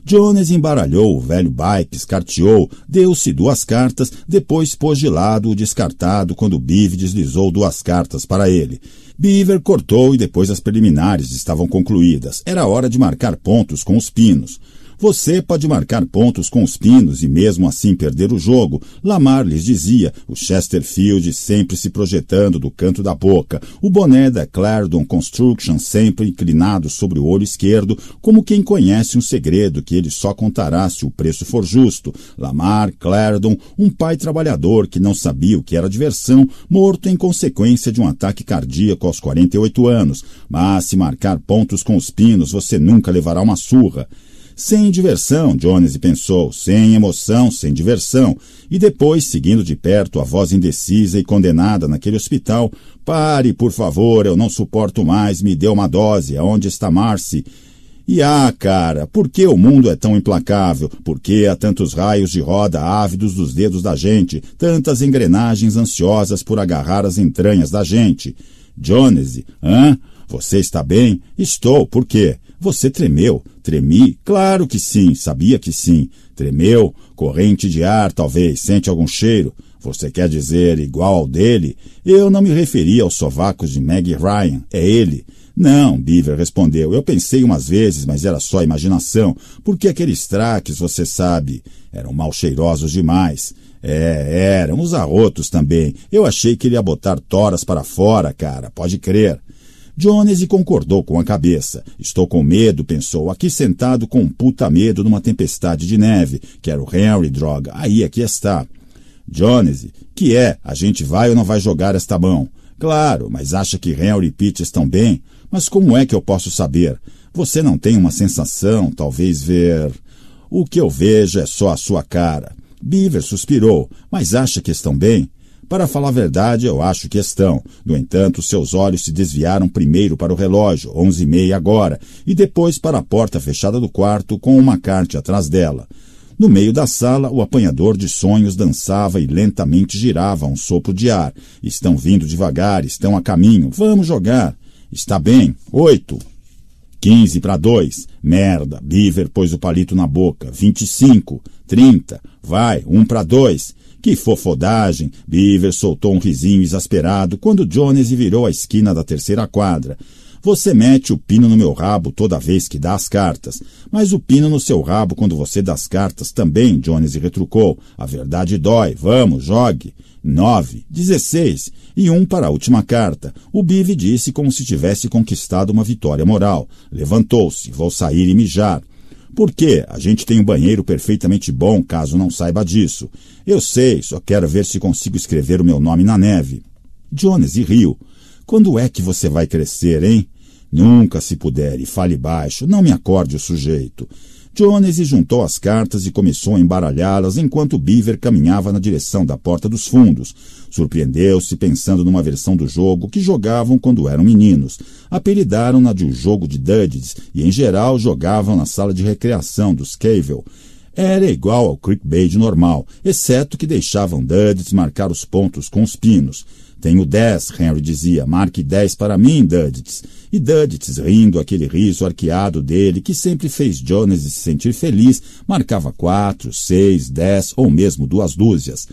Jones embaralhou o velho bike escarteou, deu-se duas cartas, depois pôs de lado o descartado quando Biv deslizou duas cartas para ele. Beaver cortou e depois as preliminares estavam concluídas. Era hora de marcar pontos com os pinos. Você pode marcar pontos com os pinos e mesmo assim perder o jogo. Lamar lhes dizia, o Chesterfield sempre se projetando do canto da boca, o boné da Clarendon Construction sempre inclinado sobre o olho esquerdo, como quem conhece um segredo que ele só contará se o preço for justo. Lamar Clarendon, um pai trabalhador que não sabia o que era diversão, morto em consequência de um ataque cardíaco aos 48 anos. Mas se marcar pontos com os pinos, você nunca levará uma surra. Sem diversão, Jones pensou, sem emoção, sem diversão, e depois, seguindo de perto a voz indecisa e condenada naquele hospital, pare, por favor, eu não suporto mais, me dê uma dose, aonde está Marcy? E ah, cara, por que o mundo é tão implacável? Por que há tantos raios de roda ávidos dos dedos da gente, tantas engrenagens ansiosas por agarrar as entranhas da gente? Jonesy, hã? Você está bem? Estou, por quê? Você tremeu. Tremi? Claro que sim, sabia que sim. Tremeu? Corrente de ar, talvez, sente algum cheiro. Você quer dizer igual ao dele? Eu não me referi aos sovacos de Maggie Ryan, é ele. Não, Beaver respondeu. Eu pensei umas vezes, mas era só imaginação, porque aqueles traques, você sabe, eram mal cheirosos demais. É, eram os arrotos também. Eu achei que ele ia botar toras para fora, cara, pode crer. Jones concordou com a cabeça. Estou com medo, pensou, aqui sentado com um puta medo numa tempestade de neve. Quero Harry, droga. Aí aqui é está. Jones, que é? A gente vai ou não vai jogar esta mão? Claro, mas acha que Henry e Pete estão bem? Mas como é que eu posso saber? Você não tem uma sensação, talvez ver. O que eu vejo é só a sua cara. Beaver suspirou, mas acha que estão bem? Para falar a verdade, eu acho que estão. No entanto, seus olhos se desviaram primeiro para o relógio, onze e meia agora, e depois para a porta fechada do quarto com uma carte atrás dela. No meio da sala, o apanhador de sonhos dançava e lentamente girava um sopro de ar. Estão vindo devagar, estão a caminho. Vamos jogar. Está bem. Oito. quinze para dois. Merda. Beaver pôs o palito na boca. Vinte e cinco, trinta. Vai. um para dois. Que fofodagem! Beaver soltou um risinho exasperado quando Jones virou a esquina da terceira quadra. Você mete o pino no meu rabo toda vez que dá as cartas, mas o pino no seu rabo quando você dá as cartas também, Jones retrucou. A verdade dói. Vamos, jogue. Nove, dezesseis e um para a última carta. O Bive disse como se tivesse conquistado uma vitória moral. Levantou-se. Vou sair e mijar. Porque a gente tem um banheiro perfeitamente bom, caso não saiba disso. Eu sei, só quero ver se consigo escrever o meu nome na neve. Jones e riu. Quando é que você vai crescer, hein? Nunca, se puder, e fale baixo, não me acorde o sujeito. Jones juntou as cartas e começou a embaralhá-las enquanto Beaver caminhava na direção da porta dos fundos. Surpreendeu-se pensando numa versão do jogo que jogavam quando eram meninos. Apelidaram-na de um jogo de dudges e, em geral, jogavam na sala de recreação dos Cavill. Era igual ao clickbait normal, exceto que deixavam dudges marcar os pontos com os pinos. Tenho dez, Henry dizia. Marque dez para mim, Duddits. E Duddits, rindo aquele riso arqueado dele que sempre fez Jones se sentir feliz, marcava quatro, seis, dez ou mesmo duas dúzias.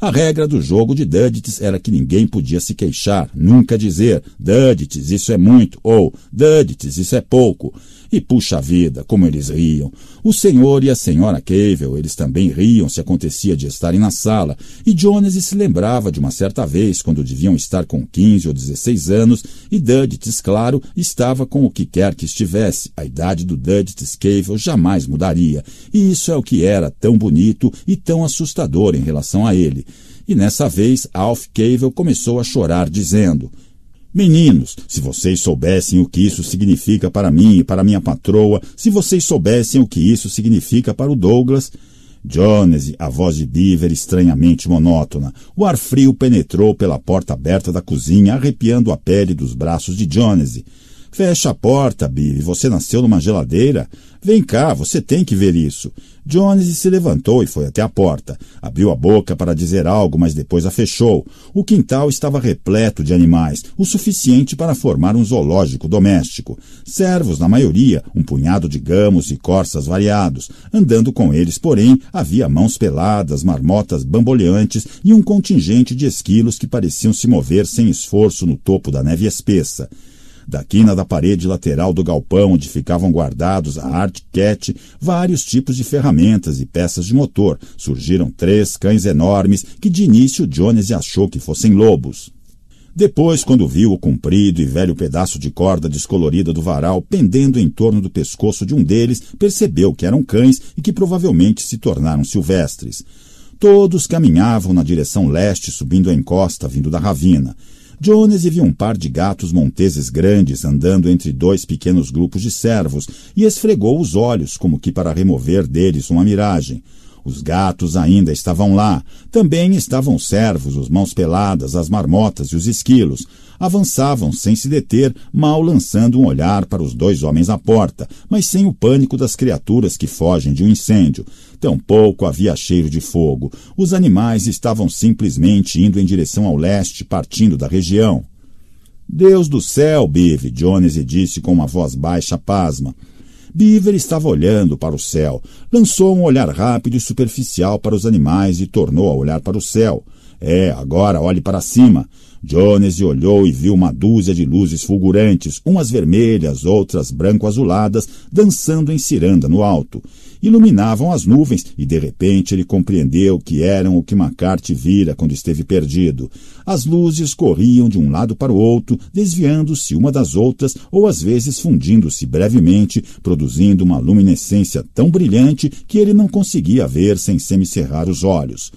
A regra do jogo de Duddits era que ninguém podia se queixar, nunca dizer Duddits, isso é muito ou Duddits, isso é pouco. E puxa vida, como eles riam. O senhor e a senhora Cable, eles também riam se acontecia de estarem na sala, e Jones se lembrava de uma certa vez, quando deviam estar com 15 ou 16 anos, e Dudites, claro, estava com o que quer que estivesse. A idade do Dudites Cable jamais mudaria, e isso é o que era tão bonito e tão assustador em relação a ele. E nessa vez, Alf Cable começou a chorar, dizendo Meninos, se vocês soubessem o que isso significa para mim e para minha patroa, se vocês soubessem o que isso significa para o Douglas. Jones, a voz de Beaver estranhamente monótona. O ar frio penetrou pela porta aberta da cozinha, arrepiando a pele dos braços de Jonesy. Fecha a porta, Billy. Você nasceu numa geladeira. Vem cá, você tem que ver isso. Jones se levantou e foi até a porta. Abriu a boca para dizer algo, mas depois a fechou. O quintal estava repleto de animais, o suficiente para formar um zoológico doméstico. Servos, na maioria, um punhado de gamos e corças variados. Andando com eles, porém, havia mãos peladas, marmotas bamboleantes e um contingente de esquilos que pareciam se mover sem esforço no topo da neve espessa. Da quina da parede lateral do galpão, onde ficavam guardados a Art Cat, vários tipos de ferramentas e peças de motor, surgiram três cães enormes que de início Jones achou que fossem lobos. Depois, quando viu o comprido e velho pedaço de corda descolorida do varal pendendo em torno do pescoço de um deles, percebeu que eram cães e que provavelmente se tornaram silvestres. Todos caminhavam na direção leste, subindo a encosta vindo da ravina. Jones viu um par de gatos monteses grandes andando entre dois pequenos grupos de servos e esfregou os olhos, como que para remover deles uma miragem. Os gatos ainda estavam lá. Também estavam servos, os mãos peladas, as marmotas e os esquilos. Avançavam sem se deter, mal lançando um olhar para os dois homens à porta, mas sem o pânico das criaturas que fogem de um incêndio. Tampouco havia cheiro de fogo. Os animais estavam simplesmente indo em direção ao leste, partindo da região. Deus do céu, Beaver, Jones disse com uma voz baixa pasma. Beaver estava olhando para o céu. Lançou um olhar rápido e superficial para os animais e tornou a olhar para o céu. É, agora olhe para cima. Jones olhou e viu uma dúzia de luzes fulgurantes, umas vermelhas, outras branco-azuladas, dançando em ciranda no alto. Iluminavam as nuvens e, de repente, ele compreendeu que eram o que McCarthy vira quando esteve perdido. As luzes corriam de um lado para o outro, desviando-se uma das outras ou às vezes fundindo-se brevemente, produzindo uma luminescência tão brilhante que ele não conseguia ver sem semicerrar os olhos.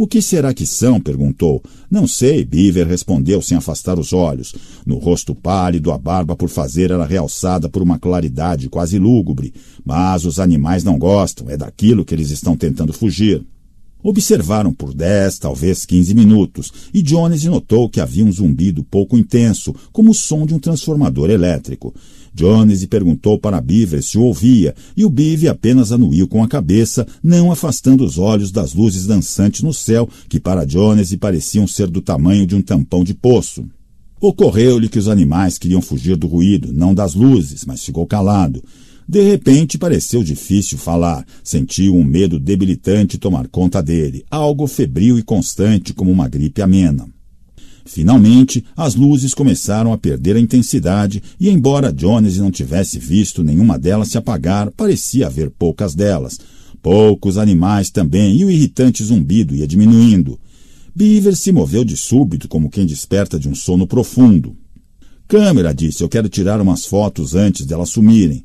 O que será que são? perguntou. Não sei, Beaver respondeu sem afastar os olhos. No rosto pálido, a barba por fazer era realçada por uma claridade quase lúgubre. Mas os animais não gostam, é daquilo que eles estão tentando fugir. Observaram por dez, talvez quinze minutos, e Jones notou que havia um zumbido pouco intenso, como o som de um transformador elétrico. Jones perguntou para Beaver se o ouvia, e o Beaver apenas anuiu com a cabeça, não afastando os olhos das luzes dançantes no céu, que para Jones pareciam ser do tamanho de um tampão de poço. Ocorreu-lhe que os animais queriam fugir do ruído, não das luzes, mas ficou calado. De repente pareceu difícil falar, sentiu um medo debilitante tomar conta dele, algo febril e constante como uma gripe amena. Finalmente, as luzes começaram a perder a intensidade e, embora Jones não tivesse visto nenhuma delas se apagar, parecia haver poucas delas. Poucos animais também e o irritante zumbido ia diminuindo. Beaver se moveu de súbito, como quem desperta de um sono profundo. Câmera, disse, eu quero tirar umas fotos antes delas sumirem.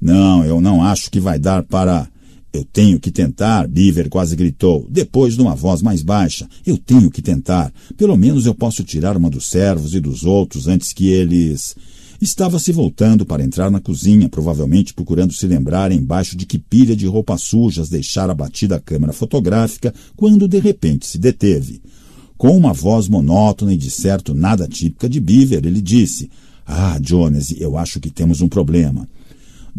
Não, eu não acho que vai dar para. Eu tenho que tentar, Beaver quase gritou, depois numa voz mais baixa. Eu tenho que tentar. Pelo menos eu posso tirar uma dos servos e dos outros antes que eles. Estava se voltando para entrar na cozinha, provavelmente procurando se lembrar embaixo de que pilha de roupas sujas deixara batida a câmera fotográfica, quando de repente se deteve. Com uma voz monótona e de certo nada típica de Beaver, ele disse: Ah, Jones, eu acho que temos um problema.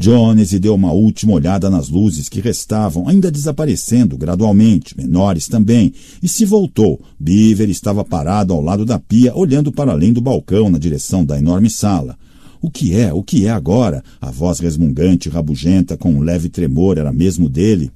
Jones deu uma última olhada nas luzes que restavam, ainda desaparecendo gradualmente, menores também, e se voltou. Beaver estava parado ao lado da pia, olhando para além do balcão na direção da enorme sala. O que é? O que é agora? A voz resmungante, rabugenta, com um leve tremor, era mesmo dele.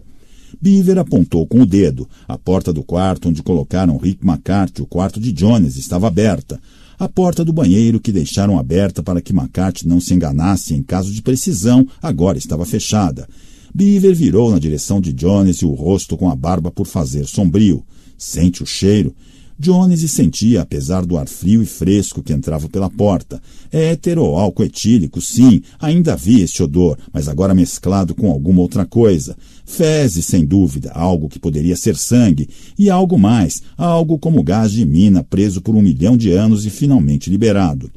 Beaver apontou com o dedo. A porta do quarto onde colocaram Rick McCarthy, o quarto de Jones, estava aberta a porta do banheiro que deixaram aberta para que Macate não se enganasse em caso de precisão agora estava fechada. Beaver virou na direção de Jones e o rosto com a barba por fazer sombrio. Sente o cheiro Dionísio sentia, apesar do ar frio e fresco que entrava pela porta. É álcool é etílico, sim, ainda havia este odor, mas agora mesclado com alguma outra coisa. Fezes, sem dúvida, algo que poderia ser sangue, e algo mais, algo como gás de mina preso por um milhão de anos e finalmente liberado.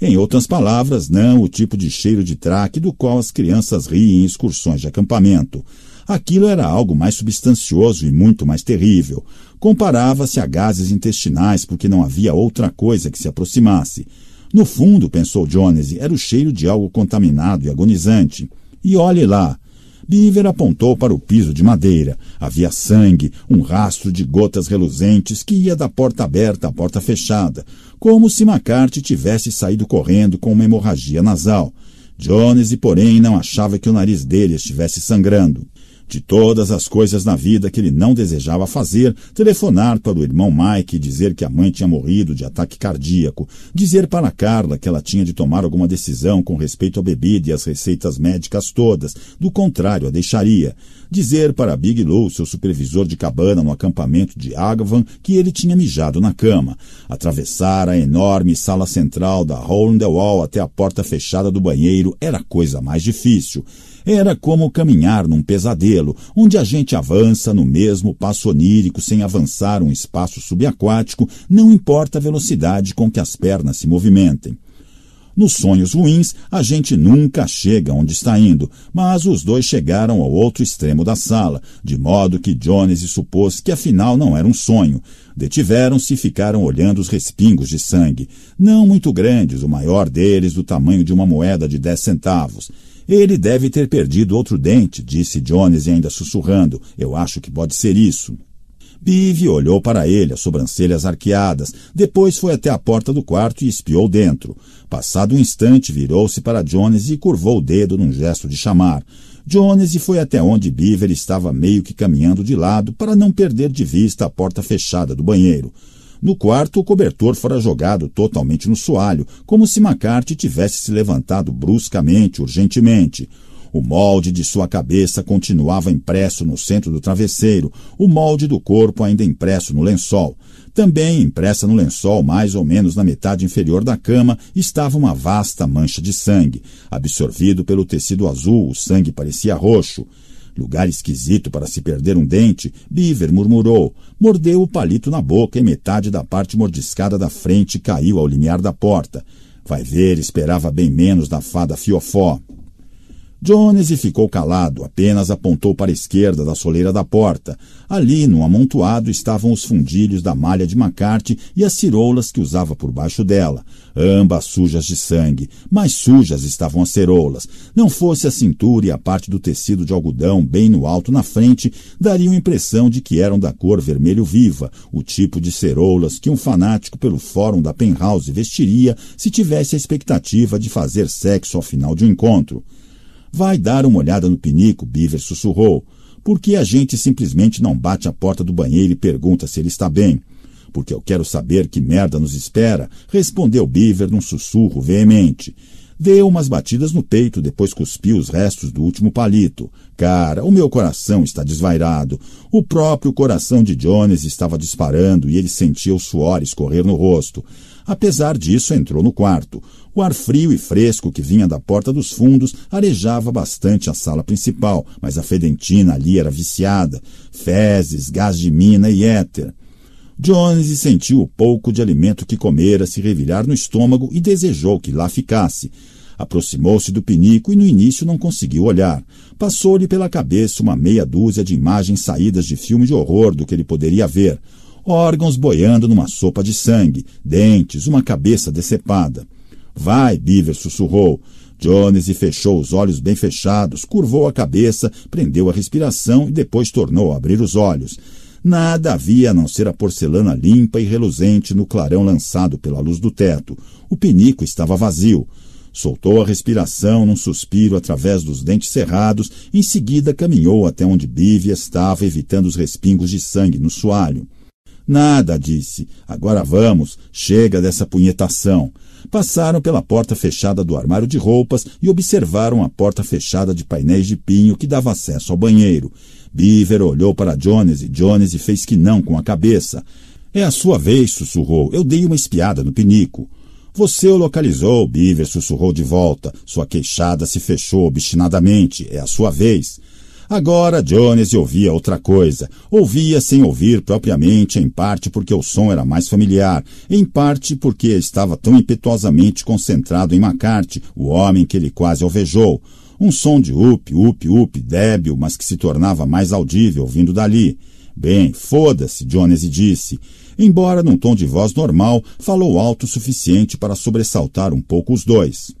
Em outras palavras, não o tipo de cheiro de traque do qual as crianças riem em excursões de acampamento. Aquilo era algo mais substancioso e muito mais terrível, comparava-se a gases intestinais porque não havia outra coisa que se aproximasse. No fundo, pensou Jones, era o cheiro de algo contaminado e agonizante. E olhe lá! Beaver apontou para o piso de madeira. Havia sangue, um rastro de gotas reluzentes que ia da porta aberta à porta fechada, como se McCarthy tivesse saído correndo com uma hemorragia nasal. Jones, porém, não achava que o nariz dele estivesse sangrando. De todas as coisas na vida que ele não desejava fazer, telefonar para o irmão Mike e dizer que a mãe tinha morrido de ataque cardíaco, dizer para Carla que ela tinha de tomar alguma decisão com respeito à bebida e às receitas médicas todas, do contrário a deixaria, dizer para Bigelow, seu supervisor de cabana no acampamento de Agavan, que ele tinha mijado na cama, atravessar a enorme sala central da Hole in the Wall até a porta fechada do banheiro era coisa mais difícil. Era como caminhar num pesadelo, onde a gente avança no mesmo passo onírico sem avançar um espaço subaquático, não importa a velocidade com que as pernas se movimentem. Nos sonhos ruins, a gente nunca chega onde está indo, mas os dois chegaram ao outro extremo da sala, de modo que Jones supôs que afinal não era um sonho. Detiveram-se e ficaram olhando os respingos de sangue, não muito grandes, o maior deles do tamanho de uma moeda de dez centavos. Ele deve ter perdido outro dente, disse Jones ainda sussurrando. Eu acho que pode ser isso. Bive olhou para ele, as sobrancelhas arqueadas. Depois foi até a porta do quarto e espiou dentro. Passado um instante, virou-se para Jones e curvou o dedo num gesto de chamar. Jones foi até onde Beaver estava meio que caminhando de lado para não perder de vista a porta fechada do banheiro. No quarto, o cobertor fora jogado totalmente no soalho, como se McCarthy tivesse se levantado bruscamente, urgentemente. O molde de sua cabeça continuava impresso no centro do travesseiro, o molde do corpo ainda impresso no lençol. Também impressa no lençol, mais ou menos na metade inferior da cama, estava uma vasta mancha de sangue. Absorvido pelo tecido azul, o sangue parecia roxo. Lugar esquisito para se perder um dente, Beaver murmurou. Mordeu o palito na boca e metade da parte mordiscada da frente caiu ao limiar da porta. Vai ver, esperava bem menos da fada fiofó. Jones ficou calado, apenas apontou para a esquerda da soleira da porta. Ali, num amontoado, estavam os fundilhos da malha de Macarte e as ciroulas que usava por baixo dela, ambas sujas de sangue. Mais sujas estavam as ceroulas. Não fosse a cintura e a parte do tecido de algodão bem no alto na frente, dariam impressão de que eram da cor vermelho viva, o tipo de ceroulas que um fanático pelo fórum da Penhouse vestiria se tivesse a expectativa de fazer sexo ao final de um encontro. Vai dar uma olhada no pinico, Beaver sussurrou. Por que a gente simplesmente não bate a porta do banheiro e pergunta se ele está bem? Porque eu quero saber que merda nos espera, respondeu Beaver num sussurro veemente. Deu umas batidas no peito, depois cuspiu os restos do último palito. Cara, o meu coração está desvairado. O próprio coração de Jones estava disparando e ele sentia o suor escorrer no rosto. Apesar disso, entrou no quarto. O ar frio e fresco que vinha da porta dos fundos arejava bastante a sala principal, mas a fedentina ali era viciada. Fezes, gás de mina e éter. Jones sentiu o pouco de alimento que comera se revelar no estômago e desejou que lá ficasse. Aproximou-se do pinico e no início não conseguiu olhar. Passou-lhe pela cabeça uma meia dúzia de imagens saídas de filme de horror do que ele poderia ver órgãos boiando numa sopa de sangue, dentes, uma cabeça decepada. Vai, Beaver sussurrou. Jones fechou os olhos bem fechados, curvou a cabeça, prendeu a respiração e depois tornou a abrir os olhos. Nada havia a não ser a porcelana limpa e reluzente no clarão lançado pela luz do teto. O pinico estava vazio. Soltou a respiração num suspiro através dos dentes cerrados, em seguida caminhou até onde Bivy estava evitando os respingos de sangue no soalho. Nada, disse. Agora vamos, chega dessa punhetação. Passaram pela porta fechada do armário de roupas e observaram a porta fechada de painéis de pinho que dava acesso ao banheiro. Beaver olhou para Jones e Jones fez que não com a cabeça. É a sua vez, sussurrou. Eu dei uma espiada no pinico. Você o localizou, Beaver sussurrou de volta. Sua queixada se fechou obstinadamente. É a sua vez. Agora Jones ouvia outra coisa. Ouvia sem ouvir propriamente, em parte porque o som era mais familiar, em parte porque estava tão impetuosamente concentrado em McCarthy, o homem que ele quase alvejou. Um som de up, up, up, débil, mas que se tornava mais audível vindo dali. Bem, foda-se, Jones disse. Embora num tom de voz normal, falou alto o suficiente para sobressaltar um pouco os dois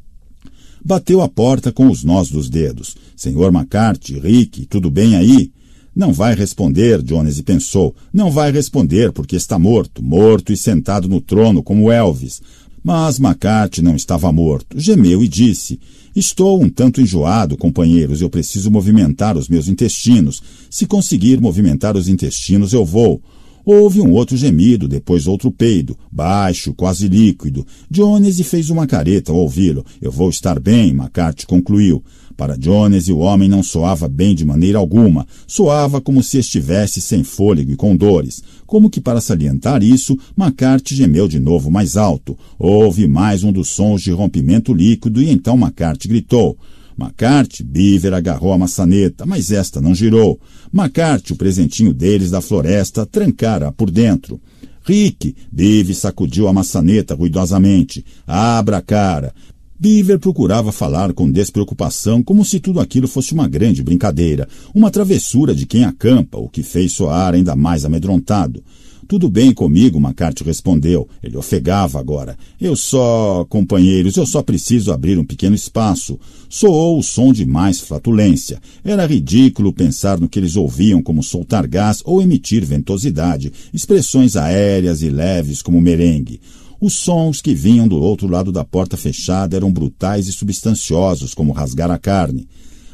bateu a porta com os nós dos dedos. Senhor McCarthy, Rick, tudo bem aí? Não vai responder, Jones pensou. Não vai responder porque está morto, morto e sentado no trono como Elvis. Mas McCarthy não estava morto. Gemeu e disse: Estou um tanto enjoado, companheiros. Eu preciso movimentar os meus intestinos. Se conseguir movimentar os intestinos, eu vou. Houve um outro gemido, depois outro peido, baixo, quase líquido. Dionísio fez uma careta ao ouvi-lo. Eu vou estar bem, Macarte concluiu. Para Dionísio, o homem não soava bem de maneira alguma. Soava como se estivesse sem fôlego e com dores. Como que para salientar isso, Macarte gemeu de novo mais alto. Houve mais um dos sons de rompimento líquido e então Macarte gritou. McCarthy, Beaver agarrou a maçaneta, mas esta não girou. McCarthy, o presentinho deles da floresta, trancara por dentro. Rick, Beaver sacudiu a maçaneta ruidosamente. Abra a cara. Beaver procurava falar com despreocupação, como se tudo aquilo fosse uma grande brincadeira, uma travessura de quem acampa, o que fez soar ainda mais amedrontado. Tudo bem comigo, Macarte respondeu. Ele ofegava agora. Eu só, companheiros, eu só preciso abrir um pequeno espaço. Soou o som de mais flatulência. Era ridículo pensar no que eles ouviam como soltar gás ou emitir ventosidade, expressões aéreas e leves como merengue. Os sons que vinham do outro lado da porta fechada eram brutais e substanciosos, como rasgar a carne.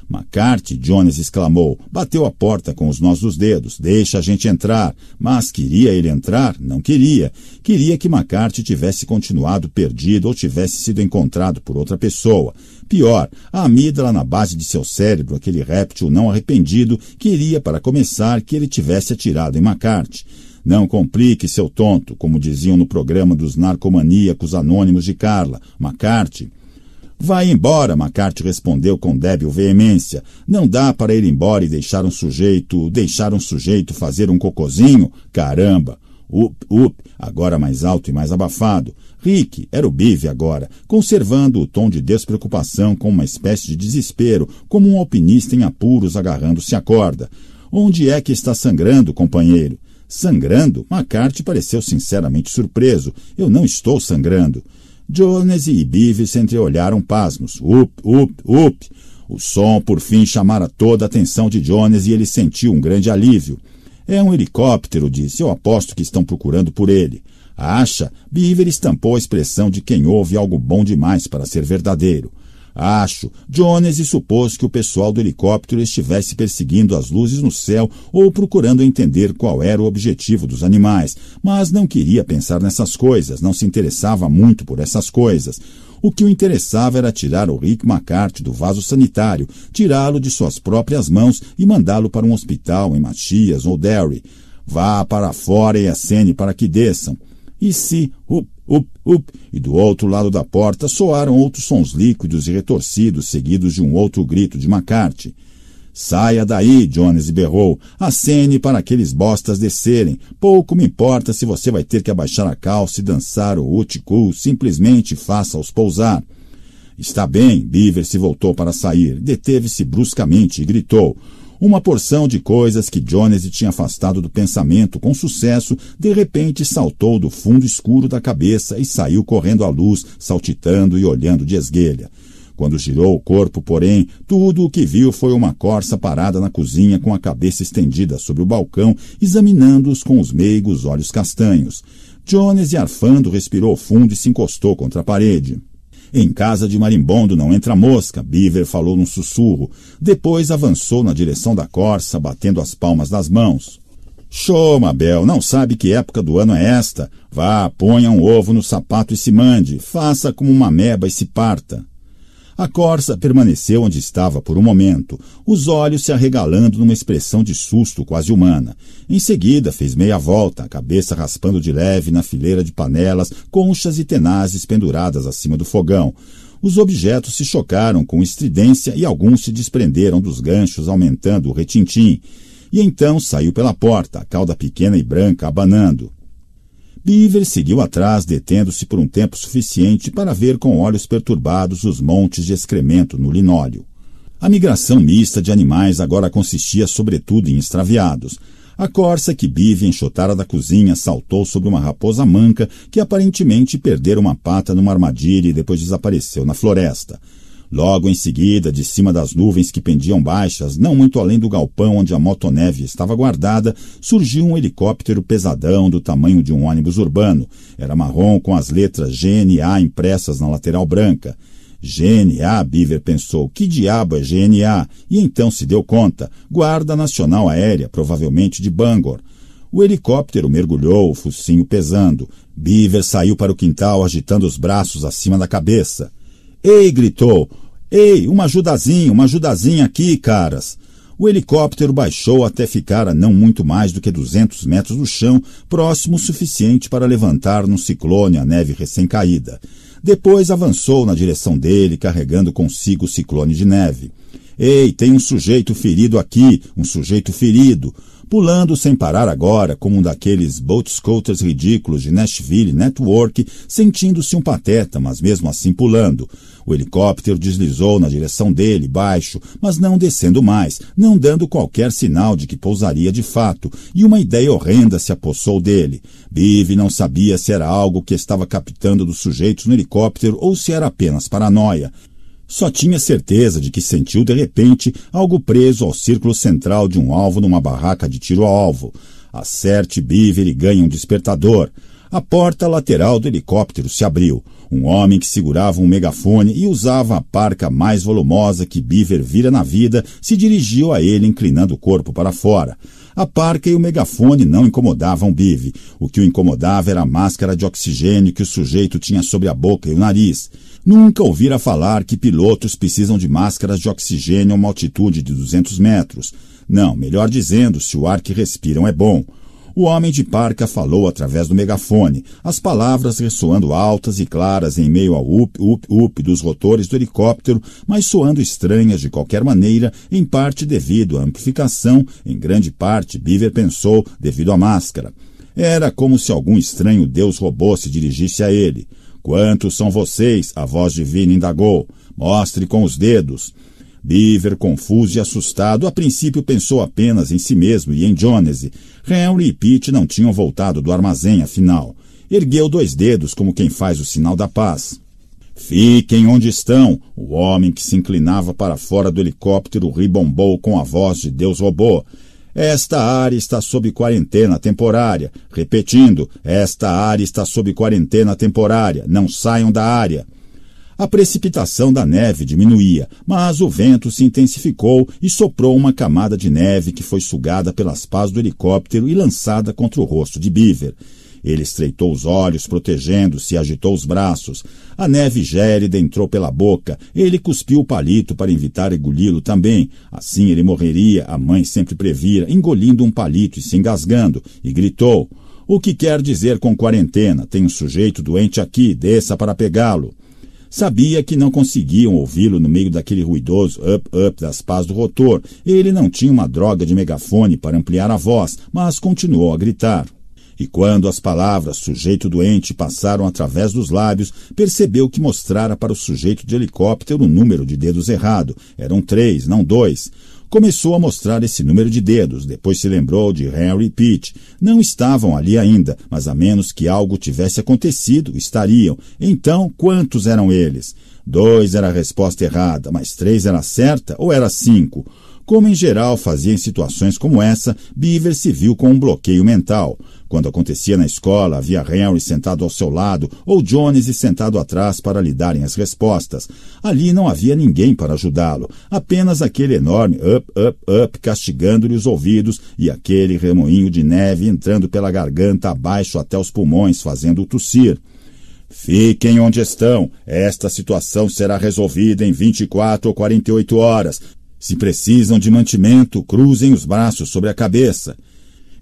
McCarthy, Jones exclamou. Bateu a porta com os nós dos dedos. Deixa a gente entrar. Mas queria ele entrar? Não queria. Queria que McCarthy tivesse continuado perdido ou tivesse sido encontrado por outra pessoa. Pior, a amígdala na base de seu cérebro, aquele réptil não arrependido, queria, para começar, que ele tivesse atirado em McCarthy. Não complique, seu tonto, como diziam no programa dos narcomaníacos anônimos de Carla. McCarthy Vai embora, McCarthy respondeu com débil veemência. Não dá para ir embora e deixar um sujeito, deixar um sujeito fazer um cocozinho? Caramba! Up, up, agora mais alto e mais abafado. Rick era o Bive agora, conservando o tom de despreocupação com uma espécie de desespero, como um alpinista em apuros agarrando-se à corda. Onde é que está sangrando, companheiro? Sangrando? McCarthy pareceu sinceramente surpreso. Eu não estou sangrando. Jones e Ibive se entreolharam pasmos. Up, up, up! O som, por fim, chamara toda a atenção de Jones e ele sentiu um grande alívio. É um helicóptero, disse. Eu aposto que estão procurando por ele. Acha? Beaver estampou a expressão de quem ouve algo bom demais para ser verdadeiro. Acho. Jones supôs que o pessoal do helicóptero estivesse perseguindo as luzes no céu ou procurando entender qual era o objetivo dos animais, mas não queria pensar nessas coisas, não se interessava muito por essas coisas. O que o interessava era tirar o Rick McCarthy do vaso sanitário, tirá-lo de suas próprias mãos e mandá-lo para um hospital em Matias ou Derry. Vá para fora e acene para que desçam. E se o up, up, e do outro lado da porta soaram outros sons líquidos e retorcidos, seguidos de um outro grito de McCarthy. Saia daí, Jones berrou. Acene para aqueles bostas descerem. Pouco me importa se você vai ter que abaixar a calça e dançar o uticul, simplesmente faça-os pousar. Está bem, Beaver se voltou para sair, deteve-se bruscamente e gritou. Uma porção de coisas que Jones tinha afastado do pensamento com sucesso, de repente saltou do fundo escuro da cabeça e saiu correndo à luz, saltitando e olhando de esguelha. Quando girou o corpo, porém, tudo o que viu foi uma corça parada na cozinha com a cabeça estendida sobre o balcão, examinando-os com os meigos olhos castanhos. Jones, arfando, respirou fundo e se encostou contra a parede. Em casa de marimbondo não entra mosca, Beaver falou num sussurro. Depois avançou na direção da corça, batendo as palmas das mãos. Show, Mabel, não sabe que época do ano é esta. Vá, ponha um ovo no sapato e se mande. Faça como uma meba e se parta. A corça permaneceu onde estava por um momento, os olhos se arregalando numa expressão de susto quase humana. Em seguida, fez meia volta, a cabeça raspando de leve na fileira de panelas, conchas e tenazes penduradas acima do fogão. Os objetos se chocaram com estridência e alguns se desprenderam dos ganchos, aumentando o retintim. E então saiu pela porta, a cauda pequena e branca abanando. Beaver seguiu atrás, detendo-se por um tempo suficiente para ver com olhos perturbados os montes de excremento no linóleo. A migração mista de animais agora consistia sobretudo em extraviados. A corça que Bive enxotara da cozinha saltou sobre uma raposa manca que aparentemente perdera uma pata numa armadilha e depois desapareceu na floresta. Logo em seguida, de cima das nuvens que pendiam baixas, não muito além do galpão onde a motoneve estava guardada, surgiu um helicóptero pesadão do tamanho de um ônibus urbano. Era marrom com as letras GNA impressas na lateral branca. GNA, Beaver pensou, que diabo é GNA? E então se deu conta, Guarda Nacional Aérea, provavelmente de Bangor. O helicóptero mergulhou, o focinho pesando. Beaver saiu para o quintal agitando os braços acima da cabeça. Ei, gritou. Ei, uma ajudazinha, uma ajudazinha aqui, caras. O helicóptero baixou até ficar a não muito mais do que 200 metros do chão, próximo o suficiente para levantar num ciclone a neve recém-caída. Depois avançou na direção dele, carregando consigo o ciclone de neve. Ei, tem um sujeito ferido aqui, um sujeito ferido pulando sem parar agora como um daqueles boat scooters ridículos de Nashville Network, sentindo-se um pateta, mas mesmo assim pulando. O helicóptero deslizou na direção dele, baixo, mas não descendo mais, não dando qualquer sinal de que pousaria de fato, e uma ideia horrenda se apossou dele. Bive não sabia se era algo que estava captando dos sujeitos no helicóptero ou se era apenas paranoia. Só tinha certeza de que sentiu de repente algo preso ao círculo central de um alvo numa barraca de tiro alvo. Acerte Beaver e ganha um despertador. A porta lateral do helicóptero se abriu. Um homem que segurava um megafone e usava a parca mais volumosa que Beaver vira na vida se dirigiu a ele, inclinando o corpo para fora. A parca e o megafone não incomodavam Beaver. O que o incomodava era a máscara de oxigênio que o sujeito tinha sobre a boca e o nariz. Nunca ouvira falar que pilotos precisam de máscaras de oxigênio a uma altitude de 200 metros. Não, melhor dizendo, se o ar que respiram é bom. O homem de parca falou através do megafone, as palavras ressoando altas e claras em meio ao up, up, up dos rotores do helicóptero, mas soando estranhas de qualquer maneira, em parte devido à amplificação, em grande parte, Beaver pensou, devido à máscara. Era como se algum estranho deus robô se dirigisse a ele. Quantos são vocês? A voz divina indagou. Mostre com os dedos. Beaver, confuso e assustado, a princípio pensou apenas em si mesmo e em Jones. Henry e Pete não tinham voltado do armazém, afinal. Ergueu dois dedos como quem faz o sinal da paz. Fiquem onde estão! O homem que se inclinava para fora do helicóptero ribombou com a voz de Deus robô. Esta área está sob quarentena temporária. Repetindo, esta área está sob quarentena temporária. Não saiam da área. A precipitação da neve diminuía, mas o vento se intensificou e soprou uma camada de neve que foi sugada pelas pás do helicóptero e lançada contra o rosto de Beaver. Ele estreitou os olhos, protegendo-se, agitou os braços. A neve gélida entrou pela boca. Ele cuspiu o palito para evitar engoli-lo também. Assim ele morreria, a mãe sempre previra, engolindo um palito e se engasgando, e gritou: O que quer dizer com quarentena? Tem um sujeito doente aqui, desça para pegá-lo. Sabia que não conseguiam ouvi-lo no meio daquele ruidoso up-up das pás do rotor. Ele não tinha uma droga de megafone para ampliar a voz, mas continuou a gritar. E quando as palavras sujeito doente passaram através dos lábios, percebeu que mostrara para o sujeito de helicóptero o número de dedos errado. Eram três, não dois. Começou a mostrar esse número de dedos, depois se lembrou de Henry Pitt. Não estavam ali ainda, mas a menos que algo tivesse acontecido, estariam. Então, quantos eram eles? Dois era a resposta errada, mas três era certa ou era cinco? Como em geral fazia em situações como essa, Beaver se viu com um bloqueio mental. Quando acontecia na escola, havia Henry sentado ao seu lado ou Jones sentado atrás para lhe darem as respostas. Ali não havia ninguém para ajudá-lo, apenas aquele enorme up, up, up castigando-lhe os ouvidos e aquele remoinho de neve entrando pela garganta abaixo até os pulmões, fazendo-o tossir. Fiquem onde estão. Esta situação será resolvida em 24 ou 48 horas. Se precisam de mantimento, cruzem os braços sobre a cabeça.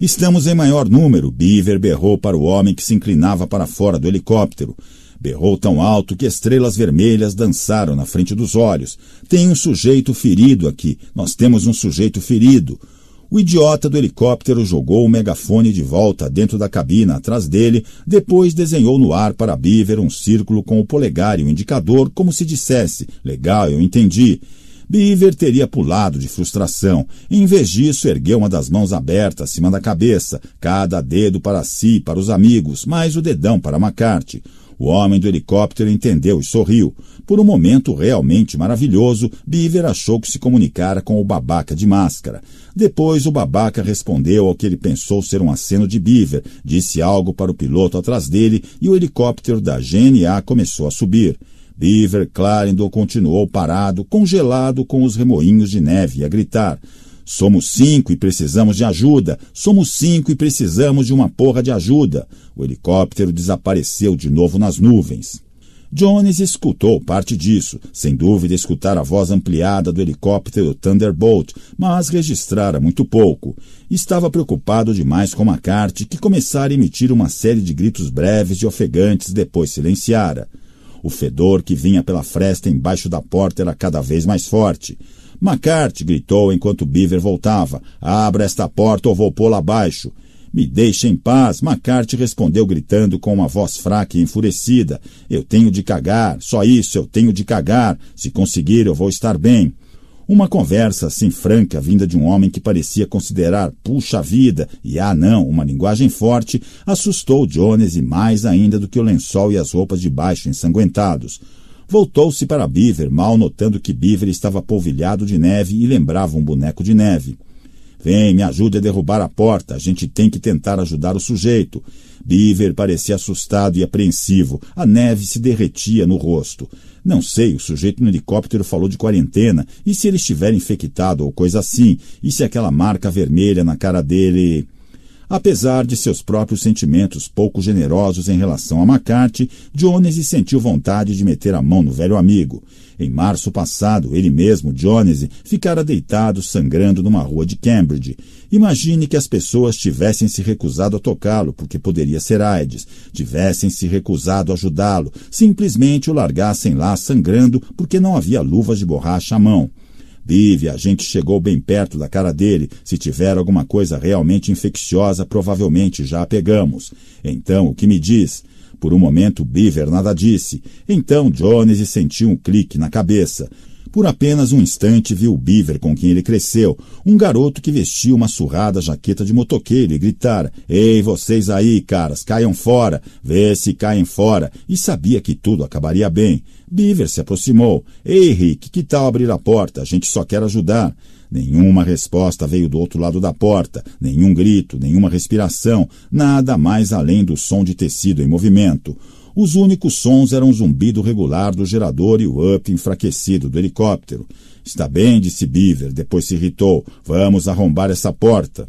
Estamos em maior número, Beaver berrou para o homem que se inclinava para fora do helicóptero. Berrou tão alto que estrelas vermelhas dançaram na frente dos olhos. Tem um sujeito ferido aqui. Nós temos um sujeito ferido. O idiota do helicóptero jogou o megafone de volta dentro da cabina atrás dele, depois desenhou no ar para Beaver um círculo com o polegar e o indicador, como se dissesse: Legal, eu entendi. Beaver teria pulado de frustração. Em vez disso, ergueu uma das mãos abertas acima da cabeça, cada dedo para si, para os amigos, mais o dedão para McCarthy. O homem do helicóptero entendeu e sorriu. Por um momento realmente maravilhoso, Beaver achou que se comunicara com o babaca de máscara. Depois, o babaca respondeu ao que ele pensou ser um aceno de Beaver, disse algo para o piloto atrás dele e o helicóptero da GNA começou a subir. Beaver Clarendon continuou parado, congelado com os remoinhos de neve, a gritar: Somos cinco e precisamos de ajuda! Somos cinco e precisamos de uma porra de ajuda! O helicóptero desapareceu de novo nas nuvens. Jones escutou parte disso, sem dúvida escutar a voz ampliada do helicóptero Thunderbolt, mas registrara muito pouco. Estava preocupado demais com a carte que começara a emitir uma série de gritos breves e ofegantes, depois silenciara. O fedor que vinha pela fresta embaixo da porta era cada vez mais forte. McCarthy gritou enquanto Beaver voltava. Abra esta porta ou vou pô-la abaixo. Me deixe em paz, McCarthy respondeu gritando com uma voz fraca e enfurecida. Eu tenho de cagar, só isso, eu tenho de cagar. Se conseguir, eu vou estar bem. Uma conversa assim franca, vinda de um homem que parecia considerar puxa vida e ah não, uma linguagem forte, assustou Jones e mais ainda do que o lençol e as roupas de baixo ensanguentados. Voltou-se para Beaver, mal notando que Beaver estava polvilhado de neve e lembrava um boneco de neve. Vem, me ajude a derrubar a porta. A gente tem que tentar ajudar o sujeito. Beaver parecia assustado e apreensivo. A neve se derretia no rosto. Não sei, o sujeito no helicóptero falou de quarentena. E se ele estiver infectado ou coisa assim? E se aquela marca vermelha na cara dele. Apesar de seus próprios sentimentos pouco generosos em relação a McCarthy, Dionísio sentiu vontade de meter a mão no velho amigo. Em março passado, ele mesmo, Dionísio, ficara deitado sangrando numa rua de Cambridge. Imagine que as pessoas tivessem se recusado a tocá-lo, porque poderia ser AIDS, tivessem se recusado a ajudá-lo, simplesmente o largassem lá sangrando porque não havia luvas de borracha à mão. Liv, a gente chegou bem perto da cara dele. Se tiver alguma coisa realmente infecciosa, provavelmente já a pegamos. Então, o que me diz? Por um momento, Beaver nada disse. Então, Jones sentiu um clique na cabeça. Por apenas um instante viu o Beaver com quem ele cresceu, um garoto que vestia uma surrada jaqueta de motoqueiro e gritar: Ei, vocês aí, caras, caiam fora, vê se caem fora, e sabia que tudo acabaria bem. Beaver se aproximou. Ei, Rick, que tal abrir a porta? A gente só quer ajudar. Nenhuma resposta veio do outro lado da porta, nenhum grito, nenhuma respiração, nada mais além do som de tecido em movimento. Os únicos sons eram o zumbido regular do gerador e o up enfraquecido do helicóptero. Está bem, disse Beaver, depois se irritou. Vamos arrombar essa porta.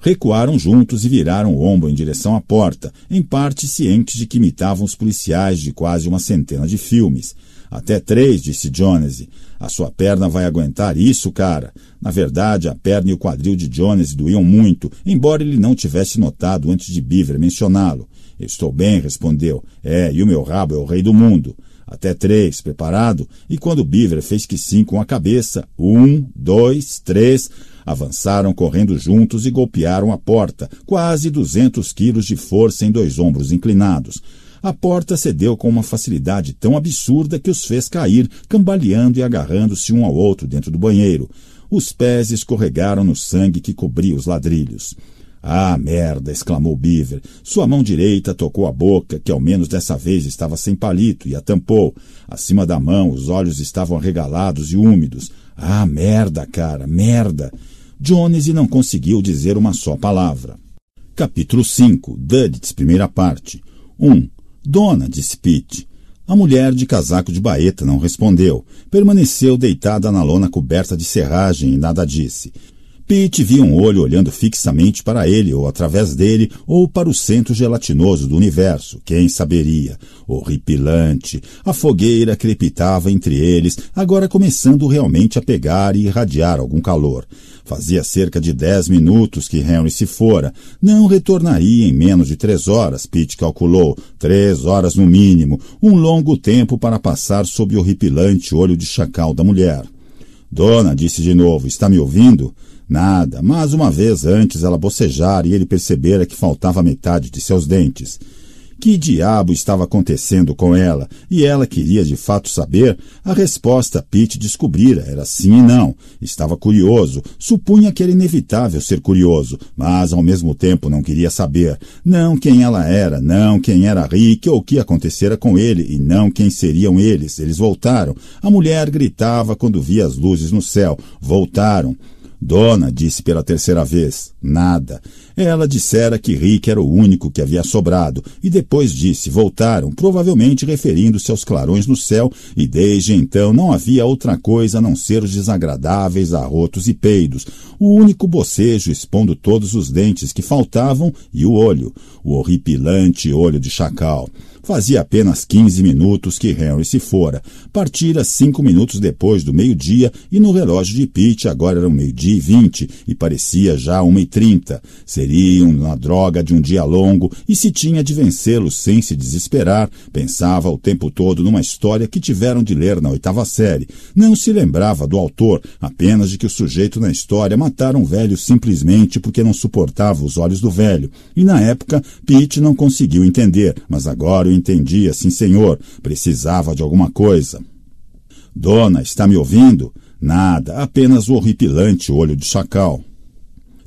Recuaram juntos e viraram o ombro em direção à porta, em parte cientes de que imitavam os policiais de quase uma centena de filmes. Até três, disse Jones. A sua perna vai aguentar isso, cara. Na verdade, a perna e o quadril de Jones doíam muito, embora ele não tivesse notado antes de Beaver mencioná-lo. Estou bem, respondeu. É, e o meu rabo é o rei do mundo. Até três, preparado? E quando Beaver fez que sim com a cabeça, um, dois, três, avançaram correndo juntos e golpearam a porta, quase duzentos quilos de força em dois ombros inclinados. A porta cedeu com uma facilidade tão absurda que os fez cair, cambaleando e agarrando-se um ao outro dentro do banheiro. Os pés escorregaram no sangue que cobria os ladrilhos. Ah, merda! exclamou Beaver. Sua mão direita tocou a boca, que ao menos dessa vez estava sem palito, e a tampou. Acima da mão, os olhos estavam arregalados e úmidos. Ah, merda, cara, merda! Jones não conseguiu dizer uma só palavra. Capítulo 5 Duddits, primeira parte. 1. Um, Dona, disse Pete. A mulher de casaco de baeta não respondeu. Permaneceu deitada na lona coberta de serragem e nada disse. Pete via um olho olhando fixamente para ele ou através dele ou para o centro gelatinoso do universo, quem saberia? Horripilante. A fogueira crepitava entre eles, agora começando realmente a pegar e irradiar algum calor. Fazia cerca de dez minutos que Henry se fora. Não retornaria em menos de três horas, Pete calculou. Três horas no mínimo. Um longo tempo para passar sob o horripilante olho de chacal da mulher. Dona, disse de novo, está me ouvindo? Nada, mas uma vez antes ela bocejara e ele percebera que faltava metade de seus dentes. Que diabo estava acontecendo com ela? E ela queria de fato saber? A resposta Pete descobrira era sim e não. Estava curioso, supunha que era inevitável ser curioso, mas ao mesmo tempo não queria saber. Não quem ela era, não quem era Rick ou o que acontecera com ele, e não quem seriam eles. Eles voltaram. A mulher gritava quando via as luzes no céu. Voltaram. Dona disse pela terceira vez: Nada. Ela dissera que Rick era o único que havia sobrado, e depois disse: Voltaram, provavelmente referindo-se aos clarões no céu, e desde então não havia outra coisa a não ser os desagradáveis arrotos e peidos, o único bocejo expondo todos os dentes que faltavam e o olho, o horripilante olho de chacal. Fazia apenas 15 minutos que Henry se fora. Partira cinco minutos depois do meio-dia e no relógio de Pitt agora era meio-dia e vinte e parecia já uma e trinta. Seria uma droga de um dia longo e se tinha de vencê-lo sem se desesperar. Pensava o tempo todo numa história que tiveram de ler na oitava série. Não se lembrava do autor, apenas de que o sujeito na história matara um velho simplesmente porque não suportava os olhos do velho. E na época, Pitt não conseguiu entender, mas agora entendia, sim senhor, precisava de alguma coisa. Dona, está me ouvindo? Nada, apenas o horripilante olho de chacal.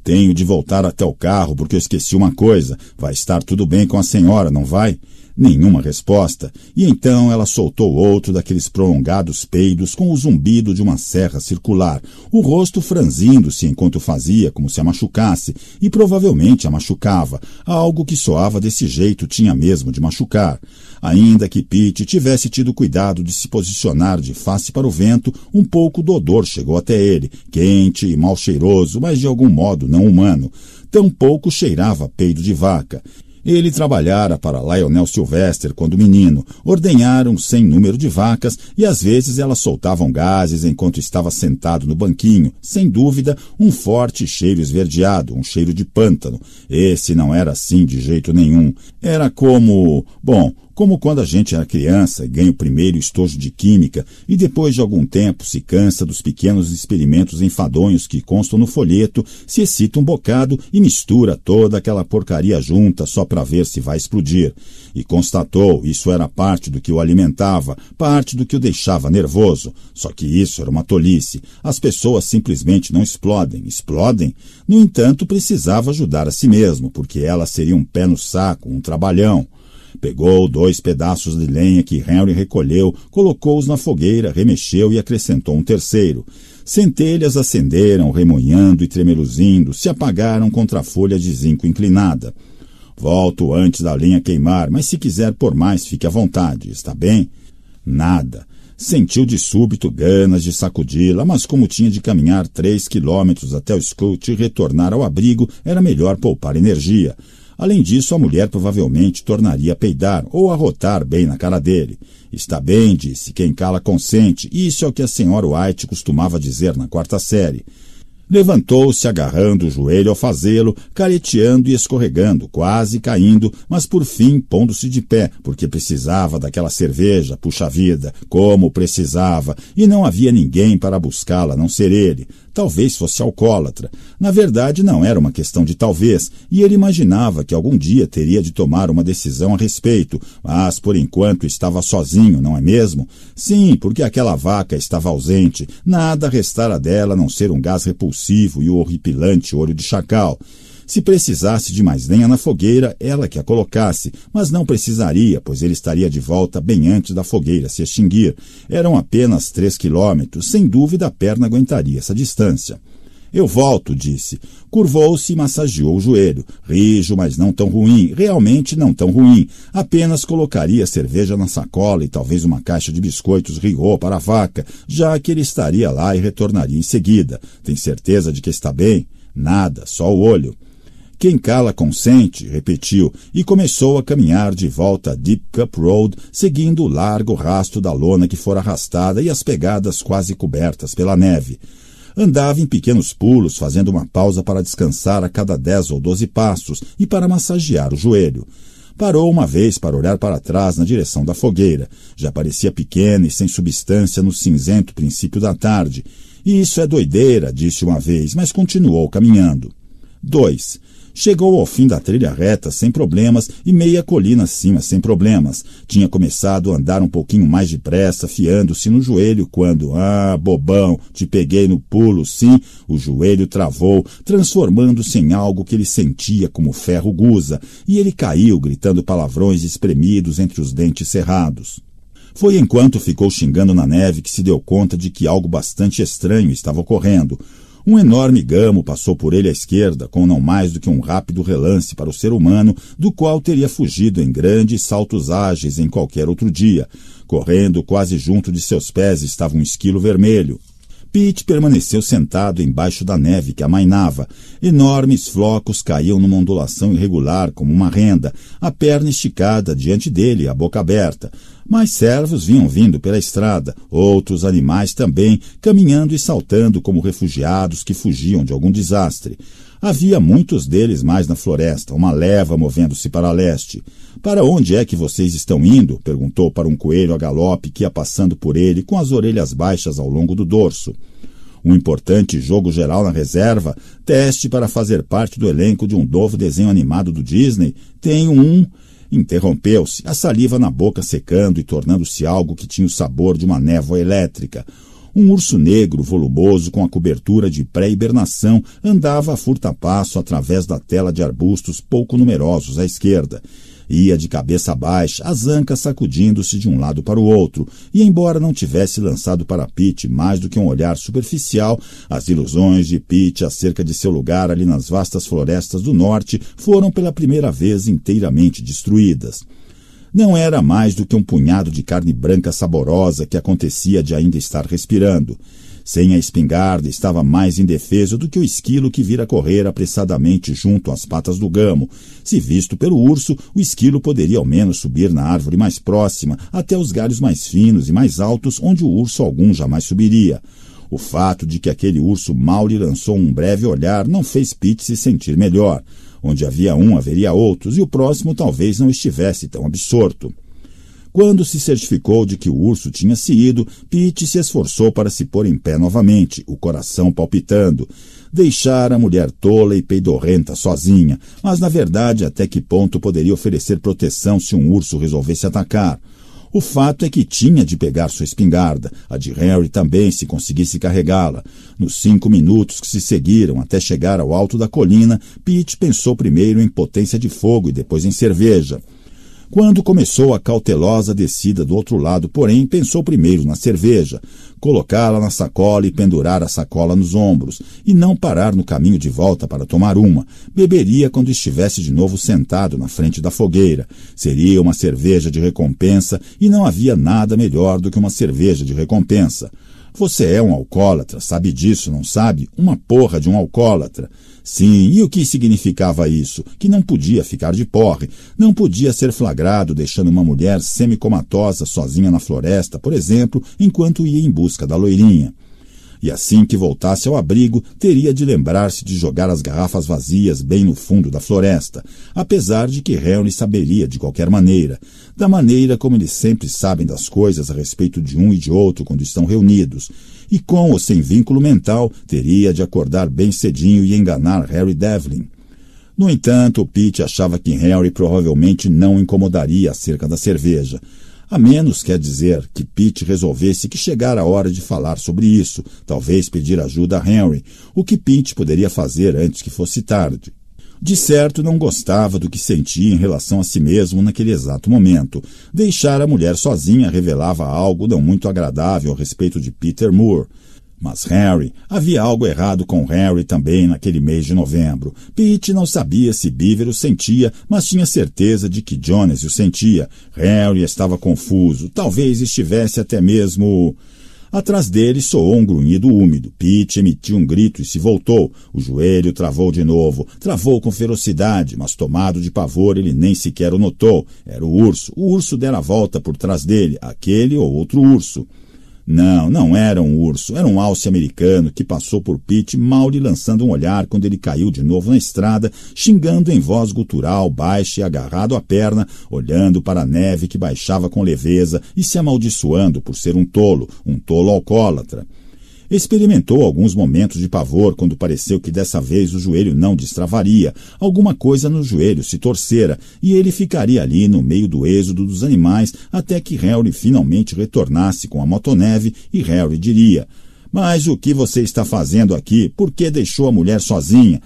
Tenho de voltar até o carro porque eu esqueci uma coisa. Vai estar tudo bem com a senhora, não vai? Nenhuma resposta, e então ela soltou outro daqueles prolongados peidos com o zumbido de uma serra circular, o rosto franzindo-se enquanto fazia como se a machucasse, e provavelmente a machucava, algo que soava desse jeito tinha mesmo de machucar. Ainda que Pete tivesse tido cuidado de se posicionar de face para o vento, um pouco do odor chegou até ele, quente e mal cheiroso, mas de algum modo não humano. Tampouco cheirava peido de vaca. Ele trabalhara para Lionel Sylvester quando menino, ordenhara um sem número de vacas e às vezes elas soltavam gases enquanto estava sentado no banquinho, sem dúvida, um forte cheiro esverdeado, um cheiro de pântano. Esse não era assim de jeito nenhum. Era como, bom, como quando a gente era criança e ganha o primeiro estojo de química e depois de algum tempo se cansa dos pequenos experimentos enfadonhos que constam no folheto, se excita um bocado e mistura toda aquela porcaria junta só para ver se vai explodir. E constatou isso era parte do que o alimentava, parte do que o deixava nervoso. Só que isso era uma tolice. As pessoas simplesmente não explodem, explodem. No entanto, precisava ajudar a si mesmo, porque ela seria um pé no saco, um trabalhão. Pegou dois pedaços de lenha que Henry recolheu, colocou-os na fogueira, remexeu e acrescentou um terceiro. Centelhas acenderam, remoinhando e tremeluzindo, se apagaram contra a folha de zinco inclinada. Volto antes da lenha queimar, mas se quiser por mais, fique à vontade, está bem? Nada. Sentiu de súbito ganas de sacudi-la, mas como tinha de caminhar três quilômetros até o Scout e retornar ao abrigo, era melhor poupar energia. Além disso, a mulher provavelmente tornaria a peidar ou a rotar bem na cara dele. Está bem, disse, quem cala consente. Isso é o que a senhora White costumava dizer na quarta série. Levantou-se, agarrando o joelho ao fazê-lo, careteando e escorregando, quase caindo, mas por fim pondo-se de pé, porque precisava daquela cerveja, puxa vida, como precisava, e não havia ninguém para buscá-la, a não ser ele. Talvez fosse alcoólatra. Na verdade, não era uma questão de talvez, e ele imaginava que algum dia teria de tomar uma decisão a respeito, mas por enquanto estava sozinho, não é mesmo? Sim, porque aquela vaca estava ausente, nada restara dela a não ser um gás repulsivo e o horripilante olho de chacal. Se precisasse de mais lenha na fogueira, ela que a colocasse, mas não precisaria, pois ele estaria de volta bem antes da fogueira se extinguir. Eram apenas três quilômetros, sem dúvida a perna aguentaria essa distância. Eu volto, disse. Curvou-se e massageou o joelho. Rijo, mas não tão ruim, realmente não tão ruim. Apenas colocaria cerveja na sacola e talvez uma caixa de biscoitos rigou para a vaca, já que ele estaria lá e retornaria em seguida. Tem certeza de que está bem? Nada, só o olho. Quem cala consente, repetiu, e começou a caminhar de volta a Deep Cup Road, seguindo o largo rastro da lona que fora arrastada e as pegadas quase cobertas pela neve. Andava em pequenos pulos, fazendo uma pausa para descansar a cada dez ou doze passos e para massagear o joelho. Parou uma vez para olhar para trás na direção da fogueira. Já parecia pequena e sem substância no cinzento princípio da tarde. E isso é doideira, disse uma vez, mas continuou caminhando. 2. Chegou ao fim da trilha reta sem problemas e meia colina acima sem problemas. Tinha começado a andar um pouquinho mais depressa, fiando-se no joelho quando, ah, bobão, te peguei no pulo, sim, o joelho travou, transformando-se em algo que ele sentia como ferro guza, e ele caiu gritando palavrões espremidos entre os dentes cerrados. Foi enquanto ficou xingando na neve que se deu conta de que algo bastante estranho estava ocorrendo. Um enorme gamo passou por ele à esquerda, com não mais do que um rápido relance para o ser humano, do qual teria fugido em grandes saltos ágeis em qualquer outro dia. Correndo quase junto de seus pés estava um esquilo vermelho, Pete permaneceu sentado embaixo da neve que amainava. Enormes flocos caíam numa ondulação irregular como uma renda, a perna esticada diante dele, a boca aberta. Mais servos vinham vindo pela estrada, outros animais também, caminhando e saltando como refugiados que fugiam de algum desastre. Havia muitos deles mais na floresta, uma leva movendo-se para leste. Para onde é que vocês estão indo? perguntou para um coelho a galope que ia passando por ele com as orelhas baixas ao longo do dorso. Um importante jogo geral na reserva, teste para fazer parte do elenco de um novo desenho animado do Disney, tem um. Interrompeu-se, a saliva na boca secando e tornando-se algo que tinha o sabor de uma névoa elétrica. Um urso negro, volumoso, com a cobertura de pré-hibernação, andava a furtapasso através da tela de arbustos pouco numerosos à esquerda. Ia de cabeça baixa, as ancas sacudindo-se de um lado para o outro, e embora não tivesse lançado para Pete mais do que um olhar superficial, as ilusões de Pete acerca de seu lugar ali nas vastas florestas do norte foram pela primeira vez inteiramente destruídas não era mais do que um punhado de carne branca saborosa que acontecia de ainda estar respirando. Sem a espingarda, estava mais indefeso do que o esquilo que vira correr apressadamente junto às patas do gamo. Se visto pelo urso, o esquilo poderia ao menos subir na árvore mais próxima, até os galhos mais finos e mais altos, onde o urso algum jamais subiria. O fato de que aquele urso mal lhe lançou um breve olhar não fez Pete se sentir melhor. Onde havia um, haveria outros, e o próximo talvez não estivesse tão absorto. Quando se certificou de que o urso tinha se ido, Pete se esforçou para se pôr em pé novamente, o coração palpitando. Deixar a mulher tola e peidorrenta sozinha, mas na verdade até que ponto poderia oferecer proteção se um urso resolvesse atacar? O fato é que tinha de pegar sua espingarda, a de Harry também, se conseguisse carregá-la. Nos cinco minutos que se seguiram até chegar ao alto da colina, Pete pensou primeiro em potência de fogo e depois em cerveja. Quando começou a cautelosa descida do outro lado, porém, pensou primeiro na cerveja, colocá-la na sacola e pendurar a sacola nos ombros, e não parar no caminho de volta para tomar uma. Beberia quando estivesse de novo sentado na frente da fogueira. Seria uma cerveja de recompensa e não havia nada melhor do que uma cerveja de recompensa. Você é um alcoólatra, sabe disso, não sabe? Uma porra de um alcoólatra. Sim, e o que significava isso? Que não podia ficar de porre, não podia ser flagrado deixando uma mulher semicomatosa sozinha na floresta, por exemplo, enquanto ia em busca da loirinha e assim que voltasse ao abrigo, teria de lembrar-se de jogar as garrafas vazias bem no fundo da floresta, apesar de que Harry saberia de qualquer maneira, da maneira como eles sempre sabem das coisas a respeito de um e de outro quando estão reunidos, e com ou sem vínculo mental, teria de acordar bem cedinho e enganar Harry Devlin. No entanto, Pete achava que Harry provavelmente não incomodaria acerca da cerveja, a menos, quer dizer, que Pete resolvesse que chegara a hora de falar sobre isso, talvez pedir ajuda a Henry, o que Pete poderia fazer antes que fosse tarde. De certo, não gostava do que sentia em relação a si mesmo naquele exato momento. Deixar a mulher sozinha revelava algo não muito agradável a respeito de Peter Moore. Mas Harry, havia algo errado com Harry também naquele mês de novembro. Pete não sabia se Beaver o sentia, mas tinha certeza de que Jones o sentia. Harry estava confuso, talvez estivesse até mesmo. Atrás dele soou um grunhido úmido. Pete emitiu um grito e se voltou. O joelho travou de novo. Travou com ferocidade, mas tomado de pavor ele nem sequer o notou. Era o urso. O urso dera a volta por trás dele, aquele ou outro urso. Não, não era um urso, era um alce americano que passou por Pete mal lhe lançando um olhar quando ele caiu de novo na estrada, xingando em voz gutural, baixa e agarrado à perna, olhando para a neve que baixava com leveza e se amaldiçoando por ser um tolo, um tolo alcoólatra. Experimentou alguns momentos de pavor quando pareceu que dessa vez o joelho não destravaria, alguma coisa no joelho se torcera e ele ficaria ali no meio do êxodo dos animais até que Harry finalmente retornasse com a motoneve e Harry diria: Mas o que você está fazendo aqui? Por que deixou a mulher sozinha?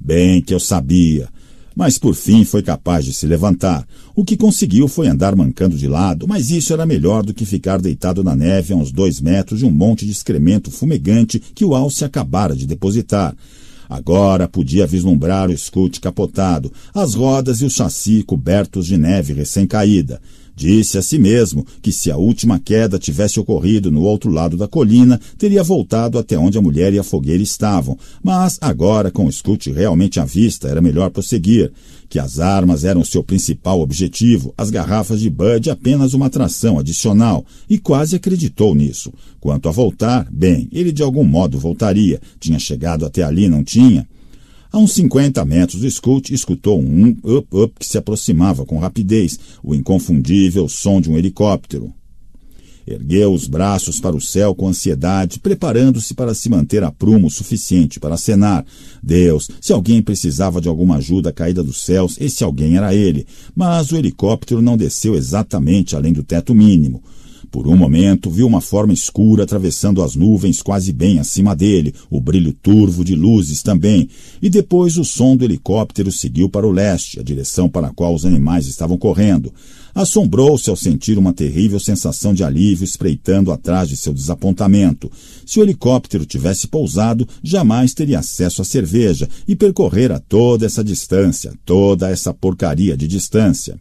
Bem que eu sabia mas por fim foi capaz de se levantar. O que conseguiu foi andar mancando de lado, mas isso era melhor do que ficar deitado na neve a uns dois metros de um monte de excremento fumegante que o alce acabara de depositar. Agora podia vislumbrar o scout capotado, as rodas e o chassi cobertos de neve recém-caída. Disse a si mesmo que se a última queda tivesse ocorrido no outro lado da colina, teria voltado até onde a mulher e a fogueira estavam, mas agora, com o Scout realmente à vista, era melhor prosseguir. Que as armas eram seu principal objetivo, as garrafas de Bud apenas uma atração adicional, e quase acreditou nisso. Quanto a voltar, bem, ele de algum modo voltaria. Tinha chegado até ali, não tinha? A uns 50 metros do Scout, escutou um up-up que se aproximava com rapidez, o inconfundível som de um helicóptero. Ergueu os braços para o céu com ansiedade, preparando-se para se manter a prumo o suficiente para acenar. Deus, se alguém precisava de alguma ajuda caída dos céus, esse alguém era ele. Mas o helicóptero não desceu exatamente além do teto mínimo. Por um momento, viu uma forma escura atravessando as nuvens quase bem acima dele, o brilho turvo de luzes também, e depois o som do helicóptero seguiu para o leste, a direção para a qual os animais estavam correndo. Assombrou-se ao sentir uma terrível sensação de alívio espreitando atrás de seu desapontamento. Se o helicóptero tivesse pousado, jamais teria acesso à cerveja e percorrera toda essa distância, toda essa porcaria de distância.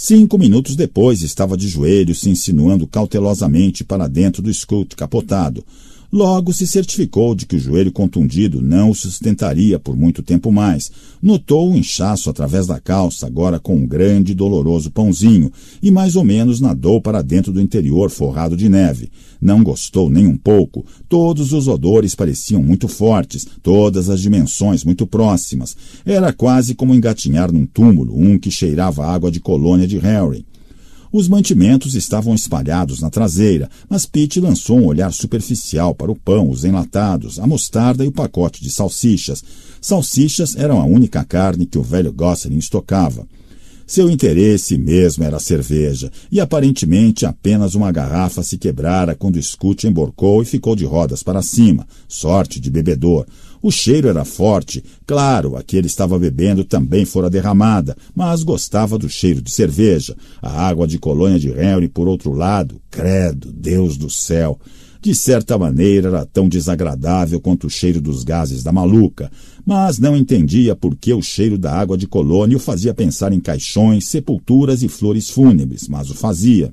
Cinco minutos depois, estava de joelhos, se insinuando cautelosamente para dentro do escudo capotado, Logo se certificou de que o joelho contundido não o sustentaria por muito tempo mais. Notou o inchaço através da calça, agora com um grande e doloroso pãozinho, e mais ou menos nadou para dentro do interior forrado de neve. Não gostou nem um pouco. Todos os odores pareciam muito fortes, todas as dimensões muito próximas. Era quase como engatinhar num túmulo, um que cheirava água de colônia de Harry. Os mantimentos estavam espalhados na traseira, mas Pete lançou um olhar superficial para o pão, os enlatados, a mostarda e o pacote de salsichas. Salsichas eram a única carne que o velho Gosselin estocava. Seu interesse mesmo era a cerveja, e aparentemente apenas uma garrafa se quebrara quando Scoot emborcou e ficou de rodas para cima. Sorte de bebedor. O cheiro era forte, claro, a que ele estava bebendo também fora derramada, mas gostava do cheiro de cerveja. A água de colônia de Henry, por outro lado, credo, Deus do céu! De certa maneira era tão desagradável quanto o cheiro dos gases da maluca, mas não entendia por que o cheiro da água de colônia o fazia pensar em caixões, sepulturas e flores fúnebres, mas o fazia.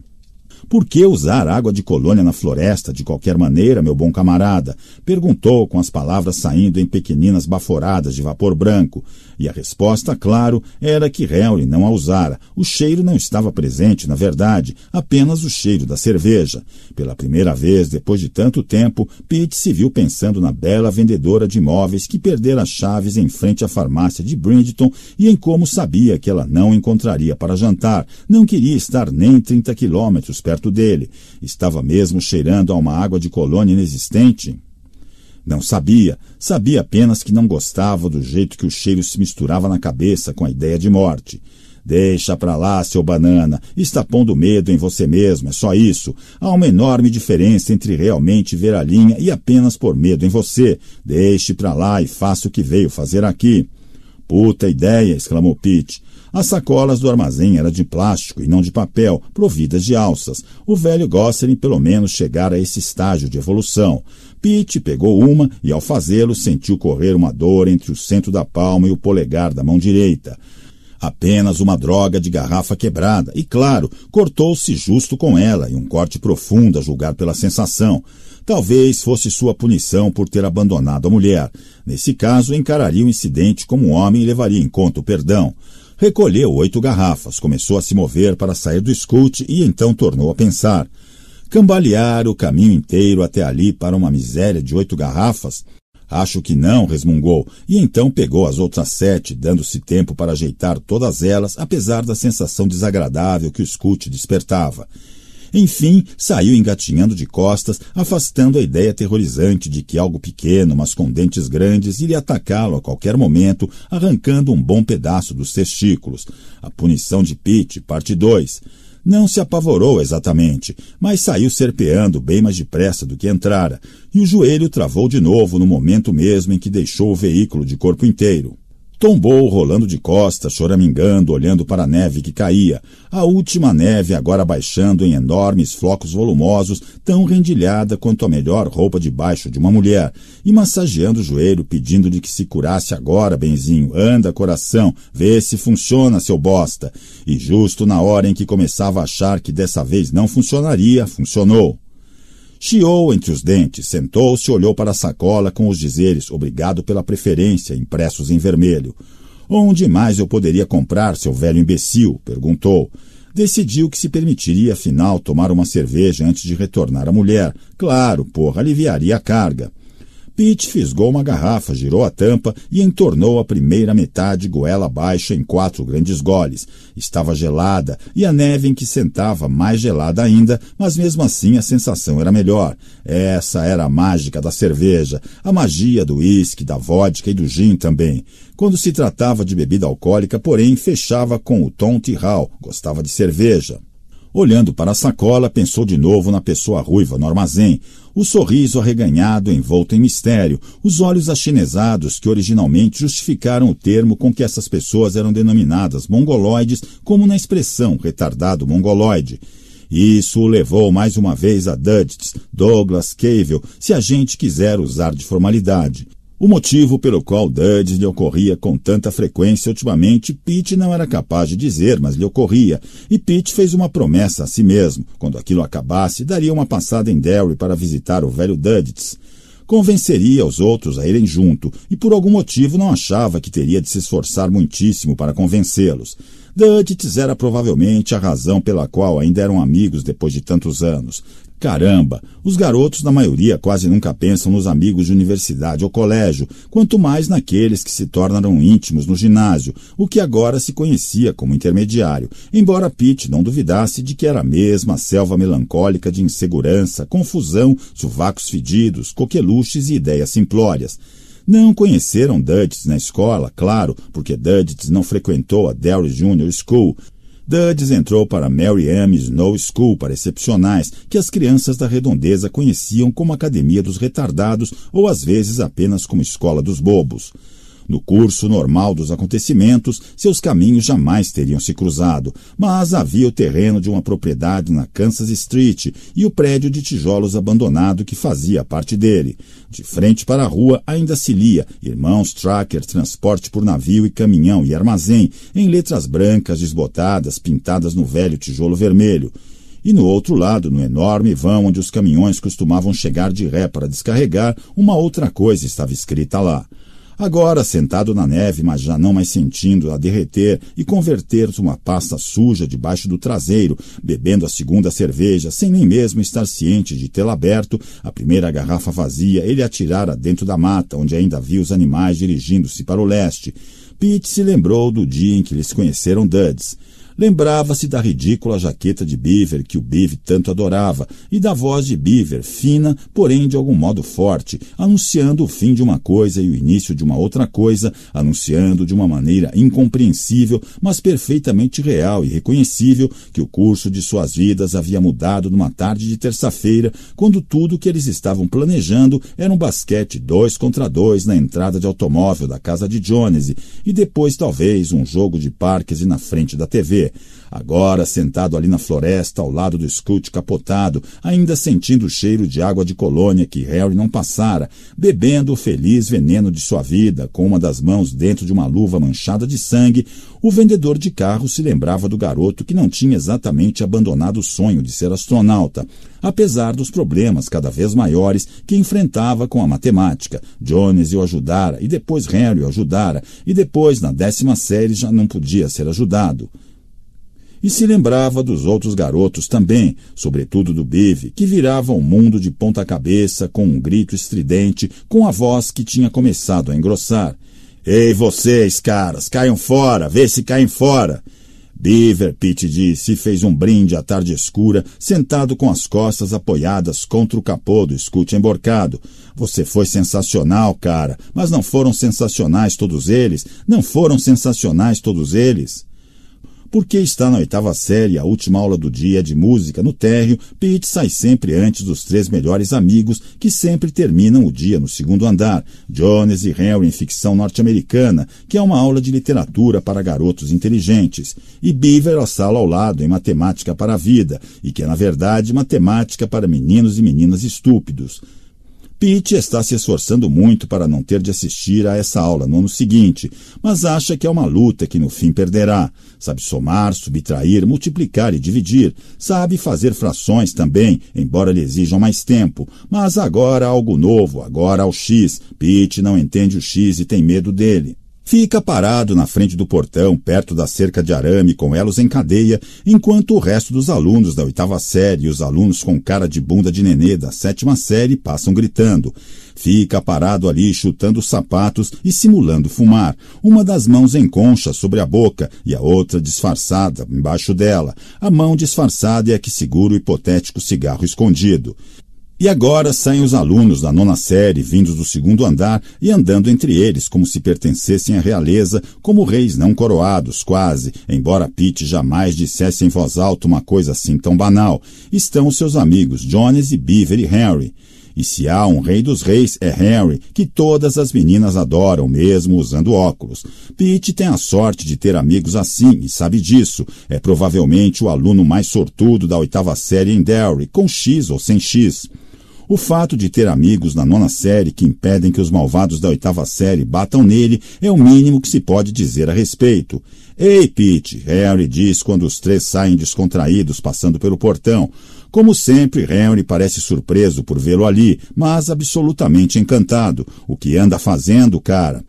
Por que usar água de colônia na floresta de qualquer maneira, meu bom camarada? Perguntou com as palavras saindo em pequeninas baforadas de vapor branco. E a resposta, claro, era que Harry não a usara. O cheiro não estava presente, na verdade, apenas o cheiro da cerveja. Pela primeira vez, depois de tanto tempo, Pete se viu pensando na bela vendedora de imóveis que perdera as chaves em frente à farmácia de Bridgeton e em como sabia que ela não encontraria para jantar. Não queria estar nem 30 quilômetros perto perto dele. Estava mesmo cheirando a uma água de colônia inexistente. Não sabia, sabia apenas que não gostava do jeito que o cheiro se misturava na cabeça com a ideia de morte. Deixa pra lá, seu banana. Está pondo medo em você mesmo, é só isso. Há uma enorme diferença entre realmente ver a linha e apenas por medo em você. Deixe pra lá e faça o que veio fazer aqui. Puta ideia! exclamou Pete. As sacolas do armazém eram de plástico e não de papel, providas de alças. O velho Gosselin pelo menos chegara a esse estágio de evolução. Pete pegou uma e, ao fazê-lo, sentiu correr uma dor entre o centro da palma e o polegar da mão direita. Apenas uma droga de garrafa quebrada, e claro, cortou-se justo com ela, e um corte profundo a julgar pela sensação. Talvez fosse sua punição por ter abandonado a mulher. Nesse caso, encararia o incidente como um homem e levaria em conta o perdão. Recolheu oito garrafas, começou a se mover para sair do scout e então tornou a pensar. Cambalear o caminho inteiro até ali para uma miséria de oito garrafas? Acho que não, resmungou, e então pegou as outras sete, dando-se tempo para ajeitar todas elas, apesar da sensação desagradável que o scout despertava. Enfim, saiu engatinhando de costas, afastando a ideia aterrorizante de que algo pequeno, mas com dentes grandes, iria atacá-lo a qualquer momento, arrancando um bom pedaço dos testículos. A punição de Pete, parte 2. Não se apavorou exatamente, mas saiu serpeando bem mais depressa do que entrara, e o joelho travou de novo no momento mesmo em que deixou o veículo de corpo inteiro. Tombou rolando de costas, choramingando, olhando para a neve que caía, a última neve agora baixando em enormes flocos volumosos, tão rendilhada quanto a melhor roupa de baixo de uma mulher, e massageando o joelho, pedindo-lhe que se curasse agora, benzinho, anda, coração, vê se funciona, seu bosta. E justo na hora em que começava a achar que dessa vez não funcionaria, funcionou. Chiou entre os dentes, sentou-se e olhou para a sacola com os dizeres obrigado pela preferência, impressos em vermelho. Onde mais eu poderia comprar, seu velho imbecil? perguntou. Decidiu que se permitiria, afinal, tomar uma cerveja antes de retornar à mulher. Claro, porra, aliviaria a carga. Pete fisgou uma garrafa, girou a tampa e entornou a primeira metade goela baixa em quatro grandes goles. Estava gelada e a neve em que sentava mais gelada ainda, mas mesmo assim a sensação era melhor. Essa era a mágica da cerveja, a magia do uísque, da vodka e do gin também. Quando se tratava de bebida alcoólica, porém, fechava com o Tom Tirral, gostava de cerveja. Olhando para a sacola, pensou de novo na pessoa ruiva no armazém o sorriso arreganhado envolto em mistério, os olhos achinesados que originalmente justificaram o termo com que essas pessoas eram denominadas mongoloides, como na expressão retardado mongoloide. Isso o levou mais uma vez a Dudits, Douglas Cavill, se a gente quiser usar de formalidade. O motivo pelo qual Dudley lhe ocorria com tanta frequência ultimamente, Pete não era capaz de dizer, mas lhe ocorria, e Pete fez uma promessa a si mesmo. Quando aquilo acabasse, daria uma passada em Derry para visitar o velho Dudley. Convenceria os outros a irem junto, e por algum motivo não achava que teria de se esforçar muitíssimo para convencê-los. Dudley era provavelmente a razão pela qual ainda eram amigos depois de tantos anos. Caramba, os garotos na maioria quase nunca pensam nos amigos de universidade ou colégio, quanto mais naqueles que se tornaram íntimos no ginásio, o que agora se conhecia como intermediário, embora Pete não duvidasse de que era a mesma selva melancólica de insegurança, confusão, sovacos fedidos, coqueluches e ideias simplórias. Não conheceram Duddits na escola, claro, porque Duddits não frequentou a Derry Junior School. Duddits entrou para Mary M. Snow School para excepcionais, que as crianças da redondeza conheciam como Academia dos Retardados ou às vezes apenas como Escola dos Bobos. No curso normal dos acontecimentos, seus caminhos jamais teriam se cruzado, mas havia o terreno de uma propriedade na Kansas Street e o prédio de tijolos abandonado que fazia parte dele. De frente para a rua ainda se lia Irmãos Tracker Transporte por Navio e Caminhão e Armazém, em letras brancas desbotadas pintadas no velho tijolo vermelho e no outro lado, no enorme vão onde os caminhões costumavam chegar de ré para descarregar, uma outra coisa estava escrita lá. Agora, sentado na neve, mas já não mais sentindo a derreter e converter-se uma pasta suja debaixo do traseiro, bebendo a segunda cerveja, sem nem mesmo estar ciente de tê-la aberto, a primeira garrafa vazia ele atirara dentro da mata, onde ainda via os animais dirigindo-se para o leste. Pete se lembrou do dia em que eles conheceram Duds. Lembrava-se da ridícula jaqueta de Beaver que o Beaver tanto adorava e da voz de Beaver, fina, porém de algum modo forte, anunciando o fim de uma coisa e o início de uma outra coisa, anunciando de uma maneira incompreensível, mas perfeitamente real e reconhecível, que o curso de suas vidas havia mudado numa tarde de terça-feira, quando tudo o que eles estavam planejando era um basquete dois contra dois na entrada de automóvel da casa de Jones e depois, talvez, um jogo de parques e na frente da TV. Agora, sentado ali na floresta, ao lado do Scout capotado, ainda sentindo o cheiro de água de colônia que Harry não passara, bebendo o feliz veneno de sua vida, com uma das mãos dentro de uma luva manchada de sangue, o vendedor de carro se lembrava do garoto que não tinha exatamente abandonado o sonho de ser astronauta, apesar dos problemas cada vez maiores que enfrentava com a matemática. Jones o ajudara, e depois Harry o ajudara, e depois, na décima série, já não podia ser ajudado e se lembrava dos outros garotos também, sobretudo do Bive, que virava o mundo de ponta cabeça com um grito estridente, com a voz que tinha começado a engrossar. Ei, vocês, caras, caiam fora, vê se caem fora! Beaver, é, Pete disse, e fez um brinde à tarde escura, sentado com as costas apoiadas contra o capô do escute emborcado. Você foi sensacional, cara, mas não foram sensacionais todos eles, não foram sensacionais todos eles. Porque está na oitava série, a última aula do dia é de música no térreo, Pete sai sempre antes dos três melhores amigos, que sempre terminam o dia no segundo andar, Jones e Henry em ficção norte-americana, que é uma aula de literatura para garotos inteligentes, e Beaver a sala ao lado em matemática para a vida, e que é na verdade matemática para meninos e meninas estúpidos. Pete está se esforçando muito para não ter de assistir a essa aula no ano seguinte, mas acha que é uma luta que no fim perderá. Sabe somar, subtrair, multiplicar e dividir. Sabe fazer frações também, embora lhe exijam mais tempo. Mas agora algo novo, agora ao X. Pete não entende o X e tem medo dele. Fica parado na frente do portão, perto da cerca de arame, com elos em cadeia, enquanto o resto dos alunos da oitava série e os alunos com cara de bunda de nenê da sétima série passam gritando. Fica parado ali chutando os sapatos e simulando fumar, uma das mãos em concha sobre a boca e a outra disfarçada embaixo dela. A mão disfarçada é a que segura o hipotético cigarro escondido. E agora saem os alunos da nona série, vindos do segundo andar e andando entre eles como se pertencessem à realeza, como reis não coroados, quase, embora Pete jamais dissesse em voz alta uma coisa assim tão banal. Estão os seus amigos Jones e Beaver e Henry. E se há um rei dos reis, é Henry, que todas as meninas adoram, mesmo usando óculos. Pete tem a sorte de ter amigos assim e sabe disso. É provavelmente o aluno mais sortudo da oitava série em Derry, com X ou sem X. O fato de ter amigos na nona série que impedem que os malvados da oitava série batam nele é o mínimo que se pode dizer a respeito. Ei, Pete, Henry diz quando os três saem descontraídos passando pelo portão. Como sempre, Henry parece surpreso por vê-lo ali, mas absolutamente encantado. O que anda fazendo, cara?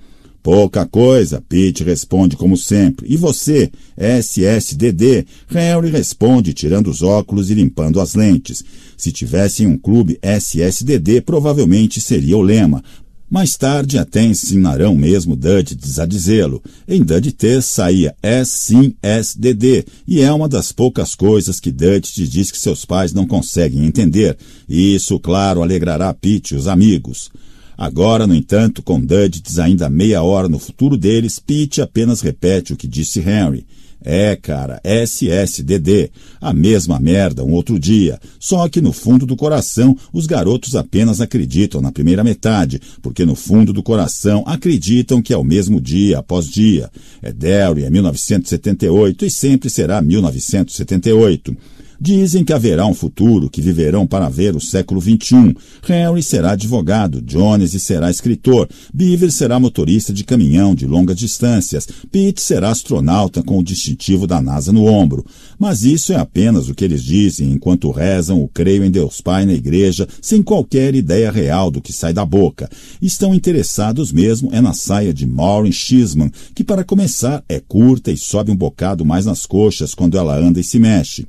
Pouca coisa, Pete responde como sempre. E você, SSDD? Harry responde tirando os óculos e limpando as lentes. Se tivessem um clube SSDD, provavelmente seria o lema. Mais tarde até ensinarão mesmo Dudds a dizê-lo. Em Dudds saía é S sim SDD, e é uma das poucas coisas que te diz que seus pais não conseguem entender. isso, claro, alegrará Pete e os amigos. Agora, no entanto, com Duddits ainda meia hora no futuro deles, Pete apenas repete o que disse Henry. É, cara, SSDD. A mesma merda um outro dia. Só que no fundo do coração, os garotos apenas acreditam na primeira metade, porque no fundo do coração acreditam que é o mesmo dia após dia. É Derry, é 1978 e sempre será 1978. Dizem que haverá um futuro que viverão para ver o século XXI. Harry será advogado, Jones será escritor, Beaver será motorista de caminhão de longas distâncias, Pete será astronauta com o distintivo da NASA no ombro. Mas isso é apenas o que eles dizem enquanto rezam o creio em Deus Pai na igreja, sem qualquer ideia real do que sai da boca. Estão interessados mesmo é na saia de Maureen Schisman que para começar é curta e sobe um bocado mais nas coxas quando ela anda e se mexe.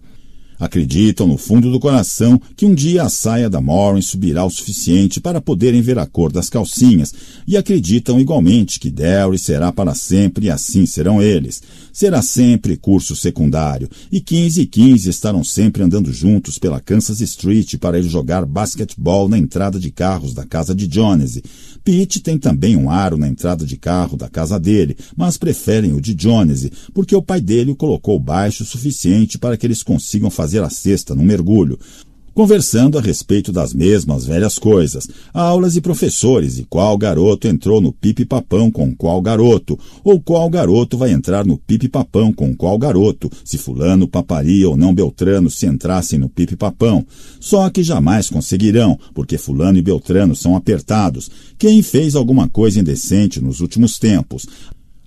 Acreditam no fundo do coração que um dia a saia da Morin subirá o suficiente para poderem ver a cor das calcinhas, e acreditam igualmente que Derry será para sempre e assim serão eles. Será sempre curso secundário, e 15 e 15 estarão sempre andando juntos pela Kansas Street para ir jogar basquetebol na entrada de carros da casa de Jonesy. Pete tem também um aro na entrada de carro da casa dele, mas preferem o de Jonesy, porque o pai dele o colocou baixo o suficiente para que eles consigam fazer a cesta num mergulho conversando a respeito das mesmas velhas coisas, aulas e professores e qual garoto entrou no pipe-papão com qual garoto, ou qual garoto vai entrar no pipe-papão com qual garoto, se fulano paparia ou não Beltrano se entrassem no pipe-papão. Só que jamais conseguirão, porque fulano e Beltrano são apertados. Quem fez alguma coisa indecente nos últimos tempos,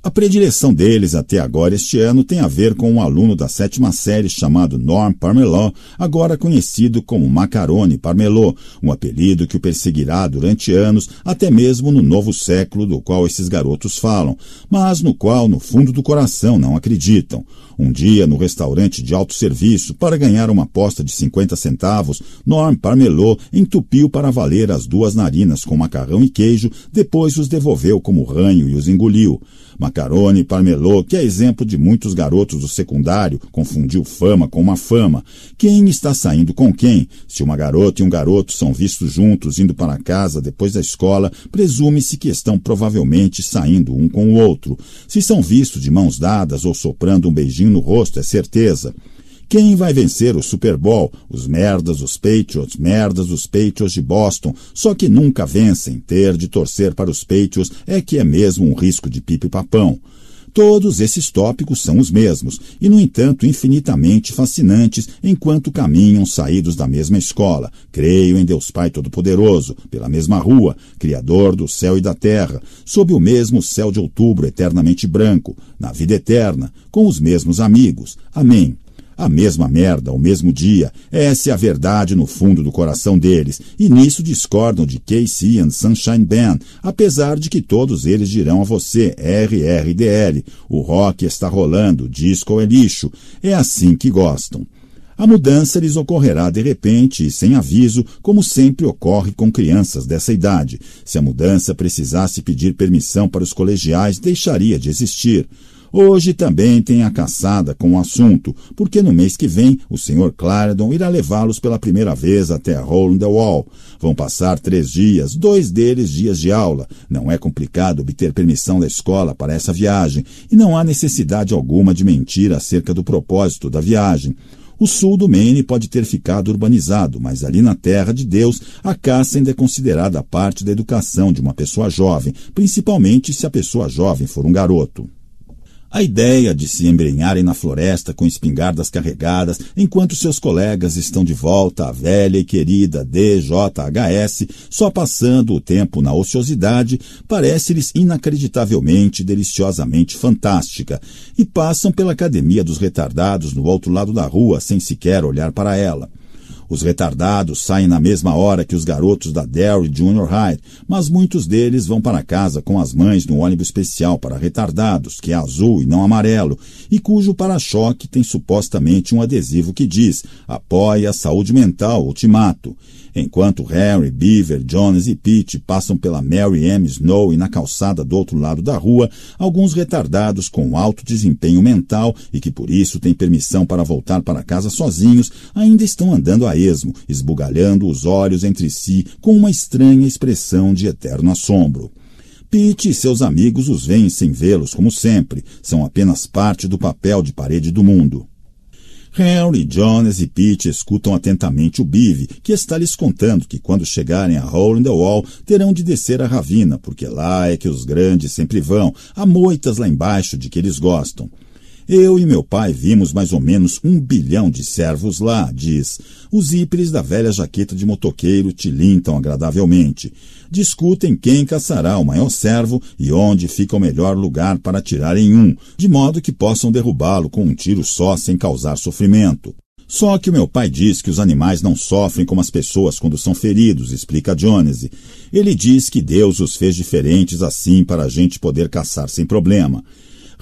a predileção deles até agora este ano tem a ver com um aluno da sétima série chamado Norm Parmelot, agora conhecido como Macarone Parmelot, um apelido que o perseguirá durante anos, até mesmo no novo século do qual esses garotos falam, mas no qual no fundo do coração não acreditam. Um dia, no restaurante de alto serviço, para ganhar uma aposta de 50 centavos, Norm Parmelot entupiu para valer as duas narinas com macarrão e queijo, depois os devolveu como ranho e os engoliu. Macarone Parmelot, que é exemplo de muitos garotos do secundário, confundiu fama com uma fama. Quem está saindo com quem? Se uma garota e um garoto são vistos juntos indo para casa depois da escola, presume-se que estão provavelmente saindo um com o outro. Se são vistos de mãos dadas ou soprando um beijinho no rosto é certeza. Quem vai vencer o Super Bowl? Os merdas, os Patriots, merdas, os Patriots de Boston. Só que nunca vencem. Ter de torcer para os Patriots é que é mesmo um risco de pipe papão Todos esses tópicos são os mesmos e, no entanto, infinitamente fascinantes enquanto caminham saídos da mesma escola. Creio em Deus Pai Todo-Poderoso, pela mesma rua, Criador do céu e da terra, sob o mesmo céu de outubro eternamente branco, na vida eterna, com os mesmos amigos. Amém. A mesma merda, o mesmo dia. Essa é a verdade no fundo do coração deles. E nisso discordam de Casey and Sunshine Band, apesar de que todos eles dirão a você, RRDL, o rock está rolando, o disco é lixo. É assim que gostam. A mudança lhes ocorrerá de repente e sem aviso, como sempre ocorre com crianças dessa idade. Se a mudança precisasse pedir permissão para os colegiais, deixaria de existir. Hoje também tem a caçada com o assunto, porque no mês que vem o Sr. Clarendon irá levá-los pela primeira vez até Hole in the Wall. Vão passar três dias, dois deles dias de aula. Não é complicado obter permissão da escola para essa viagem e não há necessidade alguma de mentir acerca do propósito da viagem. O sul do Maine pode ter ficado urbanizado, mas ali na Terra de Deus, a caça ainda é considerada parte da educação de uma pessoa jovem, principalmente se a pessoa jovem for um garoto. A ideia de se embrenharem na floresta com espingardas carregadas enquanto seus colegas estão de volta à velha e querida DJHS, só passando o tempo na ociosidade, parece-lhes inacreditavelmente, deliciosamente fantástica, e passam pela academia dos retardados no outro lado da rua sem sequer olhar para ela. Os retardados saem na mesma hora que os garotos da Derry Junior High, mas muitos deles vão para casa com as mães no ônibus especial para retardados, que é azul e não amarelo, e cujo para-choque tem supostamente um adesivo que diz: apoia a saúde mental, ultimato. Enquanto Harry, Beaver, Jones e Pete passam pela Mary M. Snow e na calçada do outro lado da rua, alguns retardados com alto desempenho mental e que por isso têm permissão para voltar para casa sozinhos, ainda estão andando a esmo, esbugalhando os olhos entre si com uma estranha expressão de eterno assombro. Pete e seus amigos os veem sem vê-los, como sempre, são apenas parte do papel de parede do mundo. Henry, Jones e Pete escutam atentamente o Bive, que está lhes contando que quando chegarem a Hole in the Wall terão de descer a ravina, porque lá é que os grandes sempre vão, há moitas lá embaixo de que eles gostam. Eu e meu pai vimos mais ou menos um bilhão de servos lá, diz. Os íperes da velha jaqueta de motoqueiro tilintam agradavelmente. Discutem quem caçará o maior servo e onde fica o melhor lugar para atirar em um, de modo que possam derrubá-lo com um tiro só sem causar sofrimento. Só que o meu pai diz que os animais não sofrem como as pessoas quando são feridos, explica Jonesy. Ele diz que Deus os fez diferentes assim para a gente poder caçar sem problema.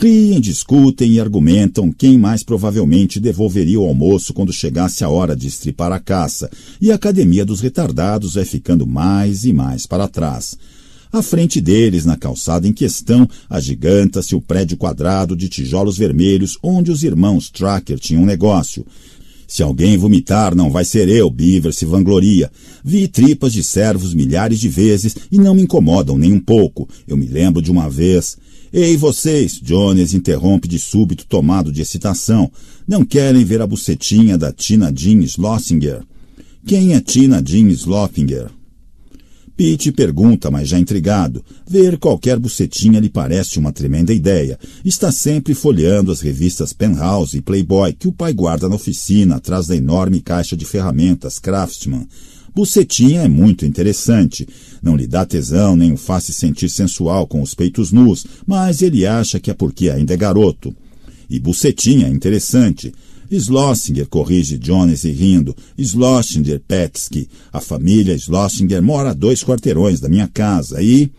Riem, discutem e argumentam quem mais provavelmente devolveria o almoço quando chegasse a hora de estripar a caça, e a academia dos retardados vai ficando mais e mais para trás. À frente deles, na calçada em questão, agiganta-se o prédio quadrado de tijolos vermelhos onde os irmãos Tracker tinham um negócio. Se alguém vomitar, não vai ser eu, Beaver se vangloria. Vi tripas de servos milhares de vezes e não me incomodam nem um pouco. Eu me lembro de uma vez. Ei, vocês! Jones interrompe de súbito, tomado de excitação. Não querem ver a bucetinha da Tina Jean Slossinger? Quem é Tina Jean Slossinger? Pete pergunta, mas já intrigado. Ver qualquer bucetinha lhe parece uma tremenda ideia. Está sempre folheando as revistas Penthouse e Playboy que o pai guarda na oficina atrás da enorme caixa de ferramentas Craftsman. Bucetinha é muito interessante não lhe dá tesão nem o faz se sentir sensual com os peitos nus, mas ele acha que é porque ainda é garoto. E Bucetinha é interessante. Slossinger corrige Jones e rindo. Slossinger Petsky. A família Slossinger mora a dois quarteirões da minha casa e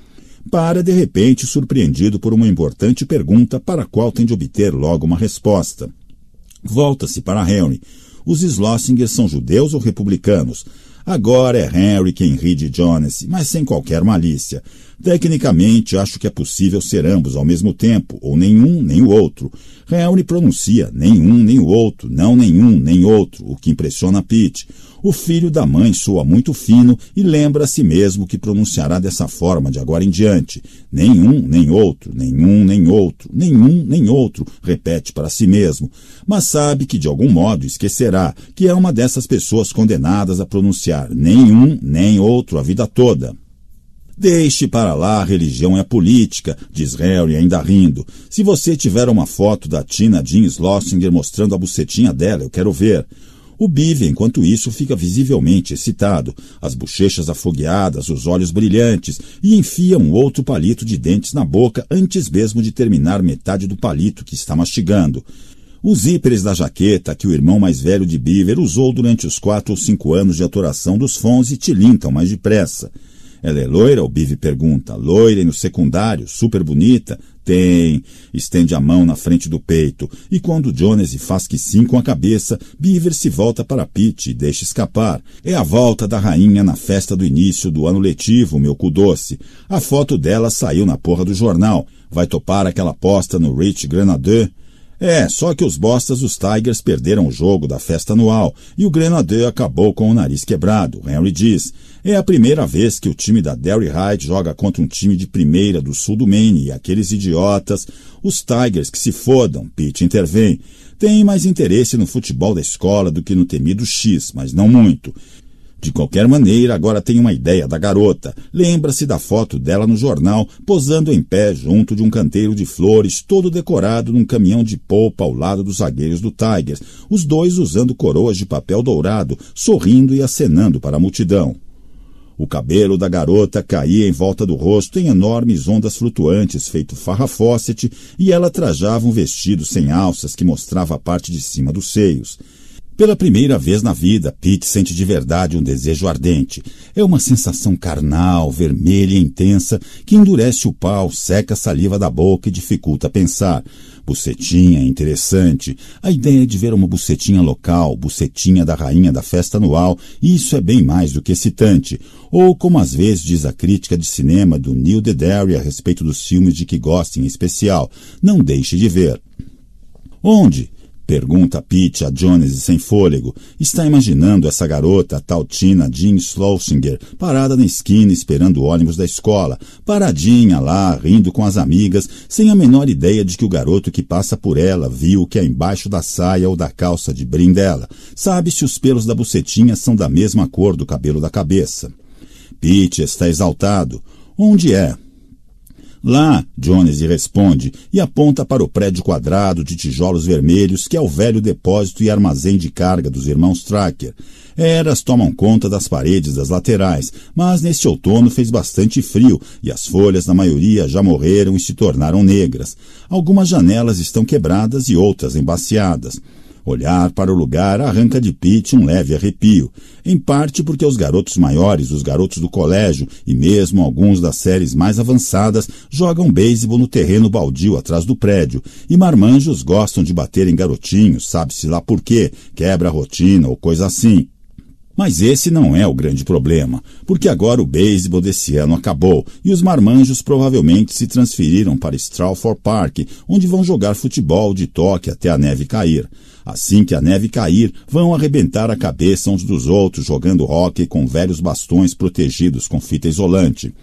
para de repente surpreendido por uma importante pergunta para a qual tem de obter logo uma resposta. Volta-se para Henry. Os Slossinger são judeus ou republicanos? Agora é Henry quem ri de Jonas, mas sem qualquer malícia. Tecnicamente, acho que é possível ser ambos ao mesmo tempo, ou nenhum nem o outro. Henry pronuncia nenhum nem o outro, não nenhum nem outro, o que impressiona Pete. O filho da mãe soa muito fino e lembra a si mesmo que pronunciará dessa forma de agora em diante. Nenhum nem outro, nenhum nem outro, nenhum nem outro, repete para si mesmo. Mas sabe que de algum modo esquecerá que é uma dessas pessoas condenadas a pronunciar nenhum nem outro a vida toda. Deixe para lá a religião é a política, diz Harry ainda rindo. Se você tiver uma foto da Tina Jean Slossinger mostrando a bucetinha dela, eu quero ver. O Bive, enquanto isso, fica visivelmente excitado, as bochechas afogueadas, os olhos brilhantes, e enfia um outro palito de dentes na boca antes mesmo de terminar metade do palito que está mastigando. Os zíperes da jaqueta que o irmão mais velho de Beaver usou durante os quatro ou cinco anos de atoração dos Fons e tilintam mais depressa. Ela é loira? O Bive pergunta. Loira e no secundário, super bonita? Tem. Estende a mão na frente do peito. E quando Jones faz que sim com a cabeça, Beaver se volta para Pete e deixa escapar. É a volta da rainha na festa do início do ano letivo, meu cu doce. A foto dela saiu na porra do jornal. Vai topar aquela aposta no Rich Grenadier? É, só que os bostas os Tigers perderam o jogo da festa anual e o Grenadier acabou com o nariz quebrado, Henry diz. É a primeira vez que o time da Derry Hyde joga contra um time de primeira do sul do Maine e aqueles idiotas, os Tigers que se fodam, Pete intervém, têm mais interesse no futebol da escola do que no temido X, mas não muito. De qualquer maneira, agora tem uma ideia da garota. Lembra-se da foto dela no jornal, posando em pé junto de um canteiro de flores, todo decorado num caminhão de polpa ao lado dos zagueiros do Tigers, os dois usando coroas de papel dourado, sorrindo e acenando para a multidão. O cabelo da garota caía em volta do rosto em enormes ondas flutuantes, feito farrafócete, e ela trajava um vestido sem alças que mostrava a parte de cima dos seios. Pela primeira vez na vida, Pete sente de verdade um desejo ardente. É uma sensação carnal, vermelha e intensa que endurece o pau, seca a saliva da boca e dificulta pensar. Bucetinha é interessante. A ideia é de ver uma bucetinha local, bucetinha da rainha da festa anual, e isso é bem mais do que excitante. Ou, como às vezes diz a crítica de cinema do Neil Dedary a respeito dos filmes de que gosta em especial, não deixe de ver. Onde? Pergunta Pete a Jones sem fôlego. Está imaginando essa garota, a tal Tina Jean Schlossinger, parada na esquina esperando o ônibus da escola, paradinha lá, rindo com as amigas, sem a menor ideia de que o garoto que passa por ela viu o que é embaixo da saia ou da calça de brim dela. Sabe se os pelos da bucetinha são da mesma cor do cabelo da cabeça. Pete está exaltado. Onde é? Lá, Jones responde e aponta para o prédio quadrado de tijolos vermelhos que é o velho depósito e armazém de carga dos irmãos Tracker. Eras tomam conta das paredes das laterais, mas neste outono fez bastante frio e as folhas na maioria já morreram e se tornaram negras. Algumas janelas estão quebradas e outras embaciadas. Olhar para o lugar arranca de Pete um leve arrepio, em parte porque os garotos maiores, os garotos do colégio e mesmo alguns das séries mais avançadas jogam beisebol no terreno baldio atrás do prédio, e marmanjos gostam de bater em garotinhos, sabe-se lá por quê, quebra rotina ou coisa assim. Mas esse não é o grande problema, porque agora o beisebol desse ano acabou e os marmanjos provavelmente se transferiram para Stratford Park, onde vão jogar futebol de toque até a neve cair. Assim que a neve cair, vão arrebentar a cabeça uns dos outros jogando hóquei com velhos bastões protegidos com fita isolante.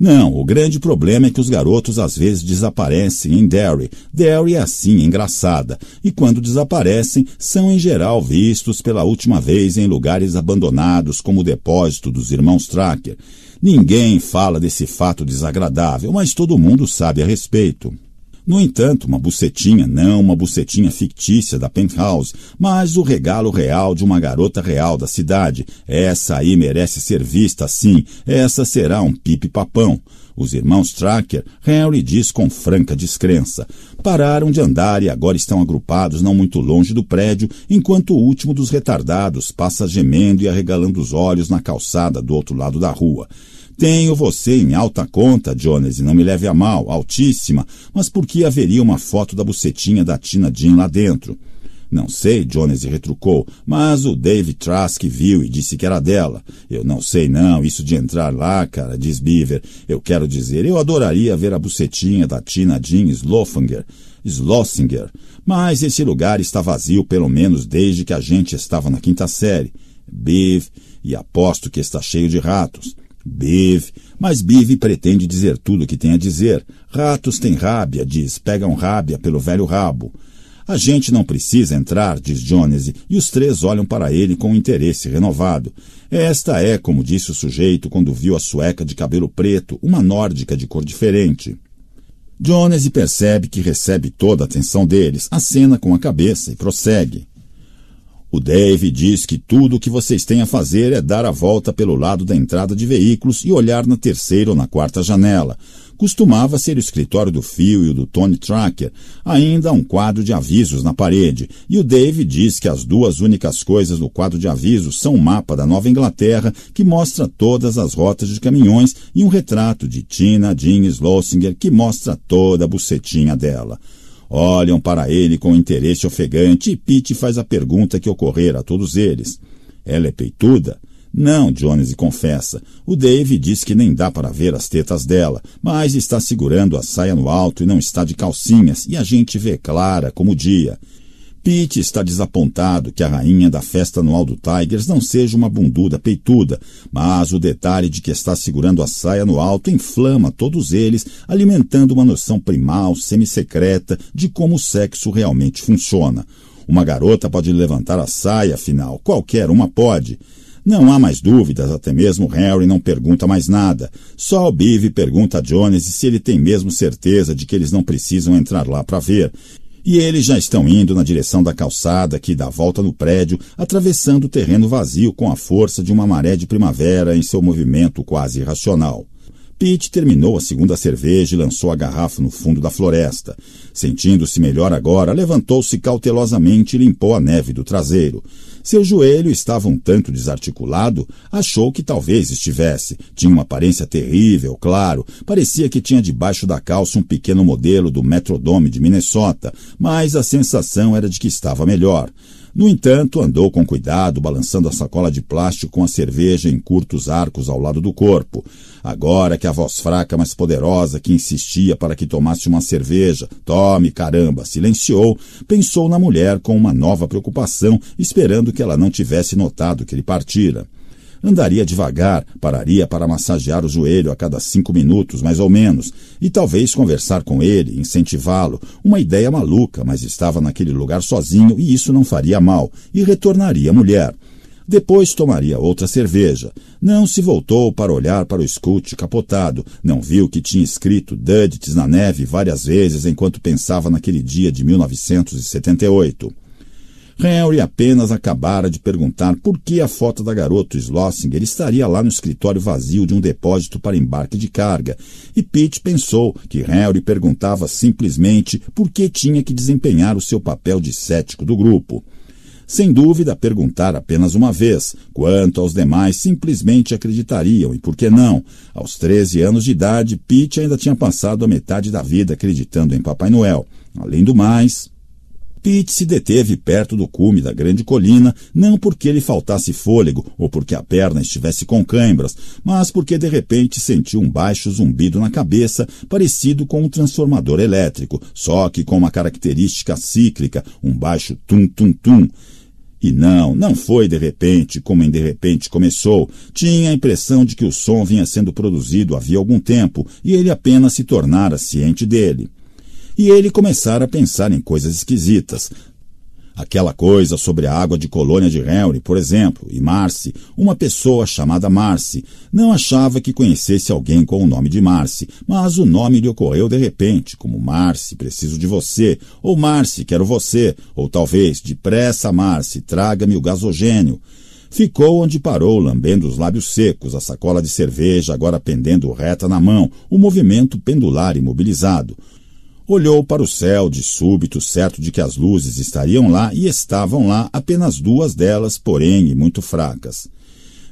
Não, o grande problema é que os garotos às vezes desaparecem em Derry. Derry é assim, engraçada. E quando desaparecem, são em geral vistos pela última vez em lugares abandonados, como o depósito dos irmãos Tracker. Ninguém fala desse fato desagradável, mas todo mundo sabe a respeito. No entanto, uma bucetinha, não uma bucetinha fictícia da penthouse, mas o regalo real de uma garota real da cidade. Essa aí merece ser vista, sim. Essa será um pipe-papão. Os irmãos Tracker, Henry diz com franca descrença. Pararam de andar e agora estão agrupados não muito longe do prédio, enquanto o último dos retardados passa gemendo e arregalando os olhos na calçada do outro lado da rua. Tenho você em alta conta, Jones, e não me leve a mal, altíssima, mas por que haveria uma foto da bucetinha da Tina Jean lá dentro? Não sei, Jones retrucou, mas o Dave Trask viu e disse que era dela. Eu não sei não, isso de entrar lá, cara, diz Beaver. Eu quero dizer, eu adoraria ver a bucetinha da Tina Jean Slofanger, Slossinger, mas esse lugar está vazio pelo menos desde que a gente estava na quinta série. Beav, e aposto que está cheio de ratos. Biv, mas Biv pretende dizer tudo o que tem a dizer. Ratos têm rábia, diz, pegam rábia pelo velho rabo. A gente não precisa entrar, diz Jones, e os três olham para ele com interesse renovado. Esta é, como disse o sujeito quando viu a sueca de cabelo preto, uma nórdica de cor diferente. Jones percebe que recebe toda a atenção deles, acena com a cabeça e prossegue. O Dave diz que tudo o que vocês têm a fazer é dar a volta pelo lado da entrada de veículos e olhar na terceira ou na quarta janela. Costumava ser o escritório do Phil e o do Tony Tracker. Ainda há um quadro de avisos na parede. E o Dave diz que as duas únicas coisas no quadro de avisos são um mapa da Nova Inglaterra que mostra todas as rotas de caminhões e um retrato de Tina Jean Slossinger que mostra toda a bucetinha dela. Olham para ele com interesse ofegante e Pete faz a pergunta que ocorrera a todos eles. Ela é peituda? Não, Jones confessa. O Dave diz que nem dá para ver as tetas dela, mas está segurando a saia no alto e não está de calcinhas, e a gente vê clara como o dia. Pete está desapontado que a rainha da festa anual do Tigers não seja uma bunduda peituda, mas o detalhe de que está segurando a saia no alto inflama todos eles, alimentando uma noção primal, semissecreta, de como o sexo realmente funciona. Uma garota pode levantar a saia, afinal, qualquer uma pode. Não há mais dúvidas, até mesmo Harry não pergunta mais nada. Só o Bive pergunta a Jones se ele tem mesmo certeza de que eles não precisam entrar lá para ver. E eles já estão indo na direção da calçada que dá volta no prédio, atravessando o terreno vazio com a força de uma maré de primavera em seu movimento quase irracional. Pete terminou a segunda cerveja e lançou a garrafa no fundo da floresta. Sentindo-se melhor agora, levantou-se cautelosamente e limpou a neve do traseiro. Seu joelho estava um tanto desarticulado, achou que talvez estivesse. Tinha uma aparência terrível, claro, parecia que tinha debaixo da calça um pequeno modelo do Metrodome de Minnesota, mas a sensação era de que estava melhor. No entanto, andou com cuidado, balançando a sacola de plástico com a cerveja em curtos arcos ao lado do corpo. Agora que a voz fraca, mas poderosa, que insistia para que tomasse uma cerveja, tome, caramba, silenciou, pensou na mulher com uma nova preocupação, esperando que ela não tivesse notado que ele partira. Andaria devagar, pararia para massagear o joelho a cada cinco minutos, mais ou menos, e talvez conversar com ele, incentivá-lo. Uma ideia maluca, mas estava naquele lugar sozinho e isso não faria mal, e retornaria mulher. Depois tomaria outra cerveja. Não se voltou para olhar para o scout capotado. Não viu que tinha escrito Duddits na neve várias vezes enquanto pensava naquele dia de 1978. Henry apenas acabara de perguntar por que a foto da garota Slossinger estaria lá no escritório vazio de um depósito para embarque de carga, e Pete pensou que Henry perguntava simplesmente por que tinha que desempenhar o seu papel de cético do grupo. Sem dúvida, perguntar apenas uma vez, quanto aos demais simplesmente acreditariam, e por que não? Aos 13 anos de idade, Pete ainda tinha passado a metade da vida acreditando em Papai Noel. Além do mais, Pete se deteve perto do cume da grande colina, não porque lhe faltasse fôlego ou porque a perna estivesse com cãibras, mas porque de repente sentiu um baixo zumbido na cabeça, parecido com um transformador elétrico, só que com uma característica cíclica, um baixo tum-tum-tum. E não, não foi de repente, como em de repente começou. Tinha a impressão de que o som vinha sendo produzido havia algum tempo e ele apenas se tornara ciente dele e ele começara a pensar em coisas esquisitas. Aquela coisa sobre a água de colônia de Henry, por exemplo, e Marcy, uma pessoa chamada Marcy, não achava que conhecesse alguém com o nome de Marcy, mas o nome lhe ocorreu de repente, como Marcy, preciso de você, ou Marcy, quero você, ou talvez, depressa, Marcy, traga-me o gasogênio. Ficou onde parou, lambendo os lábios secos, a sacola de cerveja agora pendendo reta na mão, o movimento pendular imobilizado olhou para o céu de súbito, certo de que as luzes estariam lá e estavam lá apenas duas delas, porém, muito fracas.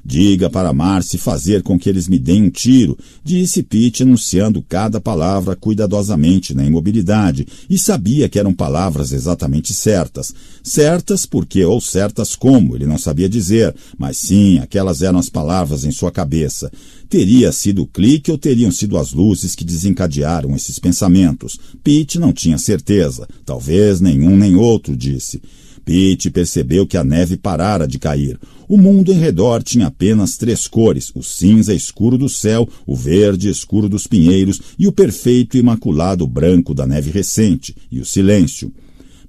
Diga para Marcy fazer com que eles me deem um tiro, disse Pete, anunciando cada palavra cuidadosamente na imobilidade, e sabia que eram palavras exatamente certas. Certas porque ou certas como, ele não sabia dizer, mas sim, aquelas eram as palavras em sua cabeça. Teria sido o clique ou teriam sido as luzes que desencadearam esses pensamentos? Pete não tinha certeza. Talvez nenhum nem outro, disse. Pete percebeu que a neve parara de cair. O mundo em redor tinha apenas três cores: o cinza escuro do céu, o verde escuro dos pinheiros e o perfeito imaculado branco da neve recente, e o silêncio.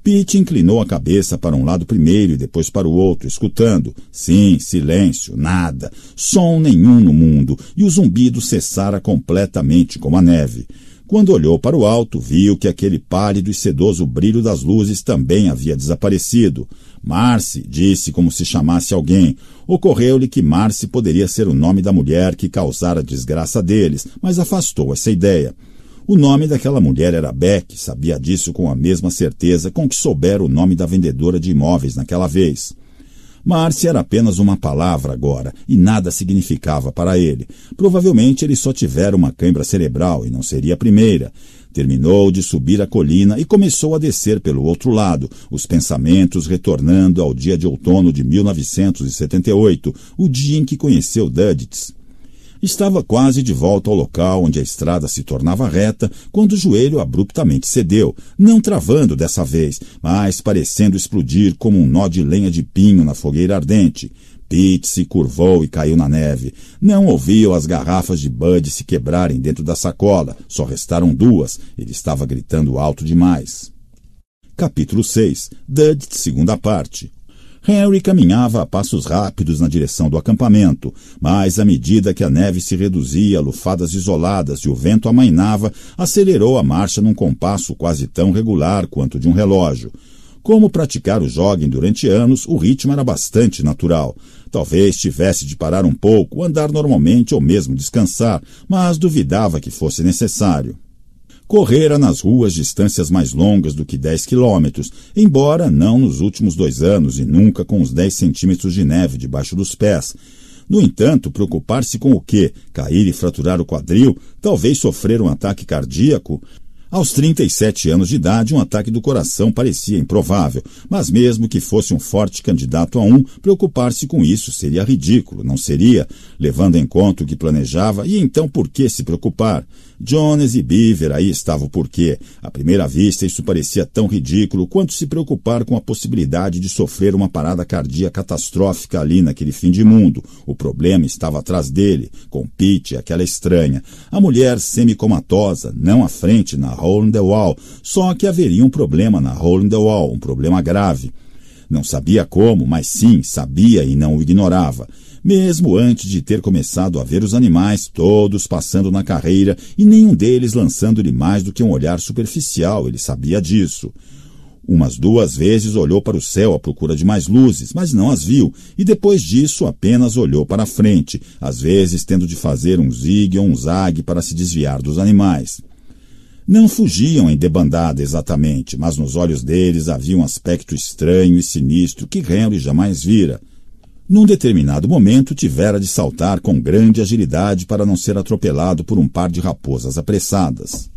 Pete inclinou a cabeça para um lado primeiro e depois para o outro, escutando. Sim, silêncio, nada, som nenhum no mundo, e o zumbido cessara completamente como a neve. Quando olhou para o alto, viu que aquele pálido e sedoso brilho das luzes também havia desaparecido. Marce, disse como se chamasse alguém. Ocorreu-lhe que Marce poderia ser o nome da mulher que causara a desgraça deles, mas afastou essa ideia. O nome daquela mulher era Beck, sabia disso com a mesma certeza com que soubera o nome da vendedora de imóveis naquela vez. Márcia era apenas uma palavra agora e nada significava para ele. Provavelmente ele só tivera uma cãibra cerebral e não seria a primeira. Terminou de subir a colina e começou a descer pelo outro lado, os pensamentos retornando ao dia de outono de 1978, o dia em que conheceu Duddits. Estava quase de volta ao local onde a estrada se tornava reta quando o joelho abruptamente cedeu, não travando dessa vez, mas parecendo explodir como um nó de lenha de pinho na fogueira ardente. Pete se curvou e caiu na neve. Não ouviu as garrafas de Bud se quebrarem dentro da sacola. Só restaram duas. Ele estava gritando alto demais. Capítulo 6 Dud, segunda parte Harry caminhava a passos rápidos na direção do acampamento, mas à medida que a neve se reduzia a lufadas isoladas e o vento amainava, acelerou a marcha num compasso quase tão regular quanto de um relógio. Como praticar o jogging durante anos, o ritmo era bastante natural. Talvez tivesse de parar um pouco, andar normalmente ou mesmo descansar, mas duvidava que fosse necessário correra nas ruas distâncias mais longas do que 10 quilômetros, embora não nos últimos dois anos e nunca com os 10 centímetros de neve debaixo dos pés. No entanto, preocupar-se com o quê? Cair e fraturar o quadril? Talvez sofrer um ataque cardíaco? Aos 37 anos de idade, um ataque do coração parecia improvável, mas mesmo que fosse um forte candidato a um, preocupar-se com isso seria ridículo, não seria? Levando em conta o que planejava, e então por que se preocupar? Jones e Beaver aí estava o porquê. À primeira vista, isso parecia tão ridículo quanto se preocupar com a possibilidade de sofrer uma parada cardíaca catastrófica ali naquele fim de mundo. O problema estava atrás dele, com Pete, aquela estranha. A mulher semicomatosa, não à frente, na Hole in the Wall. Só que haveria um problema na Hole in the Wall, um problema grave. Não sabia como, mas sim, sabia e não o ignorava mesmo antes de ter começado a ver os animais, todos passando na carreira e nenhum deles lançando-lhe mais do que um olhar superficial, ele sabia disso. Umas duas vezes olhou para o céu à procura de mais luzes, mas não as viu, e depois disso apenas olhou para a frente, às vezes tendo de fazer um zigue ou um zague para se desviar dos animais. Não fugiam em debandada exatamente, mas nos olhos deles havia um aspecto estranho e sinistro que Henry jamais vira num determinado momento tivera de saltar com grande agilidade para não ser atropelado por um par de raposas apressadas.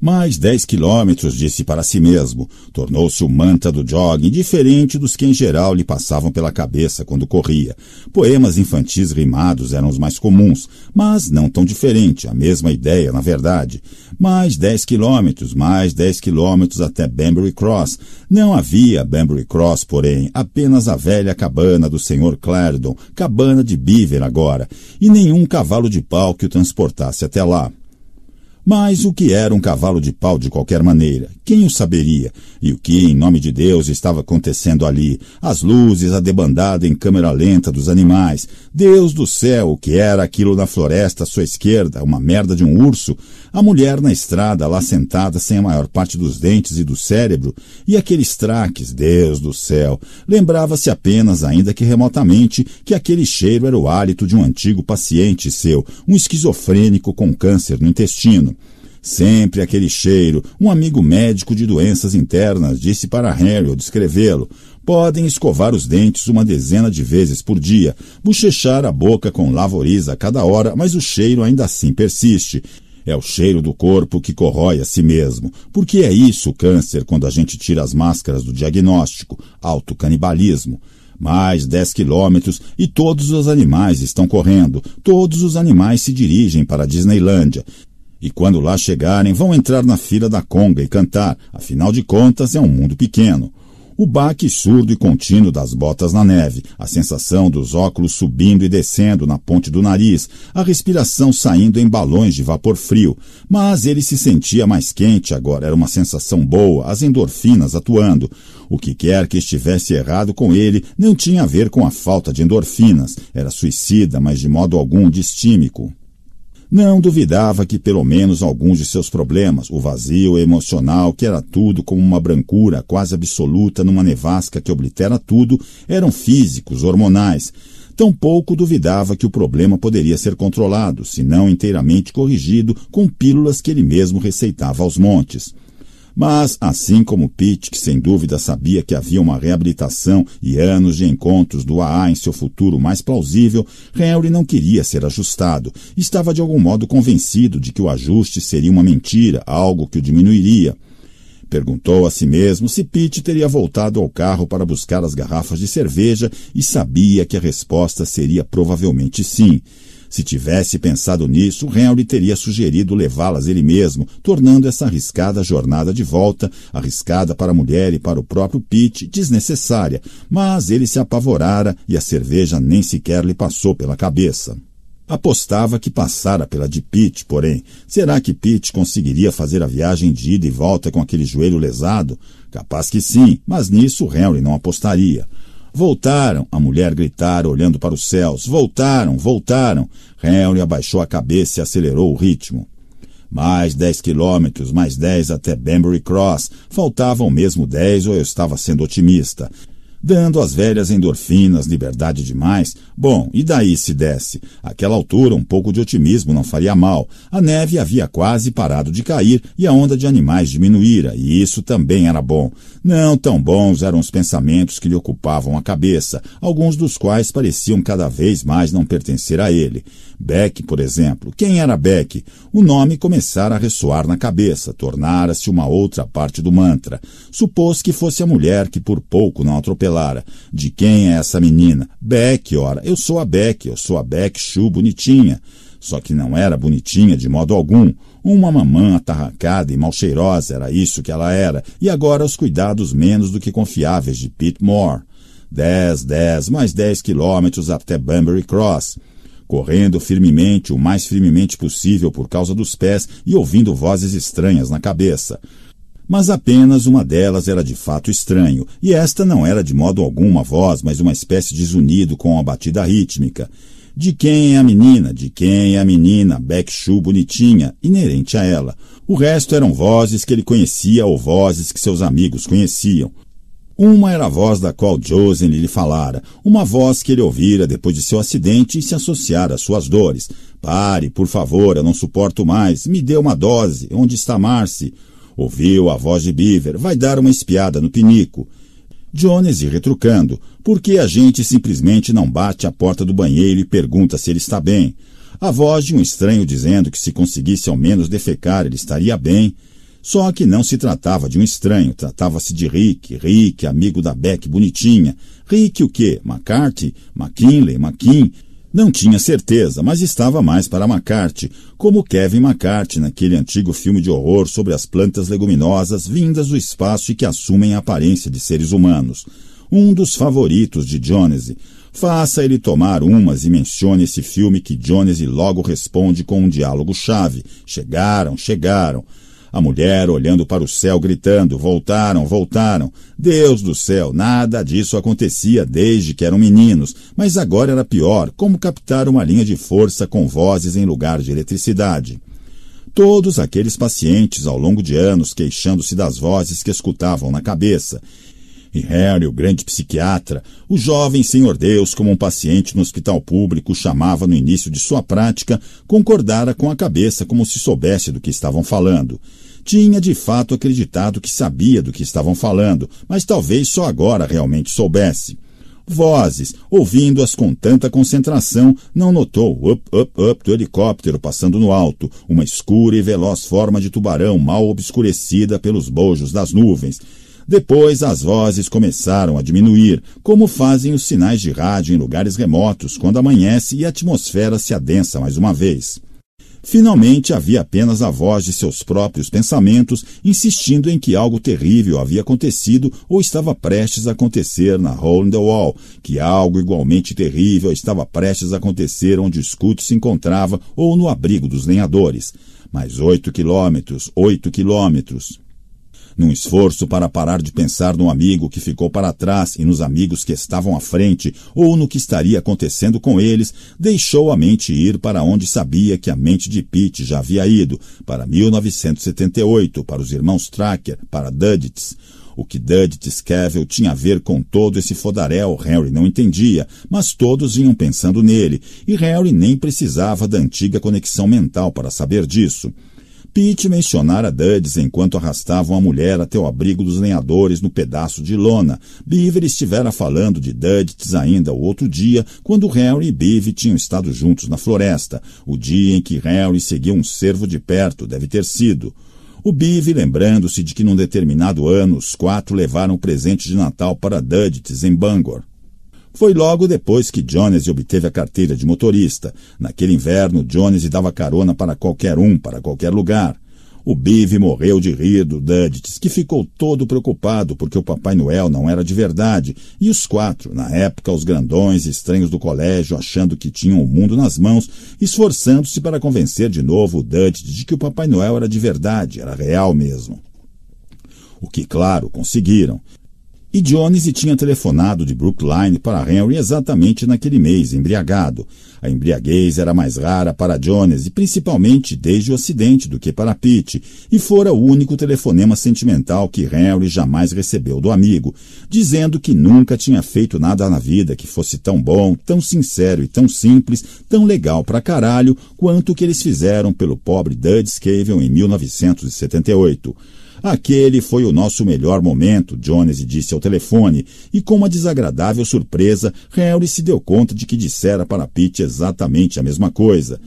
Mais dez quilômetros, disse para si mesmo. Tornou-se o manta do jogging, diferente dos que em geral lhe passavam pela cabeça quando corria. Poemas infantis rimados eram os mais comuns, mas não tão diferente, a mesma ideia, na verdade. Mais dez quilômetros, mais dez quilômetros até Banbury Cross. Não havia Banbury Cross, porém, apenas a velha cabana do Sr. Clarendon, cabana de Beaver agora, e nenhum cavalo de pau que o transportasse até lá. Mas o que era um cavalo de pau de qualquer maneira? Quem o saberia? E o que, em nome de Deus, estava acontecendo ali? As luzes, a debandada em câmera lenta dos animais. Deus do céu, o que era aquilo na floresta à sua esquerda? Uma merda de um urso? A mulher na estrada, lá sentada, sem a maior parte dos dentes e do cérebro, e aqueles traques, Deus do céu! Lembrava-se apenas, ainda que remotamente, que aquele cheiro era o hálito de um antigo paciente seu, um esquizofrênico com câncer no intestino. Sempre aquele cheiro, um amigo médico de doenças internas disse para Harry ao descrevê-lo. Podem escovar os dentes uma dezena de vezes por dia, bochechar a boca com lavoriza a cada hora, mas o cheiro ainda assim persiste. É o cheiro do corpo que corrói a si mesmo, porque é isso o câncer quando a gente tira as máscaras do diagnóstico, autocanibalismo. Mais 10 quilômetros e todos os animais estão correndo, todos os animais se dirigem para a Disneylândia. E quando lá chegarem, vão entrar na fila da conga e cantar, afinal de contas é um mundo pequeno. O baque surdo e contínuo das botas na neve, a sensação dos óculos subindo e descendo na ponte do nariz, a respiração saindo em balões de vapor frio. Mas ele se sentia mais quente agora, era uma sensação boa, as endorfinas atuando. O que quer que estivesse errado com ele não tinha a ver com a falta de endorfinas, era suicida, mas de modo algum distímico. Não duvidava que pelo menos alguns de seus problemas, o vazio emocional, que era tudo como uma brancura quase absoluta numa nevasca que oblitera tudo, eram físicos, hormonais. Tampouco duvidava que o problema poderia ser controlado, se não inteiramente corrigido, com pílulas que ele mesmo receitava aos montes. Mas, assim como Pitt, que sem dúvida sabia que havia uma reabilitação e anos de encontros do AA em seu futuro mais plausível, Henry não queria ser ajustado. Estava de algum modo convencido de que o ajuste seria uma mentira, algo que o diminuiria. Perguntou a si mesmo se Pete teria voltado ao carro para buscar as garrafas de cerveja e sabia que a resposta seria provavelmente sim. Se tivesse pensado nisso, Ren teria sugerido levá-las ele mesmo, tornando essa arriscada jornada de volta, arriscada para a mulher e para o próprio Pete, desnecessária, mas ele se apavorara e a cerveja nem sequer lhe passou pela cabeça. Apostava que passara pela de Pete, porém. Será que Pete conseguiria fazer a viagem de ida e volta com aquele joelho lesado? Capaz que sim, mas nisso Henry não apostaria. Voltaram, a mulher gritara, olhando para os céus. Voltaram, voltaram. Henry abaixou a cabeça e acelerou o ritmo. Mais dez quilômetros, mais dez até Banbury Cross. Faltavam mesmo dez ou eu estava sendo otimista dando às velhas endorfinas, liberdade demais. Bom, e daí se desse Aquela altura, um pouco de otimismo não faria mal. A neve havia quase parado de cair e a onda de animais diminuíra, e isso também era bom. Não tão bons eram os pensamentos que lhe ocupavam a cabeça, alguns dos quais pareciam cada vez mais não pertencer a ele. Beck, por exemplo. Quem era Beck? O nome começara a ressoar na cabeça, tornara-se uma outra parte do mantra. Supôs que fosse a mulher que por pouco não atropelara Lara, De quem é essa menina? Beck, ora. Eu sou a Beck, eu sou a Beck Chu, bonitinha. Só que não era bonitinha de modo algum. Uma mamã atarracada e mal cheirosa era isso que ela era, e agora os cuidados menos do que confiáveis de Pete Moore. Dez, dez, mais dez quilômetros até Bunbury Cross. Correndo firmemente, o mais firmemente possível por causa dos pés e ouvindo vozes estranhas na cabeça mas apenas uma delas era de fato estranho, e esta não era de modo algum uma voz, mas uma espécie de zunido com a batida rítmica. De quem é a menina? De quem é a menina? Beckshu bonitinha, inerente a ela. O resto eram vozes que ele conhecia ou vozes que seus amigos conheciam. Uma era a voz da qual Josen lhe falara, uma voz que ele ouvira depois de seu acidente e se associara às suas dores. Pare, por favor, eu não suporto mais. Me dê uma dose. Onde está Marcy? Ouviu a voz de Beaver. Vai dar uma espiada no pinico. Jones e retrucando. Por que a gente simplesmente não bate a porta do banheiro e pergunta se ele está bem? A voz de um estranho dizendo que se conseguisse ao menos defecar ele estaria bem. Só que não se tratava de um estranho, tratava-se de Rick, Rick, amigo da Beck bonitinha. Rick o quê? McCarthy, McKinley, McKean, não tinha certeza, mas estava mais para McCarthy, como Kevin McCarthy naquele antigo filme de horror sobre as plantas leguminosas vindas do espaço e que assumem a aparência de seres humanos. Um dos favoritos de Jonesy. Faça ele tomar umas e mencione esse filme que Jonesy logo responde com um diálogo-chave. Chegaram, chegaram. A mulher, olhando para o céu, gritando: Voltaram, voltaram! Deus do céu, nada disso acontecia desde que eram meninos, mas agora era pior como captar uma linha de força com vozes em lugar de eletricidade. Todos aqueles pacientes ao longo de anos queixando-se das vozes que escutavam na cabeça, e Harry, o grande psiquiatra, o jovem Senhor Deus, como um paciente no hospital público chamava no início de sua prática, concordara com a cabeça como se soubesse do que estavam falando. Tinha de fato acreditado que sabia do que estavam falando, mas talvez só agora realmente soubesse. Vozes, ouvindo-as com tanta concentração, não notou o up, up, up do helicóptero passando no alto, uma escura e veloz forma de tubarão mal obscurecida pelos bojos das nuvens depois as vozes começaram a diminuir, como fazem os sinais de rádio em lugares remotos quando amanhece e a atmosfera se adensa mais uma vez. Finalmente havia apenas a voz de seus próprios pensamentos insistindo em que algo terrível havia acontecido ou estava prestes a acontecer na Hole in the Wall, que algo igualmente terrível estava prestes a acontecer onde o se encontrava ou no abrigo dos lenhadores. Mais oito quilômetros, oito quilômetros num esforço para parar de pensar no amigo que ficou para trás e nos amigos que estavam à frente ou no que estaria acontecendo com eles, deixou a mente ir para onde sabia que a mente de Pete já havia ido, para 1978, para os irmãos Tracker, para Duddits. O que Dudley Scavel tinha a ver com todo esse fodaréu, Harry não entendia, mas todos vinham pensando nele, e Harry nem precisava da antiga conexão mental para saber disso. Pete mencionara Duds enquanto arrastavam a mulher até o abrigo dos lenhadores no pedaço de lona. Beaver estivera falando de Duds ainda o outro dia, quando Harry e Beaver tinham estado juntos na floresta, o dia em que Harry seguiu um cervo de perto, deve ter sido. O Beaver, lembrando-se de que num determinado ano os quatro levaram presente de Natal para Duddits em Bangor. Foi logo depois que Jones obteve a carteira de motorista. Naquele inverno, Jones dava carona para qualquer um, para qualquer lugar. O Bive morreu de rir do Duddits, que ficou todo preocupado porque o Papai Noel não era de verdade, e os quatro, na época os grandões estranhos do colégio, achando que tinham o mundo nas mãos, esforçando-se para convencer de novo o Duddits de que o Papai Noel era de verdade, era real mesmo. O que, claro, conseguiram. E Jones tinha telefonado de Brookline para Henry exatamente naquele mês, embriagado. A embriaguez era mais rara para Jones, e principalmente desde o acidente, do que para Pete, e fora o único telefonema sentimental que Henry jamais recebeu do amigo, dizendo que nunca tinha feito nada na vida que fosse tão bom, tão sincero e tão simples, tão legal pra caralho, quanto o que eles fizeram pelo pobre Dud Scaven em 1978. Aquele foi o nosso melhor momento, Jones disse ao telefone, e com uma desagradável surpresa, Harry se deu conta de que dissera para Pete exatamente a mesma coisa.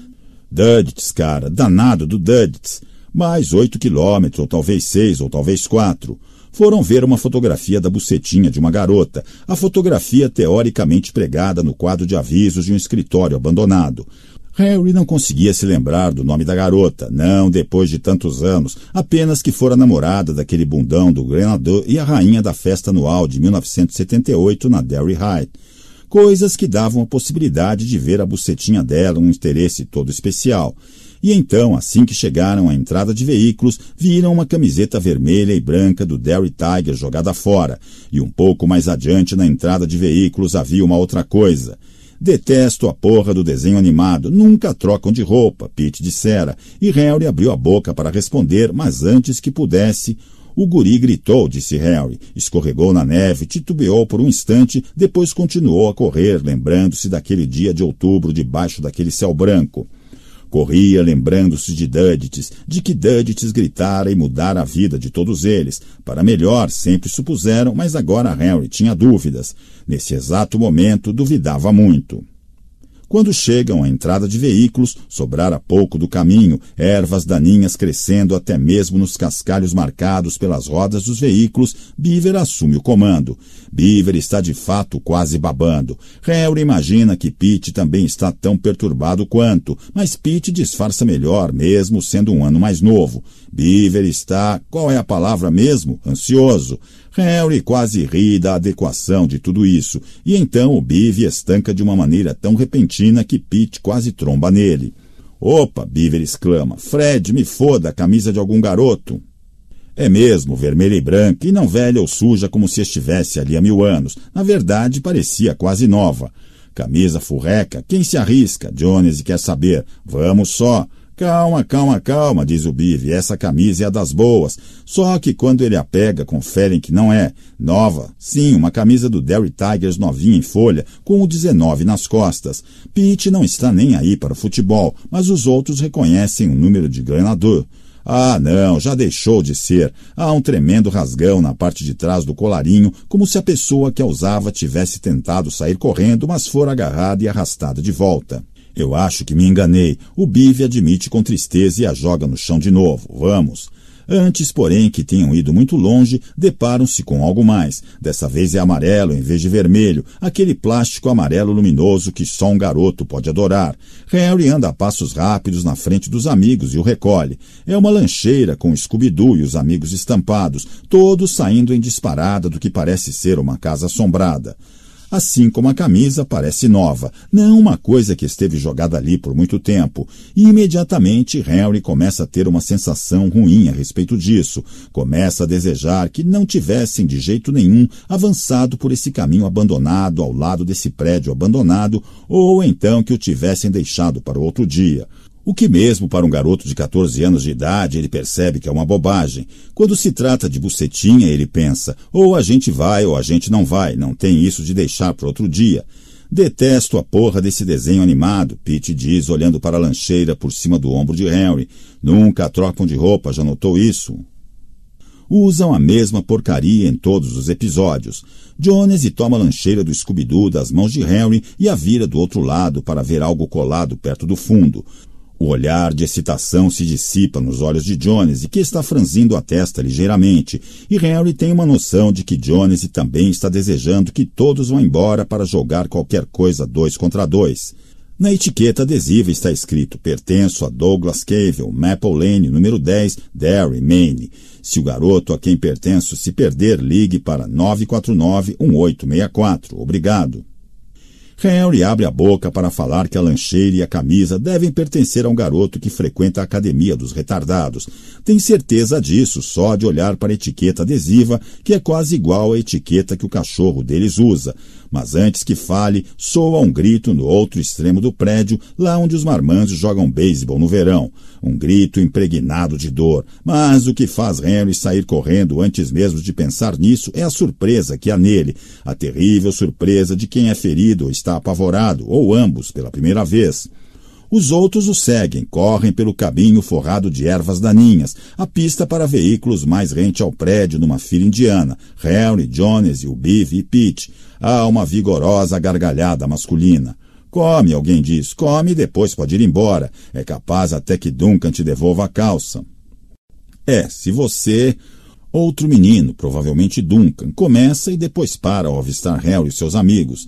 Duddits, cara, danado do Duddits. Mais oito quilômetros, ou talvez seis, ou talvez quatro. Foram ver uma fotografia da bucetinha de uma garota, a fotografia teoricamente pregada no quadro de avisos de um escritório abandonado. Harry não conseguia se lembrar do nome da garota, não depois de tantos anos, apenas que fora namorada daquele bundão do Grenador e a rainha da festa anual de 1978 na Derry High. Coisas que davam a possibilidade de ver a bucetinha dela um interesse todo especial. E então, assim que chegaram à entrada de veículos, viram uma camiseta vermelha e branca do Derry Tiger jogada fora, e um pouco mais adiante na entrada de veículos havia uma outra coisa — Detesto a porra do desenho animado. Nunca trocam de roupa, Pete dissera. E Harry abriu a boca para responder, mas antes que pudesse, o guri gritou, disse Harry. Escorregou na neve, titubeou por um instante, depois continuou a correr, lembrando-se daquele dia de outubro debaixo daquele céu branco. Corria lembrando-se de Dudites, de que Dudites gritara e mudara a vida de todos eles. Para melhor, sempre supuseram, mas agora Henry tinha dúvidas. Nesse exato momento, duvidava muito. Quando chegam à entrada de veículos, sobrara pouco do caminho, ervas daninhas crescendo até mesmo nos cascalhos marcados pelas rodas dos veículos, Beaver assume o comando. Beaver está de fato quase babando. Harry imagina que Pete também está tão perturbado quanto, mas Pete disfarça melhor, mesmo sendo um ano mais novo. Beaver está, qual é a palavra mesmo? Ansioso. Harry quase ri da adequação de tudo isso, e então o Bive estanca de uma maneira tão repentina que Pete quase tromba nele. Opa! Beaver exclama. Fred, me foda a camisa de algum garoto. É mesmo, vermelha e branca, e não velha ou suja como se estivesse ali há mil anos. Na verdade, parecia quase nova. Camisa furreca, quem se arrisca? Jones quer saber. Vamos só. Calma, calma, calma, diz o Bive, essa camisa é a das boas. Só que quando ele a pega, conferem que não é. Nova, sim, uma camisa do Derry Tigers novinha em folha, com o 19 nas costas. Pete não está nem aí para o futebol, mas os outros reconhecem o número de ganhador. Ah, não, já deixou de ser. Há um tremendo rasgão na parte de trás do colarinho, como se a pessoa que a usava tivesse tentado sair correndo, mas fora agarrada e arrastada de volta. Eu acho que me enganei. O Bive admite com tristeza e a joga no chão de novo. Vamos. Antes, porém, que tenham ido muito longe, deparam-se com algo mais. Dessa vez é amarelo em vez de vermelho, aquele plástico amarelo luminoso que só um garoto pode adorar. Harry anda a passos rápidos na frente dos amigos e o recolhe. É uma lancheira com Scooby-Doo e os amigos estampados, todos saindo em disparada do que parece ser uma casa assombrada assim como a camisa parece nova, não uma coisa que esteve jogada ali por muito tempo. E imediatamente Henry começa a ter uma sensação ruim a respeito disso, começa a desejar que não tivessem de jeito nenhum avançado por esse caminho abandonado ao lado desse prédio abandonado, ou então que o tivessem deixado para outro dia. O que, mesmo para um garoto de 14 anos de idade, ele percebe que é uma bobagem. Quando se trata de bucetinha, ele pensa: ou a gente vai ou a gente não vai, não tem isso de deixar para outro dia. Detesto a porra desse desenho animado, Pete diz, olhando para a lancheira por cima do ombro de Henry. Nunca trocam de roupa, já notou isso? Usam a mesma porcaria em todos os episódios. Jones toma a lancheira do Scooby-Doo das mãos de Henry e a vira do outro lado para ver algo colado perto do fundo. O olhar de excitação se dissipa nos olhos de Jones, que está franzindo a testa ligeiramente, e Harry tem uma noção de que Jones também está desejando que todos vão embora para jogar qualquer coisa dois contra dois. Na etiqueta adesiva está escrito: Pertenço a Douglas Cavell, Maple Lane, número 10, Derry, Maine. Se o garoto a quem pertenço se perder, ligue para 949-1864. Obrigado. Henry abre a boca para falar que a lancheira e a camisa devem pertencer a um garoto que frequenta a academia dos retardados. Tem certeza disso só de olhar para a etiqueta adesiva, que é quase igual à etiqueta que o cachorro deles usa. Mas antes que fale, soa um grito no outro extremo do prédio, lá onde os marmanjos jogam beisebol no verão. Um grito impregnado de dor. Mas o que faz Henry sair correndo antes mesmo de pensar nisso é a surpresa que há nele. A terrível surpresa de quem é ferido ou está está apavorado, ou ambos, pela primeira vez. Os outros o seguem, correm pelo caminho forrado de ervas daninhas, a pista para veículos mais rente ao prédio numa fila indiana. Harry, Jones, o Ubive e Pete. Há uma vigorosa gargalhada masculina. Come, alguém diz, come e depois pode ir embora. É capaz até que Duncan te devolva a calça. É, se você. Outro menino, provavelmente Duncan, começa e depois para ao avistar Harry e seus amigos.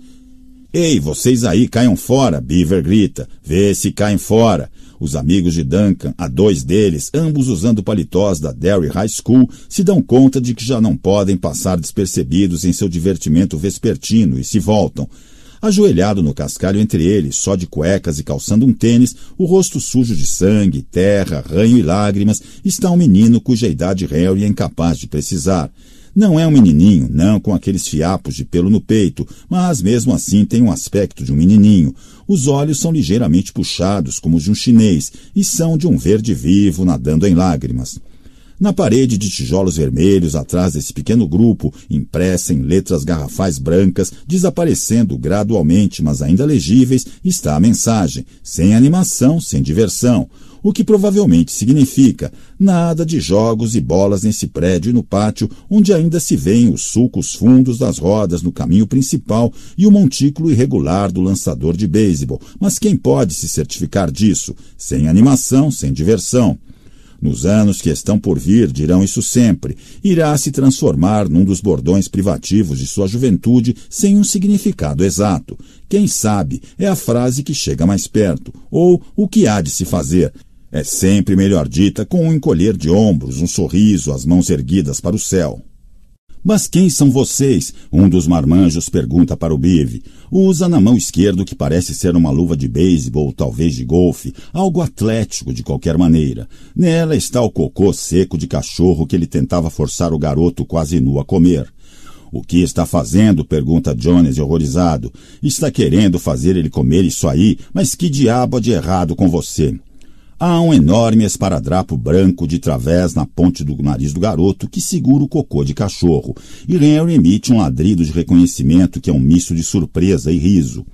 Ei, vocês aí, caiam fora! Beaver grita. Vê se caem fora! Os amigos de Duncan, a dois deles, ambos usando paletós da Derry High School, se dão conta de que já não podem passar despercebidos em seu divertimento vespertino e se voltam. Ajoelhado no cascalho entre eles, só de cuecas e calçando um tênis, o rosto sujo de sangue, terra, ranho e lágrimas, está um menino cuja idade Harry é incapaz de precisar. Não é um menininho, não com aqueles fiapos de pelo no peito, mas mesmo assim tem um aspecto de um menininho. Os olhos são ligeiramente puxados, como os de um chinês, e são de um verde vivo nadando em lágrimas. Na parede de tijolos vermelhos, atrás desse pequeno grupo, impressa em letras garrafais brancas, desaparecendo gradualmente, mas ainda legíveis, está a mensagem: sem animação, sem diversão o que provavelmente significa nada de jogos e bolas nesse prédio e no pátio, onde ainda se vêem os sulcos fundos das rodas no caminho principal e o montículo irregular do lançador de beisebol. Mas quem pode se certificar disso? Sem animação, sem diversão. Nos anos que estão por vir, dirão isso sempre, irá se transformar num dos bordões privativos de sua juventude sem um significado exato. Quem sabe é a frase que chega mais perto, ou o que há de se fazer. É sempre melhor dita com um encolher de ombros, um sorriso, as mãos erguidas para o céu. Mas quem são vocês? Um dos marmanjos pergunta para o Bive. Usa na mão esquerda que parece ser uma luva de beisebol talvez de golfe, algo atlético de qualquer maneira. Nela está o cocô seco de cachorro que ele tentava forçar o garoto quase nu a comer. O que está fazendo? pergunta Jones horrorizado. Está querendo fazer ele comer isso aí, mas que diabo há de errado com você? Há um enorme esparadrapo branco de través na ponte do nariz do garoto que segura o cocô de cachorro, e Henry emite um ladrido de reconhecimento que é um misto de surpresa e riso.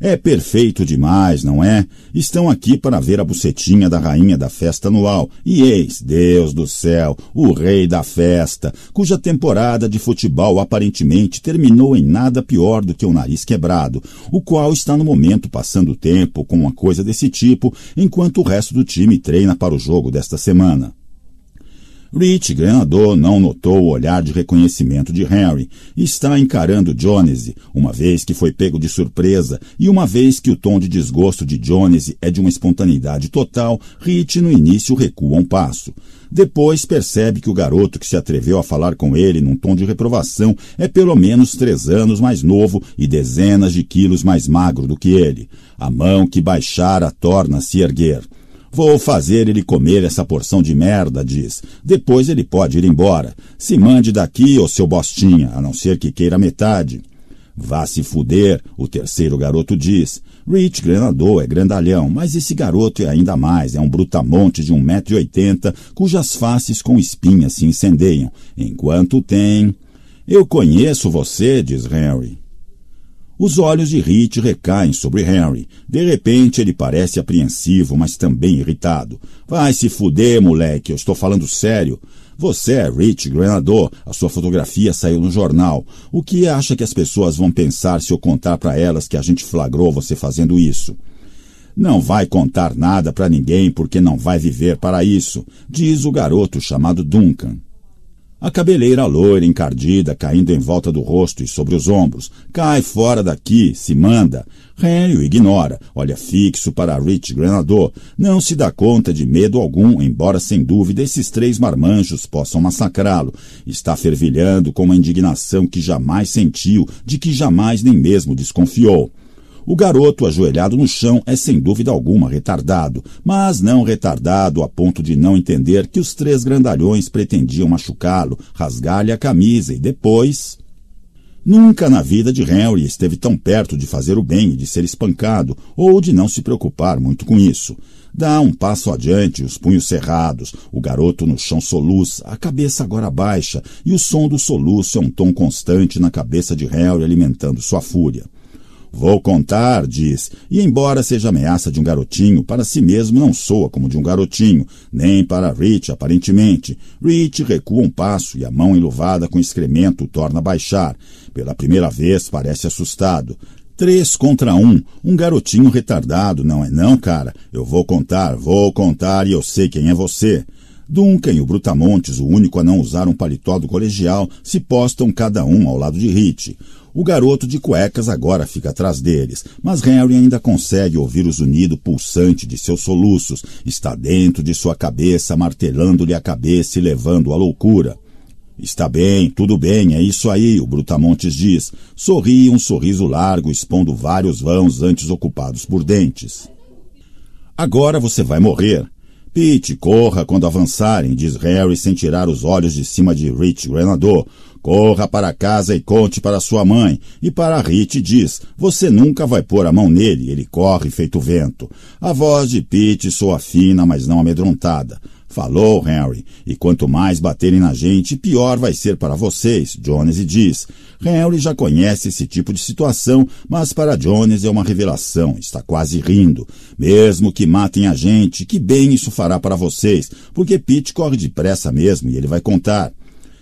É perfeito demais, não é? Estão aqui para ver a bucetinha da rainha da festa anual. E eis, Deus do céu, o rei da festa, cuja temporada de futebol aparentemente terminou em nada pior do que o um nariz quebrado, o qual está no momento passando tempo com uma coisa desse tipo, enquanto o resto do time treina para o jogo desta semana. Rich, ganhador, não notou o olhar de reconhecimento de Harry está encarando Jonesy, uma vez que foi pego de surpresa e uma vez que o tom de desgosto de Jonesy é de uma espontaneidade total, Rich no início recua um passo. Depois percebe que o garoto que se atreveu a falar com ele num tom de reprovação é pelo menos três anos mais novo e dezenas de quilos mais magro do que ele. A mão que baixara torna-se erguer. Vou fazer ele comer essa porção de merda, diz. Depois ele pode ir embora. Se mande daqui, ô seu bostinha, a não ser que queira metade. Vá se fuder, o terceiro garoto diz. Rich Grenador é grandalhão, mas esse garoto é ainda mais. É um brutamonte de 1,80m, cujas faces com espinhas se incendeiam. Enquanto tem... Eu conheço você, diz Henry. Os olhos de Rich recaem sobre Henry. De repente, ele parece apreensivo, mas também irritado. Vai se fuder, moleque, eu estou falando sério. Você é Rich Grenador, a sua fotografia saiu no jornal. O que acha que as pessoas vão pensar se eu contar para elas que a gente flagrou você fazendo isso? Não vai contar nada para ninguém porque não vai viver para isso, diz o garoto chamado Duncan. A cabeleira loira, encardida, caindo em volta do rosto e sobre os ombros. Cai fora daqui, se manda. Harry o ignora, olha fixo para Rich Granador. Não se dá conta de medo algum, embora sem dúvida esses três marmanjos possam massacrá-lo. Está fervilhando com uma indignação que jamais sentiu, de que jamais nem mesmo desconfiou. O garoto ajoelhado no chão é sem dúvida alguma retardado, mas não retardado a ponto de não entender que os três grandalhões pretendiam machucá-lo, rasgar-lhe a camisa e depois. Nunca na vida de Henry esteve tão perto de fazer o bem e de ser espancado, ou de não se preocupar muito com isso. Dá um passo adiante, os punhos cerrados, o garoto no chão soluça, a cabeça agora baixa, e o som do soluço é um tom constante na cabeça de Harry alimentando sua fúria. Vou contar, diz, e embora seja ameaça de um garotinho, para si mesmo não soa como de um garotinho, nem para Rich, aparentemente. Rich recua um passo e a mão enluvada com excremento o torna a baixar. Pela primeira vez parece assustado. Três contra um, um garotinho retardado, não é não, cara? Eu vou contar, vou contar e eu sei quem é você. Duncan e o Brutamontes, o único a não usar um paletó do colegial, se postam cada um ao lado de Rich. O garoto de cuecas agora fica atrás deles, mas Henry ainda consegue ouvir o zunido pulsante de seus soluços. Está dentro de sua cabeça, martelando-lhe a cabeça e levando à loucura. Está bem, tudo bem, é isso aí, o Brutamontes diz. Sorri um sorriso largo, expondo vários vãos antes ocupados por dentes. Agora você vai morrer. Pete, corra quando avançarem, diz Harry sem tirar os olhos de cima de Rich Grenador, Corra para casa e conte para sua mãe. E para Rite diz: Você nunca vai pôr a mão nele, ele corre feito vento. A voz de Pete soa fina, mas não amedrontada. Falou, Henry, e quanto mais baterem na gente, pior vai ser para vocês, Jones diz. Henry já conhece esse tipo de situação, mas para Jones é uma revelação, está quase rindo. Mesmo que matem a gente, que bem isso fará para vocês, porque Pete corre depressa mesmo e ele vai contar.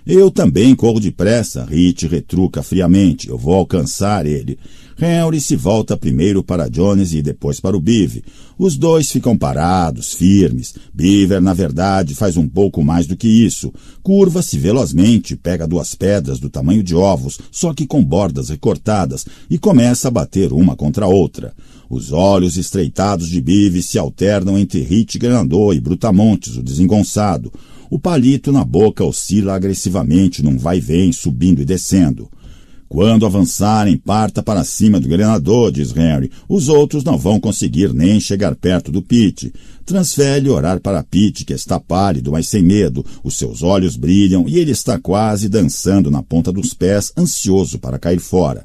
Eu também corro depressa, Rich retruca friamente. Eu vou alcançar ele. Henry se volta primeiro para Jones e depois para o Bive. Os dois ficam parados, firmes. Beaver, na verdade, faz um pouco mais do que isso. Curva-se velozmente, pega duas pedras do tamanho de ovos, só que com bordas recortadas, e começa a bater uma contra a outra. Os olhos estreitados de Bive se alternam entre Hit Grandô e Brutamontes, o desengonçado. O palito na boca oscila agressivamente num vai vem, subindo e descendo. Quando avançarem, parta para cima do grenador, diz Henry. Os outros não vão conseguir nem chegar perto do Pete. Transfere orar para Pete, que está pálido, mas sem medo. Os seus olhos brilham e ele está quase dançando na ponta dos pés, ansioso para cair fora.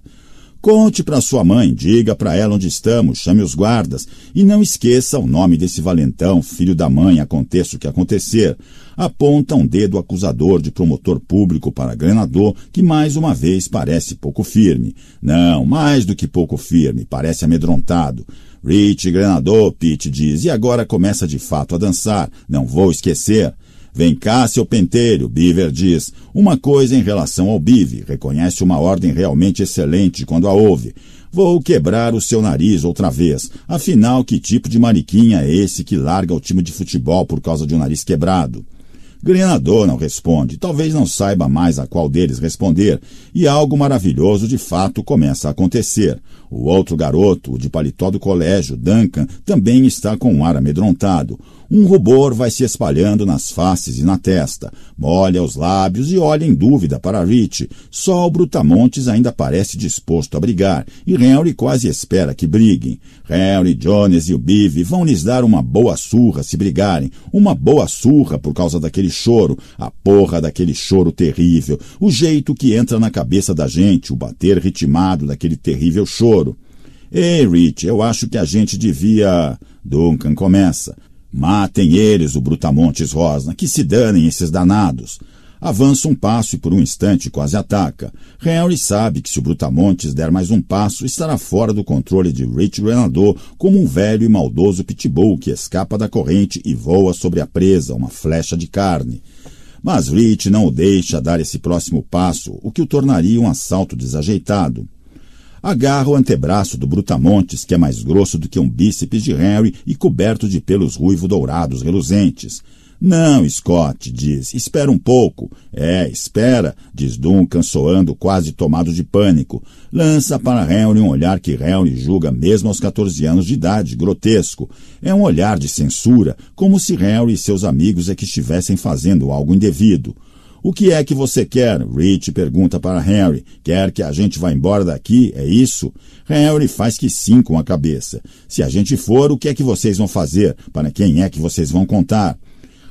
Conte para sua mãe, diga para ela onde estamos, chame os guardas e não esqueça o nome desse valentão, filho da mãe, aconteça o que acontecer. Aponta um dedo acusador de promotor público para Grenador, que mais uma vez parece pouco firme. Não, mais do que pouco firme, parece amedrontado. Rich Grenador, Pete diz, e agora começa de fato a dançar. Não vou esquecer. Vem cá, seu pentelho, Beaver diz. Uma coisa em relação ao Bive, reconhece uma ordem realmente excelente quando a ouve. Vou quebrar o seu nariz outra vez. Afinal, que tipo de mariquinha é esse que larga o time de futebol por causa de um nariz quebrado? Grenador não responde, talvez não saiba mais a qual deles responder, e algo maravilhoso de fato começa a acontecer. O outro garoto, o de paletó do colégio, Duncan, também está com um ar amedrontado. Um rubor vai se espalhando nas faces e na testa. Molha os lábios e olha em dúvida para Rich. Só o Brutamontes ainda parece disposto a brigar, e Henry quase espera que briguem. Henry, Jones e o Bive vão lhes dar uma boa surra se brigarem, uma boa surra por causa daquele choro, a porra daquele choro terrível, o jeito que entra na cabeça da gente, o bater ritmado daquele terrível choro Ei, Rich, eu acho que a gente devia. Duncan começa. Matem eles, o Brutamontes Rosna, que se danem esses danados. Avança um passo e por um instante quase ataca. Henry sabe que se o Brutamontes der mais um passo, estará fora do controle de Rich Grenador, como um velho e maldoso pitbull que escapa da corrente e voa sobre a presa, uma flecha de carne. Mas Rich não o deixa dar esse próximo passo, o que o tornaria um assalto desajeitado agarra o antebraço do Brutamontes, que é mais grosso do que um bíceps de Harry e coberto de pelos ruivo-dourados reluzentes. Não, Scott, diz, espera um pouco. É, espera, diz Duncan, soando quase tomado de pânico. Lança para Henry um olhar que Henry julga, mesmo aos 14 anos de idade, grotesco. É um olhar de censura, como se Henry e seus amigos é que estivessem fazendo algo indevido. O que é que você quer? Rich pergunta para Harry. Quer que a gente vá embora daqui? É isso? Harry faz que sim com a cabeça. Se a gente for, o que é que vocês vão fazer? Para quem é que vocês vão contar?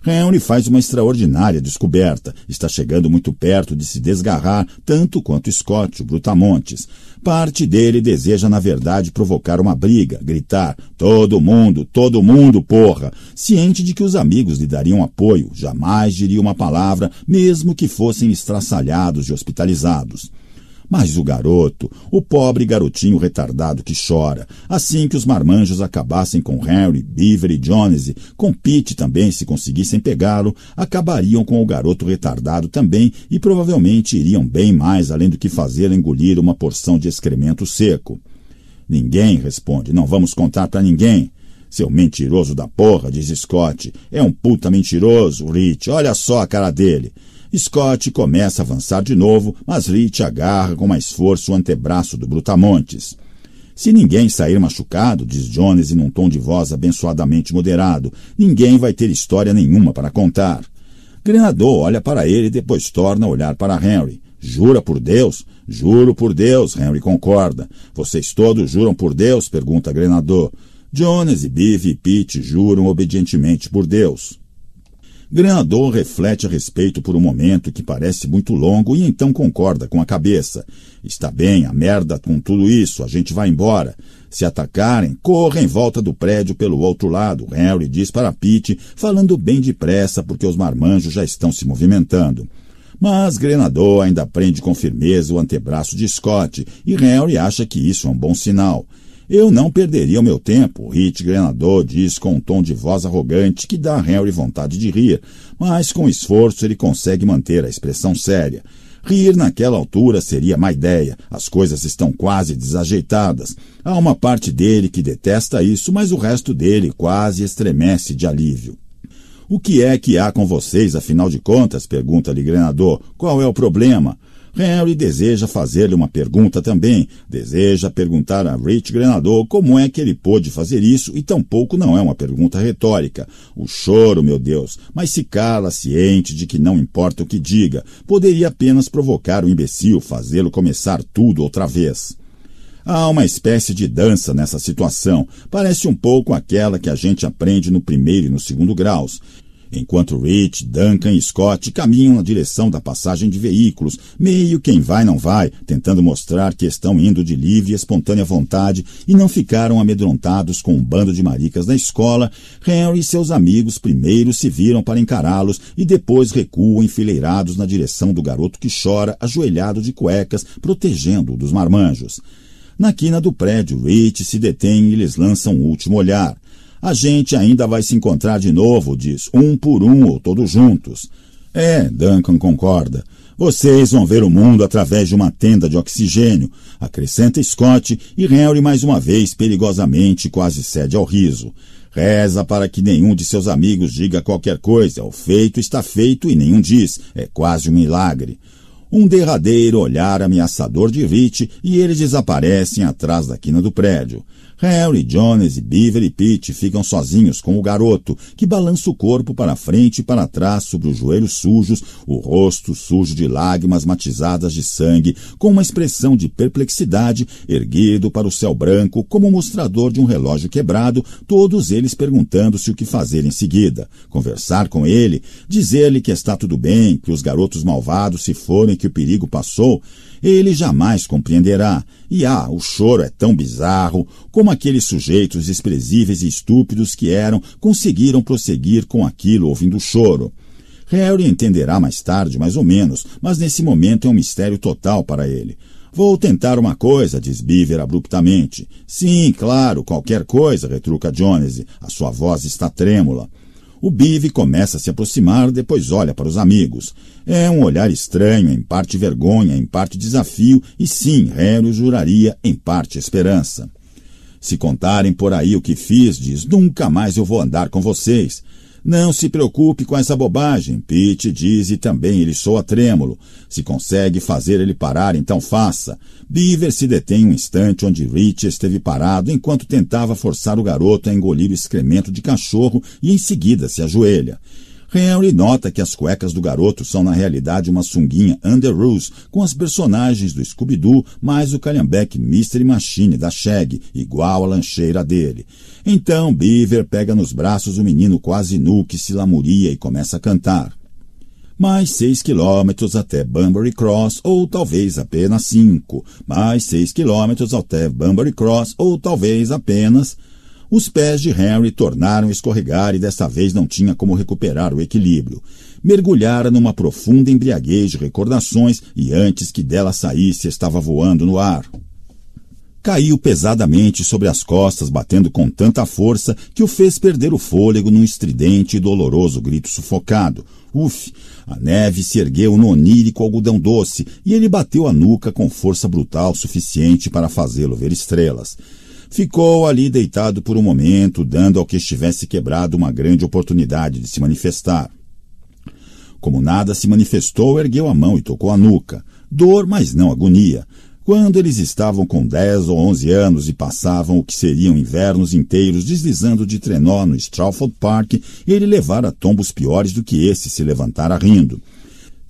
Henry é faz uma extraordinária descoberta. Está chegando muito perto de se desgarrar, tanto quanto Scott, o Brutamontes. Parte dele deseja, na verdade, provocar uma briga, gritar: Todo mundo, todo mundo, porra! Ciente de que os amigos lhe dariam apoio, jamais diria uma palavra, mesmo que fossem estraçalhados e hospitalizados. Mas o garoto, o pobre garotinho retardado que chora, assim que os marmanjos acabassem com Henry, Beaver e Jones, com Pete também, se conseguissem pegá-lo, acabariam com o garoto retardado também e provavelmente iriam bem mais além do que fazer engolir uma porção de excremento seco. Ninguém responde, não vamos contar para ninguém. Seu mentiroso da porra, diz Scott. É um puta mentiroso, Rich. Olha só a cara dele. Scott começa a avançar de novo, mas Rich agarra com mais força o antebraço do Brutamontes. Se ninguém sair machucado, diz Jones em um tom de voz abençoadamente moderado, ninguém vai ter história nenhuma para contar. Grenador olha para ele e depois torna a olhar para Henry. Jura por Deus? Juro por Deus, Henry concorda. Vocês todos juram por Deus? pergunta Grenador. Jones e Biff e Pete juram obedientemente por Deus. Grenador reflete a respeito por um momento que parece muito longo e então concorda com a cabeça. Está bem, a merda com tudo isso, a gente vai embora. Se atacarem, corra em volta do prédio pelo outro lado, Henry diz para Pete, falando bem depressa porque os marmanjos já estão se movimentando. Mas Grenador ainda prende com firmeza o antebraço de Scott e Henry acha que isso é um bom sinal. Eu não perderia o meu tempo, Hit Grenador diz com um tom de voz arrogante que dá a Henry vontade de rir, mas com esforço ele consegue manter a expressão séria. Rir naquela altura seria má ideia. As coisas estão quase desajeitadas. Há uma parte dele que detesta isso, mas o resto dele quase estremece de alívio. O que é que há com vocês, afinal de contas? pergunta-lhe Grenador. Qual é o problema? Harry deseja fazer-lhe uma pergunta também. Deseja perguntar a Rich Grenador como é que ele pôde fazer isso e tampouco não é uma pergunta retórica. O choro, meu Deus, mas se cala, ciente de que não importa o que diga, poderia apenas provocar o imbecil, fazê-lo começar tudo outra vez. Há uma espécie de dança nessa situação, parece um pouco aquela que a gente aprende no primeiro e no segundo graus enquanto Rich, Duncan e Scott caminham na direção da passagem de veículos, meio quem vai não vai, tentando mostrar que estão indo de livre e espontânea vontade e não ficaram amedrontados com um bando de maricas da escola, Henry e seus amigos primeiro se viram para encará-los e depois recuam enfileirados na direção do garoto que chora, ajoelhado de cuecas, protegendo-o dos marmanjos. Na quina do prédio, Rich se detém e lhes lança um último olhar. A gente ainda vai se encontrar de novo, diz, um por um ou todos juntos. É, Duncan concorda. Vocês vão ver o mundo através de uma tenda de oxigênio, acrescenta Scott e Henry mais uma vez perigosamente quase cede ao riso. Reza para que nenhum de seus amigos diga qualquer coisa. O feito está feito e nenhum diz. É quase um milagre. Um derradeiro olhar ameaçador de Rich e eles desaparecem atrás da quina do prédio. Harry, Jones e Beaver e Pete ficam sozinhos com o garoto, que balança o corpo para frente e para trás sobre os joelhos sujos, o rosto sujo de lágrimas matizadas de sangue, com uma expressão de perplexidade, erguido para o céu branco, como o mostrador de um relógio quebrado, todos eles perguntando-se o que fazer em seguida. Conversar com ele, dizer-lhe que está tudo bem, que os garotos malvados se foram e que o perigo passou, ele jamais compreenderá. E ah, o choro é tão bizarro como aqueles sujeitos desprezíveis e estúpidos que eram conseguiram prosseguir com aquilo ouvindo o choro. Harry entenderá mais tarde, mais ou menos, mas nesse momento é um mistério total para ele. Vou tentar uma coisa, diz Beaver abruptamente. Sim, claro, qualquer coisa, retruca Jones. A sua voz está trêmula. O Bive começa a se aproximar, depois olha para os amigos. É um olhar estranho, em parte vergonha, em parte desafio, e sim, Harry juraria, em parte esperança. Se contarem por aí o que fiz, diz, nunca mais eu vou andar com vocês. Não se preocupe com essa bobagem, Pete diz e também ele soa trêmulo. Se consegue fazer ele parar, então faça. Beaver se detém um instante onde Rich esteve parado enquanto tentava forçar o garoto a engolir o excremento de cachorro e em seguida se ajoelha. Henry é nota que as cuecas do garoto são na realidade uma sunguinha Underoos com as personagens do Scooby-Doo mais o calhambeque Mystery Machine da Shag, igual à lancheira dele. Então Beaver pega nos braços o menino quase nu que se lamuria e começa a cantar mais seis quilômetros até Bunbury Cross, ou talvez apenas cinco, mais seis quilômetros até Bunbury Cross, ou talvez apenas os pés de Henry tornaram a escorregar e desta vez não tinha como recuperar o equilíbrio. Mergulhara numa profunda embriaguez de recordações e antes que dela saísse estava voando no ar. Caiu pesadamente sobre as costas, batendo com tanta força que o fez perder o fôlego num estridente e doloroso grito sufocado. Uf! A neve se ergueu no onírico algodão doce e ele bateu a nuca com força brutal suficiente para fazê-lo ver estrelas ficou ali deitado por um momento, dando ao que estivesse quebrado uma grande oportunidade de se manifestar. Como nada se manifestou, ergueu a mão e tocou a nuca. Dor, mas não agonia. Quando eles estavam com dez ou onze anos e passavam o que seriam invernos inteiros deslizando de trenó no Stratford Park, ele levara tombos piores do que esse se levantara rindo.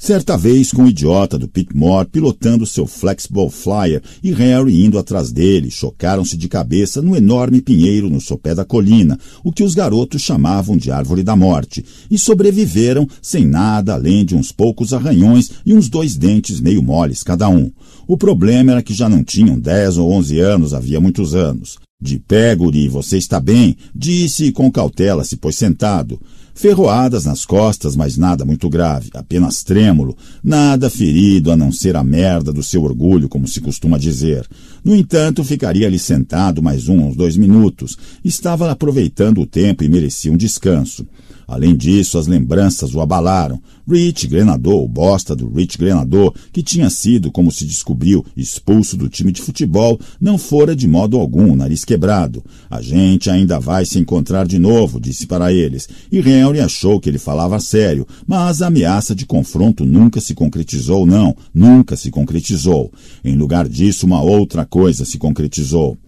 Certa vez, com o idiota do Pitmore pilotando seu Flexible Flyer e Harry indo atrás dele, chocaram-se de cabeça no enorme pinheiro no sopé da colina, o que os garotos chamavam de árvore da morte, e sobreviveram sem nada além de uns poucos arranhões e uns dois dentes meio moles cada um. O problema era que já não tinham dez ou onze anos havia muitos anos. De pé, guri, você está bem? Disse com cautela se pôs sentado ferroadas nas costas, mas nada muito grave, apenas trêmulo, nada ferido a não ser a merda do seu orgulho, como se costuma dizer. No entanto, ficaria ali sentado mais um, uns dois minutos. Estava aproveitando o tempo e merecia um descanso. Além disso, as lembranças o abalaram. Rich Grenador, o bosta do Rich Grenador, que tinha sido, como se descobriu, expulso do time de futebol, não fora de modo algum nariz quebrado. A gente ainda vai se encontrar de novo, disse para eles, e Henry achou que ele falava sério, mas a ameaça de confronto nunca se concretizou, não, nunca se concretizou. Em lugar disso, uma outra coisa se concretizou.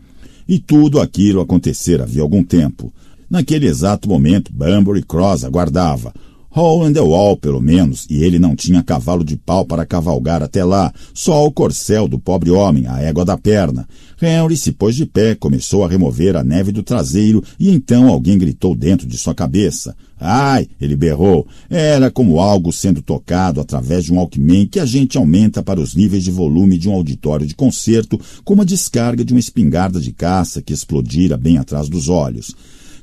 E tudo aquilo acontecera havia algum tempo. Naquele exato momento, Bunbury Cross aguardava. Hall and the Wall, pelo menos, e ele não tinha cavalo de pau para cavalgar até lá, só o corcel do pobre homem, a égua da perna. Henry se pôs de pé, começou a remover a neve do traseiro e então alguém gritou dentro de sua cabeça. Ai! Ele berrou. Era como algo sendo tocado através de um alquimem que a gente aumenta para os níveis de volume de um auditório de concerto, como a descarga de uma espingarda de caça que explodira bem atrás dos olhos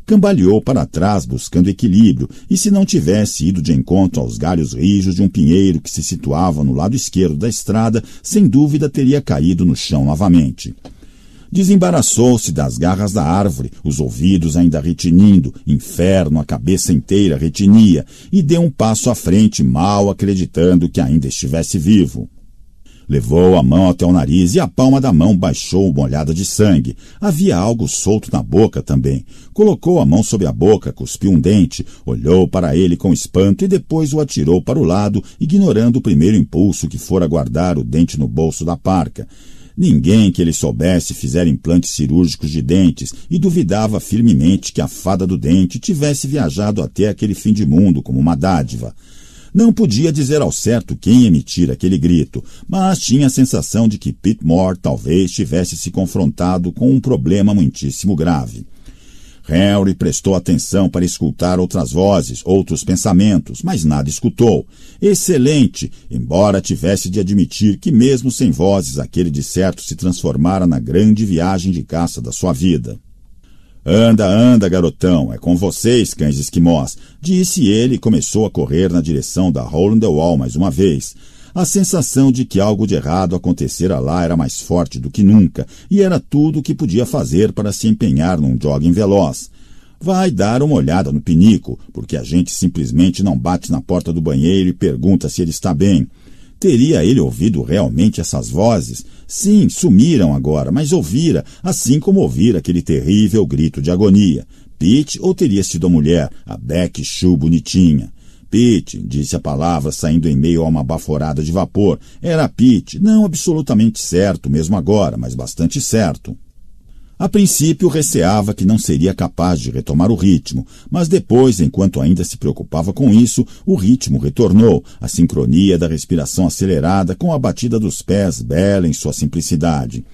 cambaleou para trás buscando equilíbrio, e se não tivesse ido de encontro aos galhos rijos de um pinheiro que se situava no lado esquerdo da estrada, sem dúvida teria caído no chão novamente. Desembaraçou-se das garras da árvore, os ouvidos ainda retinindo, inferno, a cabeça inteira retinia, e deu um passo à frente, mal acreditando que ainda estivesse vivo. Levou a mão até o nariz e a palma da mão baixou molhada de sangue. Havia algo solto na boca também. Colocou a mão sobre a boca, cuspiu um dente, olhou para ele com espanto e depois o atirou para o lado, ignorando o primeiro impulso que fora guardar o dente no bolso da parca. Ninguém que ele soubesse fizera implantes cirúrgicos de dentes e duvidava firmemente que a fada do dente tivesse viajado até aquele fim de mundo como uma dádiva. Não podia dizer ao certo quem emitira aquele grito, mas tinha a sensação de que Pitmore talvez tivesse se confrontado com um problema muitíssimo grave. Harry prestou atenção para escutar outras vozes, outros pensamentos, mas nada escutou. Excelente, embora tivesse de admitir que, mesmo sem vozes, aquele de certo se transformara na grande viagem de caça da sua vida. Anda, anda, garotão, é com vocês, cães esquimós, disse ele e começou a correr na direção da Hole in the Wall mais uma vez. A sensação de que algo de errado acontecera lá era mais forte do que nunca, e era tudo o que podia fazer para se empenhar num jogging veloz. Vai dar uma olhada no pinico, porque a gente simplesmente não bate na porta do banheiro e pergunta se ele está bem. Teria ele ouvido realmente essas vozes? Sim, sumiram agora, mas ouvira, assim como ouvira aquele terrível grito de agonia. Pete ou teria sido a mulher, a Beck Chu bonitinha? Pete, disse a palavra, saindo em meio a uma baforada de vapor. Era Pete, não absolutamente certo, mesmo agora, mas bastante certo. A princípio, receava que não seria capaz de retomar o ritmo, mas depois, enquanto ainda se preocupava com isso, o ritmo retornou, a sincronia da respiração acelerada com a batida dos pés, bela em sua simplicidade.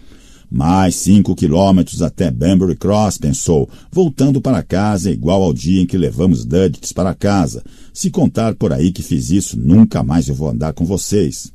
Mais cinco quilômetros até Banbury Cross, pensou, voltando para casa igual ao dia em que levamos Duddits para casa. Se contar por aí que fiz isso, nunca mais eu vou andar com vocês.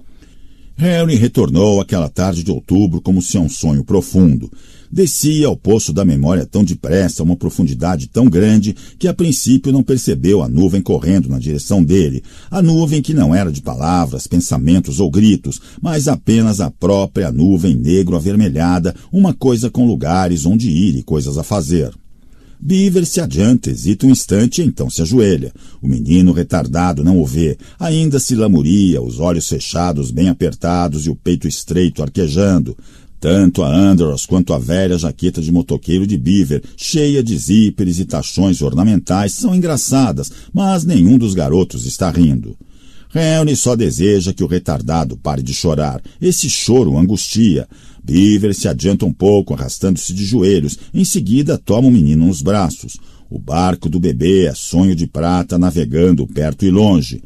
Harry retornou aquela tarde de outubro como se a um sonho profundo descia ao poço da memória tão depressa, uma profundidade tão grande, que a princípio não percebeu a nuvem correndo na direção dele, a nuvem que não era de palavras, pensamentos ou gritos, mas apenas a própria nuvem negro-avermelhada, uma coisa com lugares onde ir e coisas a fazer. Beaver se adianta, hesita um instante e então se ajoelha. O menino retardado não o vê. Ainda se lamuria, os olhos fechados bem apertados e o peito estreito arquejando tanto a Andros quanto a velha jaqueta de motoqueiro de Beaver, cheia de zíperes e tachões ornamentais, são engraçadas, mas nenhum dos garotos está rindo. Henry só deseja que o retardado pare de chorar. Esse choro angustia. Beaver se adianta um pouco, arrastando-se de joelhos. Em seguida, toma o menino nos braços. O barco do bebê é sonho de prata navegando perto e longe.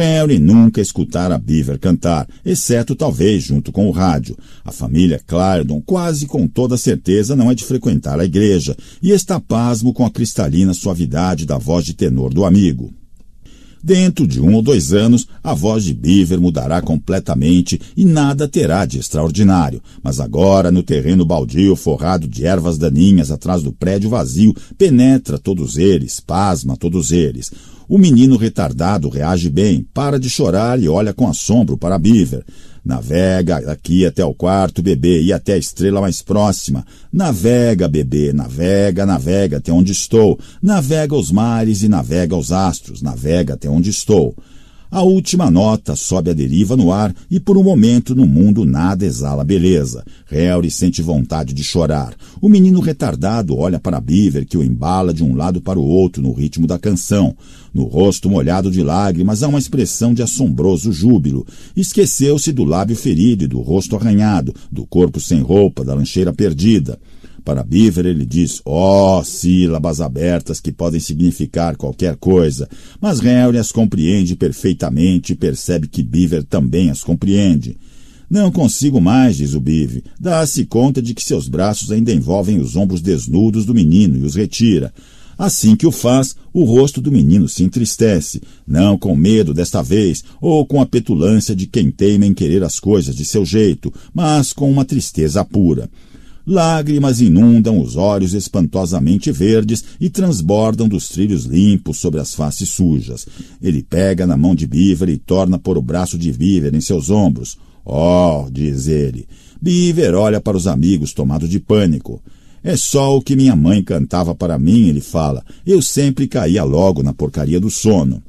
Harry nunca escutara Beaver cantar, exceto talvez junto com o rádio. A família Clarendon quase com toda certeza não é de frequentar a igreja e está pasmo com a cristalina suavidade da voz de tenor do amigo. Dentro de um ou dois anos, a voz de Beaver mudará completamente e nada terá de extraordinário. Mas agora, no terreno baldio forrado de ervas daninhas atrás do prédio vazio, penetra todos eles, pasma todos eles. O menino retardado reage bem, para de chorar e olha com assombro para Beaver. Navega aqui até o quarto, bebê, e até a estrela mais próxima. Navega, bebê, navega, navega até onde estou. Navega os mares e navega os astros, navega até onde estou. A última nota sobe a deriva no ar e por um momento no mundo nada exala beleza. Harry sente vontade de chorar. O menino retardado olha para Beaver que o embala de um lado para o outro no ritmo da canção. No rosto molhado de lágrimas há uma expressão de assombroso júbilo. Esqueceu-se do lábio ferido e do rosto arranhado, do corpo sem roupa, da lancheira perdida para Beaver, ele diz ó oh, sílabas abertas que podem significar qualquer coisa, mas Harry as compreende perfeitamente e percebe que Beaver também as compreende. Não consigo mais, diz o Beaver. Dá-se conta de que seus braços ainda envolvem os ombros desnudos do menino e os retira. Assim que o faz, o rosto do menino se entristece, não com medo desta vez, ou com a petulância de quem teima em querer as coisas de seu jeito, mas com uma tristeza pura. Lágrimas inundam os olhos espantosamente verdes e transbordam dos trilhos limpos sobre as faces sujas. Ele pega na mão de Beaver e torna por o braço de Beaver em seus ombros. Oh, diz ele. Beaver olha para os amigos tomado de pânico. É só o que minha mãe cantava para mim, ele fala. Eu sempre caía logo na porcaria do sono.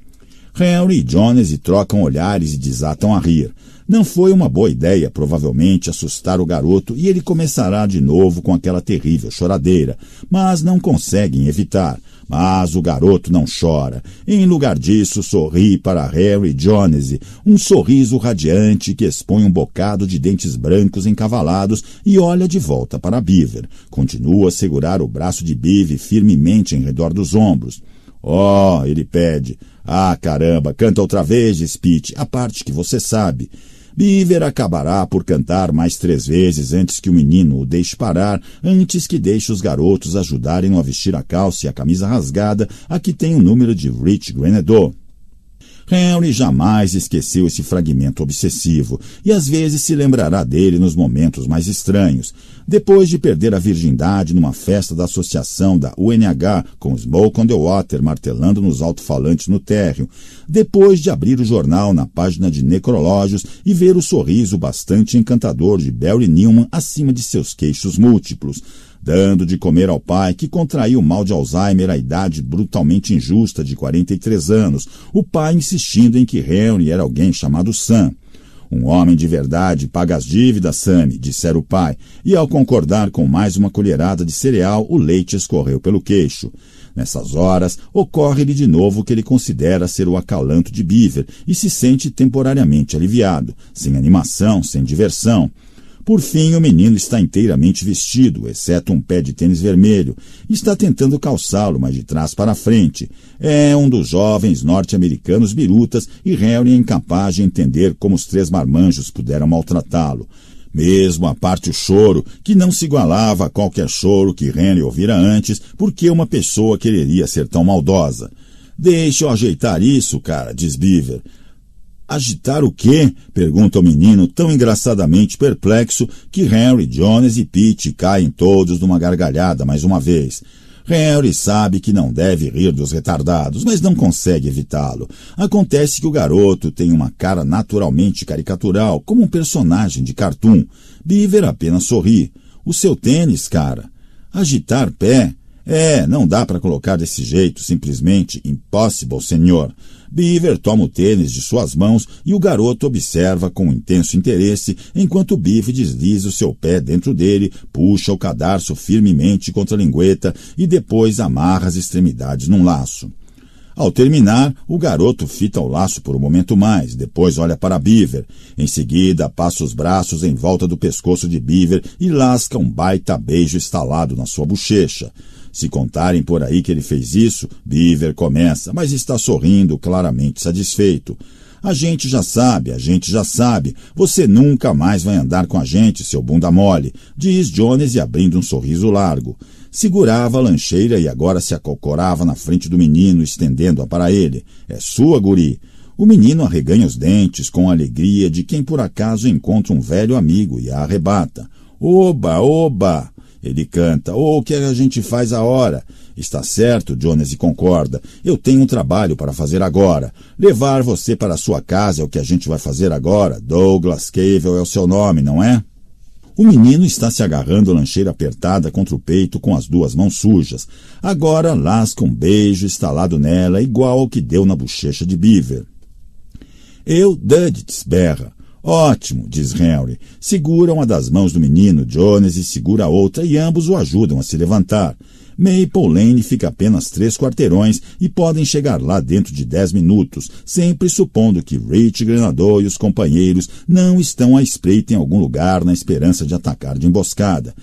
Henry e Jones trocam olhares e desatam a rir. Não foi uma boa ideia, provavelmente, assustar o garoto e ele começará de novo com aquela terrível choradeira, mas não conseguem evitar. Mas o garoto não chora. Em lugar disso, sorri para Harry Jones, um sorriso radiante que expõe um bocado de dentes brancos encavalados e olha de volta para Beaver. Continua a segurar o braço de Beaver firmemente em redor dos ombros. Oh, ele pede. Ah, caramba, canta outra vez, Spit, a parte que você sabe. Beaver acabará por cantar mais três vezes antes que o menino o deixe parar, antes que deixe os garotos ajudarem-no a vestir a calça e a camisa rasgada a que tem o número de Rich Grenadot. Henry jamais esqueceu esse fragmento obsessivo e às vezes se lembrará dele nos momentos mais estranhos. Depois de perder a virgindade numa festa da associação da UNH com Smoke on the Water martelando nos alto-falantes no térreo, depois de abrir o jornal na página de necrológios e ver o sorriso bastante encantador de Barry Newman acima de seus queixos múltiplos, dando de comer ao pai que contraiu mal de Alzheimer à idade brutalmente injusta de 43 anos, o pai insistindo em que Henry era alguém chamado Sam. Um homem de verdade paga as dívidas, Sami, dissera o pai, e ao concordar com mais uma colherada de cereal, o leite escorreu pelo queixo. Nessas horas, ocorre-lhe de novo o que ele considera ser o acalanto de Beaver e se sente temporariamente aliviado, sem animação, sem diversão. Por fim, o menino está inteiramente vestido, exceto um pé de tênis vermelho. Está tentando calçá-lo, mas de trás para frente. É um dos jovens norte-americanos birutas e Harry é incapaz de entender como os três marmanjos puderam maltratá-lo. Mesmo a parte o choro, que não se igualava a qualquer choro que Henry ouvira antes, porque uma pessoa quereria ser tão maldosa. Deixe eu ajeitar isso, cara, diz Beaver. Agitar o quê? pergunta o menino, tão engraçadamente perplexo que Henry, Jones e Pete caem todos numa gargalhada mais uma vez. Henry sabe que não deve rir dos retardados, mas não consegue evitá-lo. Acontece que o garoto tem uma cara naturalmente caricatural, como um personagem de cartoon. Beaver apenas sorri. O seu tênis, cara. Agitar pé é, não dá para colocar desse jeito, simplesmente impossible, senhor. Beaver toma o tênis de suas mãos e o garoto observa com intenso interesse enquanto Biff desliza o seu pé dentro dele, puxa o cadarço firmemente contra a lingueta e depois amarra as extremidades num laço. Ao terminar, o garoto fita o laço por um momento mais, depois olha para Beaver. Em seguida, passa os braços em volta do pescoço de Beaver e lasca um baita beijo estalado na sua bochecha. Se contarem por aí que ele fez isso, Beaver começa, mas está sorrindo, claramente satisfeito. A gente já sabe, a gente já sabe. Você nunca mais vai andar com a gente, seu bunda mole, diz Jones e abrindo um sorriso largo. Segurava a lancheira e agora se acocorava na frente do menino, estendendo-a para ele. É sua, guri. O menino arreganha os dentes com a alegria de quem por acaso encontra um velho amigo e a arrebata. Oba, oba! Ele canta, ou oh, o que a gente faz a hora? Está certo, Jones concorda. Eu tenho um trabalho para fazer agora. Levar você para a sua casa é o que a gente vai fazer agora. Douglas Cable é o seu nome, não é? O menino está se agarrando a lancheira apertada contra o peito com as duas mãos sujas. Agora lasca um beijo estalado nela, igual ao que deu na bochecha de Beaver. Eu, Duddits, berra. Ótimo, diz Henry. Segura uma das mãos do menino, Jones, e segura a outra, e ambos o ajudam a se levantar. Maple Lane fica apenas três quarteirões e podem chegar lá dentro de dez minutos, sempre supondo que Rich Grenador e os companheiros não estão à espreita em algum lugar na esperança de atacar de emboscada.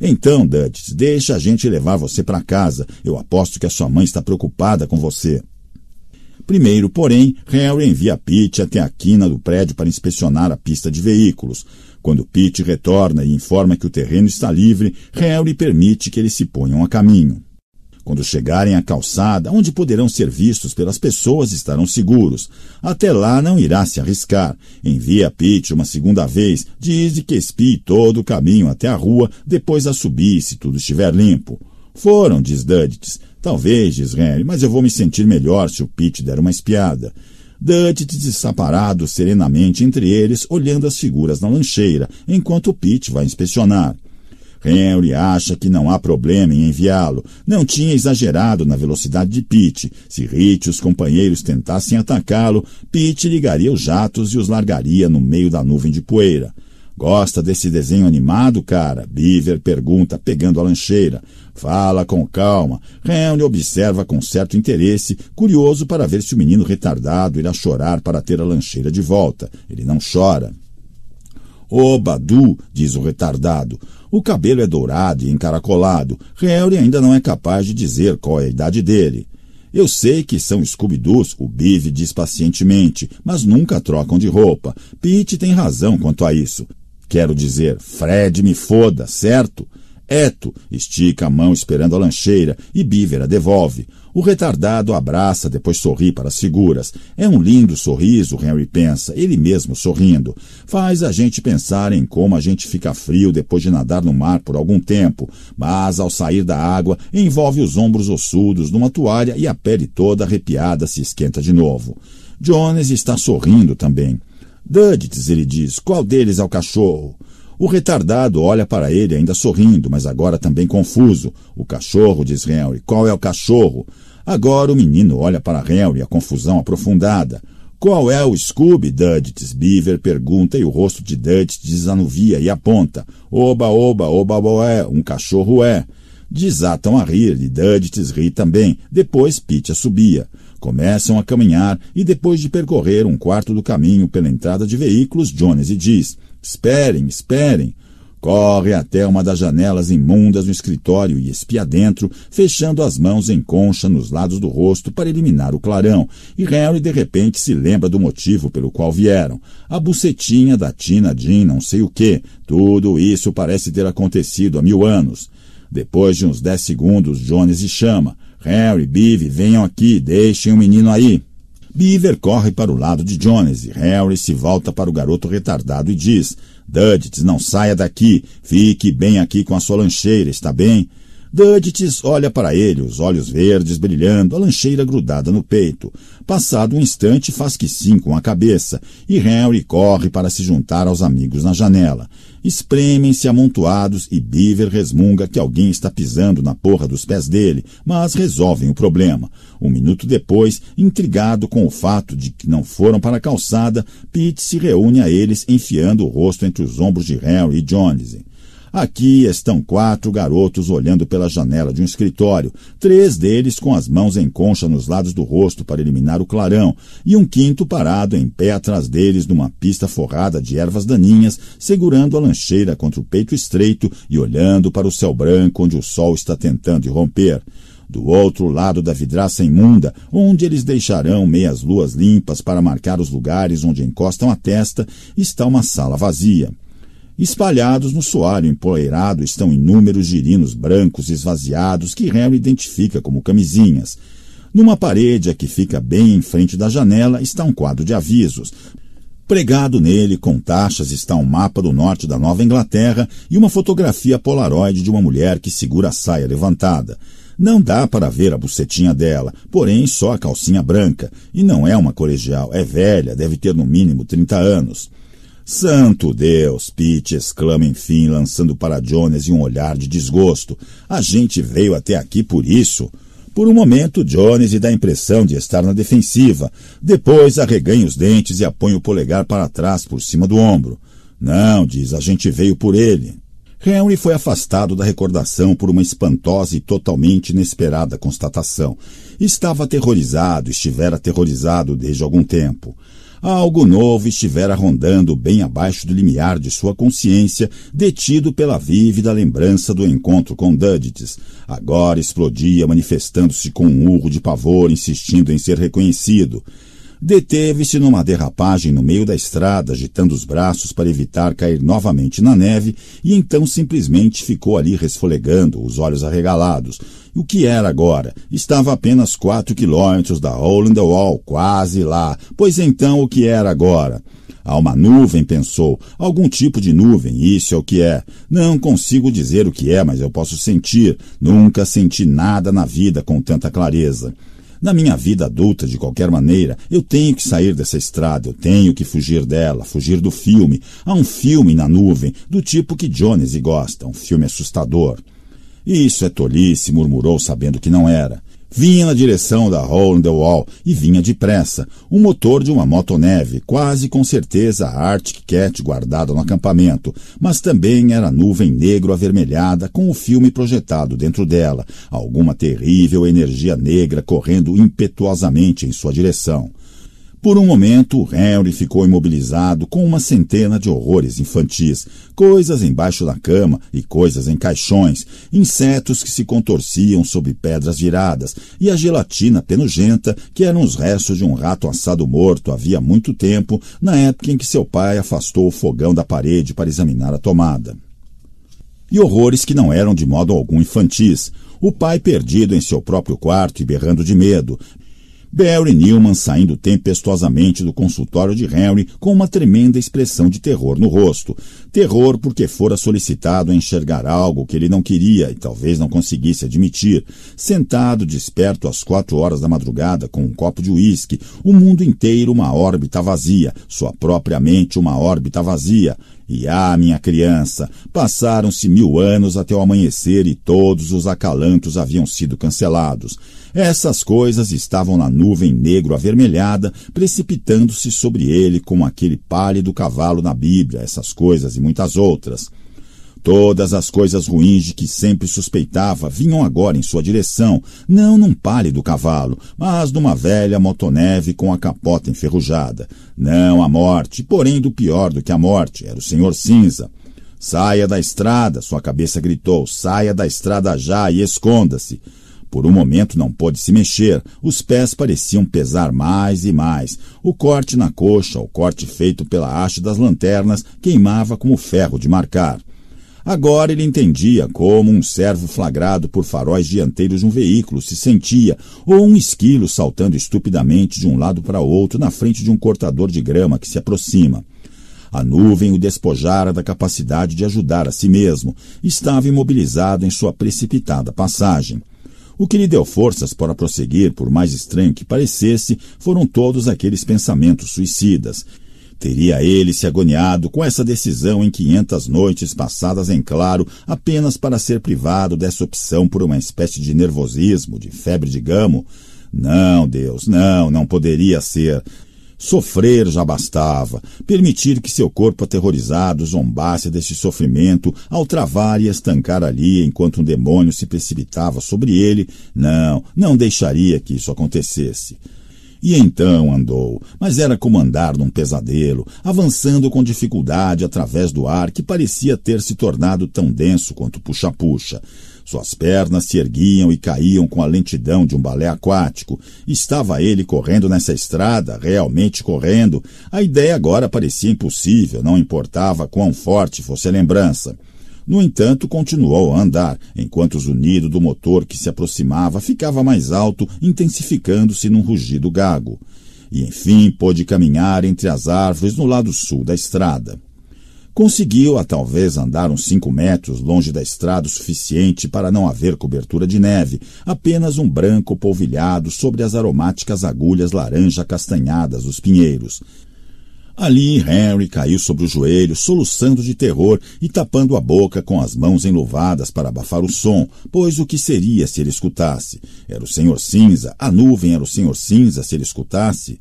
Então, Dutch, deixa a gente levar você para casa. Eu aposto que a sua mãe está preocupada com você. Primeiro, porém, Harry envia Pete até a quina do prédio para inspecionar a pista de veículos. Quando Pete retorna e informa que o terreno está livre, Harry permite que eles se ponham a caminho. Quando chegarem à calçada, onde poderão ser vistos pelas pessoas, estarão seguros. Até lá não irá se arriscar. Envia Pete uma segunda vez, diz que espie todo o caminho até a rua, depois a subir se tudo estiver limpo. Foram, diz Duddits. Talvez, diz Harry, mas eu vou me sentir melhor se o Pete der uma espiada. Dante está parado serenamente entre eles, olhando as figuras na lancheira, enquanto o Pete vai inspecionar. Henry acha que não há problema em enviá-lo. Não tinha exagerado na velocidade de Pete. Se Rich e os companheiros tentassem atacá-lo, Pete ligaria os jatos e os largaria no meio da nuvem de poeira. Gosta desse desenho animado, cara? Beaver pergunta, pegando a lancheira. Fala com calma, Henry observa com certo interesse, curioso para ver se o menino retardado irá chorar para ter a lancheira de volta. Ele não chora. Ô, Badu, diz o retardado, o cabelo é dourado e encaracolado. Harry ainda não é capaz de dizer qual é a idade dele. Eu sei que são scooby o Bive diz pacientemente, mas nunca trocam de roupa. Pete tem razão quanto a isso. Quero dizer, Fred me foda, certo? Eto estica a mão esperando a lancheira e Bívera devolve. O retardado abraça, depois sorri para as figuras. É um lindo sorriso, Henry pensa, ele mesmo sorrindo. Faz a gente pensar em como a gente fica frio depois de nadar no mar por algum tempo, mas ao sair da água envolve os ombros ossudos numa toalha e a pele toda arrepiada se esquenta de novo. Jones está sorrindo também. Duddits, ele diz, qual deles é o cachorro? O retardado olha para ele, ainda sorrindo, mas agora também confuso. O cachorro, diz Henry. Qual é o cachorro? Agora o menino olha para Henry, a confusão aprofundada. Qual é o Scooby, Dudites? Beaver pergunta e o rosto de Dudites desanuvia e aponta. Oba, oba, oba, boé, um cachorro é. Desatam a rir e Dudites ri também. Depois Pete assobia. Começam a caminhar e depois de percorrer um quarto do caminho pela entrada de veículos, Jones diz... Esperem, esperem. Corre até uma das janelas imundas do escritório e espia dentro, fechando as mãos em concha nos lados do rosto para eliminar o clarão. E Harry de repente se lembra do motivo pelo qual vieram. A bucetinha da Tina Jean não sei o que. Tudo isso parece ter acontecido há mil anos. Depois de uns dez segundos, Jones e chama. Harry, Bive, venham aqui, deixem o menino aí. Beaver corre para o lado de Jones e Harry se volta para o garoto retardado e diz: Duddits, não saia daqui. Fique bem aqui com a sua lancheira, está bem? Duddits olha para ele, os olhos verdes brilhando, a lancheira grudada no peito. Passado um instante, faz que sim com a cabeça, e Henry corre para se juntar aos amigos na janela. Espremem-se amontoados e Beaver resmunga que alguém está pisando na porra dos pés dele, mas resolvem o problema. Um minuto depois, intrigado com o fato de que não foram para a calçada, Pete se reúne a eles enfiando o rosto entre os ombros de Harry e Jones. Aqui estão quatro garotos olhando pela janela de um escritório, três deles com as mãos em concha nos lados do rosto para eliminar o clarão, e um quinto parado em pé atrás deles numa pista forrada de ervas daninhas, segurando a lancheira contra o peito estreito e olhando para o céu branco onde o sol está tentando irromper do outro lado da vidraça imunda, onde eles deixarão meias luas limpas para marcar os lugares onde encostam a testa, está uma sala vazia. Espalhados no soalho empoeirado estão inúmeros girinos brancos esvaziados que Harry identifica como camisinhas. Numa parede a que fica bem em frente da janela está um quadro de avisos. Pregado nele, com taxas, está um mapa do norte da Nova Inglaterra e uma fotografia polaroid de uma mulher que segura a saia levantada. Não dá para ver a bucetinha dela, porém só a calcinha branca, e não é uma colegial, é velha, deve ter no mínimo 30 anos. Santo Deus! Pete exclama enfim, lançando para Jones um olhar de desgosto. A gente veio até aqui por isso. Por um momento, Jones lhe dá a impressão de estar na defensiva. Depois, arreganha os dentes e apoia o polegar para trás por cima do ombro. Não, diz, a gente veio por ele. Henry foi afastado da recordação por uma espantosa e totalmente inesperada constatação. Estava aterrorizado, estivera aterrorizado desde algum tempo algo novo estivera rondando bem abaixo do limiar de sua consciência, detido pela vívida lembrança do encontro com Dudites. Agora explodia, manifestando-se com um urro de pavor, insistindo em ser reconhecido. Deteve-se numa derrapagem no meio da estrada, agitando os braços para evitar cair novamente na neve, e então simplesmente ficou ali resfolegando, os olhos arregalados, o que era agora. Estava apenas quatro quilômetros da Holland Wall, quase lá. Pois então, o que era agora? Há uma nuvem, pensou. Algum tipo de nuvem, isso é o que é. Não consigo dizer o que é, mas eu posso sentir. Nunca senti nada na vida com tanta clareza. Na minha vida adulta, de qualquer maneira, eu tenho que sair dessa estrada, eu tenho que fugir dela, fugir do filme. Há um filme na nuvem, do tipo que Jones gosta, um filme assustador. Isso é tolice, murmurou, sabendo que não era. Vinha na direção da Hole in the Wall e vinha depressa, o motor de uma motoneve, quase com certeza a Arctic Cat guardada no acampamento, mas também era nuvem negro-avermelhada com o filme projetado dentro dela, alguma terrível energia negra correndo impetuosamente em sua direção. Por um momento, Henry ficou imobilizado com uma centena de horrores infantis, coisas embaixo da cama e coisas em caixões, insetos que se contorciam sob pedras viradas e a gelatina penugenta que eram os restos de um rato assado morto havia muito tempo, na época em que seu pai afastou o fogão da parede para examinar a tomada. E horrores que não eram de modo algum infantis, o pai perdido em seu próprio quarto e berrando de medo, Barry Newman saindo tempestuosamente do consultório de Henry com uma tremenda expressão de terror no rosto. Terror porque fora solicitado a enxergar algo que ele não queria e talvez não conseguisse admitir. Sentado desperto às quatro horas da madrugada com um copo de uísque, o mundo inteiro uma órbita vazia, sua própria mente uma órbita vazia. E ah, minha criança, passaram-se mil anos até o amanhecer e todos os acalantos haviam sido cancelados. Essas coisas estavam na nuvem negro-avermelhada, precipitando-se sobre ele como aquele pálido cavalo na Bíblia, essas coisas e muitas outras. Todas as coisas ruins de que sempre suspeitava vinham agora em sua direção, não num pálido cavalo, mas numa velha motoneve com a capota enferrujada. Não a morte, porém do pior do que a morte, era o senhor cinza. Saia da estrada, sua cabeça gritou, saia da estrada já e esconda-se. Por um momento não pôde se mexer, os pés pareciam pesar mais e mais. O corte na coxa, o corte feito pela haste das lanternas, queimava como ferro de marcar. Agora ele entendia como um servo flagrado por faróis dianteiros de um veículo se sentia, ou um esquilo saltando estupidamente de um lado para outro na frente de um cortador de grama que se aproxima. A nuvem o despojara da capacidade de ajudar a si mesmo. Estava imobilizado em sua precipitada passagem. O que lhe deu forças para prosseguir, por mais estranho que parecesse, foram todos aqueles pensamentos suicidas. Teria ele se agoniado com essa decisão em 500 noites passadas em claro, apenas para ser privado dessa opção por uma espécie de nervosismo, de febre de gamo? Não, Deus, não, não poderia ser. Sofrer já bastava, permitir que seu corpo aterrorizado zombasse deste sofrimento ao travar e estancar ali enquanto um demônio se precipitava sobre ele, não, não deixaria que isso acontecesse. E então andou, mas era como andar num pesadelo, avançando com dificuldade através do ar que parecia ter se tornado tão denso quanto puxa-puxa. Suas pernas se erguiam e caíam com a lentidão de um balé aquático. Estava ele correndo nessa estrada, realmente correndo. A ideia agora parecia impossível, não importava quão forte fosse a lembrança. No entanto, continuou a andar, enquanto o zunido do motor que se aproximava ficava mais alto, intensificando-se num rugido gago. E enfim pôde caminhar entre as árvores no lado sul da estrada. Conseguiu a talvez andar uns cinco metros longe da estrada o suficiente para não haver cobertura de neve, apenas um branco polvilhado sobre as aromáticas agulhas laranja castanhadas dos pinheiros. Ali Henry caiu sobre o joelho, soluçando de terror e tapando a boca com as mãos enluvadas para abafar o som, pois o que seria se ele escutasse? Era o senhor cinza, a nuvem era o senhor cinza se ele escutasse?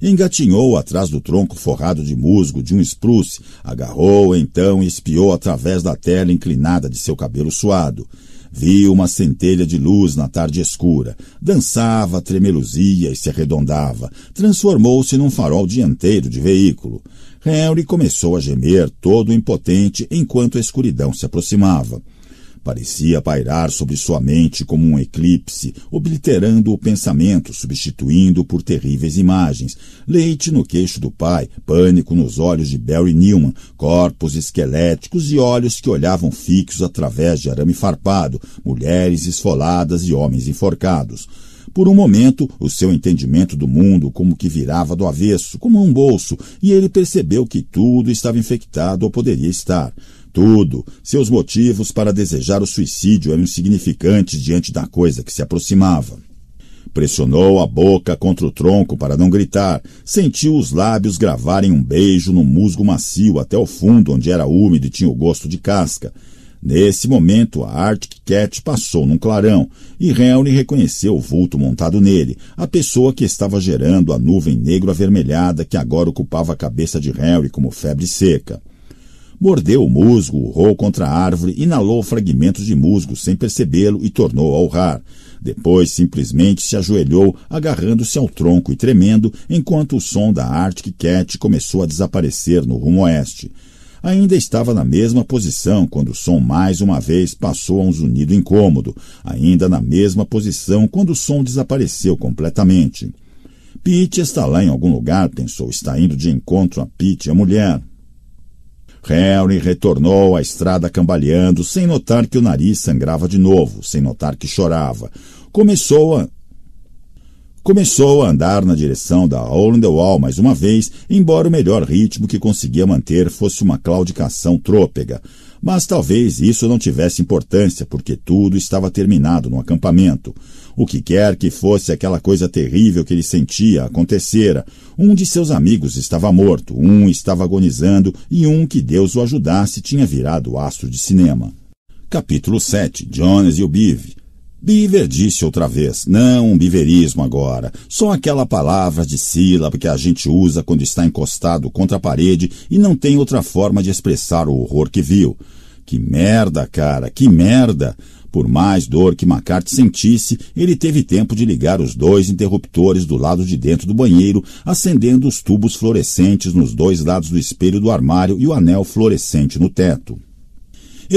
Engatinhou atrás do tronco forrado de musgo de um espruce, agarrou então e espiou através da tela inclinada de seu cabelo suado. Viu uma centelha de luz na tarde escura. Dançava, tremeluzia e se arredondava. Transformou-se num farol dianteiro de veículo. Henry começou a gemer, todo impotente, enquanto a escuridão se aproximava parecia pairar sobre sua mente como um eclipse, obliterando o pensamento, substituindo-o por terríveis imagens. Leite no queixo do pai, pânico nos olhos de Barry Newman, corpos esqueléticos e olhos que olhavam fixos através de arame farpado, mulheres esfoladas e homens enforcados. Por um momento, o seu entendimento do mundo como que virava do avesso, como um bolso, e ele percebeu que tudo estava infectado ou poderia estar. Contudo, seus motivos para desejar o suicídio eram insignificantes diante da coisa que se aproximava. Pressionou a boca contra o tronco para não gritar, sentiu os lábios gravarem um beijo no musgo macio até o fundo, onde era úmido e tinha o gosto de casca. Nesse momento, a Arctic Cat passou num clarão e Henry reconheceu o vulto montado nele, a pessoa que estava gerando a nuvem negro-avermelhada que agora ocupava a cabeça de Henry como febre seca. Mordeu o musgo, urrou contra a árvore, inalou fragmentos de musgo sem percebê-lo e tornou a urrar. Depois simplesmente se ajoelhou, agarrando-se ao tronco e tremendo, enquanto o som da Arctic Cat começou a desaparecer no rumo oeste. Ainda estava na mesma posição quando o som mais uma vez passou a um zunido incômodo, ainda na mesma posição quando o som desapareceu completamente. Pete está lá em algum lugar, pensou, está indo de encontro a Pete, a mulher. Henry retornou à estrada cambaleando, sem notar que o nariz sangrava de novo, sem notar que chorava. Começou a. Começou a andar na direção da Hole in the Wall mais uma vez, embora o melhor ritmo que conseguia manter fosse uma claudicação trôpega. Mas talvez isso não tivesse importância, porque tudo estava terminado no acampamento. O que quer que fosse aquela coisa terrível que ele sentia acontecera. Um de seus amigos estava morto, um estava agonizando e um que Deus o ajudasse tinha virado astro de cinema. Capítulo 7 Jones e o Bive Biver disse outra vez, não um biverismo agora, só aquela palavra de sílaba que a gente usa quando está encostado contra a parede e não tem outra forma de expressar o horror que viu. Que merda, cara, que merda! Por mais dor que McCarthy sentisse, ele teve tempo de ligar os dois interruptores do lado de dentro do banheiro, acendendo os tubos fluorescentes nos dois lados do espelho do armário e o anel fluorescente no teto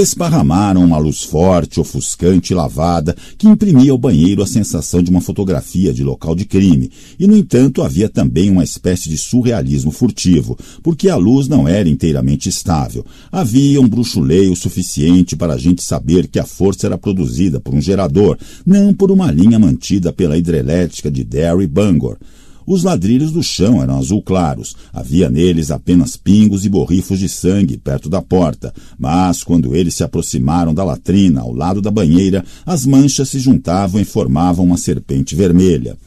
esparramaram uma luz forte, ofuscante e lavada que imprimia ao banheiro a sensação de uma fotografia de local de crime. E, no entanto, havia também uma espécie de surrealismo furtivo, porque a luz não era inteiramente estável. Havia um bruxuleio suficiente para a gente saber que a força era produzida por um gerador, não por uma linha mantida pela hidrelétrica de Derry Bangor. Os ladrilhos do chão eram azul claros. Havia neles apenas pingos e borrifos de sangue perto da porta, mas quando eles se aproximaram da latrina ao lado da banheira, as manchas se juntavam e formavam uma serpente vermelha.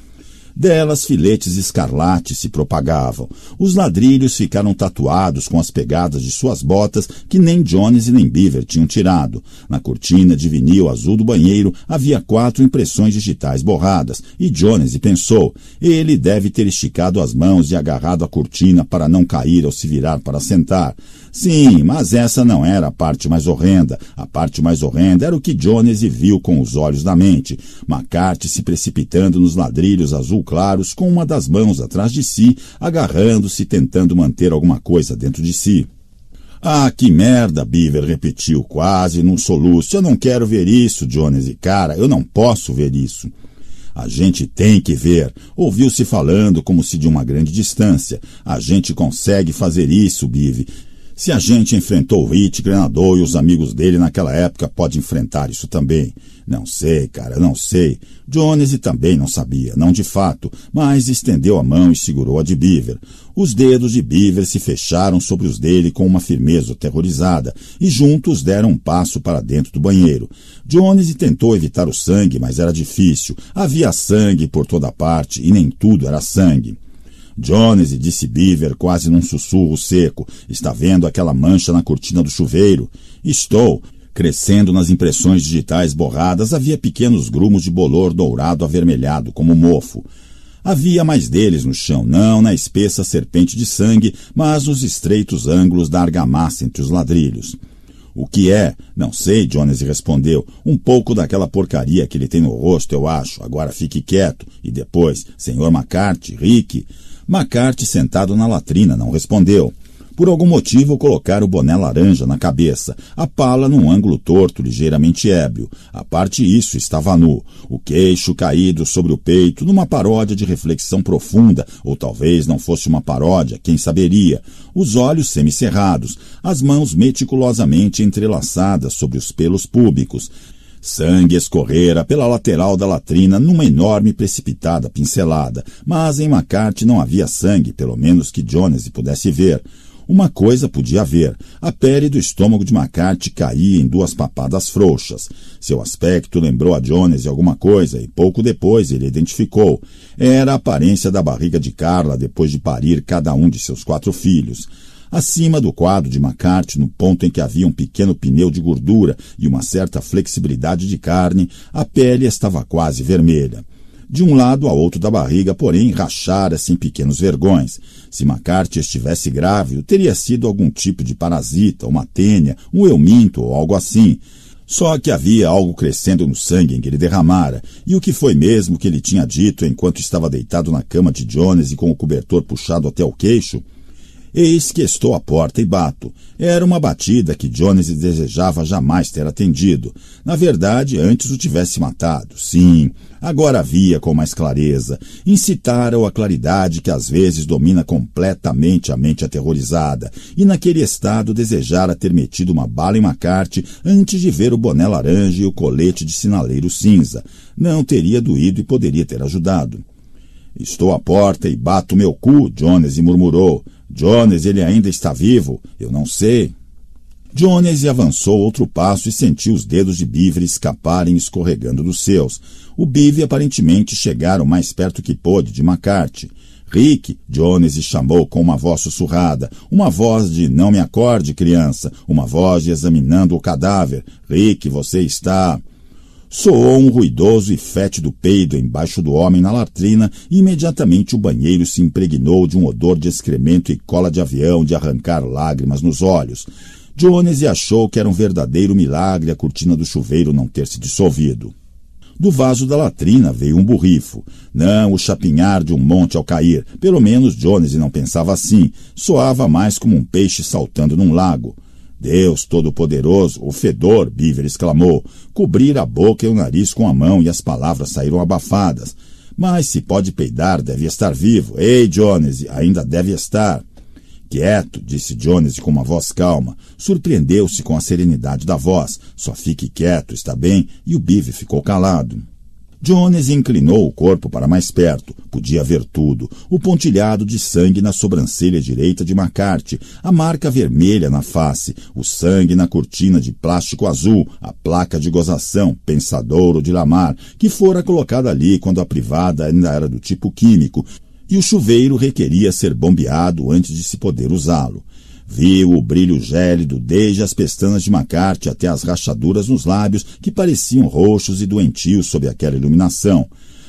Delas filetes escarlates se propagavam. Os ladrilhos ficaram tatuados com as pegadas de suas botas que nem Jones e nem Beaver tinham tirado. Na cortina de vinil azul do banheiro havia quatro impressões digitais borradas e Jones pensou: ele deve ter esticado as mãos e agarrado a cortina para não cair ao se virar para sentar. Sim, mas essa não era a parte mais horrenda. A parte mais horrenda era o que Jones viu com os olhos da mente. McCarthy se precipitando nos ladrilhos azul claros com uma das mãos atrás de si, agarrando-se tentando manter alguma coisa dentro de si. Ah, que merda, Beaver repetiu quase num soluço. Eu não quero ver isso, Jones e cara, eu não posso ver isso. A gente tem que ver. Ouviu-se falando como se de uma grande distância. A gente consegue fazer isso, Bive. Se a gente enfrentou o Hit, Granador e os amigos dele naquela época, pode enfrentar isso também. Não sei, cara, não sei. Jones também não sabia, não de fato, mas estendeu a mão e segurou a de Beaver. Os dedos de Beaver se fecharam sobre os dele com uma firmeza aterrorizada e juntos deram um passo para dentro do banheiro. Jones tentou evitar o sangue, mas era difícil. Havia sangue por toda parte e nem tudo era sangue. Jones, disse Beaver quase num sussurro seco, está vendo aquela mancha na cortina do chuveiro? Estou. Crescendo nas impressões digitais borradas havia pequenos grumos de bolor dourado avermelhado, como mofo. Havia mais deles no chão, não na espessa serpente de sangue, mas nos estreitos ângulos da argamassa entre os ladrilhos. O que é? Não sei, Jones respondeu. Um pouco daquela porcaria que ele tem no rosto, eu acho. Agora fique quieto. E depois, senhor McCarthy, Rick, McCarthy, sentado na latrina, não respondeu. Por algum motivo, colocara o boné laranja na cabeça, a pala num ângulo torto, ligeiramente ébrio. A parte isso, estava nu, o queixo caído sobre o peito, numa paródia de reflexão profunda, ou talvez não fosse uma paródia, quem saberia. Os olhos semicerrados, as mãos meticulosamente entrelaçadas sobre os pelos públicos. Sangue escorrera pela lateral da latrina numa enorme precipitada pincelada, mas em McCarthy não havia sangue, pelo menos que Jones pudesse ver. Uma coisa podia haver. A pele do estômago de McCarthy caía em duas papadas frouxas. Seu aspecto lembrou a Jones alguma coisa e pouco depois ele identificou. Era a aparência da barriga de Carla depois de parir cada um de seus quatro filhos acima do quadro de McCarthy no ponto em que havia um pequeno pneu de gordura e uma certa flexibilidade de carne, a pele estava quase vermelha. De um lado a outro da barriga, porém, rachara-se em pequenos vergões. Se McCarthy estivesse grávido, teria sido algum tipo de parasita, uma tênia, um euminto ou algo assim. Só que havia algo crescendo no sangue em que ele derramara, e o que foi mesmo que ele tinha dito enquanto estava deitado na cama de Jones e com o cobertor puxado até o queixo, Eis que estou à porta e bato. Era uma batida que Jones desejava jamais ter atendido. Na verdade, antes o tivesse matado. Sim, agora via com mais clareza. Incitara-o a claridade que às vezes domina completamente a mente aterrorizada. E naquele estado desejara ter metido uma bala em Macarte antes de ver o boné laranja e o colete de sinaleiro cinza. Não teria doído e poderia ter ajudado. Estou à porta e bato meu cu, Jones murmurou. Jones, ele ainda está vivo? Eu não sei. Jones avançou outro passo e sentiu os dedos de Beaver escaparem escorregando dos seus. O Beaver aparentemente chegara o mais perto que pôde de McCarthy. Rick, Jones chamou com uma voz sussurrada, uma voz de não me acorde, criança, uma voz de examinando o cadáver. Rick, você está... Soou um ruidoso e fétido peido embaixo do homem na latrina e imediatamente o banheiro se impregnou de um odor de excremento e cola de avião de arrancar lágrimas nos olhos. Jones achou que era um verdadeiro milagre a cortina do chuveiro não ter se dissolvido. Do vaso da latrina veio um burrifo. Não o chapinhar de um monte ao cair. Pelo menos Jones não pensava assim. Soava mais como um peixe saltando num lago. Deus Todo-Poderoso, o fedor, Beaver exclamou, cobrir a boca e o nariz com a mão e as palavras saíram abafadas. Mas se pode peidar, deve estar vivo. Ei, Jones, ainda deve estar. Quieto, disse Jones com uma voz calma. Surpreendeu-se com a serenidade da voz. Só fique quieto, está bem? E o Beaver ficou calado. Jones inclinou o corpo para mais perto. Podia ver tudo: o pontilhado de sangue na sobrancelha direita de McCarthy, a marca vermelha na face, o sangue na cortina de plástico azul, a placa de gozação, pensadouro de Lamar, que fora colocada ali quando a privada ainda era do tipo químico, e o chuveiro requeria ser bombeado antes de se poder usá-lo. Viu o brilho gélido desde as pestanas de Macarte até as rachaduras nos lábios, que pareciam roxos e doentios sob aquela iluminação.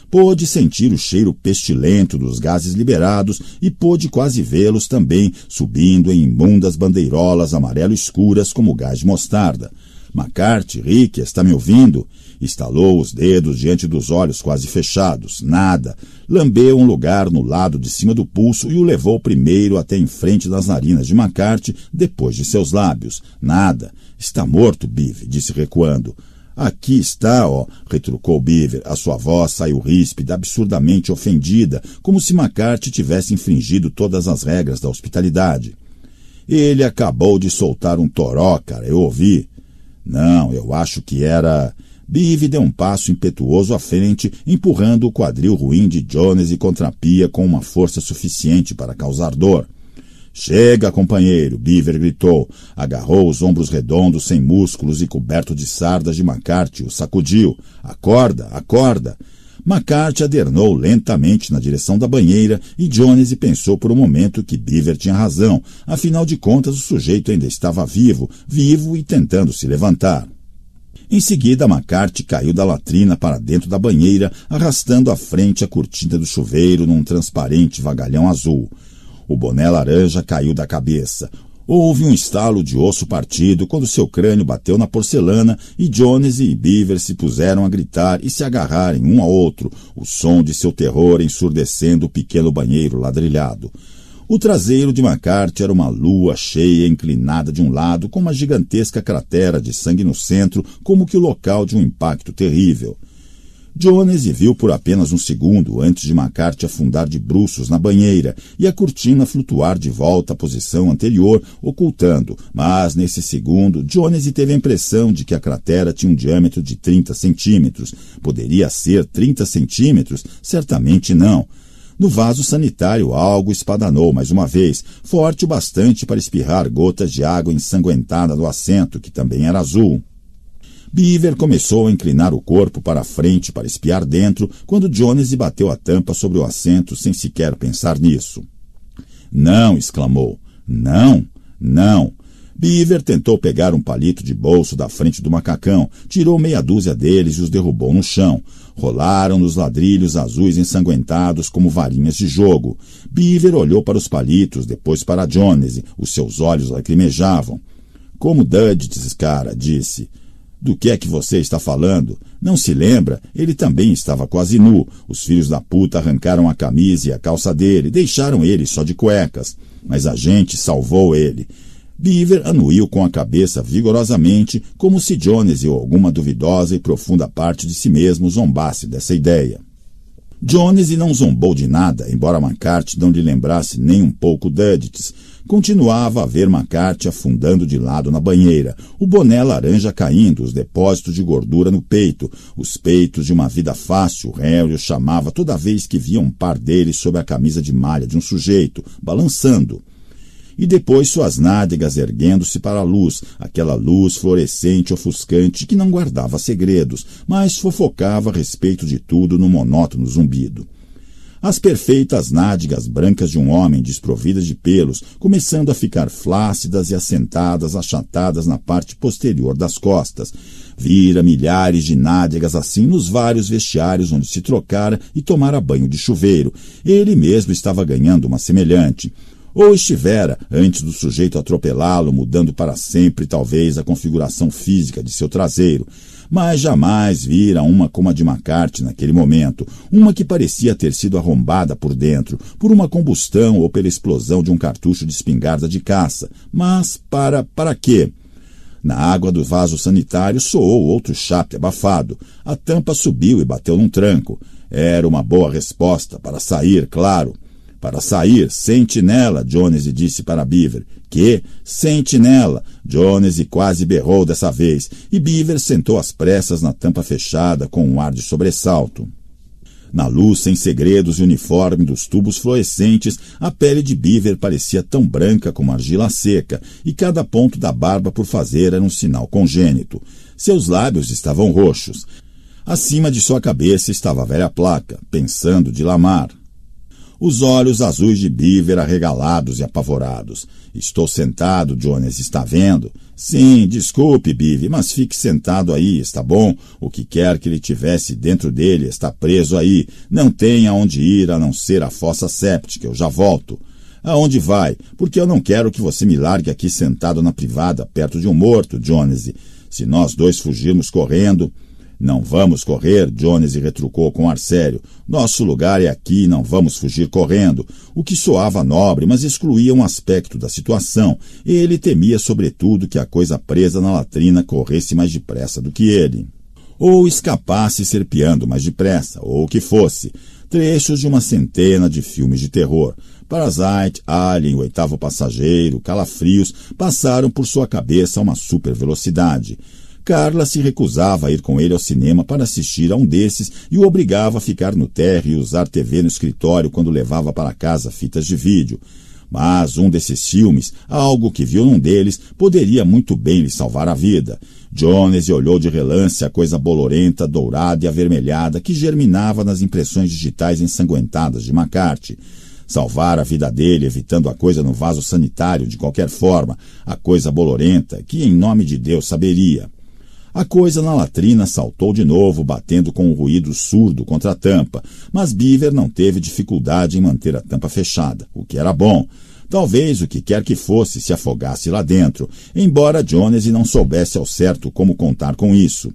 Pôde sentir o cheiro pestilento dos gases liberados e pôde quase vê-los também subindo em imundas bandeirolas amarelo escuras como gás de mostarda. Macarte, Rick, está me ouvindo? Estalou os dedos diante dos olhos quase fechados, nada. Lambeu um lugar no lado de cima do pulso e o levou primeiro até em frente das narinas de McCarthy, depois de seus lábios. Nada. Está morto, Bive, disse recuando. Aqui está, ó, retrucou Beaver. A sua voz saiu ríspida, absurdamente ofendida, como se McCarthy tivesse infringido todas as regras da hospitalidade. Ele acabou de soltar um toró, cara, eu ouvi. Não, eu acho que era. Birve deu é um passo impetuoso à frente, empurrando o quadril ruim de Jones e contrapia com uma força suficiente para causar dor. Chega, companheiro! Beaver gritou. Agarrou os ombros redondos, sem músculos e coberto de sardas de McCarthy, o sacudiu. Acorda, acorda! McCarthy adernou lentamente na direção da banheira e Jones pensou por um momento que Beaver tinha razão. Afinal de contas, o sujeito ainda estava vivo, vivo e tentando se levantar. Em seguida, McCarthy caiu da latrina para dentro da banheira, arrastando à frente a cortina do chuveiro num transparente vagalhão azul. O boné laranja caiu da cabeça. Houve um estalo de osso partido quando seu crânio bateu na porcelana e Jones e Beaver se puseram a gritar e se agarrarem um ao outro, o som de seu terror ensurdecendo o pequeno banheiro ladrilhado. O traseiro de McCarthy era uma lua cheia inclinada de um lado, com uma gigantesca cratera de sangue no centro, como que o local de um impacto terrível. Jones viu por apenas um segundo antes de McCarthy afundar de bruços na banheira e a cortina flutuar de volta à posição anterior, ocultando, mas nesse segundo, Jones teve a impressão de que a cratera tinha um diâmetro de 30 centímetros. Poderia ser 30 centímetros? Certamente não. No vaso sanitário, algo espadanou mais uma vez, forte o bastante para espirrar gotas de água ensanguentada do assento, que também era azul. Beaver começou a inclinar o corpo para a frente para espiar dentro quando Jones bateu a tampa sobre o assento sem sequer pensar nisso. Não! exclamou. Não! Não! Beaver tentou pegar um palito de bolso da frente do macacão, tirou meia dúzia deles e os derrubou no chão. Rolaram nos ladrilhos azuis ensanguentados como varinhas de jogo. Beaver olhou para os palitos, depois para Jones. Os seus olhos lacrimejavam. Como Dudds, cara, disse. Do que é que você está falando? Não se lembra? Ele também estava quase nu. Os filhos da puta arrancaram a camisa e a calça dele, deixaram ele só de cuecas. Mas a gente salvou ele. Beaver anuiu com a cabeça vigorosamente, como se Jones ou alguma duvidosa e profunda parte de si mesmo zombasse dessa ideia. Jones não zombou de nada, embora McCarthy não lhe lembrasse nem um pouco Duddits. Continuava a ver McCarthy afundando de lado na banheira, o boné laranja caindo, os depósitos de gordura no peito, os peitos de uma vida fácil, Harry o chamava toda vez que via um par deles sob a camisa de malha de um sujeito, balançando e depois suas nádegas erguendo-se para a luz, aquela luz fluorescente ofuscante que não guardava segredos, mas fofocava a respeito de tudo no monótono zumbido. As perfeitas nádegas brancas de um homem desprovidas de pelos, começando a ficar flácidas e assentadas, achatadas na parte posterior das costas. Vira milhares de nádegas assim nos vários vestiários onde se trocara e tomara banho de chuveiro. Ele mesmo estava ganhando uma semelhante ou estivera antes do sujeito atropelá-lo, mudando para sempre, talvez, a configuração física de seu traseiro, mas jamais vira uma como a de McCarthy naquele momento, uma que parecia ter sido arrombada por dentro, por uma combustão ou pela explosão de um cartucho de espingarda de caça. Mas para, para quê? Na água do vaso sanitário soou outro chape abafado. A tampa subiu e bateu num tranco. Era uma boa resposta para sair, claro. Para sair, sentinela, Jones disse para Beaver. Que? Sentinela! Jones quase berrou dessa vez, e Beaver sentou às pressas na tampa fechada com um ar de sobressalto. Na luz sem segredos e uniforme dos tubos fluorescentes, a pele de Beaver parecia tão branca como argila seca, e cada ponto da barba por fazer era um sinal congênito. Seus lábios estavam roxos. Acima de sua cabeça estava a velha placa, pensando de Lamar os olhos azuis de Beaver arregalados e apavorados. Estou sentado, Jones, está vendo? Sim, desculpe, Beaver, mas fique sentado aí, está bom? O que quer que ele tivesse dentro dele está preso aí. Não tem aonde ir a não ser a fossa séptica, eu já volto. Aonde vai? Porque eu não quero que você me largue aqui sentado na privada, perto de um morto, Jones. Se nós dois fugirmos correndo. Não vamos correr, Jones retrucou com ar sério. Nosso lugar é aqui, não vamos fugir correndo. O que soava nobre, mas excluía um aspecto da situação, e ele temia, sobretudo, que a coisa presa na latrina corresse mais depressa do que ele. Ou escapasse serpeando mais depressa, ou o que fosse. Trechos de uma centena de filmes de terror. Parasite, Alien, o oitavo passageiro, Calafrios passaram por sua cabeça a uma super velocidade. Carla se recusava a ir com ele ao cinema para assistir a um desses e o obrigava a ficar no térreo e usar TV no escritório quando levava para casa fitas de vídeo. Mas um desses filmes, algo que viu num deles, poderia muito bem lhe salvar a vida. Jones olhou de relance a coisa bolorenta, dourada e avermelhada que germinava nas impressões digitais ensanguentadas de McCarthy. Salvar a vida dele evitando a coisa no vaso sanitário de qualquer forma, a coisa bolorenta que, em nome de Deus, saberia. A coisa na latrina saltou de novo, batendo com um ruído surdo contra a tampa, mas Beaver não teve dificuldade em manter a tampa fechada, o que era bom. Talvez o que quer que fosse se afogasse lá dentro, embora Jones não soubesse ao certo como contar com isso.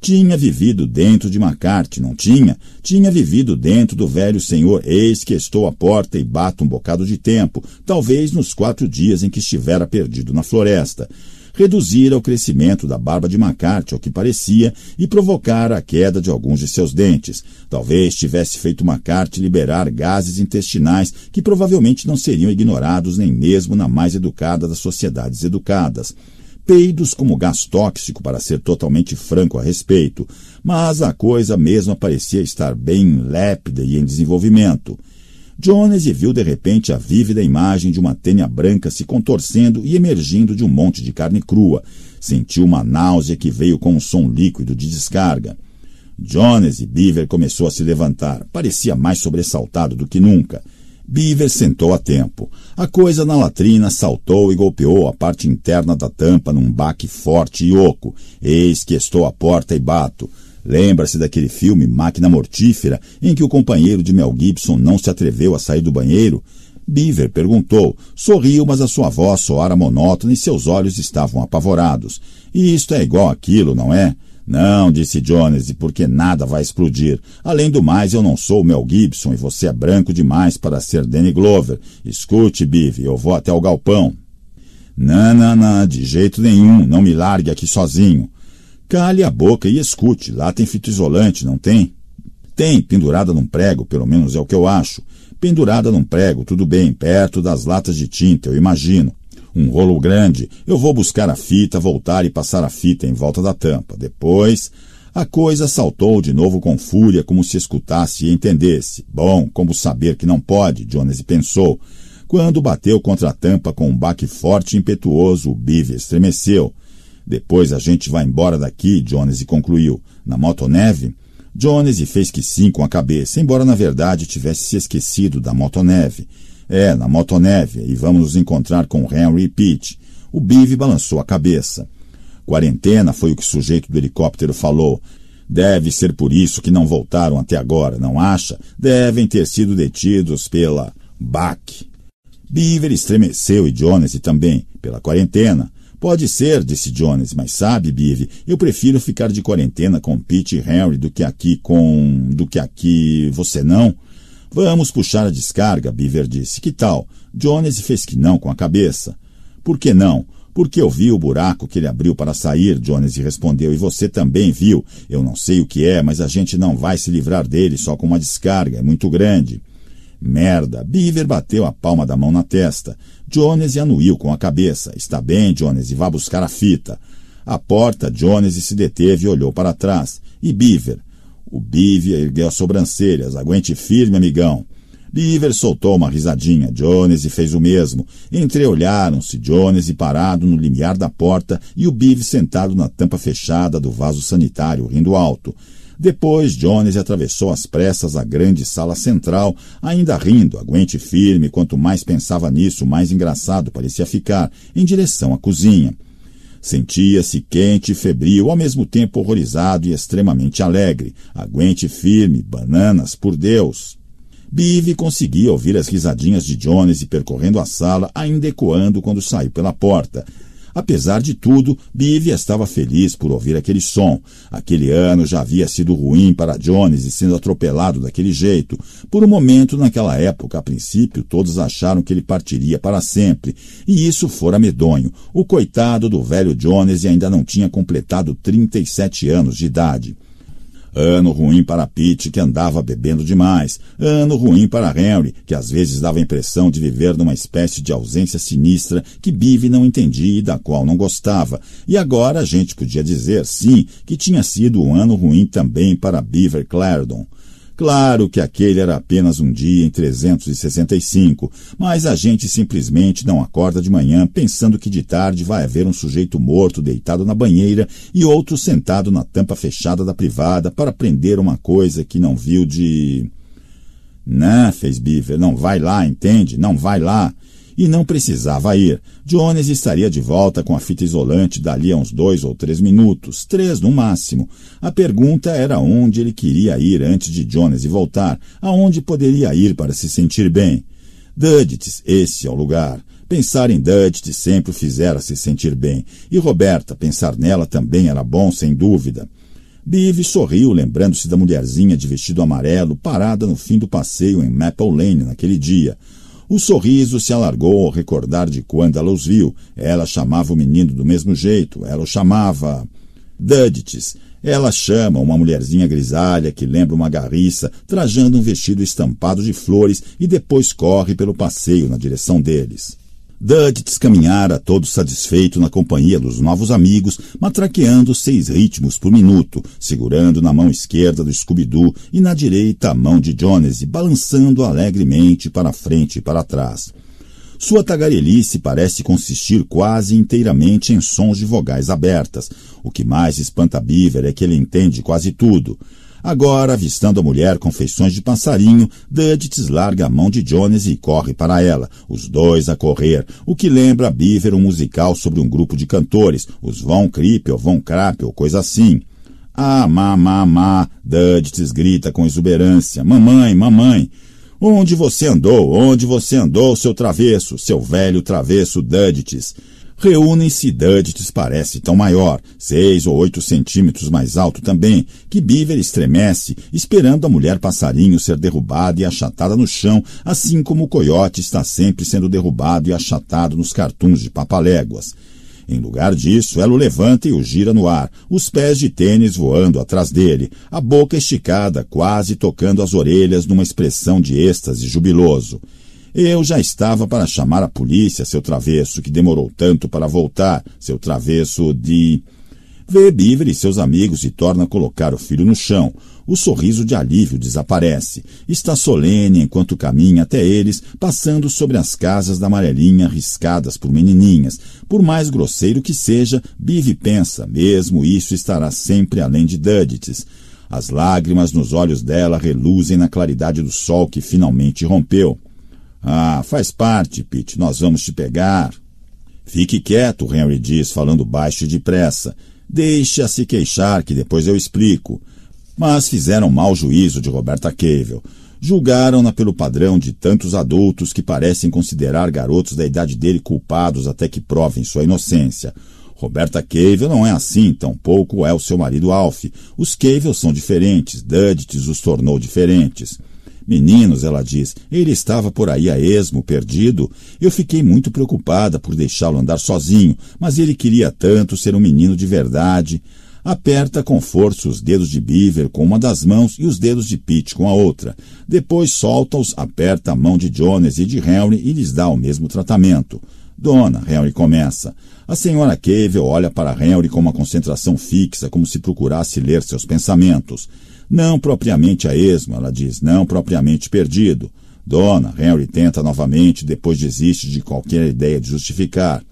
Tinha vivido dentro de McCarthy, não tinha? Tinha vivido dentro do velho senhor, eis que estou à porta e bato um bocado de tempo, talvez nos quatro dias em que estivera perdido na floresta reduzira o crescimento da barba de McCarthy ao que parecia e provocara a queda de alguns de seus dentes. Talvez tivesse feito McCarthy liberar gases intestinais que provavelmente não seriam ignorados nem mesmo na mais educada das sociedades educadas peidos como gás tóxico, para ser totalmente franco a respeito, mas a coisa mesmo parecia estar bem lépida e em desenvolvimento. Jones viu de repente a vívida imagem de uma tênia branca se contorcendo e emergindo de um monte de carne crua. Sentiu uma náusea que veio com um som líquido de descarga. Jones e Beaver começou a se levantar. Parecia mais sobressaltado do que nunca. Beaver sentou a tempo. A coisa na latrina saltou e golpeou a parte interna da tampa num baque forte e oco. Eis que estou à porta e bato. Lembra-se daquele filme Máquina Mortífera, em que o companheiro de Mel Gibson não se atreveu a sair do banheiro? Beaver perguntou. Sorriu, mas a sua voz soara monótona e seus olhos estavam apavorados. E isto é igual aquilo, não é? Não, disse Jones, porque nada vai explodir. Além do mais, eu não sou o Mel Gibson e você é branco demais para ser Danny Glover. Escute, Beaver, eu vou até o galpão. Não, não, não, de jeito nenhum, não me largue aqui sozinho. Cale a boca e escute. Lá tem fita isolante, não tem? Tem, pendurada num prego, pelo menos é o que eu acho. Pendurada num prego, tudo bem, perto das latas de tinta, eu imagino. Um rolo grande. Eu vou buscar a fita, voltar e passar a fita em volta da tampa. Depois, a coisa saltou de novo com fúria, como se escutasse e entendesse. Bom, como saber que não pode, Jones pensou. Quando bateu contra a tampa com um baque forte e impetuoso, o Bive estremeceu. Depois a gente vai embora daqui, Jones concluiu. Na motoneve? Jones fez que sim com a cabeça, embora na verdade tivesse se esquecido da motoneve. É, na motoneve, e vamos nos encontrar com Henry e Pete. O Bive balançou a cabeça. Quarentena foi o que o sujeito do helicóptero falou. Deve ser por isso que não voltaram até agora, não acha? Devem ter sido detidos pela BAC. Beaver estremeceu e Jones também, pela quarentena. Pode ser, disse Jones, mas sabe, Bive, eu prefiro ficar de quarentena com Pete e Harry do que aqui com. do que aqui você não. Vamos puxar a descarga, Beaver disse. Que tal? Jones fez que não com a cabeça. Por que não? Porque eu vi o buraco que ele abriu para sair, Jones respondeu, e você também viu. Eu não sei o que é, mas a gente não vai se livrar dele só com uma descarga, é muito grande. Merda! Beaver bateu a palma da mão na testa. Jones anuiu com a cabeça. Está bem, Jones, vá buscar a fita. À porta, Jones se deteve e olhou para trás. E Beaver? O Beaver ergueu as sobrancelhas. Aguente firme, amigão. Beaver soltou uma risadinha. Jones fez o mesmo. Entreolharam-se, Jones parado no limiar da porta e o Beaver sentado na tampa fechada do vaso sanitário, rindo alto. Depois, Jones atravessou às pressas a grande sala central, ainda rindo, aguente firme. Quanto mais pensava nisso, mais engraçado parecia ficar, em direção à cozinha. Sentia-se quente e febril, ao mesmo tempo horrorizado e extremamente alegre. Aguente firme, bananas, por Deus! Bive conseguia ouvir as risadinhas de Jones e percorrendo a sala, ainda ecoando quando saiu pela porta. Apesar de tudo, Bivia estava feliz por ouvir aquele som. Aquele ano já havia sido ruim para Jones e sendo atropelado daquele jeito. Por um momento, naquela época, a princípio, todos acharam que ele partiria para sempre. E isso fora medonho. O coitado do velho Jones ainda não tinha completado 37 anos de idade. Ano ruim para Pete, que andava bebendo demais. Ano ruim para Henry, que às vezes dava a impressão de viver numa espécie de ausência sinistra que Bive não entendia e da qual não gostava. E agora a gente podia dizer, sim, que tinha sido um ano ruim também para Beaver Clarendon. Claro que aquele era apenas um dia em 365, mas a gente simplesmente não acorda de manhã pensando que de tarde vai haver um sujeito morto deitado na banheira e outro sentado na tampa fechada da privada para prender uma coisa que não viu de. Né, fez Beaver, não vai lá, entende? Não vai lá. E não precisava ir. Jones estaria de volta com a fita isolante dali a uns dois ou três minutos, três no máximo. A pergunta era onde ele queria ir antes de Jones e voltar, aonde poderia ir para se sentir bem. Dudits, esse é o lugar. Pensar em Dudits sempre o fizera se sentir bem, e Roberta, pensar nela também era bom, sem dúvida. Bive sorriu, lembrando-se da mulherzinha de vestido amarelo parada no fim do passeio em Maple Lane naquele dia. O sorriso se alargou ao recordar de quando ela os viu. Ela chamava o menino do mesmo jeito. Ela o chamava. Dudites. Ela chama uma mulherzinha grisalha que lembra uma garriça, trajando um vestido estampado de flores e depois corre pelo passeio na direção deles. Dudley caminhara todo satisfeito na companhia dos novos amigos, matraqueando seis ritmos por minuto, segurando na mão esquerda do scooby e na direita a mão de Jones e balançando alegremente para frente e para trás. Sua tagarelice parece consistir quase inteiramente em sons de vogais abertas. O que mais espanta Beaver é que ele entende quase tudo. Agora, avistando a mulher com feições de passarinho, Duddits larga a mão de Jones e corre para ela, os dois a correr, o que lembra a Beaver um musical sobre um grupo de cantores, os Von Krippel, Von Krappel, coisa assim. Ah, má, má, má, Duddits grita com exuberância, mamãe, mamãe. Onde você andou, onde você andou, seu travesso, seu velho travesso Duddits? reúnem cidade parece tão maior, seis ou oito centímetros mais alto também, que Beaver estremece, esperando a mulher passarinho ser derrubada e achatada no chão, assim como o coiote está sempre sendo derrubado e achatado nos cartuns de papaléguas. Em lugar disso, ela o levanta e o gira no ar, os pés de tênis voando atrás dele, a boca esticada, quase tocando as orelhas numa expressão de êxtase jubiloso. Eu já estava para chamar a polícia, seu travesso, que demorou tanto para voltar, seu travesso de. Vê Beaver e seus amigos se torna a colocar o filho no chão. O sorriso de alívio desaparece. Está solene enquanto caminha até eles, passando sobre as casas da amarelinha riscadas por menininhas. Por mais grosseiro que seja, Bive pensa, mesmo isso estará sempre além de Duddits. As lágrimas nos olhos dela reluzem na claridade do sol que finalmente rompeu. Ah, faz parte, Pete, nós vamos te pegar. Fique quieto, Henry diz, falando baixo e depressa. Deixa se queixar, que depois eu explico. Mas fizeram mau juízo de Roberta Cavel. Julgaram-na pelo padrão de tantos adultos que parecem considerar garotos da idade dele culpados até que provem sua inocência. Roberta Cavel não é assim, tampouco é o seu marido Alf. Os Cavel são diferentes, Duddits os tornou diferentes. Meninos, ela diz, ele estava por aí a esmo, perdido. Eu fiquei muito preocupada por deixá-lo andar sozinho, mas ele queria tanto ser um menino de verdade. Aperta com força os dedos de Beaver com uma das mãos e os dedos de Pete com a outra. Depois solta-os, aperta a mão de Jones e de Henry e lhes dá o mesmo tratamento. Dona, Henry começa. A senhora Cave olha para Henry com uma concentração fixa, como se procurasse ler seus pensamentos. Não propriamente a esmo, ela diz, não propriamente perdido. Dona Henry tenta novamente, depois desiste de qualquer ideia de justificar.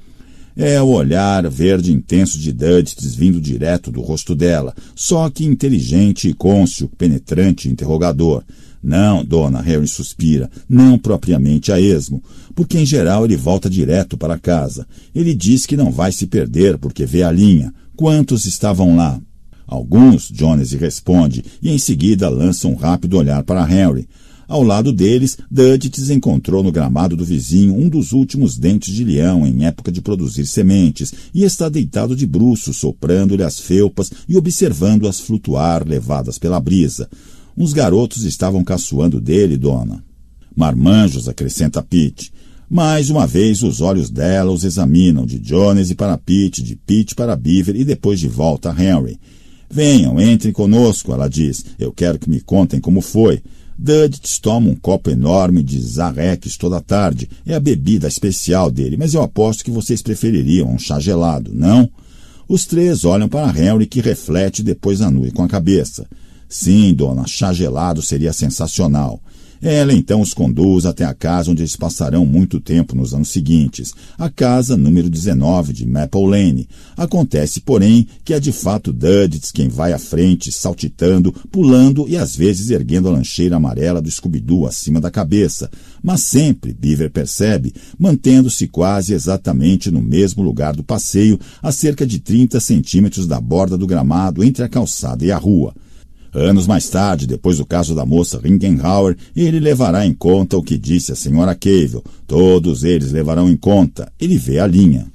É o olhar verde intenso de Dudstes vindo direto do rosto dela, só que inteligente e côncio, penetrante e interrogador. Não, dona, Harry suspira, não propriamente a esmo, porque em geral ele volta direto para casa. Ele diz que não vai se perder porque vê a linha. Quantos estavam lá? Alguns, Jones responde e em seguida lança um rápido olhar para Harry. Ao lado deles, Dudgetes encontrou no gramado do vizinho um dos últimos dentes de leão em época de produzir sementes e está deitado de bruços, soprando-lhe as felpas e observando-as flutuar levadas pela brisa. Uns garotos estavam caçoando dele, dona. Marmanjos, acrescenta Pete. Mais uma vez, os olhos dela os examinam, de Jones para Pete, de Pete para Beaver e depois de volta a Henry. Venham, entrem conosco, ela diz. Eu quero que me contem como foi. Duddits toma um copo enorme de Zarex toda tarde. É a bebida especial dele, mas eu aposto que vocês prefeririam um chá gelado, não? Os três olham para Henry, que reflete e depois anui com a cabeça. Sim, dona, chá gelado seria sensacional. Ela então os conduz até a casa onde eles passarão muito tempo nos anos seguintes, a casa número 19 de Maple Lane. Acontece, porém, que é de fato Duddits quem vai à frente, saltitando, pulando e às vezes erguendo a lancheira amarela do scooby acima da cabeça. Mas sempre, Beaver percebe, mantendo-se quase exatamente no mesmo lugar do passeio, a cerca de 30 centímetros da borda do gramado entre a calçada e a rua. Anos mais tarde, depois do caso da moça Ringenhauer, ele levará em conta o que disse a senhora Cable. Todos eles levarão em conta. Ele vê a linha.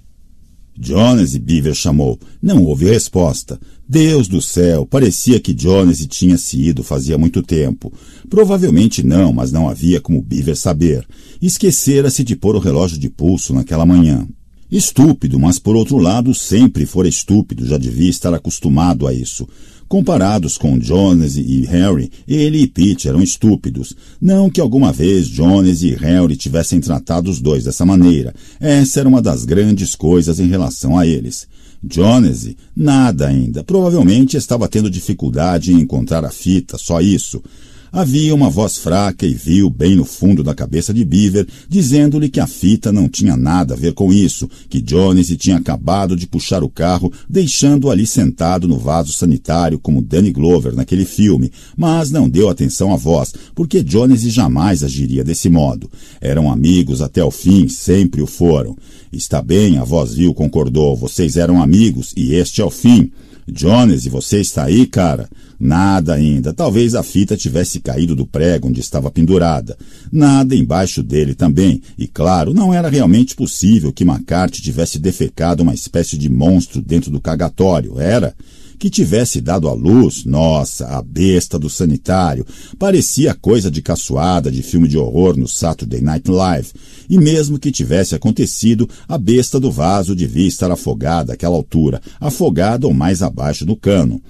Jones e Beaver chamou. Não houve resposta. Deus do céu, parecia que Jones tinha se ido fazia muito tempo. Provavelmente não, mas não havia como Beaver saber. Esquecera-se de pôr o relógio de pulso naquela manhã. Estúpido, mas por outro lado sempre fora estúpido, já devia estar acostumado a isso. Comparados com Jones e Harry, ele e Pete eram estúpidos. Não que alguma vez Jones e Harry tivessem tratado os dois dessa maneira. Essa era uma das grandes coisas em relação a eles. Jones, nada ainda. Provavelmente estava tendo dificuldade em encontrar a fita, só isso havia uma voz fraca e viu bem no fundo da cabeça de Beaver, dizendo-lhe que a fita não tinha nada a ver com isso, que Jones tinha acabado de puxar o carro, deixando-o ali sentado no vaso sanitário como Danny Glover naquele filme, mas não deu atenção à voz, porque Jones jamais agiria desse modo. Eram amigos até o fim, sempre o foram. Está bem, a voz viu concordou, vocês eram amigos e este é o fim. Jones, você está aí, cara? Nada ainda. Talvez a fita tivesse caído do prego onde estava pendurada. Nada embaixo dele também. E claro, não era realmente possível que McCarthy tivesse defecado uma espécie de monstro dentro do cagatório, era? que tivesse dado à luz, nossa, a besta do sanitário, parecia coisa de caçoada de filme de horror no Saturday Night Live, e mesmo que tivesse acontecido, a besta do vaso devia estar afogada àquela altura, afogada ou mais abaixo do cano.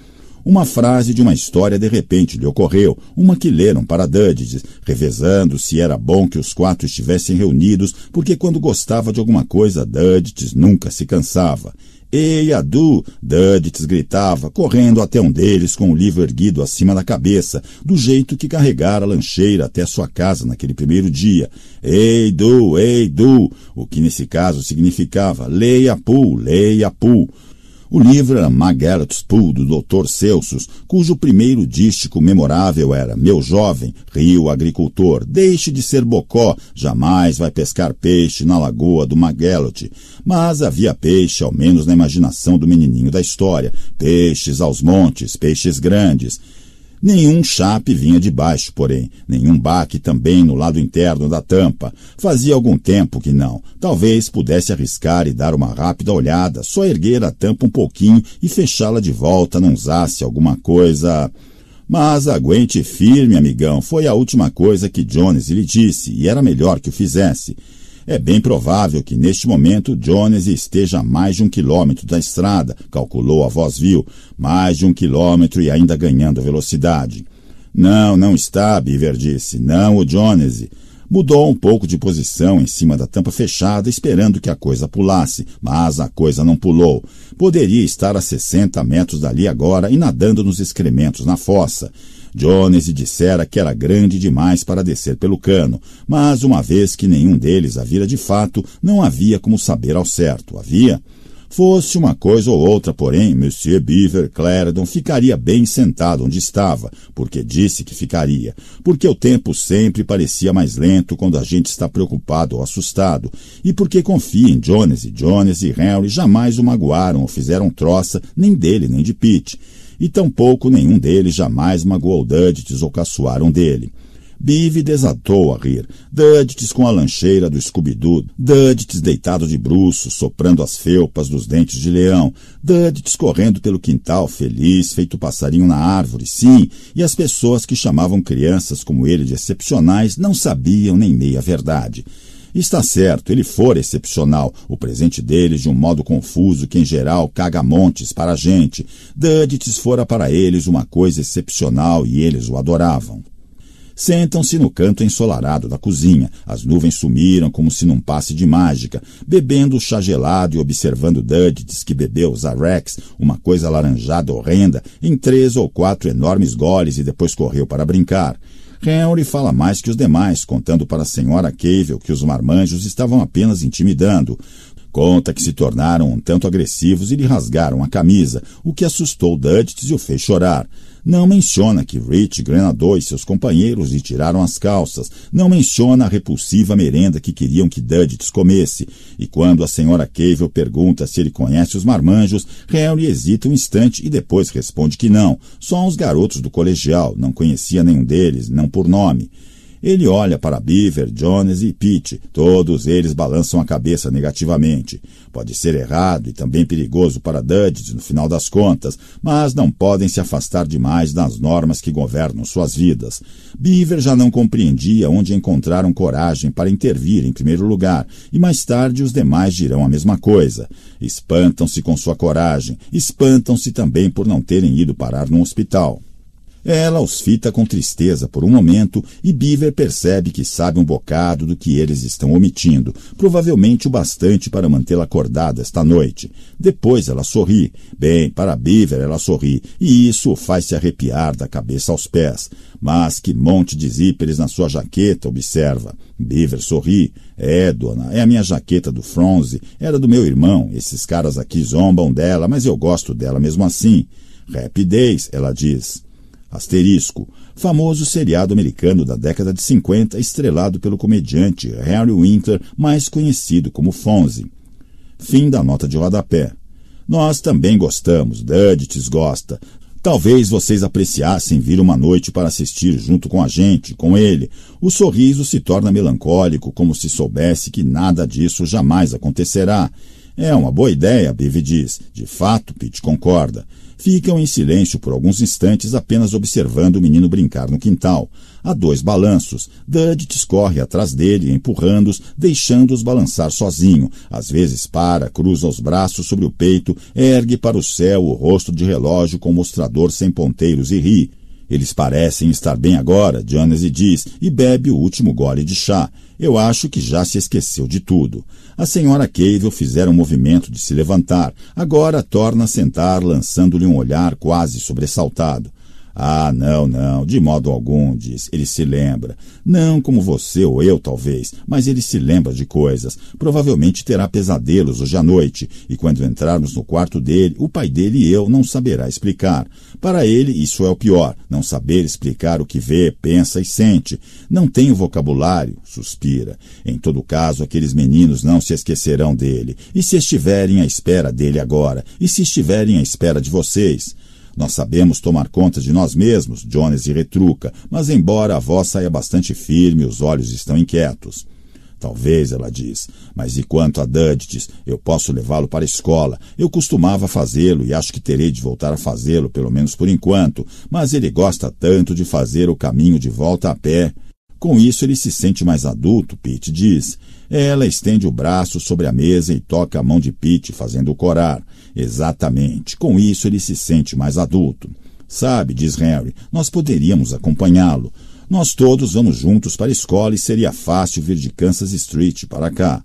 Uma frase de uma história de repente lhe ocorreu, uma que leram para Duddes, revezando se era bom que os quatro estivessem reunidos, porque quando gostava de alguma coisa, Duddes nunca se cansava. Ei, Adu! Duddits gritava, correndo até um deles com o livro erguido acima da cabeça, do jeito que carregara a lancheira até sua casa naquele primeiro dia. Ei, Du! Ei, Du! O que nesse caso significava Leia Pu! Leia Pu! O livro era Magart's Pool, do Dr. Celsus, cujo primeiro dístico memorável era Meu jovem, rio agricultor, deixe de ser bocó, jamais vai pescar peixe na lagoa do Magellot. Mas havia peixe, ao menos na imaginação do menininho da história, peixes aos montes, peixes grandes. Nenhum chape vinha de baixo, porém, nenhum baque também no lado interno da tampa. Fazia algum tempo que não. Talvez pudesse arriscar e dar uma rápida olhada, só erguer a tampa um pouquinho e fechá-la de volta, não usasse alguma coisa. Mas aguente firme, amigão, foi a última coisa que Jones lhe disse, e era melhor que o fizesse. É bem provável que neste momento Jones esteja a mais de um quilômetro da estrada, calculou a voz vil, mais de um quilômetro e ainda ganhando velocidade. Não, não está, Beaver disse. Não, o Jones. Mudou um pouco de posição em cima da tampa fechada, esperando que a coisa pulasse, mas a coisa não pulou. Poderia estar a 60 metros dali agora e nadando nos excrementos na fossa. Jones dissera que era grande demais para descer pelo cano, mas uma vez que nenhum deles a vira de fato, não havia como saber ao certo, havia? Fosse uma coisa ou outra, porém, Monsieur Beaver Clarendon ficaria bem sentado onde estava, porque disse que ficaria, porque o tempo sempre parecia mais lento quando a gente está preocupado ou assustado, e porque confia em Jones e Jones e Henry jamais o magoaram ou fizeram troça, nem dele nem de Pete e tampouco nenhum deles jamais magoou Dudites ou caçoaram dele. Bive desatou a rir. Dudites com a lancheira do Scooby-Doo. Dudites deitado de bruços, soprando as felpas dos dentes de leão. Dudites correndo pelo quintal, feliz, feito passarinho na árvore, sim. E as pessoas que chamavam crianças como ele de excepcionais não sabiam nem meia verdade. Está certo, ele fora excepcional, o presente deles de um modo confuso que em geral caga montes para a gente. dudits fora para eles uma coisa excepcional e eles o adoravam. Sentam-se no canto ensolarado da cozinha. As nuvens sumiram como se num passe de mágica, bebendo o chá gelado e observando dudits que bebeu os Arex, uma coisa alaranjada horrenda, em três ou quatro enormes goles e depois correu para brincar. Henry fala mais que os demais, contando para a senhora Cavill que os marmanjos estavam apenas intimidando. Conta que se tornaram um tanto agressivos e lhe rasgaram a camisa, o que assustou Dudits e o fez chorar. Não menciona que Rich, Grenador e seus companheiros lhe tiraram as calças. Não menciona a repulsiva merenda que queriam que Dudley comesse. E quando a senhora Cable pergunta se ele conhece os marmanjos, Harry hesita um instante e depois responde que não. Só os garotos do colegial, não conhecia nenhum deles, não por nome. Ele olha para Beaver, Jones e Pete. Todos eles balançam a cabeça negativamente pode ser errado e também perigoso para Dudley no final das contas, mas não podem se afastar demais das normas que governam suas vidas. Beaver já não compreendia onde encontraram coragem para intervir em primeiro lugar, e mais tarde os demais dirão a mesma coisa. Espantam-se com sua coragem, espantam-se também por não terem ido parar num hospital. Ela os fita com tristeza por um momento e Beaver percebe que sabe um bocado do que eles estão omitindo, provavelmente o bastante para mantê-la acordada esta noite. Depois ela sorri. Bem, para Beaver ela sorri, e isso o faz se arrepiar da cabeça aos pés. Mas que monte de zíperes na sua jaqueta, observa. Beaver sorri. É, dona, é a minha jaqueta do Fronze. Era do meu irmão. Esses caras aqui zombam dela, mas eu gosto dela mesmo assim. Rapidez, ela diz. Asterisco, famoso seriado americano da década de 50, estrelado pelo comediante Harry Winter, mais conhecido como Fonzie. Fim da nota de rodapé. Nós também gostamos, Dudites gosta. Talvez vocês apreciassem vir uma noite para assistir junto com a gente, com ele. O sorriso se torna melancólico, como se soubesse que nada disso jamais acontecerá. É uma boa ideia, Bive diz. De fato, Pete concorda ficam em silêncio por alguns instantes apenas observando o menino brincar no quintal. Há dois balanços. Dud discorre atrás dele, empurrando-os, deixando-os balançar sozinho. Às vezes para, cruza os braços sobre o peito, ergue para o céu o rosto de relógio com mostrador sem ponteiros e ri. Eles parecem estar bem agora, Jonas diz, e bebe o último gole de chá. Eu acho que já se esqueceu de tudo. A senhora Cavill fizera um movimento de se levantar. Agora torna a sentar, lançando-lhe um olhar quase sobressaltado. Ah, não, não, de modo algum, diz. Ele se lembra. Não como você ou eu, talvez, mas ele se lembra de coisas. Provavelmente terá pesadelos hoje à noite, e quando entrarmos no quarto dele, o pai dele e eu não saberá explicar. Para ele, isso é o pior, não saber explicar o que vê, pensa e sente. Não tem o vocabulário, suspira. Em todo caso, aqueles meninos não se esquecerão dele. E se estiverem à espera dele agora? E se estiverem à espera de vocês? Nós sabemos tomar conta de nós mesmos, Jones retruca, mas embora a voz saia bastante firme, os olhos estão inquietos. Talvez, ela diz. Mas e quanto a Dudges? Eu posso levá-lo para a escola. Eu costumava fazê-lo e acho que terei de voltar a fazê-lo, pelo menos por enquanto. Mas ele gosta tanto de fazer o caminho de volta a pé. Com isso, ele se sente mais adulto, Pete diz. Ela estende o braço sobre a mesa e toca a mão de Pete, fazendo-o corar. Exatamente. Com isso ele se sente mais adulto. Sabe, diz Harry, nós poderíamos acompanhá-lo. Nós todos vamos juntos para a escola e seria fácil vir de Kansas Street para cá.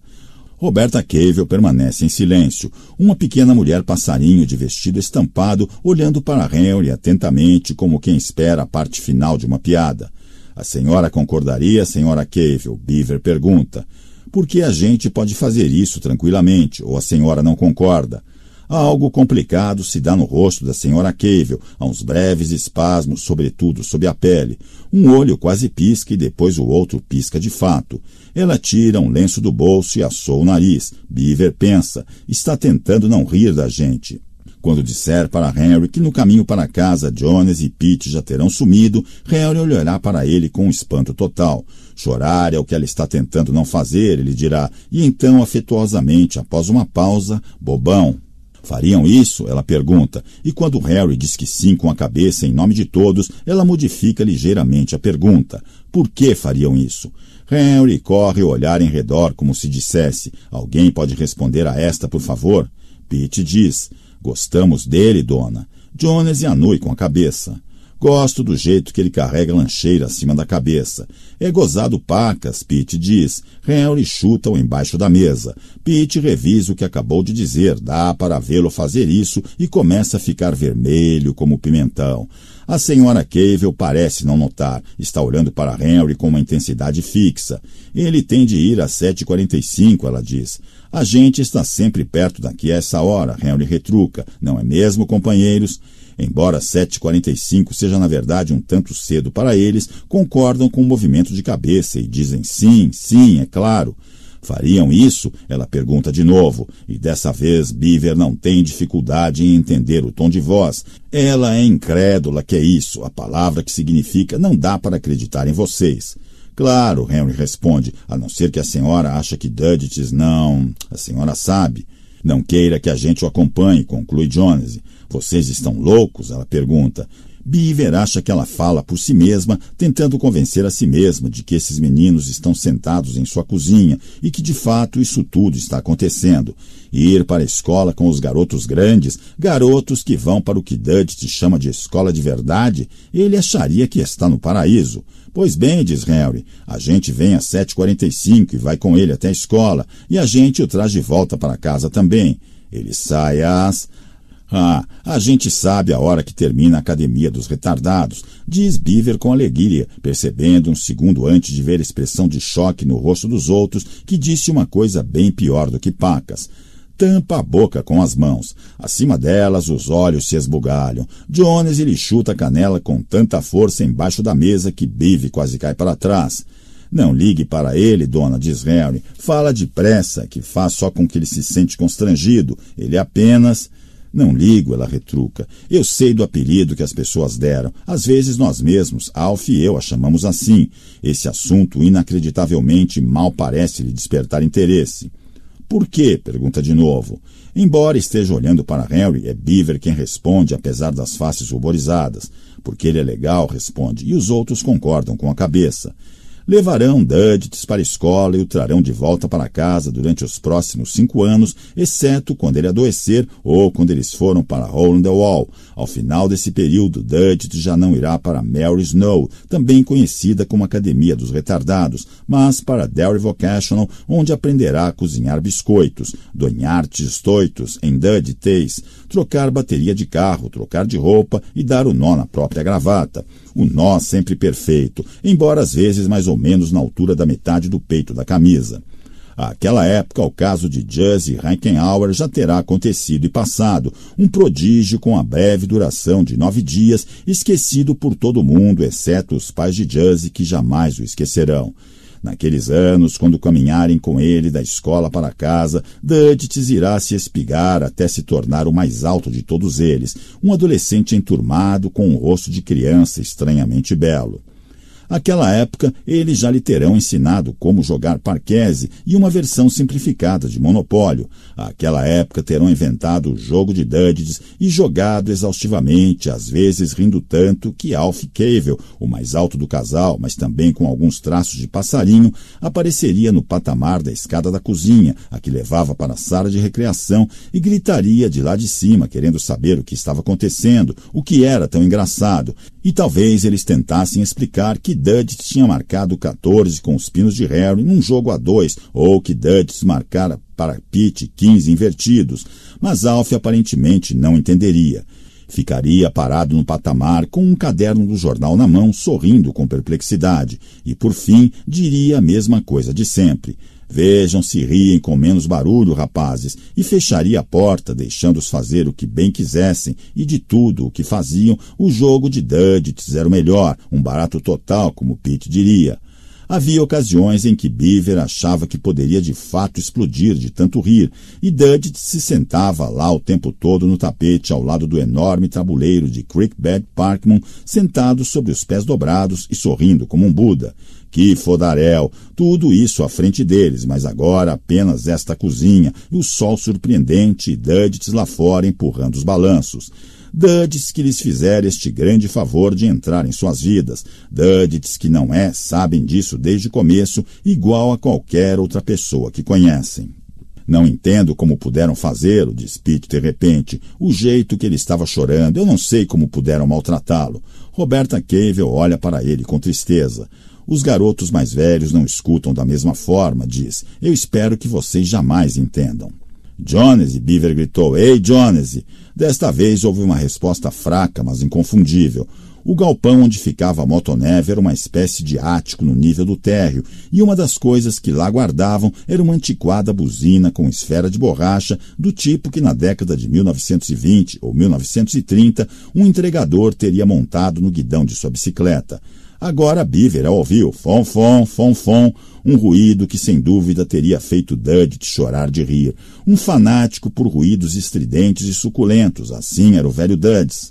Roberta Cavill permanece em silêncio, uma pequena mulher passarinho de vestido estampado olhando para Henry atentamente como quem espera a parte final de uma piada. A senhora concordaria, senhora Cavill? Beaver pergunta. Por que a gente pode fazer isso tranquilamente, ou a senhora não concorda? Algo complicado se dá no rosto da senhora Cavel, a uns breves espasmos, sobretudo sob a pele. Um olho quase pisca e depois o outro pisca de fato. Ela tira um lenço do bolso e assou o nariz. Beaver pensa, está tentando não rir da gente. Quando disser para Henry que no caminho para casa Jones e Pete já terão sumido, Henry olhará para ele com um espanto total. Chorar é o que ela está tentando não fazer, ele dirá, e então afetuosamente, após uma pausa, bobão. Fariam isso? Ela pergunta. E quando Harry diz que sim com a cabeça em nome de todos, ela modifica ligeiramente a pergunta. Por que fariam isso? Harry corre o olhar em redor como se dissesse: Alguém pode responder a esta, por favor? Pete diz: Gostamos dele, dona. Jones e anui com a cabeça. Gosto do jeito que ele carrega a lancheira acima da cabeça. É gozado pacas, Pete diz. Henry chuta-o embaixo da mesa. Pete revisa o que acabou de dizer. Dá para vê-lo fazer isso e começa a ficar vermelho como pimentão. A senhora Cavill parece não notar. Está olhando para Henry com uma intensidade fixa. Ele tem de ir às quarenta e cinco ela diz. A gente está sempre perto daqui a essa hora, Henry retruca. Não é mesmo, companheiros? Embora 7h45 seja na verdade um tanto cedo para eles, concordam com o movimento de cabeça e dizem sim, sim, é claro. Fariam isso? Ela pergunta de novo, e dessa vez Beaver não tem dificuldade em entender o tom de voz. Ela é incrédula que é isso, a palavra que significa não dá para acreditar em vocês. Claro, Henry responde, a não ser que a senhora acha que Dudgetes não. A senhora sabe. Não queira que a gente o acompanhe, conclui Jones. Vocês estão loucos? Ela pergunta. Beaver acha que ela fala por si mesma, tentando convencer a si mesma de que esses meninos estão sentados em sua cozinha e que de fato isso tudo está acontecendo. Ir para a escola com os garotos grandes, garotos que vão para o que te chama de escola de verdade, ele acharia que está no paraíso. Pois bem, diz Henry, a gente vem às 7h45 e vai com ele até a escola, e a gente o traz de volta para casa também. Ele sai às ah, a gente sabe a hora que termina a academia dos retardados, diz Beaver com alegria, percebendo um segundo antes de ver a expressão de choque no rosto dos outros que disse uma coisa bem pior do que pacas tampa a boca com as mãos. Acima delas, os olhos se esbugalham. Jones lhe chuta a canela com tanta força embaixo da mesa que Bive quase cai para trás. Não ligue para ele, dona, diz Harry. Fala depressa, que faz só com que ele se sente constrangido. Ele apenas. Não ligo, ela retruca. Eu sei do apelido que as pessoas deram. Às vezes nós mesmos, Alf e eu, a chamamos assim. Esse assunto, inacreditavelmente, mal parece lhe despertar interesse. Por quê? pergunta de novo. Embora esteja olhando para Henry, é Beaver quem responde, apesar das faces ruborizadas. Porque ele é legal, responde, e os outros concordam com a cabeça levarão Dudits para a escola e o trarão de volta para casa durante os próximos cinco anos, exceto quando ele adoecer ou quando eles foram para Hole in the Wall. Ao final desse período, Dudit já não irá para Mary Snow, também conhecida como Academia dos Retardados, mas para Derry Vocational, onde aprenderá a cozinhar biscoitos, donhar tistoitos em Duditeis, trocar bateria de carro, trocar de roupa e dar o nó na própria gravata o nó sempre perfeito, embora às vezes mais ou menos na altura da metade do peito da camisa. Àquela época, o caso de Jazz e Reinkenauer já terá acontecido e passado, um prodígio com a breve duração de nove dias, esquecido por todo mundo, exceto os pais de Jazz, que jamais o esquecerão. Naqueles anos, quando caminharem com ele da escola para casa, Dantes irá se espigar até se tornar o mais alto de todos eles, um adolescente enturmado com um rosto de criança estranhamente belo. Aquela época, eles já lhe terão ensinado como jogar parquese e uma versão simplificada de monopólio. Aquela época, terão inventado o jogo de dudges e jogado exaustivamente, às vezes rindo tanto que Alf Cavel, o mais alto do casal, mas também com alguns traços de passarinho, apareceria no patamar da escada da cozinha, a que levava para a sala de recreação, e gritaria de lá de cima, querendo saber o que estava acontecendo, o que era tão engraçado. E talvez eles tentassem explicar que Duddits tinha marcado 14 com os pinos de Harry num jogo a dois, ou que Duddits marcara para Pitt 15 invertidos, mas Alf aparentemente não entenderia. Ficaria parado no patamar com um caderno do jornal na mão, sorrindo com perplexidade, e por fim diria a mesma coisa de sempre. Vejam se riem com menos barulho, rapazes, e fecharia a porta, deixando-os fazer o que bem quisessem, e de tudo o que faziam, o jogo de Duddits era o melhor, um barato total, como Pete diria. Havia ocasiões em que Beaver achava que poderia de fato explodir de tanto rir, e Duddit se sentava lá o tempo todo no tapete ao lado do enorme tabuleiro de Creekbed Parkman, sentado sobre os pés dobrados e sorrindo como um Buda que fodaréu! Tudo isso à frente deles, mas agora apenas esta cozinha e o sol surpreendente e Duddits lá fora empurrando os balanços. Duddits que lhes fizer este grande favor de entrar em suas vidas. Duddits que não é, sabem disso desde o começo, igual a qualquer outra pessoa que conhecem. Não entendo como puderam fazê-lo, diz Pete de repente. O jeito que ele estava chorando, eu não sei como puderam maltratá-lo. Roberta Cavel olha para ele com tristeza. Os garotos mais velhos não escutam da mesma forma, diz. Eu espero que vocês jamais entendam. Jones, Beaver gritou. Ei, Jones! Desta vez houve uma resposta fraca, mas inconfundível. O galpão onde ficava a motoneve era uma espécie de ático no nível do térreo, e uma das coisas que lá guardavam era uma antiquada buzina com esfera de borracha, do tipo que na década de 1920 ou 1930 um entregador teria montado no guidão de sua bicicleta. Agora Beaver ouviu fom-fom, fom-fom, um ruído que sem dúvida teria feito Dudley chorar de rir. Um fanático por ruídos estridentes e suculentos, assim era o velho Dudley.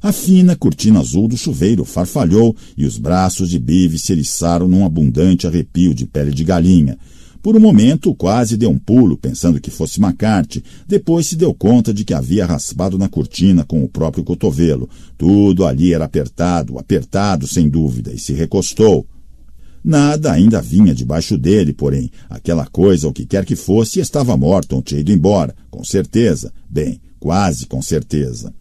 A fina cortina azul do chuveiro farfalhou e os braços de Bive se eriçaram num abundante arrepio de pele de galinha. Por um momento, quase deu um pulo, pensando que fosse Macart, Depois se deu conta de que havia raspado na cortina com o próprio cotovelo. Tudo ali era apertado, apertado, sem dúvida, e se recostou. Nada ainda vinha debaixo dele, porém. Aquela coisa, o que quer que fosse, estava morta ou tinha ido embora. Com certeza. Bem, quase com certeza.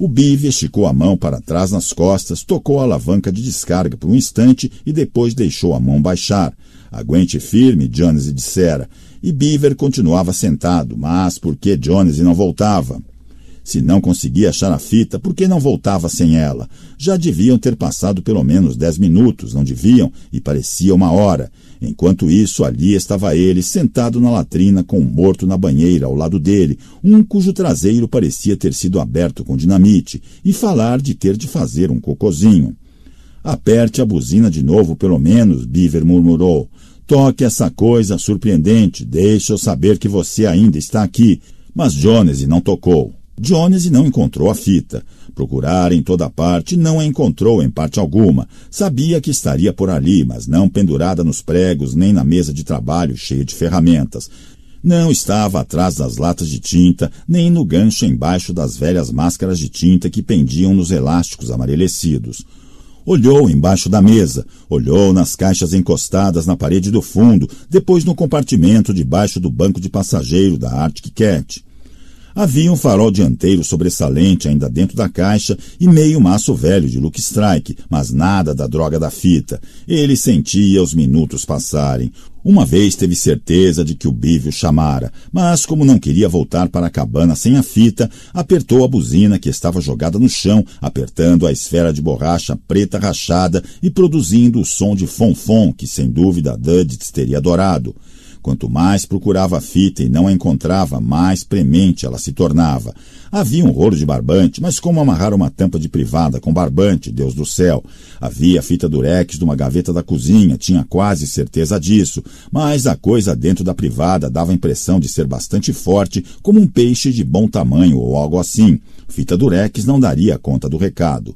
O Bive esticou a mão para trás nas costas, tocou a alavanca de descarga por um instante e depois deixou a mão baixar. Aguente firme, Jones dissera, e Beaver continuava sentado, mas por que Jones não voltava? Se não conseguia achar a fita, por que não voltava sem ela? Já deviam ter passado pelo menos dez minutos, não deviam, e parecia uma hora. Enquanto isso, ali estava ele, sentado na latrina, com um morto na banheira ao lado dele, um cujo traseiro parecia ter sido aberto com dinamite, e falar de ter de fazer um cocozinho. Aperte a buzina de novo, pelo menos, Beaver murmurou. Toque essa coisa surpreendente. Deixe eu saber que você ainda está aqui. Mas Jones não tocou. Jones não encontrou a fita. Procurar em toda parte não a encontrou em parte alguma. Sabia que estaria por ali, mas não pendurada nos pregos nem na mesa de trabalho cheia de ferramentas. Não estava atrás das latas de tinta, nem no gancho embaixo das velhas máscaras de tinta que pendiam nos elásticos amarelecidos. Olhou embaixo da mesa, olhou nas caixas encostadas na parede do fundo, depois no compartimento debaixo do banco de passageiro da Arctic Cat. Havia um farol dianteiro sobressalente ainda dentro da caixa e meio maço velho de look Strike, mas nada da droga da fita. Ele sentia os minutos passarem. Uma vez teve certeza de que o Bívio chamara, mas como não queria voltar para a cabana sem a fita, apertou a buzina que estava jogada no chão, apertando a esfera de borracha preta rachada e produzindo o som de fonfon que sem dúvida Dudley teria adorado. Quanto mais procurava a fita e não a encontrava, mais premente ela se tornava. Havia um rolo de barbante, mas como amarrar uma tampa de privada com barbante, Deus do céu? Havia a fita durex de uma gaveta da cozinha, tinha quase certeza disso, mas a coisa dentro da privada dava a impressão de ser bastante forte, como um peixe de bom tamanho ou algo assim. Fita durex não daria conta do recado.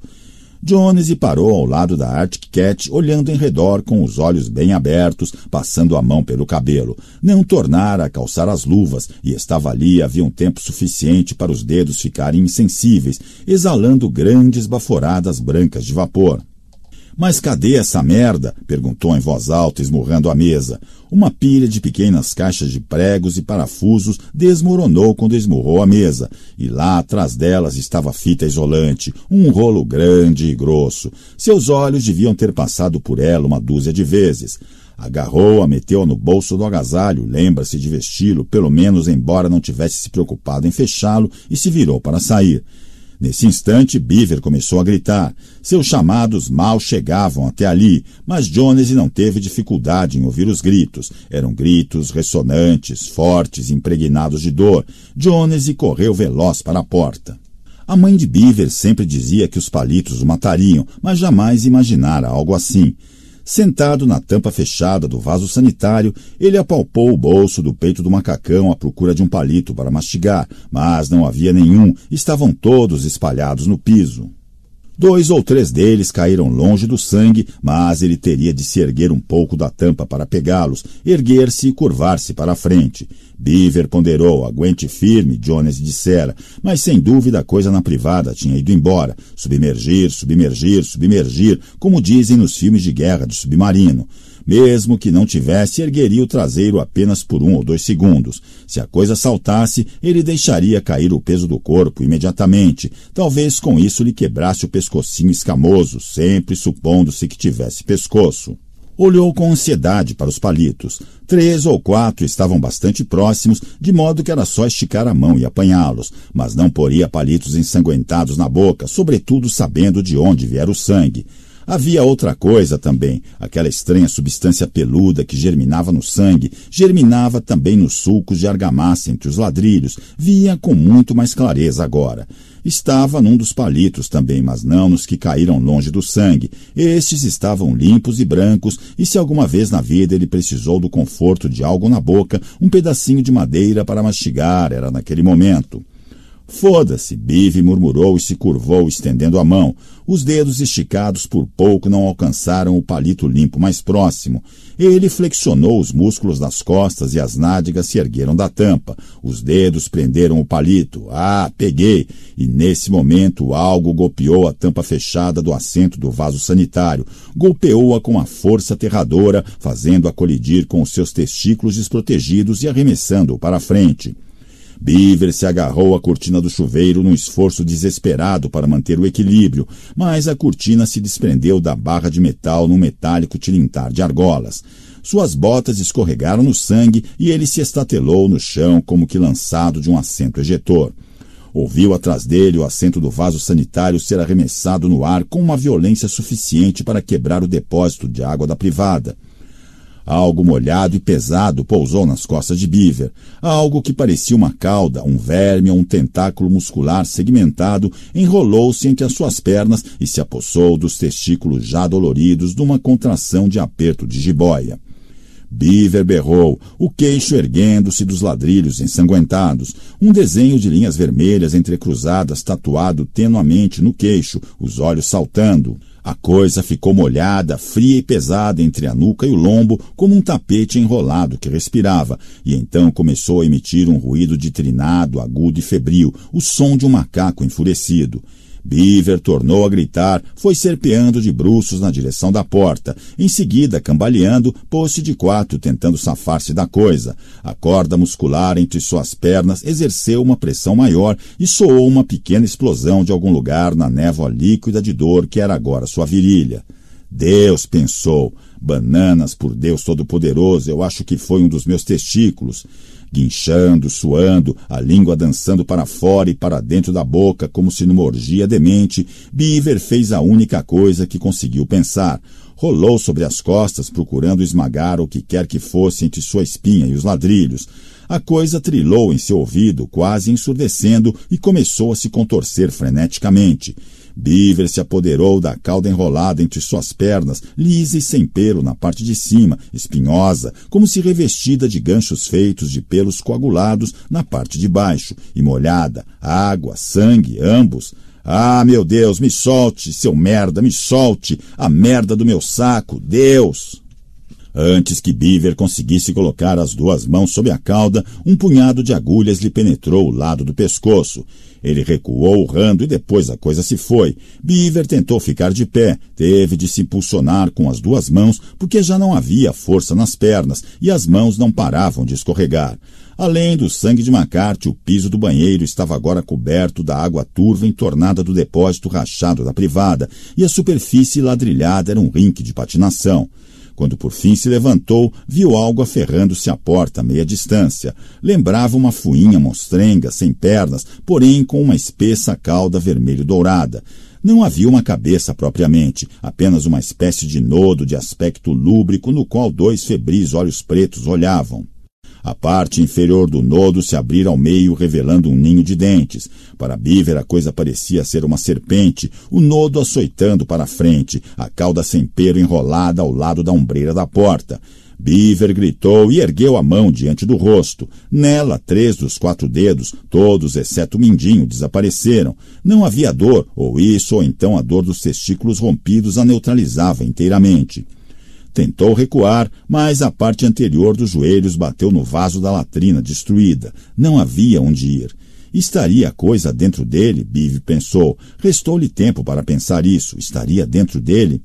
Jones parou ao lado da Arctic Cat, olhando em redor com os olhos bem abertos, passando a mão pelo cabelo. Não tornara a calçar as luvas e estava ali havia um tempo suficiente para os dedos ficarem insensíveis, exalando grandes baforadas brancas de vapor. Mas cadê essa merda? perguntou em voz alta, esmurrando a mesa. Uma pilha de pequenas caixas de pregos e parafusos desmoronou quando esmurrou a mesa, e lá atrás delas estava fita isolante, um rolo grande e grosso. Seus olhos deviam ter passado por ela uma dúzia de vezes. Agarrou-a, meteu-a no bolso do agasalho, lembra-se de vesti-lo, pelo menos embora não tivesse se preocupado em fechá-lo, e se virou para sair. Nesse instante, Beaver começou a gritar. Seus chamados mal chegavam até ali, mas Jones não teve dificuldade em ouvir os gritos. Eram gritos ressonantes, fortes, impregnados de dor. Jones correu veloz para a porta. A mãe de Beaver sempre dizia que os palitos o matariam, mas jamais imaginara algo assim. Sentado na tampa fechada do vaso sanitário, ele apalpou o bolso do peito do macacão à procura de um palito para mastigar, mas não havia nenhum, estavam todos espalhados no piso. Dois ou três deles caíram longe do sangue, mas ele teria de se erguer um pouco da tampa para pegá-los, erguer-se e curvar-se para a frente. Beaver ponderou, aguente firme, Jones dissera, mas sem dúvida a coisa na privada tinha ido embora. Submergir, submergir, submergir, como dizem nos filmes de guerra de submarino. Mesmo que não tivesse, ergueria o traseiro apenas por um ou dois segundos. Se a coisa saltasse, ele deixaria cair o peso do corpo imediatamente. Talvez com isso lhe quebrasse o pescocinho escamoso, sempre supondo-se que tivesse pescoço olhou com ansiedade para os palitos. Três ou quatro estavam bastante próximos, de modo que era só esticar a mão e apanhá-los, mas não poria palitos ensanguentados na boca, sobretudo sabendo de onde viera o sangue. Havia outra coisa também. Aquela estranha substância peluda que germinava no sangue, germinava também nos sulcos de argamassa entre os ladrilhos. Via com muito mais clareza agora. Estava num dos palitos também, mas não nos que caíram longe do sangue. Estes estavam limpos e brancos, e se alguma vez na vida ele precisou do conforto de algo na boca, um pedacinho de madeira para mastigar era naquele momento. Foda-se, Bive murmurou e se curvou, estendendo a mão. Os dedos esticados por pouco não alcançaram o palito limpo mais próximo. Ele flexionou os músculos das costas e as nádegas se ergueram da tampa. Os dedos prenderam o palito. Ah, peguei! E nesse momento algo golpeou a tampa fechada do assento do vaso sanitário. Golpeou-a com a força aterradora, fazendo-a colidir com os seus testículos desprotegidos e arremessando-o para frente. Beaver se agarrou à cortina do chuveiro num esforço desesperado para manter o equilíbrio, mas a cortina se desprendeu da barra de metal num metálico tilintar de argolas. Suas botas escorregaram no sangue e ele se estatelou no chão como que lançado de um assento ejetor. Ouviu atrás dele o assento do vaso sanitário ser arremessado no ar com uma violência suficiente para quebrar o depósito de água da privada. Algo molhado e pesado pousou nas costas de Beaver. Algo que parecia uma cauda, um verme ou um tentáculo muscular segmentado enrolou-se entre as suas pernas e se apossou dos testículos já doloridos numa contração de aperto de jiboia. Beaver berrou, o queixo erguendo-se dos ladrilhos ensanguentados, um desenho de linhas vermelhas entrecruzadas tatuado tenuamente no queixo, os olhos saltando. A coisa ficou molhada, fria e pesada entre a nuca e o lombo, como um tapete enrolado que respirava, e então começou a emitir um ruído de trinado, agudo e febril, o som de um macaco enfurecido. Beaver tornou a gritar, foi serpeando de bruços na direção da porta. Em seguida, cambaleando, pôs-se de quatro, tentando safar-se da coisa. A corda muscular entre suas pernas exerceu uma pressão maior e soou uma pequena explosão de algum lugar na névoa líquida de dor que era agora sua virilha. Deus pensou. Bananas, por Deus Todo-Poderoso, eu acho que foi um dos meus testículos guinchando, suando, a língua dançando para fora e para dentro da boca, como se numa orgia demente, Beaver fez a única coisa que conseguiu pensar. Rolou sobre as costas, procurando esmagar o que quer que fosse entre sua espinha e os ladrilhos. A coisa trilou em seu ouvido, quase ensurdecendo, e começou a se contorcer freneticamente. Beaver se apoderou da cauda enrolada entre suas pernas, lisa e sem pelo na parte de cima, espinhosa, como se revestida de ganchos feitos de pelos coagulados na parte de baixo, e molhada, água, sangue, ambos. Ah, meu Deus, me solte, seu merda, me solte, a merda do meu saco, Deus! Antes que Beaver conseguisse colocar as duas mãos sob a cauda, um punhado de agulhas lhe penetrou o lado do pescoço. Ele recuou urrando e depois a coisa se foi. Beaver tentou ficar de pé, teve de se impulsionar com as duas mãos porque já não havia força nas pernas e as mãos não paravam de escorregar. Além do sangue de Macarte, o piso do banheiro estava agora coberto da água turva entornada do depósito rachado da privada, e a superfície ladrilhada era um rinque de patinação. Quando por fim se levantou, viu algo aferrando-se à porta a meia distância. Lembrava uma fuinha mostrenga, sem pernas, porém com uma espessa cauda vermelho-dourada. Não havia uma cabeça propriamente, apenas uma espécie de nodo de aspecto lúbrico no qual dois febris olhos pretos olhavam. A parte inferior do nodo se abrira ao meio, revelando um ninho de dentes. Para Beaver, a coisa parecia ser uma serpente, o nodo açoitando para a frente, a cauda sem pelo enrolada ao lado da ombreira da porta. Beaver gritou e ergueu a mão diante do rosto. Nela, três dos quatro dedos, todos exceto o mindinho, desapareceram. Não havia dor, ou isso, ou então a dor dos testículos rompidos a neutralizava inteiramente. Tentou recuar, mas a parte anterior dos joelhos bateu no vaso da latrina, destruída. Não havia onde ir. Estaria a coisa dentro dele, Bive pensou. Restou-lhe tempo para pensar isso. Estaria dentro dele.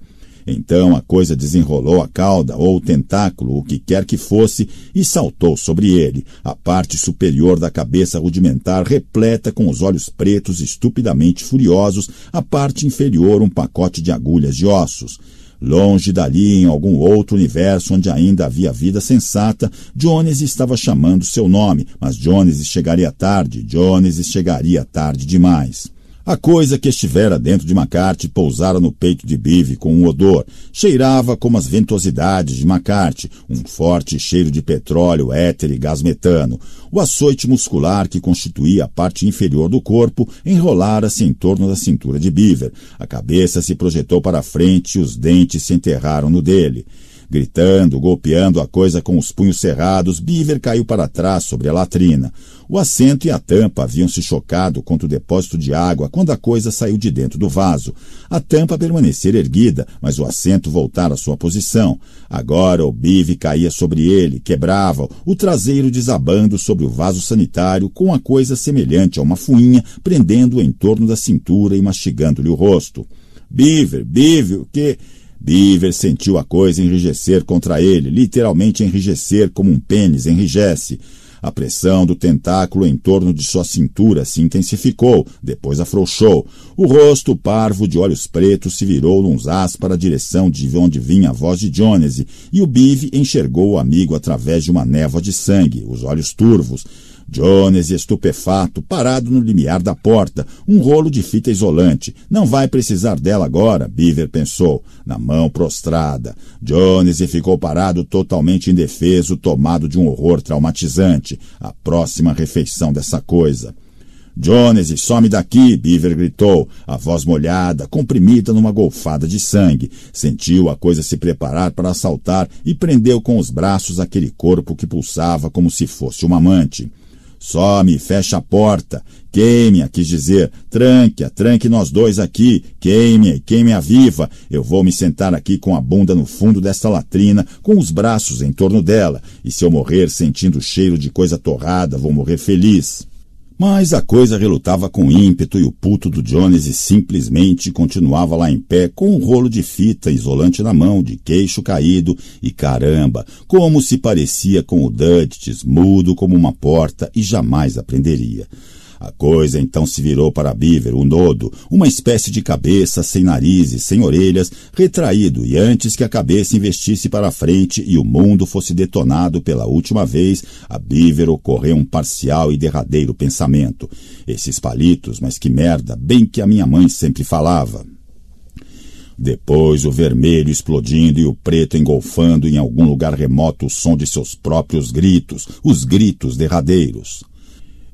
Então a coisa desenrolou a cauda ou o tentáculo, o que quer que fosse, e saltou sobre ele, a parte superior da cabeça rudimentar repleta com os olhos pretos estupidamente furiosos, a parte inferior um pacote de agulhas de ossos. Longe dali, em algum outro universo onde ainda havia vida sensata, Jones estava chamando seu nome, mas Jones chegaria tarde, Jones chegaria tarde demais. A coisa que estivera dentro de Macarte pousara no peito de Bive com um odor. Cheirava como as ventosidades de Macarte, um forte cheiro de petróleo, éter e gás metano. O açoite muscular que constituía a parte inferior do corpo enrolara-se em torno da cintura de Beaver. A cabeça se projetou para frente e os dentes se enterraram no dele. Gritando, golpeando a coisa com os punhos cerrados, Beaver caiu para trás sobre a latrina. O assento e a tampa haviam se chocado contra o depósito de água quando a coisa saiu de dentro do vaso. A tampa permanecera erguida, mas o assento voltara à sua posição. Agora o Beaver caía sobre ele, quebrava-o, o traseiro desabando sobre o vaso sanitário com a coisa semelhante a uma fuinha prendendo-o em torno da cintura e mastigando-lhe o rosto. Beaver, Beaver, que... Beaver sentiu a coisa enrijecer contra ele, literalmente enrijecer como um pênis enrijece. A pressão do tentáculo em torno de sua cintura se intensificou, depois afrouxou. O rosto parvo de olhos pretos se virou nos as para a direção de onde vinha a voz de Jones, e o Bive enxergou o amigo através de uma névoa de sangue, os olhos turvos. Jones, estupefato, parado no limiar da porta, um rolo de fita isolante. Não vai precisar dela agora, Beaver pensou, na mão prostrada. Jones ficou parado totalmente indefeso, tomado de um horror traumatizante. A próxima refeição dessa coisa. Jones, some daqui! Beaver gritou, a voz molhada, comprimida numa golfada de sangue. Sentiu a coisa se preparar para assaltar e prendeu com os braços aquele corpo que pulsava como se fosse uma amante. Some, fecha a porta. Queime-a, quis dizer. Tranque-a, tranque nós dois aqui. Queime-a queime-a viva. Eu vou me sentar aqui com a bunda no fundo desta latrina, com os braços em torno dela. E se eu morrer sentindo o cheiro de coisa torrada, vou morrer feliz. Mas a coisa relutava com ímpeto e o puto do Jones simplesmente continuava lá em pé com um rolo de fita isolante na mão, de queixo caído e caramba, como se parecia com o Dutch, mudo como uma porta e jamais aprenderia. A coisa então se virou para Beaver, o nodo, uma espécie de cabeça sem narizes, sem orelhas, retraído, e antes que a cabeça investisse para a frente e o mundo fosse detonado pela última vez, a Beaver ocorreu um parcial e derradeiro pensamento. Esses palitos, mas que merda, bem que a minha mãe sempre falava. Depois o vermelho explodindo e o preto engolfando em algum lugar remoto o som de seus próprios gritos, os gritos derradeiros.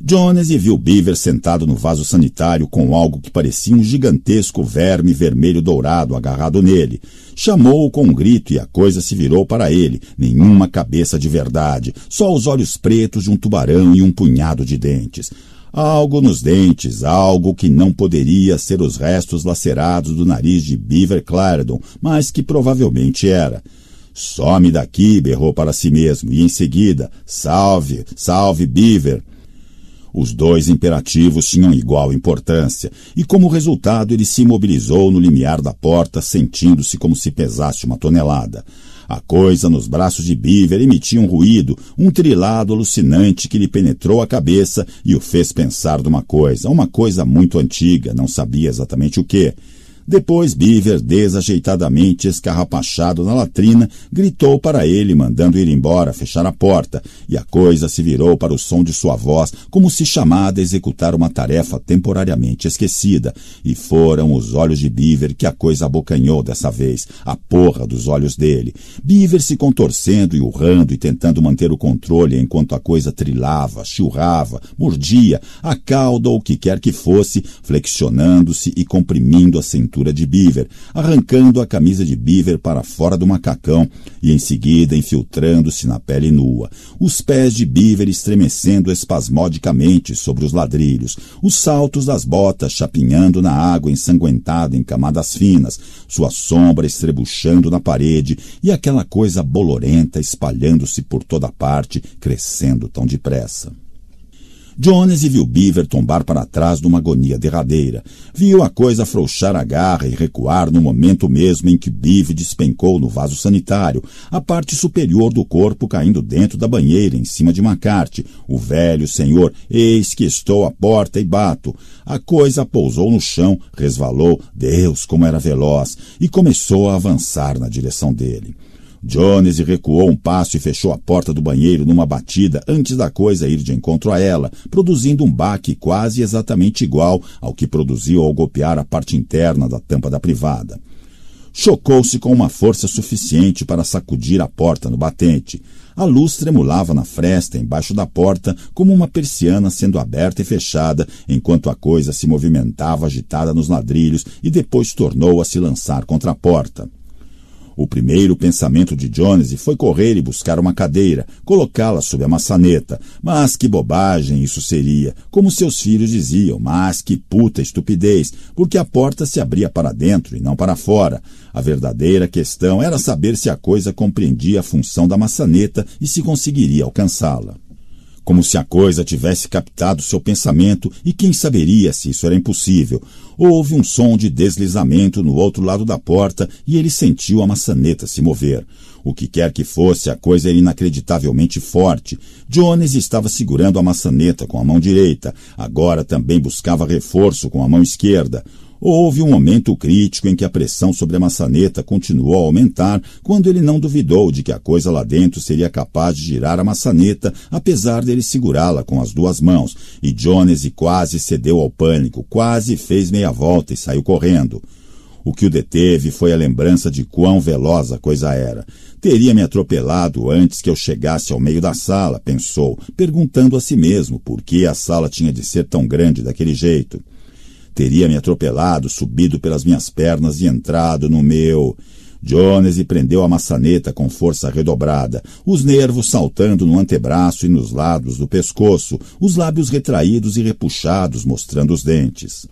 Jones viu Beaver sentado no vaso sanitário com algo que parecia um gigantesco verme vermelho dourado agarrado nele. Chamou-o com um grito e a coisa se virou para ele. Nenhuma cabeça de verdade, só os olhos pretos de um tubarão e um punhado de dentes. Algo nos dentes, algo que não poderia ser os restos lacerados do nariz de Beaver Clarendon, mas que provavelmente era. Some daqui, berrou para si mesmo, e em seguida, salve, salve Beaver! Os dois imperativos tinham igual importância, e como resultado ele se imobilizou no limiar da porta, sentindo-se como se pesasse uma tonelada. A coisa nos braços de Beaver emitia um ruído, um trilado alucinante que lhe penetrou a cabeça e o fez pensar de uma coisa, uma coisa muito antiga, não sabia exatamente o que. Depois, Beaver, desajeitadamente escarrapachado na latrina, gritou para ele, mandando ir embora, fechar a porta, e a coisa se virou para o som de sua voz, como se chamada a executar uma tarefa temporariamente esquecida. E foram os olhos de Beaver que a coisa abocanhou dessa vez, a porra dos olhos dele. Beaver se contorcendo e urrando e tentando manter o controle enquanto a coisa trilava, churrava, mordia, a cauda ou o que quer que fosse, flexionando-se e comprimindo a cintura cintura de Beaver, arrancando a camisa de Beaver para fora do macacão e em seguida infiltrando-se na pele nua, os pés de Beaver estremecendo espasmodicamente sobre os ladrilhos, os saltos das botas chapinhando na água ensanguentada em camadas finas, sua sombra estrebuchando na parede e aquela coisa bolorenta espalhando-se por toda parte, crescendo tão depressa. Jones viu Beaver tombar para trás numa agonia derradeira. Viu a coisa afrouxar a garra e recuar no momento mesmo em que Beaver despencou no vaso sanitário, a parte superior do corpo caindo dentro da banheira em cima de McCarthy. O velho senhor, eis que estou à porta e bato. A coisa pousou no chão, resvalou, Deus, como era veloz, e começou a avançar na direção dele. Jones recuou um passo e fechou a porta do banheiro numa batida antes da coisa ir de encontro a ela, produzindo um baque quase exatamente igual ao que produziu ao golpear a parte interna da tampa da privada. Chocou-se com uma força suficiente para sacudir a porta no batente. A luz tremulava na fresta embaixo da porta, como uma persiana sendo aberta e fechada, enquanto a coisa se movimentava agitada nos ladrilhos e depois tornou a se lançar contra a porta. O primeiro pensamento de Jones foi correr e buscar uma cadeira, colocá-la sob a maçaneta. Mas que bobagem isso seria! Como seus filhos diziam, mas que puta estupidez! Porque a porta se abria para dentro e não para fora. A verdadeira questão era saber se a coisa compreendia a função da maçaneta e se conseguiria alcançá-la como se a coisa tivesse captado seu pensamento e quem saberia se isso era impossível. Houve um som de deslizamento no outro lado da porta e ele sentiu a maçaneta se mover. O que quer que fosse, a coisa era inacreditavelmente forte. Jones estava segurando a maçaneta com a mão direita, agora também buscava reforço com a mão esquerda. Houve um momento crítico em que a pressão sobre a maçaneta continuou a aumentar, quando ele não duvidou de que a coisa lá dentro seria capaz de girar a maçaneta, apesar dele segurá-la com as duas mãos, e Jones quase cedeu ao pânico, quase fez meia volta e saiu correndo. O que o deteve foi a lembrança de quão veloz a coisa era. Teria me atropelado antes que eu chegasse ao meio da sala, pensou, perguntando a si mesmo por que a sala tinha de ser tão grande daquele jeito. Teria me atropelado, subido pelas minhas pernas e entrado no meu. Jones prendeu a maçaneta com força redobrada, os nervos saltando no antebraço e nos lados do pescoço, os lábios retraídos e repuxados, mostrando os dentes.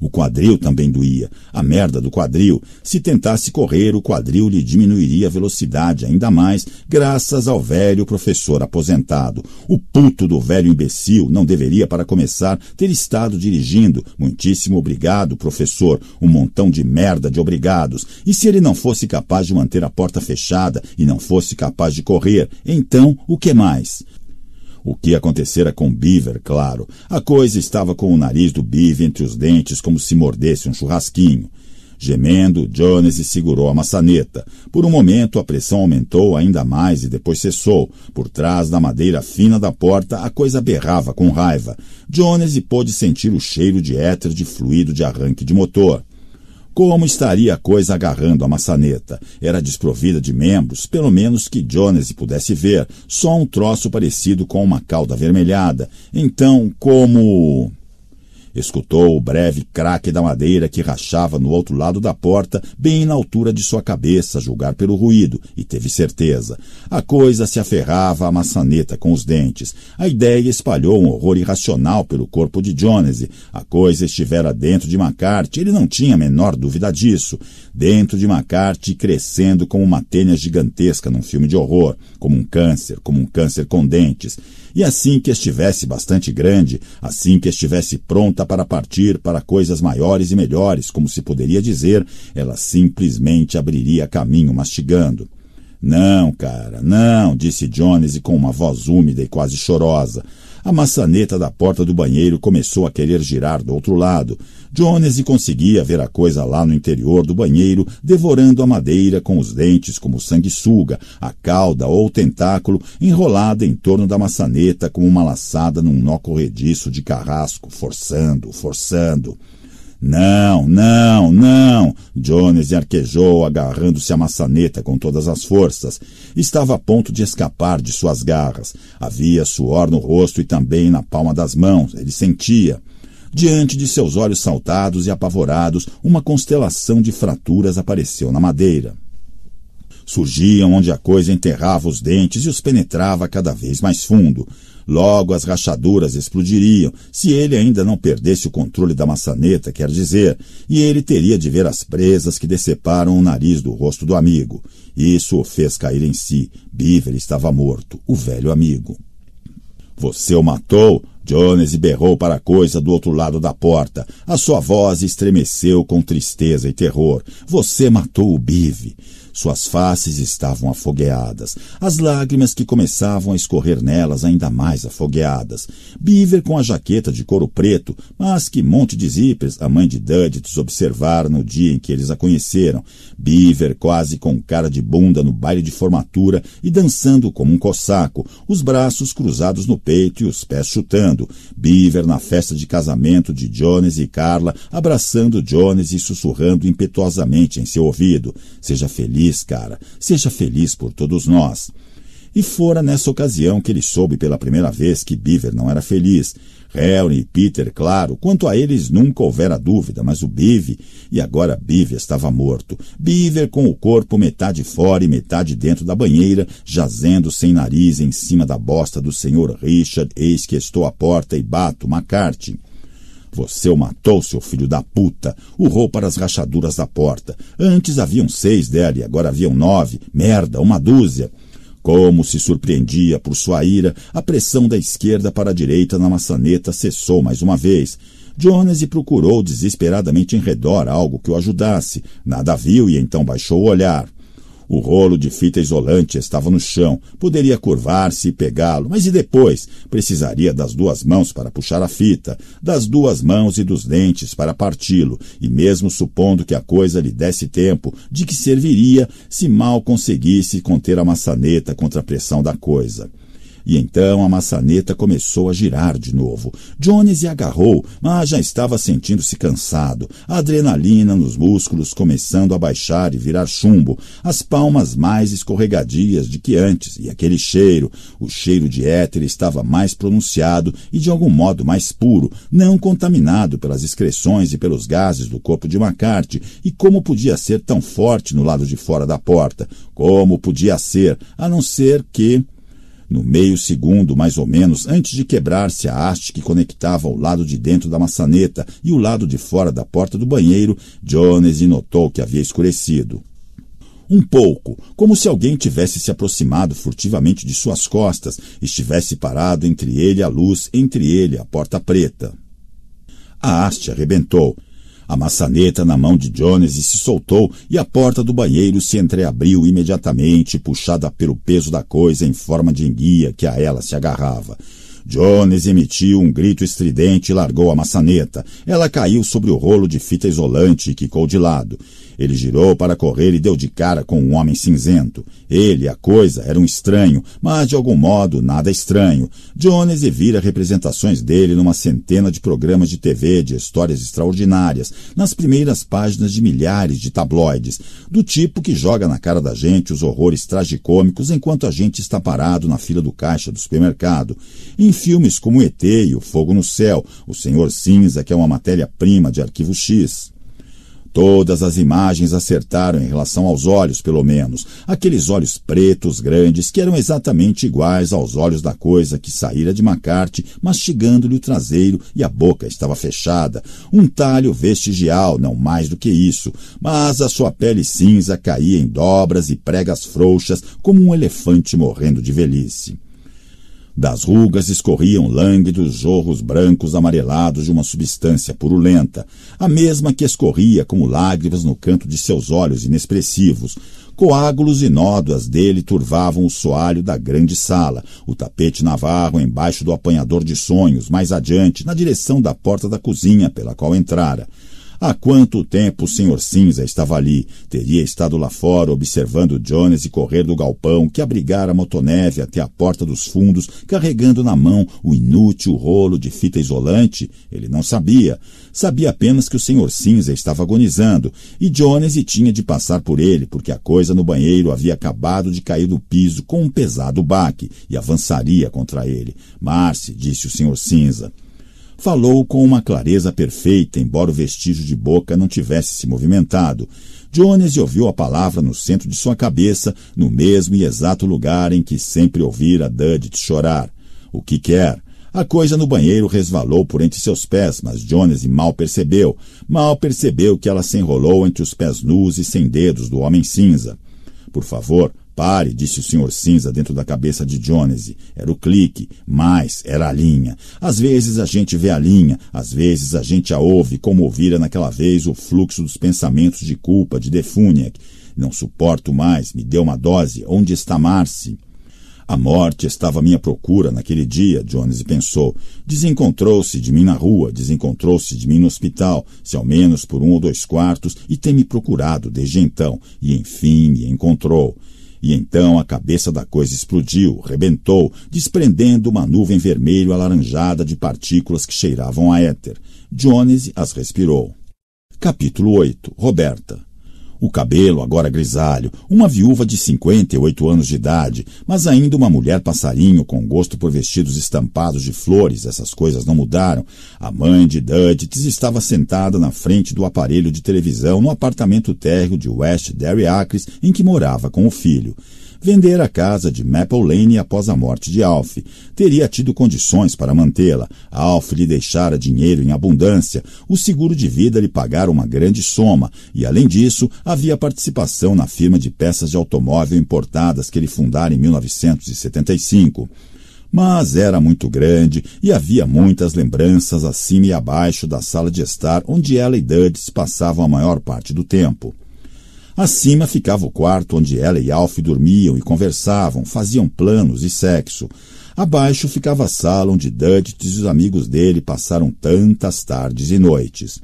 O quadril também doía. A merda do quadril. Se tentasse correr, o quadril lhe diminuiria a velocidade ainda mais, graças ao velho professor aposentado. O puto do velho imbecil não deveria, para começar, ter estado dirigindo. Muitíssimo obrigado, professor. Um montão de merda de obrigados. E se ele não fosse capaz de manter a porta fechada e não fosse capaz de correr, então o que mais? O que acontecera com Beaver, claro. A coisa estava com o nariz do Beaver entre os dentes, como se mordesse um churrasquinho. Gemendo, Jones segurou a maçaneta. Por um momento, a pressão aumentou ainda mais e depois cessou. Por trás da madeira fina da porta, a coisa berrava com raiva. Jones pôde sentir o cheiro de éter de fluido de arranque de motor. Como estaria a coisa agarrando a maçaneta? Era desprovida de membros, pelo menos que Jones pudesse ver, só um troço parecido com uma cauda avermelhada. Então, como. Escutou o breve craque da madeira que rachava no outro lado da porta, bem na altura de sua cabeça, julgar pelo ruído, e teve certeza. A coisa se aferrava à maçaneta com os dentes. A ideia espalhou um horror irracional pelo corpo de Jones. A coisa estivera dentro de McCarthy, ele não tinha a menor dúvida disso. Dentro de McCarthy, crescendo como uma tênia gigantesca num filme de horror, como um câncer, como um câncer com dentes. E assim que estivesse bastante grande, assim que estivesse pronta pronta para partir para coisas maiores e melhores, como se poderia dizer, ela simplesmente abriria caminho mastigando. Não, cara, não, disse Jones com uma voz úmida e quase chorosa. A maçaneta da porta do banheiro começou a querer girar do outro lado. Jones conseguia ver a coisa lá no interior do banheiro, devorando a madeira com os dentes como sanguessuga, a cauda ou tentáculo enrolada em torno da maçaneta como uma laçada num nó corrediço de carrasco, forçando, forçando. Não, não, não! Jones arquejou, agarrando-se à maçaneta com todas as forças. Estava a ponto de escapar de suas garras. Havia suor no rosto e também na palma das mãos. Ele sentia. Diante de seus olhos saltados e apavorados, uma constelação de fraturas apareceu na madeira. Surgiam onde a coisa enterrava os dentes e os penetrava cada vez mais fundo. Logo as rachaduras explodiriam, se ele ainda não perdesse o controle da maçaneta, quer dizer, e ele teria de ver as presas que deceparam o nariz do rosto do amigo. Isso o fez cair em si. Beaver estava morto, o velho amigo. Você o matou? Jones berrou para a coisa do outro lado da porta. A sua voz estremeceu com tristeza e terror. Você matou o Bive. Suas faces estavam afogueadas, as lágrimas que começavam a escorrer nelas ainda mais afogueadas. Beaver com a jaqueta de couro preto, mas que Monte de Zippers, a mãe de Duddits observara no dia em que eles a conheceram. Beaver quase com cara de bunda no baile de formatura e dançando como um cossaco, os braços cruzados no peito e os pés chutando. Beaver na festa de casamento de Jones e Carla, abraçando Jones e sussurrando impetuosamente em seu ouvido. Seja feliz feliz, cara. Seja feliz por todos nós. E fora nessa ocasião que ele soube pela primeira vez que Beaver não era feliz. Harry e Peter, claro, quanto a eles nunca houvera dúvida, mas o Beaver, e agora Beaver estava morto. Beaver com o corpo metade fora e metade dentro da banheira, jazendo sem nariz em cima da bosta do senhor Richard, eis que estou à porta e bato, McCarthy. Você o matou, seu filho da puta. Urrou para as rachaduras da porta. Antes haviam seis dela e agora haviam nove. Merda, uma dúzia. Como se surpreendia por sua ira, a pressão da esquerda para a direita na maçaneta cessou mais uma vez. Jones procurou desesperadamente em redor algo que o ajudasse. Nada viu e então baixou o olhar. O rolo de fita isolante estava no chão. Poderia curvar-se e pegá-lo, mas e depois? Precisaria das duas mãos para puxar a fita, das duas mãos e dos dentes para parti-lo, e mesmo supondo que a coisa lhe desse tempo, de que serviria se mal conseguisse conter a maçaneta contra a pressão da coisa? E então a maçaneta começou a girar de novo. Jones agarrou, mas já estava sentindo-se cansado, a adrenalina nos músculos começando a baixar e virar chumbo, as palmas mais escorregadias de que antes, e aquele cheiro, o cheiro de éter estava mais pronunciado e de algum modo mais puro, não contaminado pelas excreções e pelos gases do corpo de McCarthy, e como podia ser tão forte no lado de fora da porta? Como podia ser, a não ser que... No meio segundo, mais ou menos, antes de quebrar-se a haste que conectava o lado de dentro da maçaneta e o lado de fora da porta do banheiro, Jones notou que havia escurecido. Um pouco, como se alguém tivesse se aproximado furtivamente de suas costas, estivesse parado entre ele a luz, entre ele a porta preta. A haste arrebentou a maçaneta na mão de Jones se soltou e a porta do banheiro se entreabriu imediatamente, puxada pelo peso da coisa em forma de enguia que a ela se agarrava. Jones emitiu um grito estridente e largou a maçaneta. Ela caiu sobre o rolo de fita isolante e quicou de lado. Ele girou para correr e deu de cara com um homem cinzento. Ele, a coisa, era um estranho, mas de algum modo nada estranho. Jones vira representações dele numa centena de programas de TV de histórias extraordinárias, nas primeiras páginas de milhares de tabloides, do tipo que joga na cara da gente os horrores tragicômicos enquanto a gente está parado na fila do caixa do supermercado. Em filmes como ET e O Fogo no Céu, O Senhor Cinza, que é uma matéria-prima de Arquivo X. Todas as imagens acertaram em relação aos olhos, pelo menos, aqueles olhos pretos grandes que eram exatamente iguais aos olhos da coisa que saíra de Macarte, mastigando-lhe o traseiro e a boca estava fechada. Um talho vestigial, não mais do que isso, mas a sua pele cinza caía em dobras e pregas frouxas como um elefante morrendo de velhice. Das rugas escorriam lânguidos jorros brancos amarelados de uma substância purulenta, a mesma que escorria como lágrimas no canto de seus olhos inexpressivos. Coágulos e nódoas dele turvavam o soalho da grande sala, o tapete navarro embaixo do apanhador de sonhos, mais adiante, na direção da porta da cozinha pela qual entrara. Há quanto tempo o senhor Cinza estava ali? Teria estado lá fora observando Jones e correr do galpão que abrigara a motoneve até a porta dos fundos, carregando na mão o inútil rolo de fita isolante? Ele não sabia. Sabia apenas que o senhor Cinza estava agonizando e Jones tinha de passar por ele, porque a coisa no banheiro havia acabado de cair do piso com um pesado baque e avançaria contra ele. Marce, disse o senhor Cinza falou com uma clareza perfeita, embora o vestígio de boca não tivesse se movimentado. Jones ouviu a palavra no centro de sua cabeça, no mesmo e exato lugar em que sempre ouvira Dudley chorar. O que quer? A coisa no banheiro resvalou por entre seus pés, mas Jones mal percebeu. Mal percebeu que ela se enrolou entre os pés nus e sem dedos do homem cinza. Por favor, Pare, disse o senhor Cinza dentro da cabeça de Jonesy. Era o clique, mas era a linha. Às vezes a gente vê a linha, às vezes a gente a ouve, como ouvira naquela vez o fluxo dos pensamentos de culpa de Defuniak. Não suporto mais, me deu uma dose, onde está Marcy? A morte estava à minha procura naquele dia, Jones pensou. Desencontrou-se de mim na rua, desencontrou-se de mim no hospital, se ao menos por um ou dois quartos, e tem me procurado desde então, e enfim me encontrou. E então a cabeça da coisa explodiu, rebentou, desprendendo uma nuvem vermelho alaranjada de partículas que cheiravam a éter. Jones as respirou. Capítulo 8. Roberta. O cabelo agora grisalho, uma viúva de 58 anos de idade, mas ainda uma mulher passarinho com gosto por vestidos estampados de flores, essas coisas não mudaram. A mãe de Dudgetes estava sentada na frente do aparelho de televisão no apartamento térreo de West Derry Acres, em que morava com o filho vender a casa de Maple Lane após a morte de Alf. Teria tido condições para mantê-la. Alf lhe deixara dinheiro em abundância, o seguro de vida lhe pagara uma grande soma e, além disso, havia participação na firma de peças de automóvel importadas que ele fundara em 1975 mas era muito grande e havia muitas lembranças acima e abaixo da sala de estar onde ela e Duds passavam a maior parte do tempo. Acima ficava o quarto onde ela e Alf dormiam e conversavam, faziam planos e sexo. Abaixo ficava a sala onde Dudit e os amigos dele passaram tantas tardes e noites.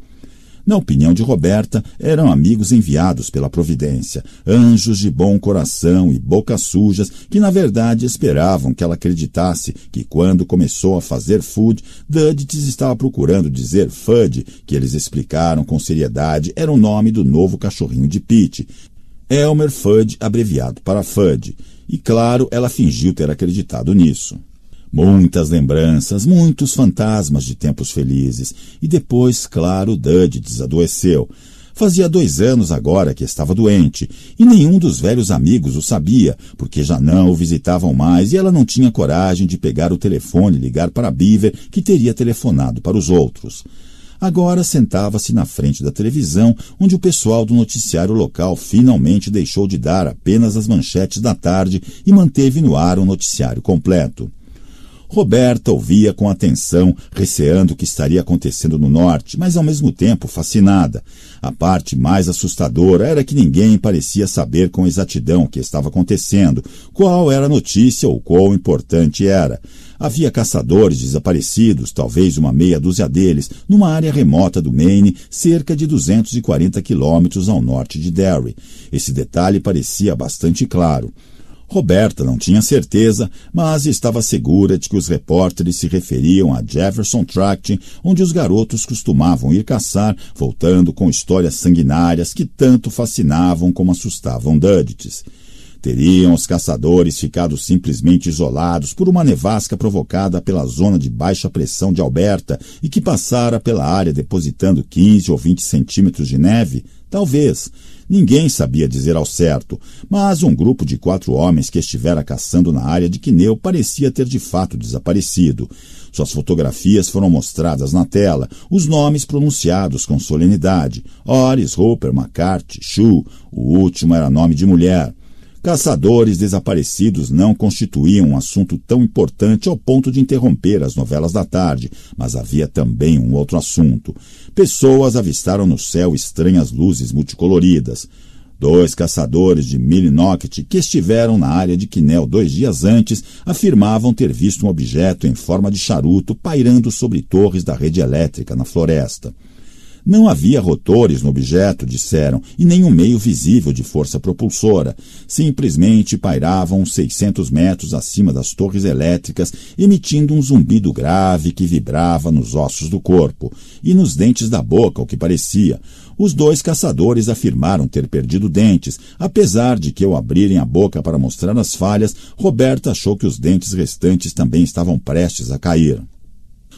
Na opinião de Roberta, eram amigos enviados pela Providência, anjos de bom coração e bocas sujas que, na verdade, esperavam que ela acreditasse que, quando começou a fazer food, Duddites estava procurando dizer Fud, que eles explicaram com seriedade era o nome do novo cachorrinho de Pete. Elmer Fudd, abreviado para Fudd. E claro, ela fingiu ter acreditado nisso. Muitas lembranças, muitos fantasmas de tempos felizes. E depois, claro, dud desadoeceu. Fazia dois anos agora que estava doente, e nenhum dos velhos amigos o sabia, porque já não o visitavam mais e ela não tinha coragem de pegar o telefone e ligar para Beaver, que teria telefonado para os outros. Agora sentava-se na frente da televisão, onde o pessoal do noticiário local finalmente deixou de dar apenas as manchetes da tarde e manteve no ar o um noticiário completo. Roberta ouvia com atenção, receando o que estaria acontecendo no norte, mas ao mesmo tempo fascinada. A parte mais assustadora era que ninguém parecia saber com exatidão o que estava acontecendo, qual era a notícia ou quão importante era. Havia caçadores desaparecidos, talvez uma meia dúzia deles, numa área remota do Maine, cerca de 240 quilômetros ao norte de Derry. Esse detalhe parecia bastante claro. Roberta não tinha certeza, mas estava segura de que os repórteres se referiam a Jefferson Tract, onde os garotos costumavam ir caçar, voltando com histórias sanguinárias que tanto fascinavam como assustavam Dudites. Teriam os caçadores ficado simplesmente isolados por uma nevasca provocada pela zona de baixa pressão de Alberta e que passara pela área depositando 15 ou 20 centímetros de neve? Talvez. Ninguém sabia dizer ao certo, mas um grupo de quatro homens que estivera caçando na área de Quineu parecia ter de fato desaparecido. Suas fotografias foram mostradas na tela, os nomes pronunciados com solenidade. Oris, Roper, McCarthy, Chu. O último era nome de mulher. Caçadores desaparecidos não constituíam um assunto tão importante ao ponto de interromper as novelas da tarde, mas havia também um outro assunto. Pessoas avistaram no céu estranhas luzes multicoloridas. Dois caçadores de Millinocket que estiveram na área de Quinel dois dias antes afirmavam ter visto um objeto em forma de charuto pairando sobre torres da rede elétrica na floresta. Não havia rotores no objeto, disseram, e nenhum meio visível de força propulsora. Simplesmente pairavam 600 metros acima das torres elétricas, emitindo um zumbido grave que vibrava nos ossos do corpo e nos dentes da boca, o que parecia. Os dois caçadores afirmaram ter perdido dentes, apesar de que, ao abrirem a boca para mostrar as falhas, Roberto achou que os dentes restantes também estavam prestes a cair.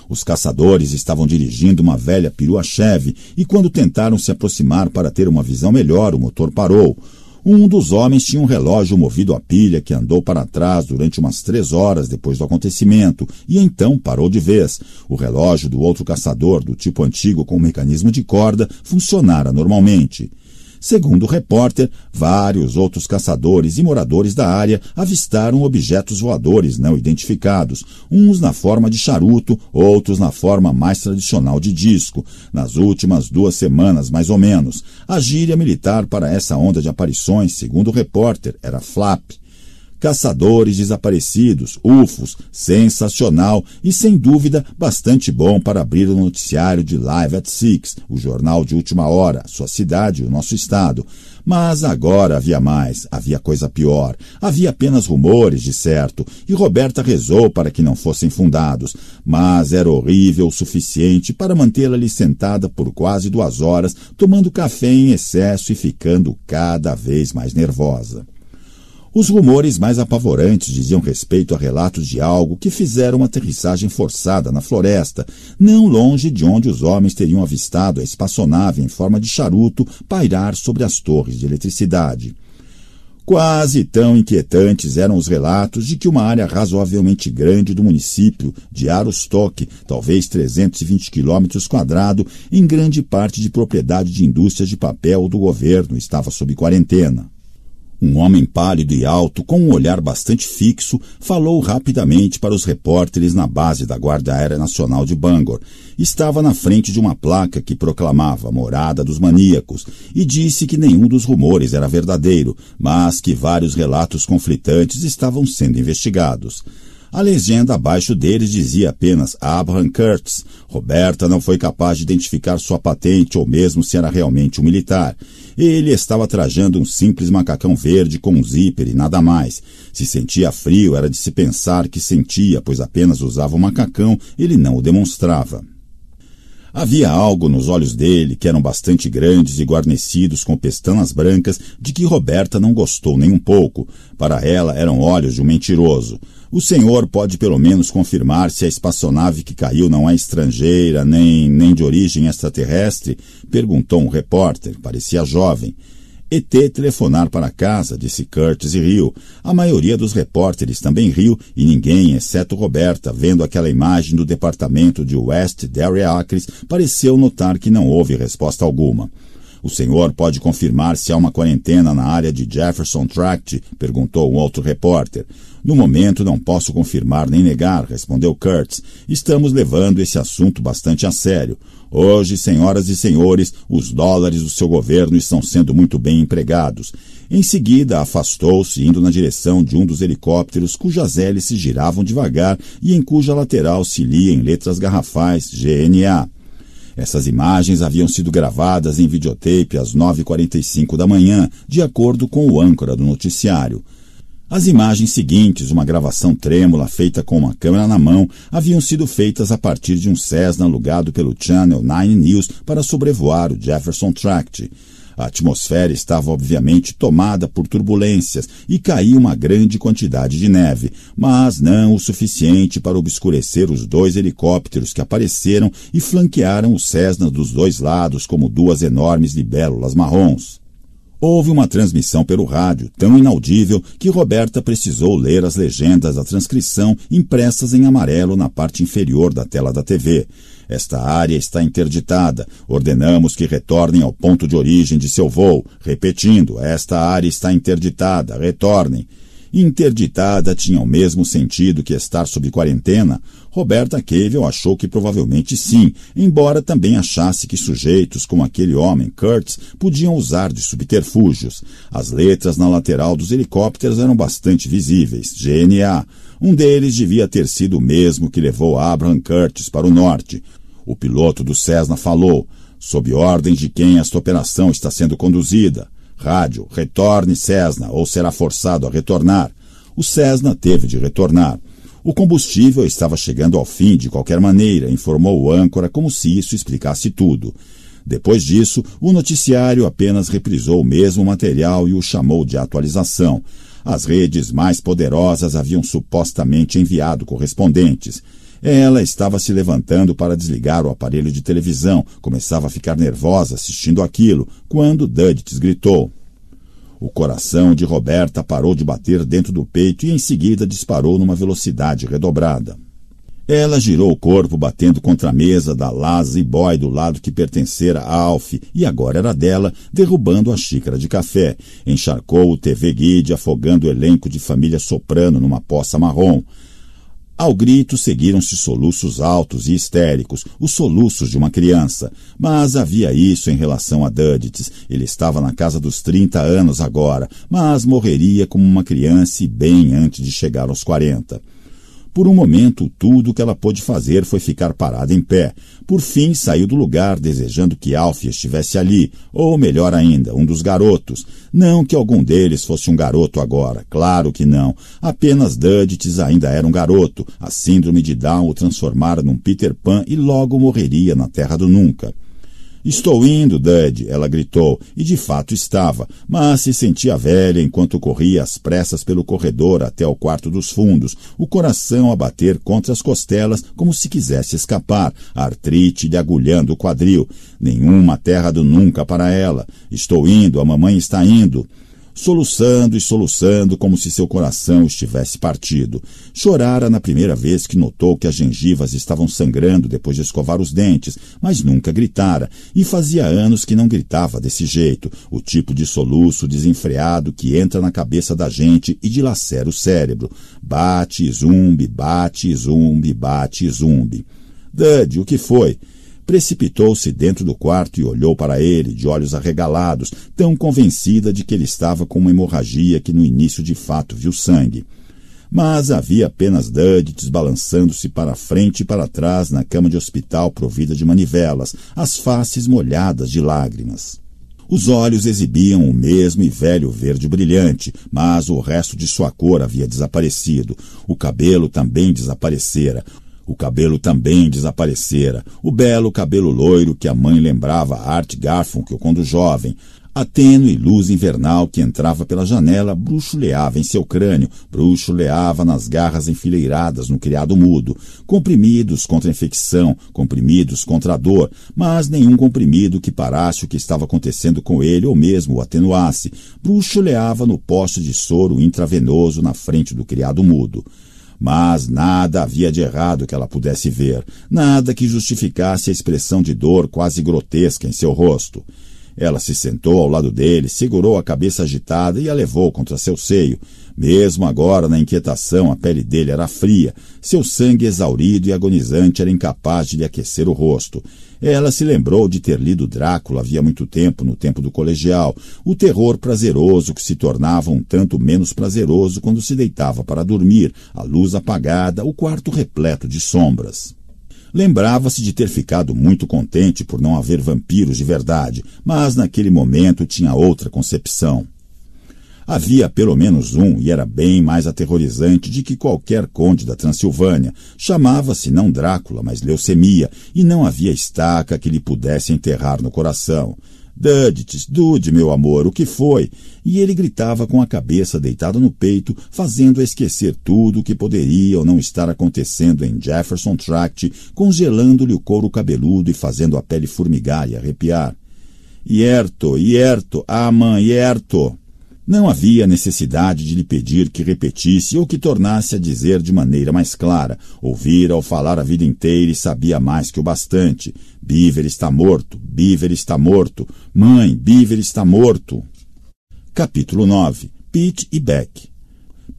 Os caçadores estavam dirigindo uma velha perua-cheve e, quando tentaram se aproximar para ter uma visão melhor, o motor parou. Um dos homens tinha um relógio movido a pilha que andou para trás durante umas três horas depois do acontecimento e então parou de vez. O relógio do outro caçador, do tipo antigo com um mecanismo de corda, funcionara normalmente. Segundo o repórter, vários outros caçadores e moradores da área avistaram objetos voadores não identificados, uns na forma de charuto, outros na forma mais tradicional de disco, nas últimas duas semanas mais ou menos. A gíria militar para essa onda de aparições, segundo o repórter, era flap. Caçadores Desaparecidos, UFOS, sensacional e sem dúvida bastante bom para abrir o noticiário de Live at Six, o jornal de última hora, sua cidade, o nosso estado. Mas agora havia mais, havia coisa pior. Havia apenas rumores, de certo, e Roberta rezou para que não fossem fundados, mas era horrível o suficiente para mantê-la ali sentada por quase duas horas, tomando café em excesso e ficando cada vez mais nervosa. Os rumores mais apavorantes diziam respeito a relatos de algo que fizeram uma aterrissagem forçada na floresta, não longe de onde os homens teriam avistado a espaçonave em forma de charuto pairar sobre as torres de eletricidade. Quase tão inquietantes eram os relatos de que uma área razoavelmente grande do município de Arostoque, talvez 320 quilômetros quadrados, em grande parte de propriedade de indústrias de papel do governo, estava sob quarentena. Um homem pálido e alto, com um olhar bastante fixo, falou rapidamente para os repórteres na base da Guarda Aérea Nacional de Bangor. Estava na frente de uma placa que proclamava morada dos maníacos e disse que nenhum dos rumores era verdadeiro, mas que vários relatos conflitantes estavam sendo investigados. A legenda abaixo deles dizia apenas Abraham Kurtz. Roberta não foi capaz de identificar sua patente ou mesmo se era realmente um militar. Ele estava trajando um simples macacão verde com um zíper e nada mais. Se sentia frio, era de se pensar que sentia, pois apenas usava o macacão, ele não o demonstrava. Havia algo nos olhos dele, que eram bastante grandes e guarnecidos com pestanas brancas, de que Roberta não gostou nem um pouco. Para ela eram olhos de um mentiroso o senhor pode pelo menos confirmar se a espaçonave que caiu não é estrangeira nem, nem de origem extraterrestre? Perguntou um repórter, parecia jovem. ET telefonar para casa, disse Curtis e riu. A maioria dos repórteres também riu e ninguém, exceto Roberta, vendo aquela imagem do departamento de West Derry Acres, pareceu notar que não houve resposta alguma. O senhor pode confirmar se há uma quarentena na área de Jefferson Tract? perguntou um outro repórter. No momento não posso confirmar nem negar, respondeu Kurtz. Estamos levando esse assunto bastante a sério. Hoje, senhoras e senhores, os dólares do seu governo estão sendo muito bem empregados. Em seguida, afastou-se, indo na direção de um dos helicópteros cujas hélices giravam devagar e em cuja lateral se lia em letras garrafais GNA. Essas imagens haviam sido gravadas em videotape às 9h45 da manhã, de acordo com o âncora do noticiário. As imagens seguintes, uma gravação trêmula feita com uma câmera na mão, haviam sido feitas a partir de um Cessna alugado pelo Channel 9 News para sobrevoar o Jefferson Tract. A atmosfera estava obviamente tomada por turbulências e caía uma grande quantidade de neve, mas não o suficiente para obscurecer os dois helicópteros que apareceram e flanquearam o Cessna dos dois lados como duas enormes libélulas marrons. Houve uma transmissão pelo rádio tão inaudível que Roberta precisou ler as legendas da transcrição impressas em amarelo na parte inferior da tela da TV. Esta área está interditada. Ordenamos que retornem ao ponto de origem de seu voo. Repetindo, esta área está interditada. Retornem interditada tinha o mesmo sentido que estar sob quarentena, Roberta Cavill achou que provavelmente sim, embora também achasse que sujeitos como aquele homem, Kurtz, podiam usar de subterfúgios. As letras na lateral dos helicópteros eram bastante visíveis, GNA. Um deles devia ter sido o mesmo que levou Abraham Kurtz para o norte. O piloto do Cessna falou, sob ordens de quem esta operação está sendo conduzida. Rádio, retorne Cessna ou será forçado a retornar. O Cessna teve de retornar. O combustível estava chegando ao fim de qualquer maneira, informou o âncora como se isso explicasse tudo. Depois disso, o noticiário apenas reprisou o mesmo material e o chamou de atualização. As redes mais poderosas haviam supostamente enviado correspondentes. Ela estava se levantando para desligar o aparelho de televisão, começava a ficar nervosa assistindo aquilo, quando Duddits gritou: o coração de Roberta parou de bater dentro do peito e em seguida disparou numa velocidade redobrada. Ela girou o corpo batendo contra a mesa da Lazy Boy do lado que pertencera a Alf e agora era dela, derrubando a xícara de café. Encharcou o TV Guide afogando o elenco de família soprano numa poça marrom. Ao grito seguiram-se soluços altos e histéricos, os soluços de uma criança. Mas havia isso em relação a Dudites. Ele estava na casa dos 30 anos agora, mas morreria como uma criança e bem antes de chegar aos 40. Por um momento, tudo o que ela pôde fazer foi ficar parada em pé. Por fim, saiu do lugar, desejando que Alf estivesse ali, ou melhor ainda, um dos garotos. Não que algum deles fosse um garoto agora, claro que não. Apenas Dudites ainda era um garoto. A síndrome de Down o transformara num Peter Pan e logo morreria na Terra do Nunca. Estou indo, Dud, ela gritou, e de fato estava, mas se sentia velha enquanto corria às pressas pelo corredor até o quarto dos fundos, o coração a bater contra as costelas como se quisesse escapar, a artrite lhe agulhando o quadril. Nenhuma terra do nunca para ela. Estou indo, a mamãe está indo soluçando e soluçando como se seu coração estivesse partido. Chorara na primeira vez que notou que as gengivas estavam sangrando depois de escovar os dentes, mas nunca gritara, e fazia anos que não gritava desse jeito, o tipo de soluço desenfreado que entra na cabeça da gente e dilacera o cérebro. Bate, zumbi, bate, zumbi, bate, zumbi. Dud, o que foi? precipitou-se dentro do quarto e olhou para ele, de olhos arregalados, tão convencida de que ele estava com uma hemorragia que no início de fato viu sangue. Mas havia apenas Duddits desbalançando se para frente e para trás na cama de hospital provida de manivelas, as faces molhadas de lágrimas. Os olhos exibiam o mesmo e velho verde brilhante, mas o resto de sua cor havia desaparecido. O cabelo também desaparecera. O cabelo também desaparecera, o belo cabelo loiro que a mãe lembrava a Art Garfunkel quando jovem, a tênue luz invernal que entrava pela janela bruxuleava em seu crânio, bruxuleava nas garras enfileiradas no criado mudo, comprimidos contra a infecção, comprimidos contra a dor, mas nenhum comprimido que parasse o que estava acontecendo com ele ou mesmo o atenuasse, bruxuleava no poste de soro intravenoso na frente do criado mudo. Mas nada havia de errado que ela pudesse ver, nada que justificasse a expressão de dor quase grotesca em seu rosto. Ela se sentou ao lado dele, segurou a cabeça agitada e a levou contra seu seio. Mesmo agora, na inquietação, a pele dele era fria, seu sangue exaurido e agonizante era incapaz de lhe aquecer o rosto. Ela se lembrou de ter lido Drácula havia muito tempo, no tempo do colegial, o terror prazeroso que se tornava um tanto menos prazeroso quando se deitava para dormir, a luz apagada, o quarto repleto de sombras. Lembrava-se de ter ficado muito contente por não haver vampiros de verdade, mas naquele momento tinha outra concepção. Havia pelo menos um, e era bem mais aterrorizante de que qualquer conde da Transilvânia. Chamava-se não Drácula, mas leucemia, e não havia estaca que lhe pudesse enterrar no coração. Dudites, dude, meu amor, o que foi? E ele gritava com a cabeça deitada no peito, fazendo-a esquecer tudo o que poderia ou não estar acontecendo em Jefferson Tract, congelando-lhe o couro cabeludo e fazendo a pele formigar e arrepiar. ierto, Hierto, Aman, ierto. Não havia necessidade de lhe pedir que repetisse ou que tornasse a dizer de maneira mais clara. Ouvira ao falar a vida inteira e sabia mais que o bastante. Beaver está morto, Beaver está morto. Mãe, Beaver está morto. Capítulo 9. Pete e Beck.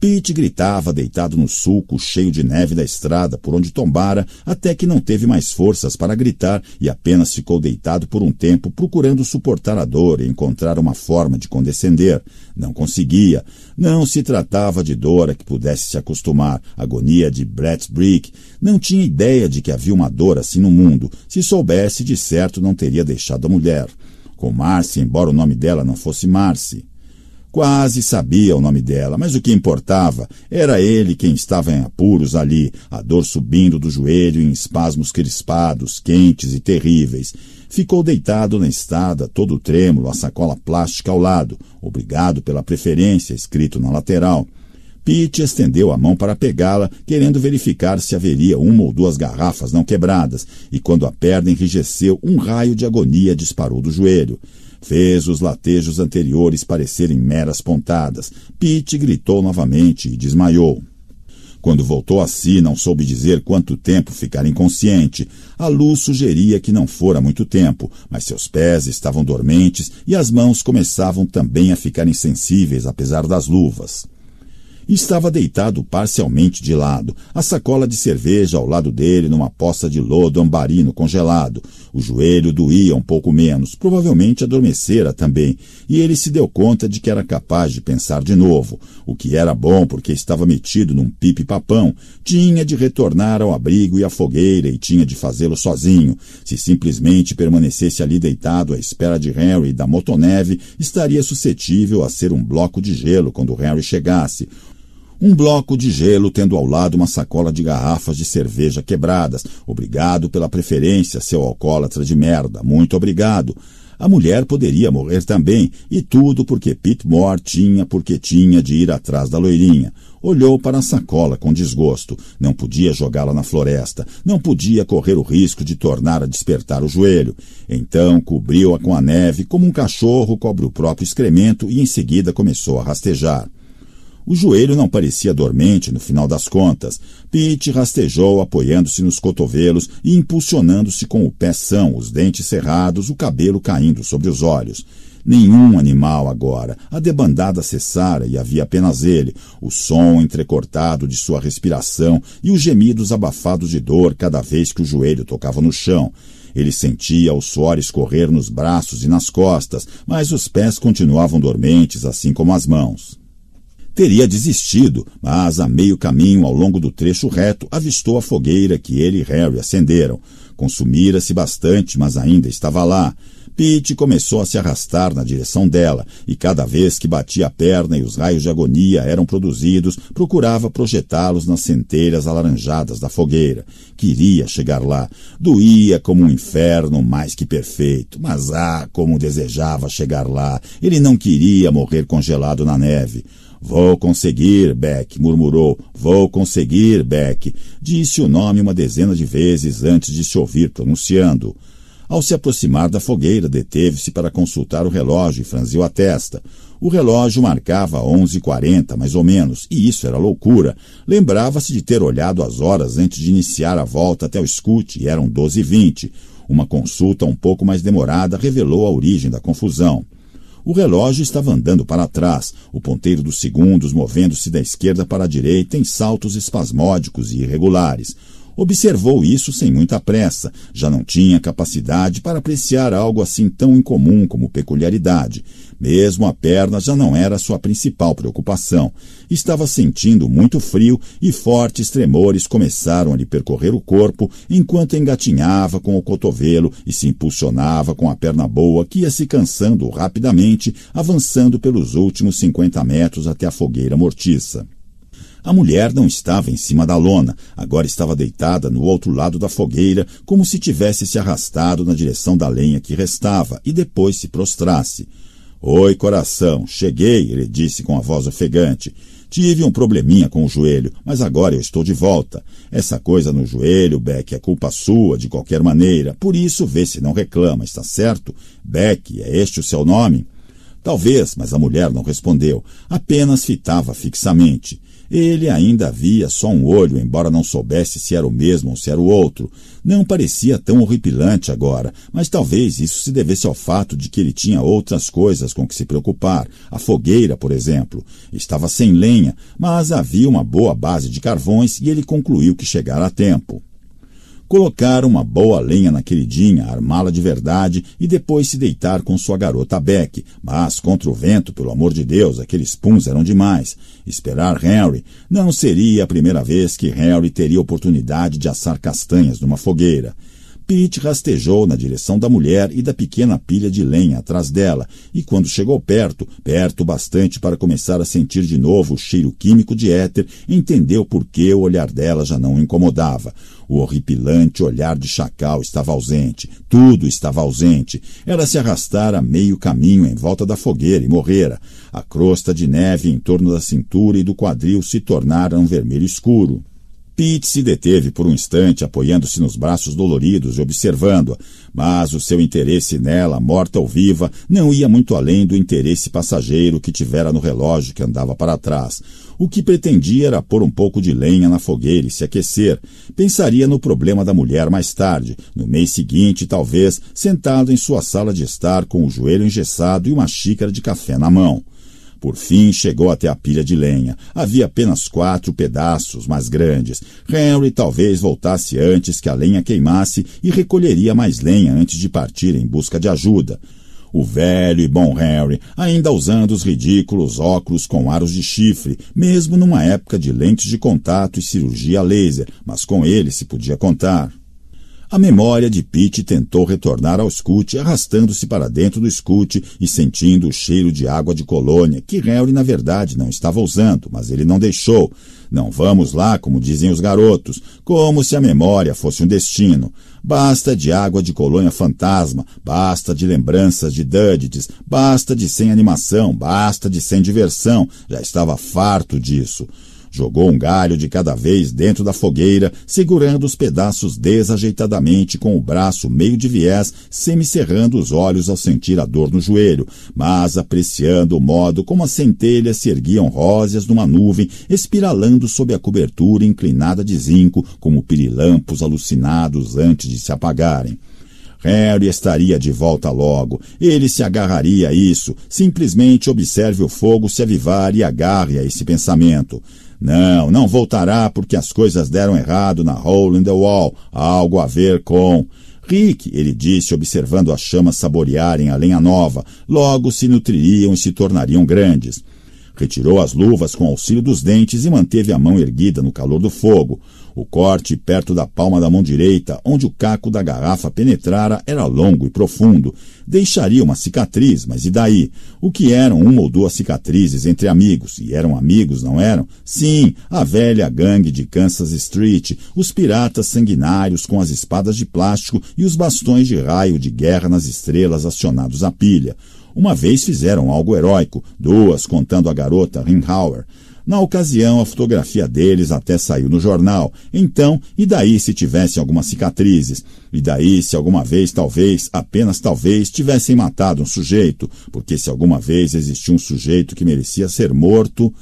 Pete gritava deitado no sulco cheio de neve da estrada por onde tombara, até que não teve mais forças para gritar e apenas ficou deitado por um tempo procurando suportar a dor e encontrar uma forma de condescender. Não conseguia. Não se tratava de dor a que pudesse se acostumar. Agonia de Brett Brick. Não tinha ideia de que havia uma dor assim no mundo. Se soubesse, de certo não teria deixado a mulher. Com Marcy, embora o nome dela não fosse Marcy. Quase sabia o nome dela, mas o que importava era ele quem estava em apuros ali, a dor subindo do joelho em espasmos crispados, quentes e terríveis. Ficou deitado na estada, todo trêmulo, a sacola plástica ao lado, obrigado pela preferência, escrito na lateral. Pete estendeu a mão para pegá-la, querendo verificar se haveria uma ou duas garrafas não quebradas, e quando a perna enrijeceu, um raio de agonia disparou do joelho. Fez os latejos anteriores parecerem meras pontadas. Pete gritou novamente e desmaiou. Quando voltou a si, não soube dizer quanto tempo ficara inconsciente. A luz sugeria que não fora muito tempo, mas seus pés estavam dormentes e as mãos começavam também a ficar insensíveis, apesar das luvas e estava deitado parcialmente de lado, a sacola de cerveja ao lado dele numa poça de lodo ambarino congelado. O joelho doía um pouco menos, provavelmente adormecera também, e ele se deu conta de que era capaz de pensar de novo, o que era bom porque estava metido num pipe-papão, tinha de retornar ao abrigo e à fogueira e tinha de fazê-lo sozinho. Se simplesmente permanecesse ali deitado à espera de Harry e da motoneve, estaria suscetível a ser um bloco de gelo quando Harry chegasse um bloco de gelo tendo ao lado uma sacola de garrafas de cerveja quebradas. Obrigado pela preferência, seu alcoólatra de merda. Muito obrigado. A mulher poderia morrer também, e tudo porque Pete Moore tinha porque tinha de ir atrás da loirinha. Olhou para a sacola com desgosto. Não podia jogá-la na floresta, não podia correr o risco de tornar a despertar o joelho. Então cobriu-a com a neve, como um cachorro cobre o próprio excremento, e em seguida começou a rastejar. O joelho não parecia dormente no final das contas. Pete rastejou, apoiando-se nos cotovelos e impulsionando-se com o pé são, os dentes cerrados, o cabelo caindo sobre os olhos. Nenhum animal agora. A debandada cessara e havia apenas ele, o som entrecortado de sua respiração e os gemidos abafados de dor cada vez que o joelho tocava no chão. Ele sentia o suor escorrer nos braços e nas costas, mas os pés continuavam dormentes, assim como as mãos teria desistido, mas a meio caminho ao longo do trecho reto avistou a fogueira que ele e Harry acenderam. Consumira-se bastante, mas ainda estava lá. Pete começou a se arrastar na direção dela, e cada vez que batia a perna e os raios de agonia eram produzidos, procurava projetá-los nas centelhas alaranjadas da fogueira. Queria chegar lá. Doía como um inferno mais que perfeito, mas ah, como desejava chegar lá! Ele não queria morrer congelado na neve. Vou conseguir, Beck, murmurou. Vou conseguir, Beck. Disse o nome uma dezena de vezes antes de se ouvir pronunciando. Ao se aproximar da fogueira, deteve-se para consultar o relógio e franziu a testa. O relógio marcava onze e quarenta, mais ou menos, e isso era loucura. Lembrava-se de ter olhado as horas antes de iniciar a volta até o escute e eram doze e vinte. Uma consulta um pouco mais demorada revelou a origem da confusão. O relógio estava andando para trás, o ponteiro dos segundos movendo-se da esquerda para a direita em saltos espasmódicos e irregulares observou isso sem muita pressa, já não tinha capacidade para apreciar algo assim tão incomum como peculiaridade. Mesmo a perna já não era sua principal preocupação. Estava sentindo muito frio e fortes tremores começaram a lhe percorrer o corpo enquanto engatinhava com o cotovelo e se impulsionava com a perna boa que ia se cansando rapidamente, avançando pelos últimos 50 metros até a fogueira mortiça. A mulher não estava em cima da lona, agora estava deitada no outro lado da fogueira, como se tivesse se arrastado na direção da lenha que restava e depois se prostrasse. Oi, coração, cheguei, ele disse com a voz ofegante. Tive um probleminha com o joelho, mas agora eu estou de volta. Essa coisa no joelho, Beck, é culpa sua, de qualquer maneira. Por isso, vê se não reclama, está certo? Beck, é este o seu nome? Talvez, mas a mulher não respondeu. Apenas fitava fixamente. Ele ainda via só um olho, embora não soubesse se era o mesmo ou se era o outro. Não parecia tão horripilante agora, mas talvez isso se devesse ao fato de que ele tinha outras coisas com que se preocupar. A fogueira, por exemplo. Estava sem lenha, mas havia uma boa base de carvões e ele concluiu que chegara a tempo colocar uma boa lenha na queridinha, armá-la de verdade e depois se deitar com sua garota Beck. Mas, contra o vento, pelo amor de Deus, aqueles puns eram demais. Esperar Harry, não seria a primeira vez que Harry teria oportunidade de assar castanhas numa fogueira. Pirite rastejou na direção da mulher e da pequena pilha de lenha atrás dela, e quando chegou perto, perto bastante para começar a sentir de novo o cheiro químico de éter, entendeu por que o olhar dela já não incomodava. O horripilante olhar de chacal estava ausente. Tudo estava ausente. Ela se arrastara meio caminho em volta da fogueira e morrera. A crosta de neve em torno da cintura e do quadril se tornara um vermelho escuro. Pete se deteve por um instante, apoiando-se nos braços doloridos e observando-a, mas o seu interesse nela, morta ou viva, não ia muito além do interesse passageiro que tivera no relógio que andava para trás. O que pretendia era pôr um pouco de lenha na fogueira e se aquecer. Pensaria no problema da mulher mais tarde, no mês seguinte, talvez, sentado em sua sala de estar com o joelho engessado e uma xícara de café na mão. Por fim, chegou até a pilha de lenha. Havia apenas quatro pedaços mais grandes. Henry talvez voltasse antes que a lenha queimasse e recolheria mais lenha antes de partir em busca de ajuda. O velho e bom Harry, ainda usando os ridículos óculos com aros de chifre, mesmo numa época de lentes de contato e cirurgia laser, mas com ele se podia contar. A memória de Pete tentou retornar ao escute, arrastando-se para dentro do escute e sentindo o cheiro de água de colônia, que Harry, na verdade, não estava usando, mas ele não deixou. Não vamos lá, como dizem os garotos, como se a memória fosse um destino. Basta de água de colônia fantasma, basta de lembranças de Duddites, basta de sem animação, basta de sem diversão. Já estava farto disso. Jogou um galho de cada vez dentro da fogueira, segurando os pedaços desajeitadamente com o braço meio de viés, semicerrando os olhos ao sentir a dor no joelho, mas apreciando o modo como as centelhas se erguiam róseas numa nuvem, espiralando sob a cobertura inclinada de zinco, como pirilampos alucinados antes de se apagarem. Harry estaria de volta logo. Ele se agarraria a isso. Simplesmente observe o fogo se avivar e agarre a esse pensamento. Não, não voltará porque as coisas deram errado na Hole in the Wall. Há algo a ver com. Rick, ele disse, observando as chamas saborearem a lenha nova, logo se nutririam e se tornariam grandes. Retirou as luvas com auxílio dos dentes e manteve a mão erguida no calor do fogo. O corte perto da palma da mão direita, onde o caco da garrafa penetrara, era longo e profundo. Deixaria uma cicatriz, mas e daí? O que eram uma ou duas cicatrizes entre amigos? E eram amigos, não eram? Sim, a velha gangue de Kansas Street, os piratas sanguinários com as espadas de plástico e os bastões de raio de guerra nas estrelas acionados à pilha. Uma vez fizeram algo heróico, duas contando a garota Ringhauer. Na ocasião, a fotografia deles até saiu no jornal. Então, e daí se tivessem algumas cicatrizes? E daí se alguma vez, talvez, apenas talvez, tivessem matado um sujeito? Porque se alguma vez existiu um sujeito que merecia ser morto.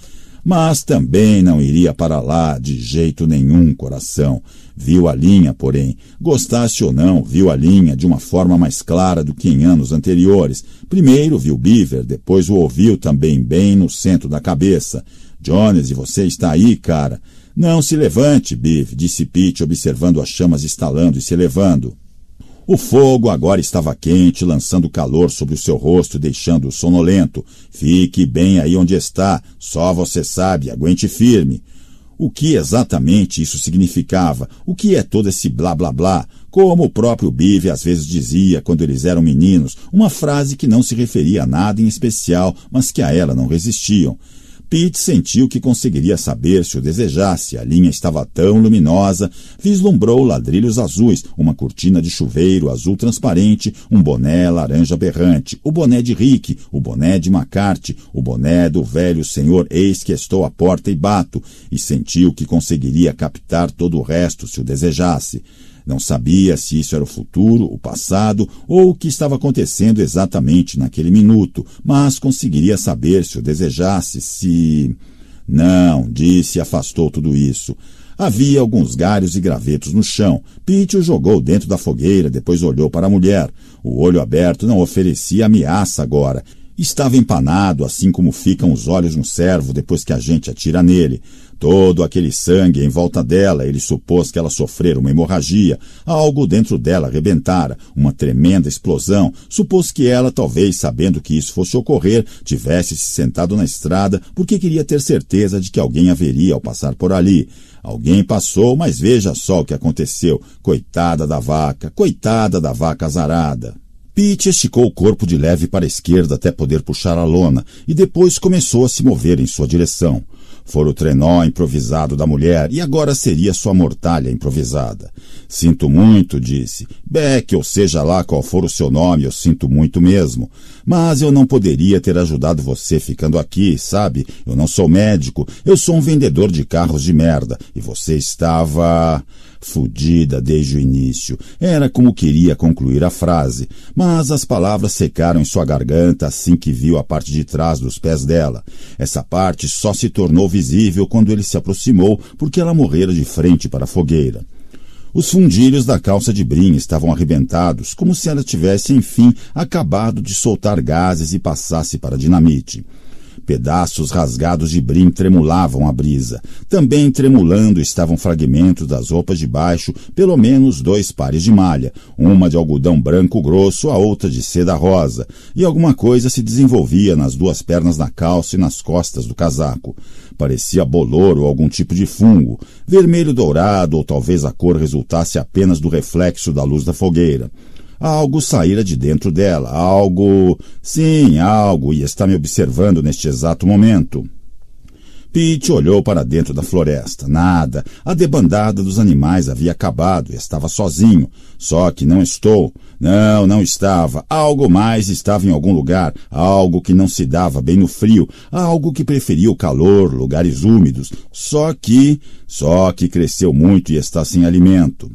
Mas também não iria para lá de jeito nenhum, coração. Viu a linha, porém, gostasse ou não, viu a linha de uma forma mais clara do que em anos anteriores. Primeiro viu Beaver, depois o ouviu também bem no centro da cabeça. Jones, e você está aí, cara. Não se levante, Biff, disse Pete, observando as chamas estalando e se elevando. O fogo agora estava quente, lançando calor sobre o seu rosto, deixando-o sonolento. Fique bem aí onde está, só você sabe, aguente firme. O que exatamente isso significava? O que é todo esse blá blá blá? Como o próprio Bive às vezes dizia quando eles eram meninos, uma frase que não se referia a nada em especial, mas que a ela não resistiam. Pete sentiu que conseguiria saber se o desejasse. A linha estava tão luminosa. Vislumbrou ladrilhos azuis, uma cortina de chuveiro azul transparente, um boné laranja berrante, o boné de Rick, o boné de McCarthy, o boné do velho senhor eis que estou à porta e bato, e sentiu que conseguiria captar todo o resto se o desejasse. Não sabia se isso era o futuro, o passado ou o que estava acontecendo exatamente naquele minuto, mas conseguiria saber se o desejasse, se. Não, disse e afastou tudo isso. Havia alguns galhos e gravetos no chão. Pete o jogou dentro da fogueira, depois olhou para a mulher. O olho aberto não oferecia ameaça agora, Estava empanado, assim como ficam os olhos de um servo depois que a gente atira nele. Todo aquele sangue em volta dela, ele supôs que ela sofrera uma hemorragia, algo dentro dela arrebentara, uma tremenda explosão. Supôs que ela, talvez sabendo que isso fosse ocorrer, tivesse se sentado na estrada porque queria ter certeza de que alguém haveria ao passar por ali. Alguém passou, mas veja só o que aconteceu. Coitada da vaca, coitada da vaca azarada. Pete esticou o corpo de leve para a esquerda até poder puxar a lona e depois começou a se mover em sua direção. Fora o trenó improvisado da mulher e agora seria sua mortalha improvisada. Sinto muito, disse. Beck, ou seja lá qual for o seu nome, eu sinto muito mesmo. Mas eu não poderia ter ajudado você ficando aqui, sabe? Eu não sou médico, eu sou um vendedor de carros de merda. E você estava fudida desde o início. Era como queria concluir a frase, mas as palavras secaram em sua garganta assim que viu a parte de trás dos pés dela. Essa parte só se tornou visível quando ele se aproximou, porque ela morrera de frente para a fogueira. Os fundilhos da calça de brim estavam arrebentados, como se ela tivesse, enfim, acabado de soltar gases e passasse para dinamite. Pedaços rasgados de brim tremulavam à brisa. Também tremulando estavam fragmentos das roupas de baixo, pelo menos dois pares de malha, uma de algodão branco grosso, a outra de seda rosa, e alguma coisa se desenvolvia nas duas pernas da calça e nas costas do casaco. Parecia bolor ou algum tipo de fungo, vermelho dourado ou talvez a cor resultasse apenas do reflexo da luz da fogueira. Algo saíra de dentro dela, algo. Sim, algo, e está me observando neste exato momento. Pete olhou para dentro da floresta. Nada. A debandada dos animais havia acabado. Estava sozinho. Só que não estou. Não, não estava. Algo mais estava em algum lugar. Algo que não se dava bem no frio. Algo que preferia o calor, lugares úmidos. Só que. Só que cresceu muito e está sem alimento.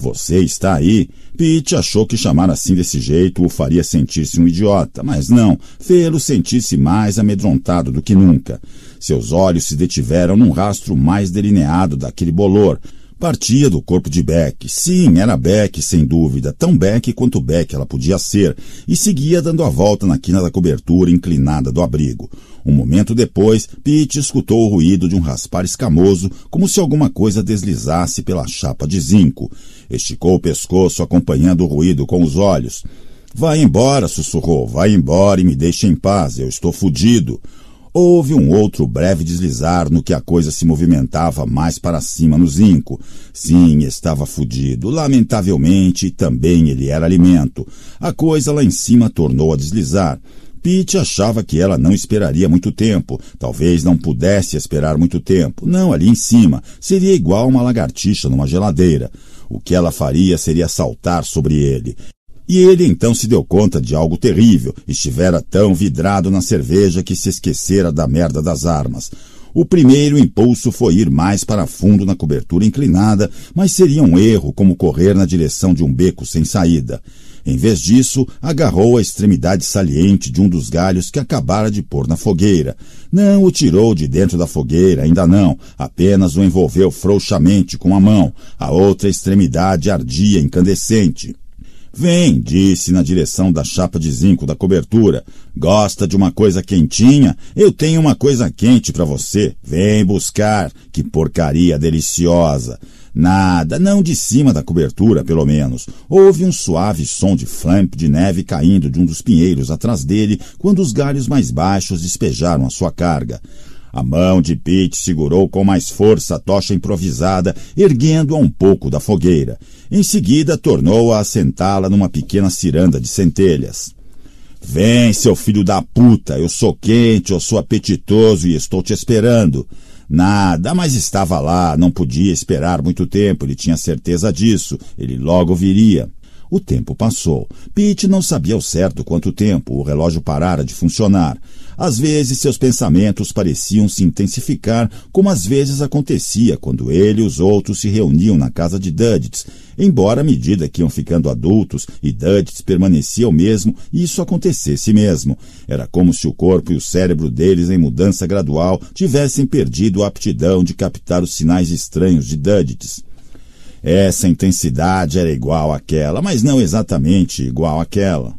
Você está aí. Pete achou que chamar assim desse jeito o faria sentir-se um idiota, mas não, fê-lo sentir-se mais amedrontado do que nunca. Seus olhos se detiveram num rastro mais delineado daquele bolor, Partia do corpo de Beck. Sim, era Beck, sem dúvida, tão Beck quanto Beck ela podia ser, e seguia dando a volta na quina da cobertura inclinada do abrigo. Um momento depois, Pete escutou o ruído de um raspar escamoso, como se alguma coisa deslizasse pela chapa de zinco. Esticou o pescoço, acompanhando o ruído com os olhos. Vai embora, sussurrou, vai embora e me deixe em paz, eu estou fudido. Houve um outro breve deslizar no que a coisa se movimentava mais para cima no zinco. Sim, estava fudido. Lamentavelmente, também ele era alimento. A coisa lá em cima tornou a deslizar. Pete achava que ela não esperaria muito tempo, talvez não pudesse esperar muito tempo. Não, ali em cima, seria igual uma lagartixa numa geladeira. O que ela faria seria saltar sobre ele. E ele então se deu conta de algo terrível. Estivera tão vidrado na cerveja que se esquecera da merda das armas. O primeiro impulso foi ir mais para fundo na cobertura inclinada, mas seria um erro como correr na direção de um beco sem saída. Em vez disso, agarrou a extremidade saliente de um dos galhos que acabara de pôr na fogueira. Não o tirou de dentro da fogueira, ainda não, apenas o envolveu frouxamente com a mão. A outra extremidade ardia incandescente. Vem, disse na direção da chapa de zinco da cobertura. Gosta de uma coisa quentinha? Eu tenho uma coisa quente para você. Vem buscar. Que porcaria deliciosa. Nada, não de cima da cobertura, pelo menos. Houve um suave som de flamp de neve caindo de um dos pinheiros atrás dele quando os galhos mais baixos despejaram a sua carga. A mão de Pete segurou com mais força a tocha improvisada, erguendo-a um pouco da fogueira. Em seguida, tornou-a a assentá sentá la numa pequena ciranda de centelhas. Vem, seu filho da puta, eu sou quente, eu sou apetitoso e estou te esperando. Nada, mas estava lá, não podia esperar muito tempo, ele tinha certeza disso, ele logo viria. O tempo passou. Pete não sabia ao certo quanto tempo o relógio parara de funcionar. Às vezes seus pensamentos pareciam se intensificar, como às vezes acontecia quando ele e os outros se reuniam na casa de Duddits. Embora à medida que iam ficando adultos e Duddits permanecia o mesmo, isso acontecesse mesmo. Era como se o corpo e o cérebro deles, em mudança gradual, tivessem perdido a aptidão de captar os sinais estranhos de Duddits. Essa intensidade era igual àquela, mas não exatamente igual àquela.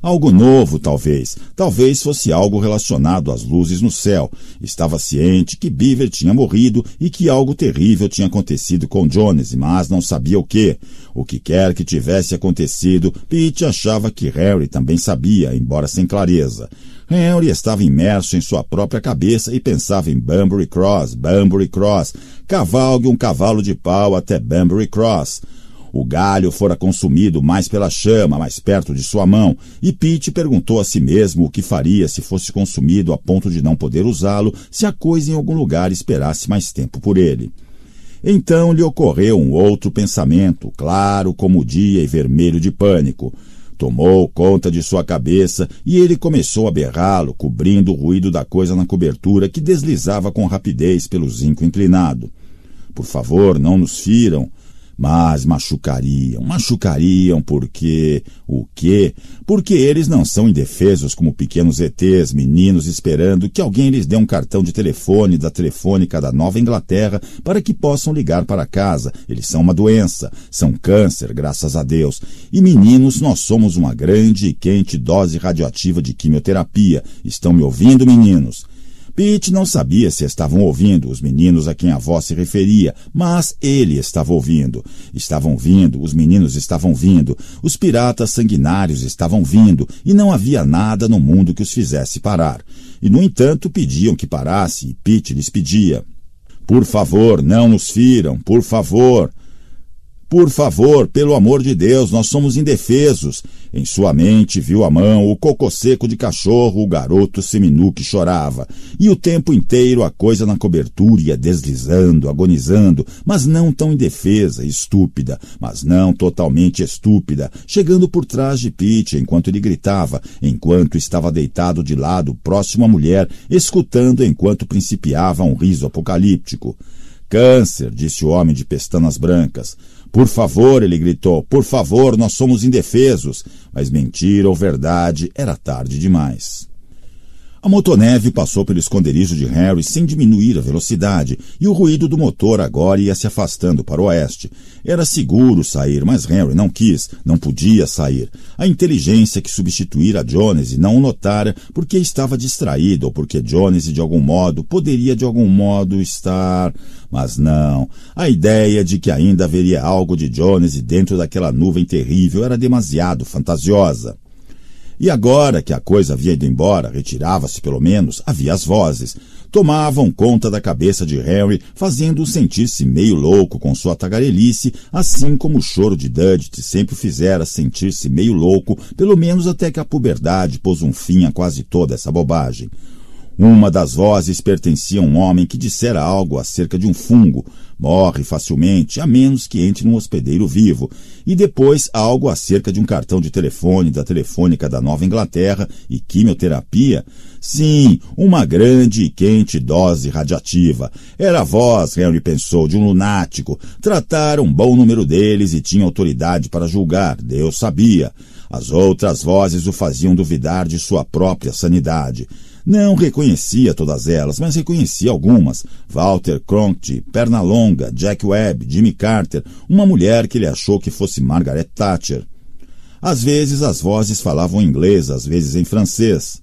Algo novo, talvez. Talvez fosse algo relacionado às luzes no céu. Estava ciente que Beaver tinha morrido e que algo terrível tinha acontecido com Jones, mas não sabia o que. O que quer que tivesse acontecido, Pete achava que Harry também sabia, embora sem clareza. Henry estava imerso em sua própria cabeça e pensava em Bunbury Cross, Bunbury Cross. Cavalgue um cavalo de pau até Bunbury Cross. O galho fora consumido mais pela chama, mais perto de sua mão, e Pete perguntou a si mesmo o que faria se fosse consumido a ponto de não poder usá-lo, se a coisa em algum lugar esperasse mais tempo por ele. Então lhe ocorreu um outro pensamento, claro como o dia e vermelho de pânico. Tomou conta de sua cabeça e ele começou a berrá-lo, cobrindo o ruído da coisa na cobertura que deslizava com rapidez pelo zinco inclinado. Por favor, não nos firam, mas machucariam, machucariam porque... O quê? Porque eles não são indefesos como pequenos ETs, meninos esperando que alguém lhes dê um cartão de telefone da telefônica da Nova Inglaterra para que possam ligar para casa. Eles são uma doença, são câncer, graças a Deus. E meninos, nós somos uma grande e quente dose radioativa de quimioterapia. Estão me ouvindo, meninos? Pete não sabia se estavam ouvindo os meninos a quem a voz se referia, mas ele estava ouvindo. Estavam vindo, os meninos estavam vindo, os piratas sanguinários estavam vindo, e não havia nada no mundo que os fizesse parar. E, no entanto, pediam que parasse, e Pete lhes pedia: Por favor, não nos firam, por favor. Por favor, pelo amor de Deus, nós somos indefesos. Em sua mente viu a mão, o cocô seco de cachorro, o garoto seminu que chorava. E o tempo inteiro a coisa na cobertura ia deslizando, agonizando, mas não tão indefesa, estúpida, mas não totalmente estúpida, chegando por trás de Pete enquanto ele gritava, enquanto estava deitado de lado próximo à mulher, escutando enquanto principiava um riso apocalíptico. Câncer, disse o homem de pestanas brancas. Por favor, ele gritou, por favor, nós somos indefesos. Mas mentira ou verdade, era tarde demais. A motoneve passou pelo esconderijo de Harry sem diminuir a velocidade, e o ruído do motor agora ia se afastando para o oeste. Era seguro sair, mas Harry não quis, não podia sair. A inteligência que substituíra Jones não o notara porque estava distraído ou porque Jones de algum modo poderia de algum modo estar mas não, a ideia de que ainda haveria algo de Jones dentro daquela nuvem terrível era demasiado fantasiosa. E agora que a coisa havia ido embora, retirava-se pelo menos, havia as vozes. Tomavam conta da cabeça de Harry, fazendo-o sentir-se meio louco com sua tagarelice, assim como o choro de Dudley sempre o fizera sentir-se meio louco, pelo menos até que a puberdade pôs um fim a quase toda essa bobagem. Uma das vozes pertencia a um homem que dissera algo acerca de um fungo. Morre facilmente, a menos que entre num hospedeiro vivo. E depois algo acerca de um cartão de telefone da Telefônica da Nova Inglaterra e quimioterapia. Sim, uma grande e quente dose radiativa. Era a voz, Henry pensou, de um lunático. Tratara um bom número deles e tinha autoridade para julgar, Deus sabia. As outras vozes o faziam duvidar de sua própria sanidade. Não reconhecia todas elas, mas reconhecia algumas. Walter Cronkite, Pernalonga, Jack Webb, Jimmy Carter, uma mulher que ele achou que fosse Margaret Thatcher. Às vezes as vozes falavam inglês, às vezes em francês.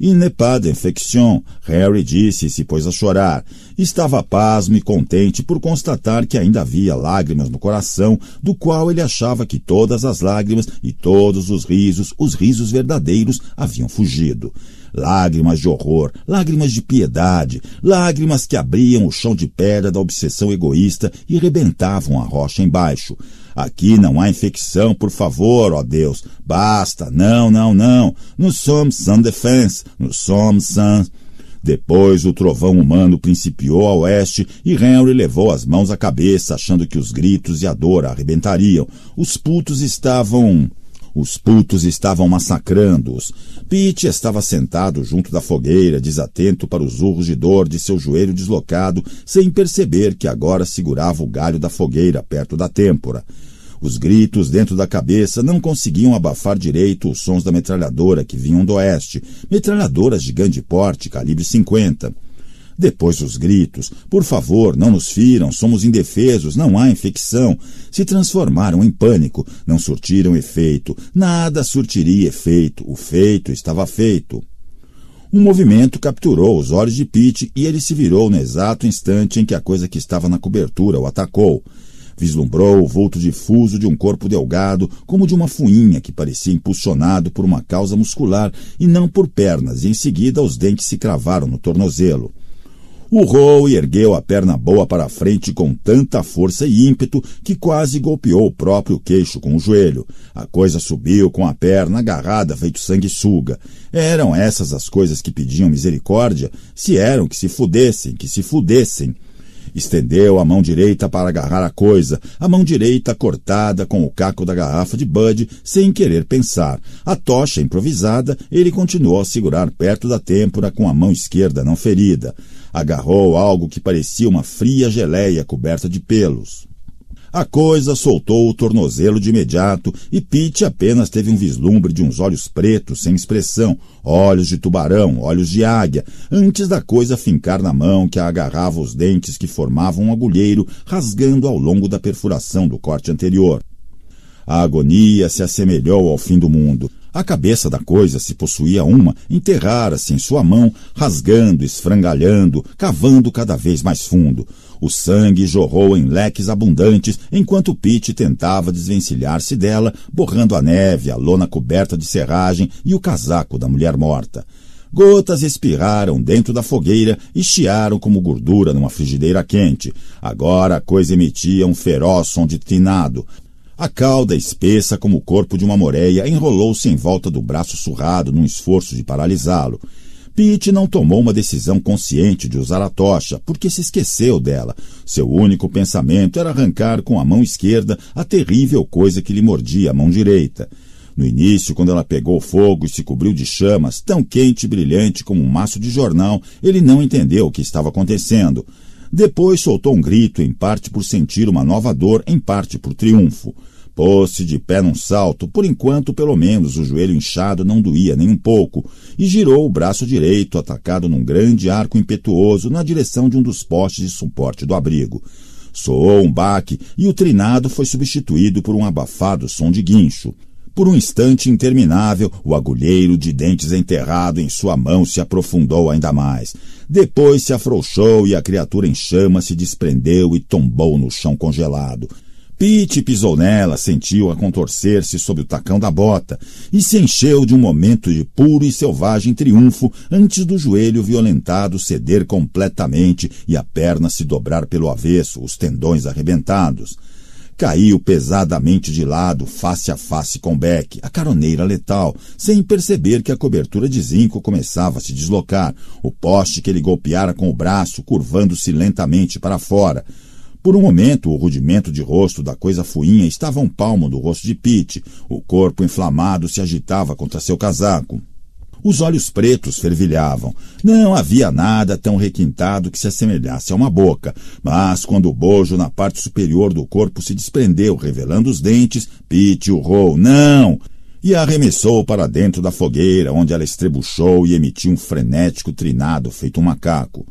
E pas d'infection, Harry disse e se pôs a chorar. Estava pasmo e contente por constatar que ainda havia lágrimas no coração, do qual ele achava que todas as lágrimas e todos os risos, os risos verdadeiros, haviam fugido lágrimas de horror, lágrimas de piedade, lágrimas que abriam o chão de pedra da obsessão egoísta e rebentavam a rocha embaixo. Aqui não há infecção, por favor, ó Deus. Basta, não, não, não. Nous somos sans défense, nous somos sans... Depois o trovão humano principiou a oeste e Henry levou as mãos à cabeça, achando que os gritos e a dor arrebentariam. Os putos estavam... Os putos estavam massacrando-os. Pete estava sentado junto da fogueira, desatento para os urros de dor de seu joelho deslocado, sem perceber que agora segurava o galho da fogueira perto da têmpora. Os gritos dentro da cabeça não conseguiam abafar direito os sons da metralhadora que vinham do oeste, metralhadoras de grande porte, calibre 50. Depois os gritos, por favor, não nos firam, somos indefesos, não há infecção, se transformaram em pânico, não surtiram efeito, nada surtiria efeito, o feito estava feito. Um movimento capturou os olhos de Pete e ele se virou no exato instante em que a coisa que estava na cobertura o atacou. Vislumbrou o vulto difuso de um corpo delgado, como de uma fuinha que parecia impulsionado por uma causa muscular e não por pernas, e em seguida os dentes se cravaram no tornozelo. Urrou e ergueu a perna boa para a frente com tanta força e ímpeto que quase golpeou o próprio queixo com o joelho. A coisa subiu com a perna agarrada, feito sanguessuga. Eram essas as coisas que pediam misericórdia? Se eram que se fudessem, que se fudessem. Estendeu a mão direita para agarrar a coisa, a mão direita cortada com o caco da garrafa de Bud, sem querer pensar. A tocha improvisada, ele continuou a segurar perto da têmpora com a mão esquerda não ferida agarrou algo que parecia uma fria geleia coberta de pelos. A coisa soltou o tornozelo de imediato e Pete apenas teve um vislumbre de uns olhos pretos sem expressão, olhos de tubarão, olhos de águia, antes da coisa fincar na mão que a agarrava os dentes que formavam um agulheiro, rasgando ao longo da perfuração do corte anterior. A agonia se assemelhou ao fim do mundo. A cabeça da coisa, se possuía uma, enterrara-se em sua mão, rasgando, esfrangalhando, cavando cada vez mais fundo. O sangue jorrou em leques abundantes, enquanto Pete tentava desvencilhar-se dela, borrando a neve, a lona coberta de serragem e o casaco da mulher morta. Gotas espirraram dentro da fogueira e chiaram como gordura numa frigideira quente. Agora a coisa emitia um feroz som de trinado. A cauda espessa como o corpo de uma moreia enrolou-se em volta do braço surrado num esforço de paralisá-lo. Pete não tomou uma decisão consciente de usar a tocha, porque se esqueceu dela. Seu único pensamento era arrancar com a mão esquerda a terrível coisa que lhe mordia a mão direita. No início, quando ela pegou fogo e se cobriu de chamas, tão quente e brilhante como um maço de jornal, ele não entendeu o que estava acontecendo. Depois soltou um grito, em parte por sentir uma nova dor, em parte por triunfo. Pôs-se de pé num salto, por enquanto, pelo menos, o joelho inchado não doía nem um pouco, e girou o braço direito, atacado num grande arco impetuoso, na direção de um dos postes de suporte do abrigo. Soou um baque e o trinado foi substituído por um abafado som de guincho. Por um instante interminável, o agulheiro de dentes enterrado em sua mão se aprofundou ainda mais. Depois se afrouxou e a criatura em chama se desprendeu e tombou no chão congelado. Pete pisou nela, sentiu-a contorcer-se sob o tacão da bota e se encheu de um momento de puro e selvagem triunfo antes do joelho violentado ceder completamente e a perna se dobrar pelo avesso, os tendões arrebentados caiu pesadamente de lado, face a face com Beck, a caroneira letal, sem perceber que a cobertura de zinco começava a se deslocar, o poste que ele golpeara com o braço, curvando-se lentamente para fora. Por um momento, o rudimento de rosto da coisa fuinha estava um palmo do rosto de Pete. O corpo inflamado se agitava contra seu casaco. Os olhos pretos fervilhavam. Não havia nada tão requintado que se assemelhasse a uma boca, mas quando o bojo na parte superior do corpo se desprendeu, revelando os dentes, Pete urrou: Não! E a arremessou para dentro da fogueira, onde ela estrebuchou e emitiu um frenético trinado feito um macaco.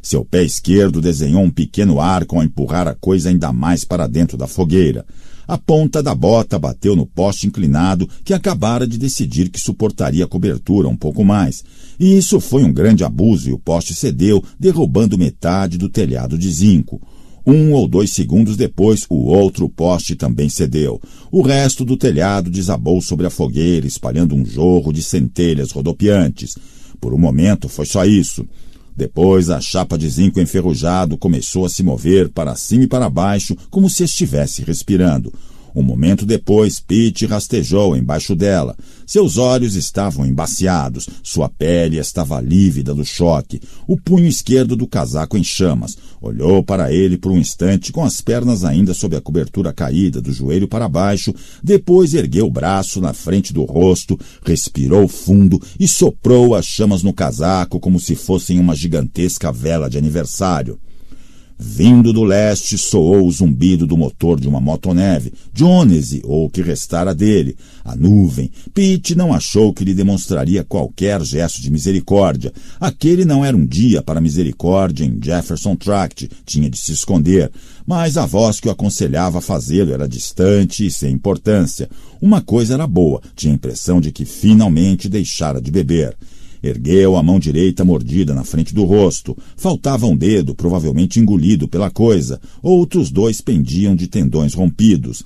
Seu pé esquerdo desenhou um pequeno arco ao empurrar a coisa ainda mais para dentro da fogueira. A ponta da bota bateu no poste inclinado que acabara de decidir que suportaria a cobertura um pouco mais. E isso foi um grande abuso e o poste cedeu, derrubando metade do telhado de zinco. Um ou dois segundos depois, o outro poste também cedeu. O resto do telhado desabou sobre a fogueira, espalhando um jorro de centelhas rodopiantes. Por um momento foi só isso. Depois a chapa de zinco enferrujado começou a se mover para cima e para baixo, como se estivesse respirando. Um momento depois, Pete rastejou embaixo dela. Seus olhos estavam embaciados, sua pele estava lívida do choque, o punho esquerdo do casaco em chamas. Olhou para ele por um instante, com as pernas ainda sob a cobertura caída do joelho para baixo, depois ergueu o braço na frente do rosto, respirou fundo e soprou as chamas no casaco como se fossem uma gigantesca vela de aniversário. Vindo do leste, soou o zumbido do motor de uma motoneve, Jonesy, ou o que restara dele. A nuvem. Pete não achou que lhe demonstraria qualquer gesto de misericórdia. Aquele não era um dia para misericórdia em Jefferson Tract, tinha de se esconder. Mas a voz que o aconselhava a fazê-lo era distante e sem importância. Uma coisa era boa, tinha a impressão de que finalmente deixara de beber. Ergueu a mão direita mordida na frente do rosto. Faltava um dedo, provavelmente engolido pela coisa. Outros dois pendiam de tendões rompidos.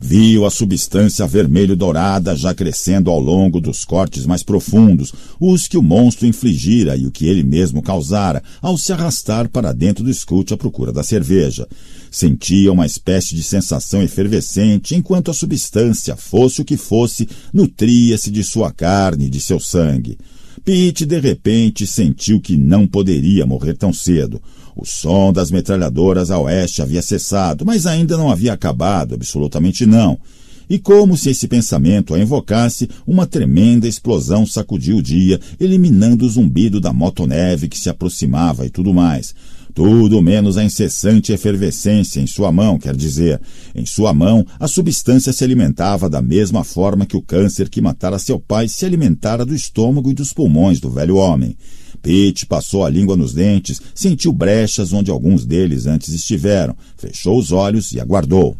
Viu a substância vermelho-dourada já crescendo ao longo dos cortes mais profundos, os que o monstro infligira e o que ele mesmo causara ao se arrastar para dentro do escute à procura da cerveja. Sentia uma espécie de sensação efervescente enquanto a substância, fosse o que fosse, nutria-se de sua carne e de seu sangue. Pete de repente sentiu que não poderia morrer tão cedo. O som das metralhadoras a oeste havia cessado, mas ainda não havia acabado, absolutamente não. E como se esse pensamento a invocasse, uma tremenda explosão sacudiu o dia, eliminando o zumbido da motoneve que se aproximava e tudo mais tudo menos a incessante efervescência em sua mão, quer dizer, em sua mão a substância se alimentava da mesma forma que o câncer que matara seu pai se alimentara do estômago e dos pulmões do velho homem. Pete passou a língua nos dentes, sentiu brechas onde alguns deles antes estiveram, fechou os olhos e aguardou.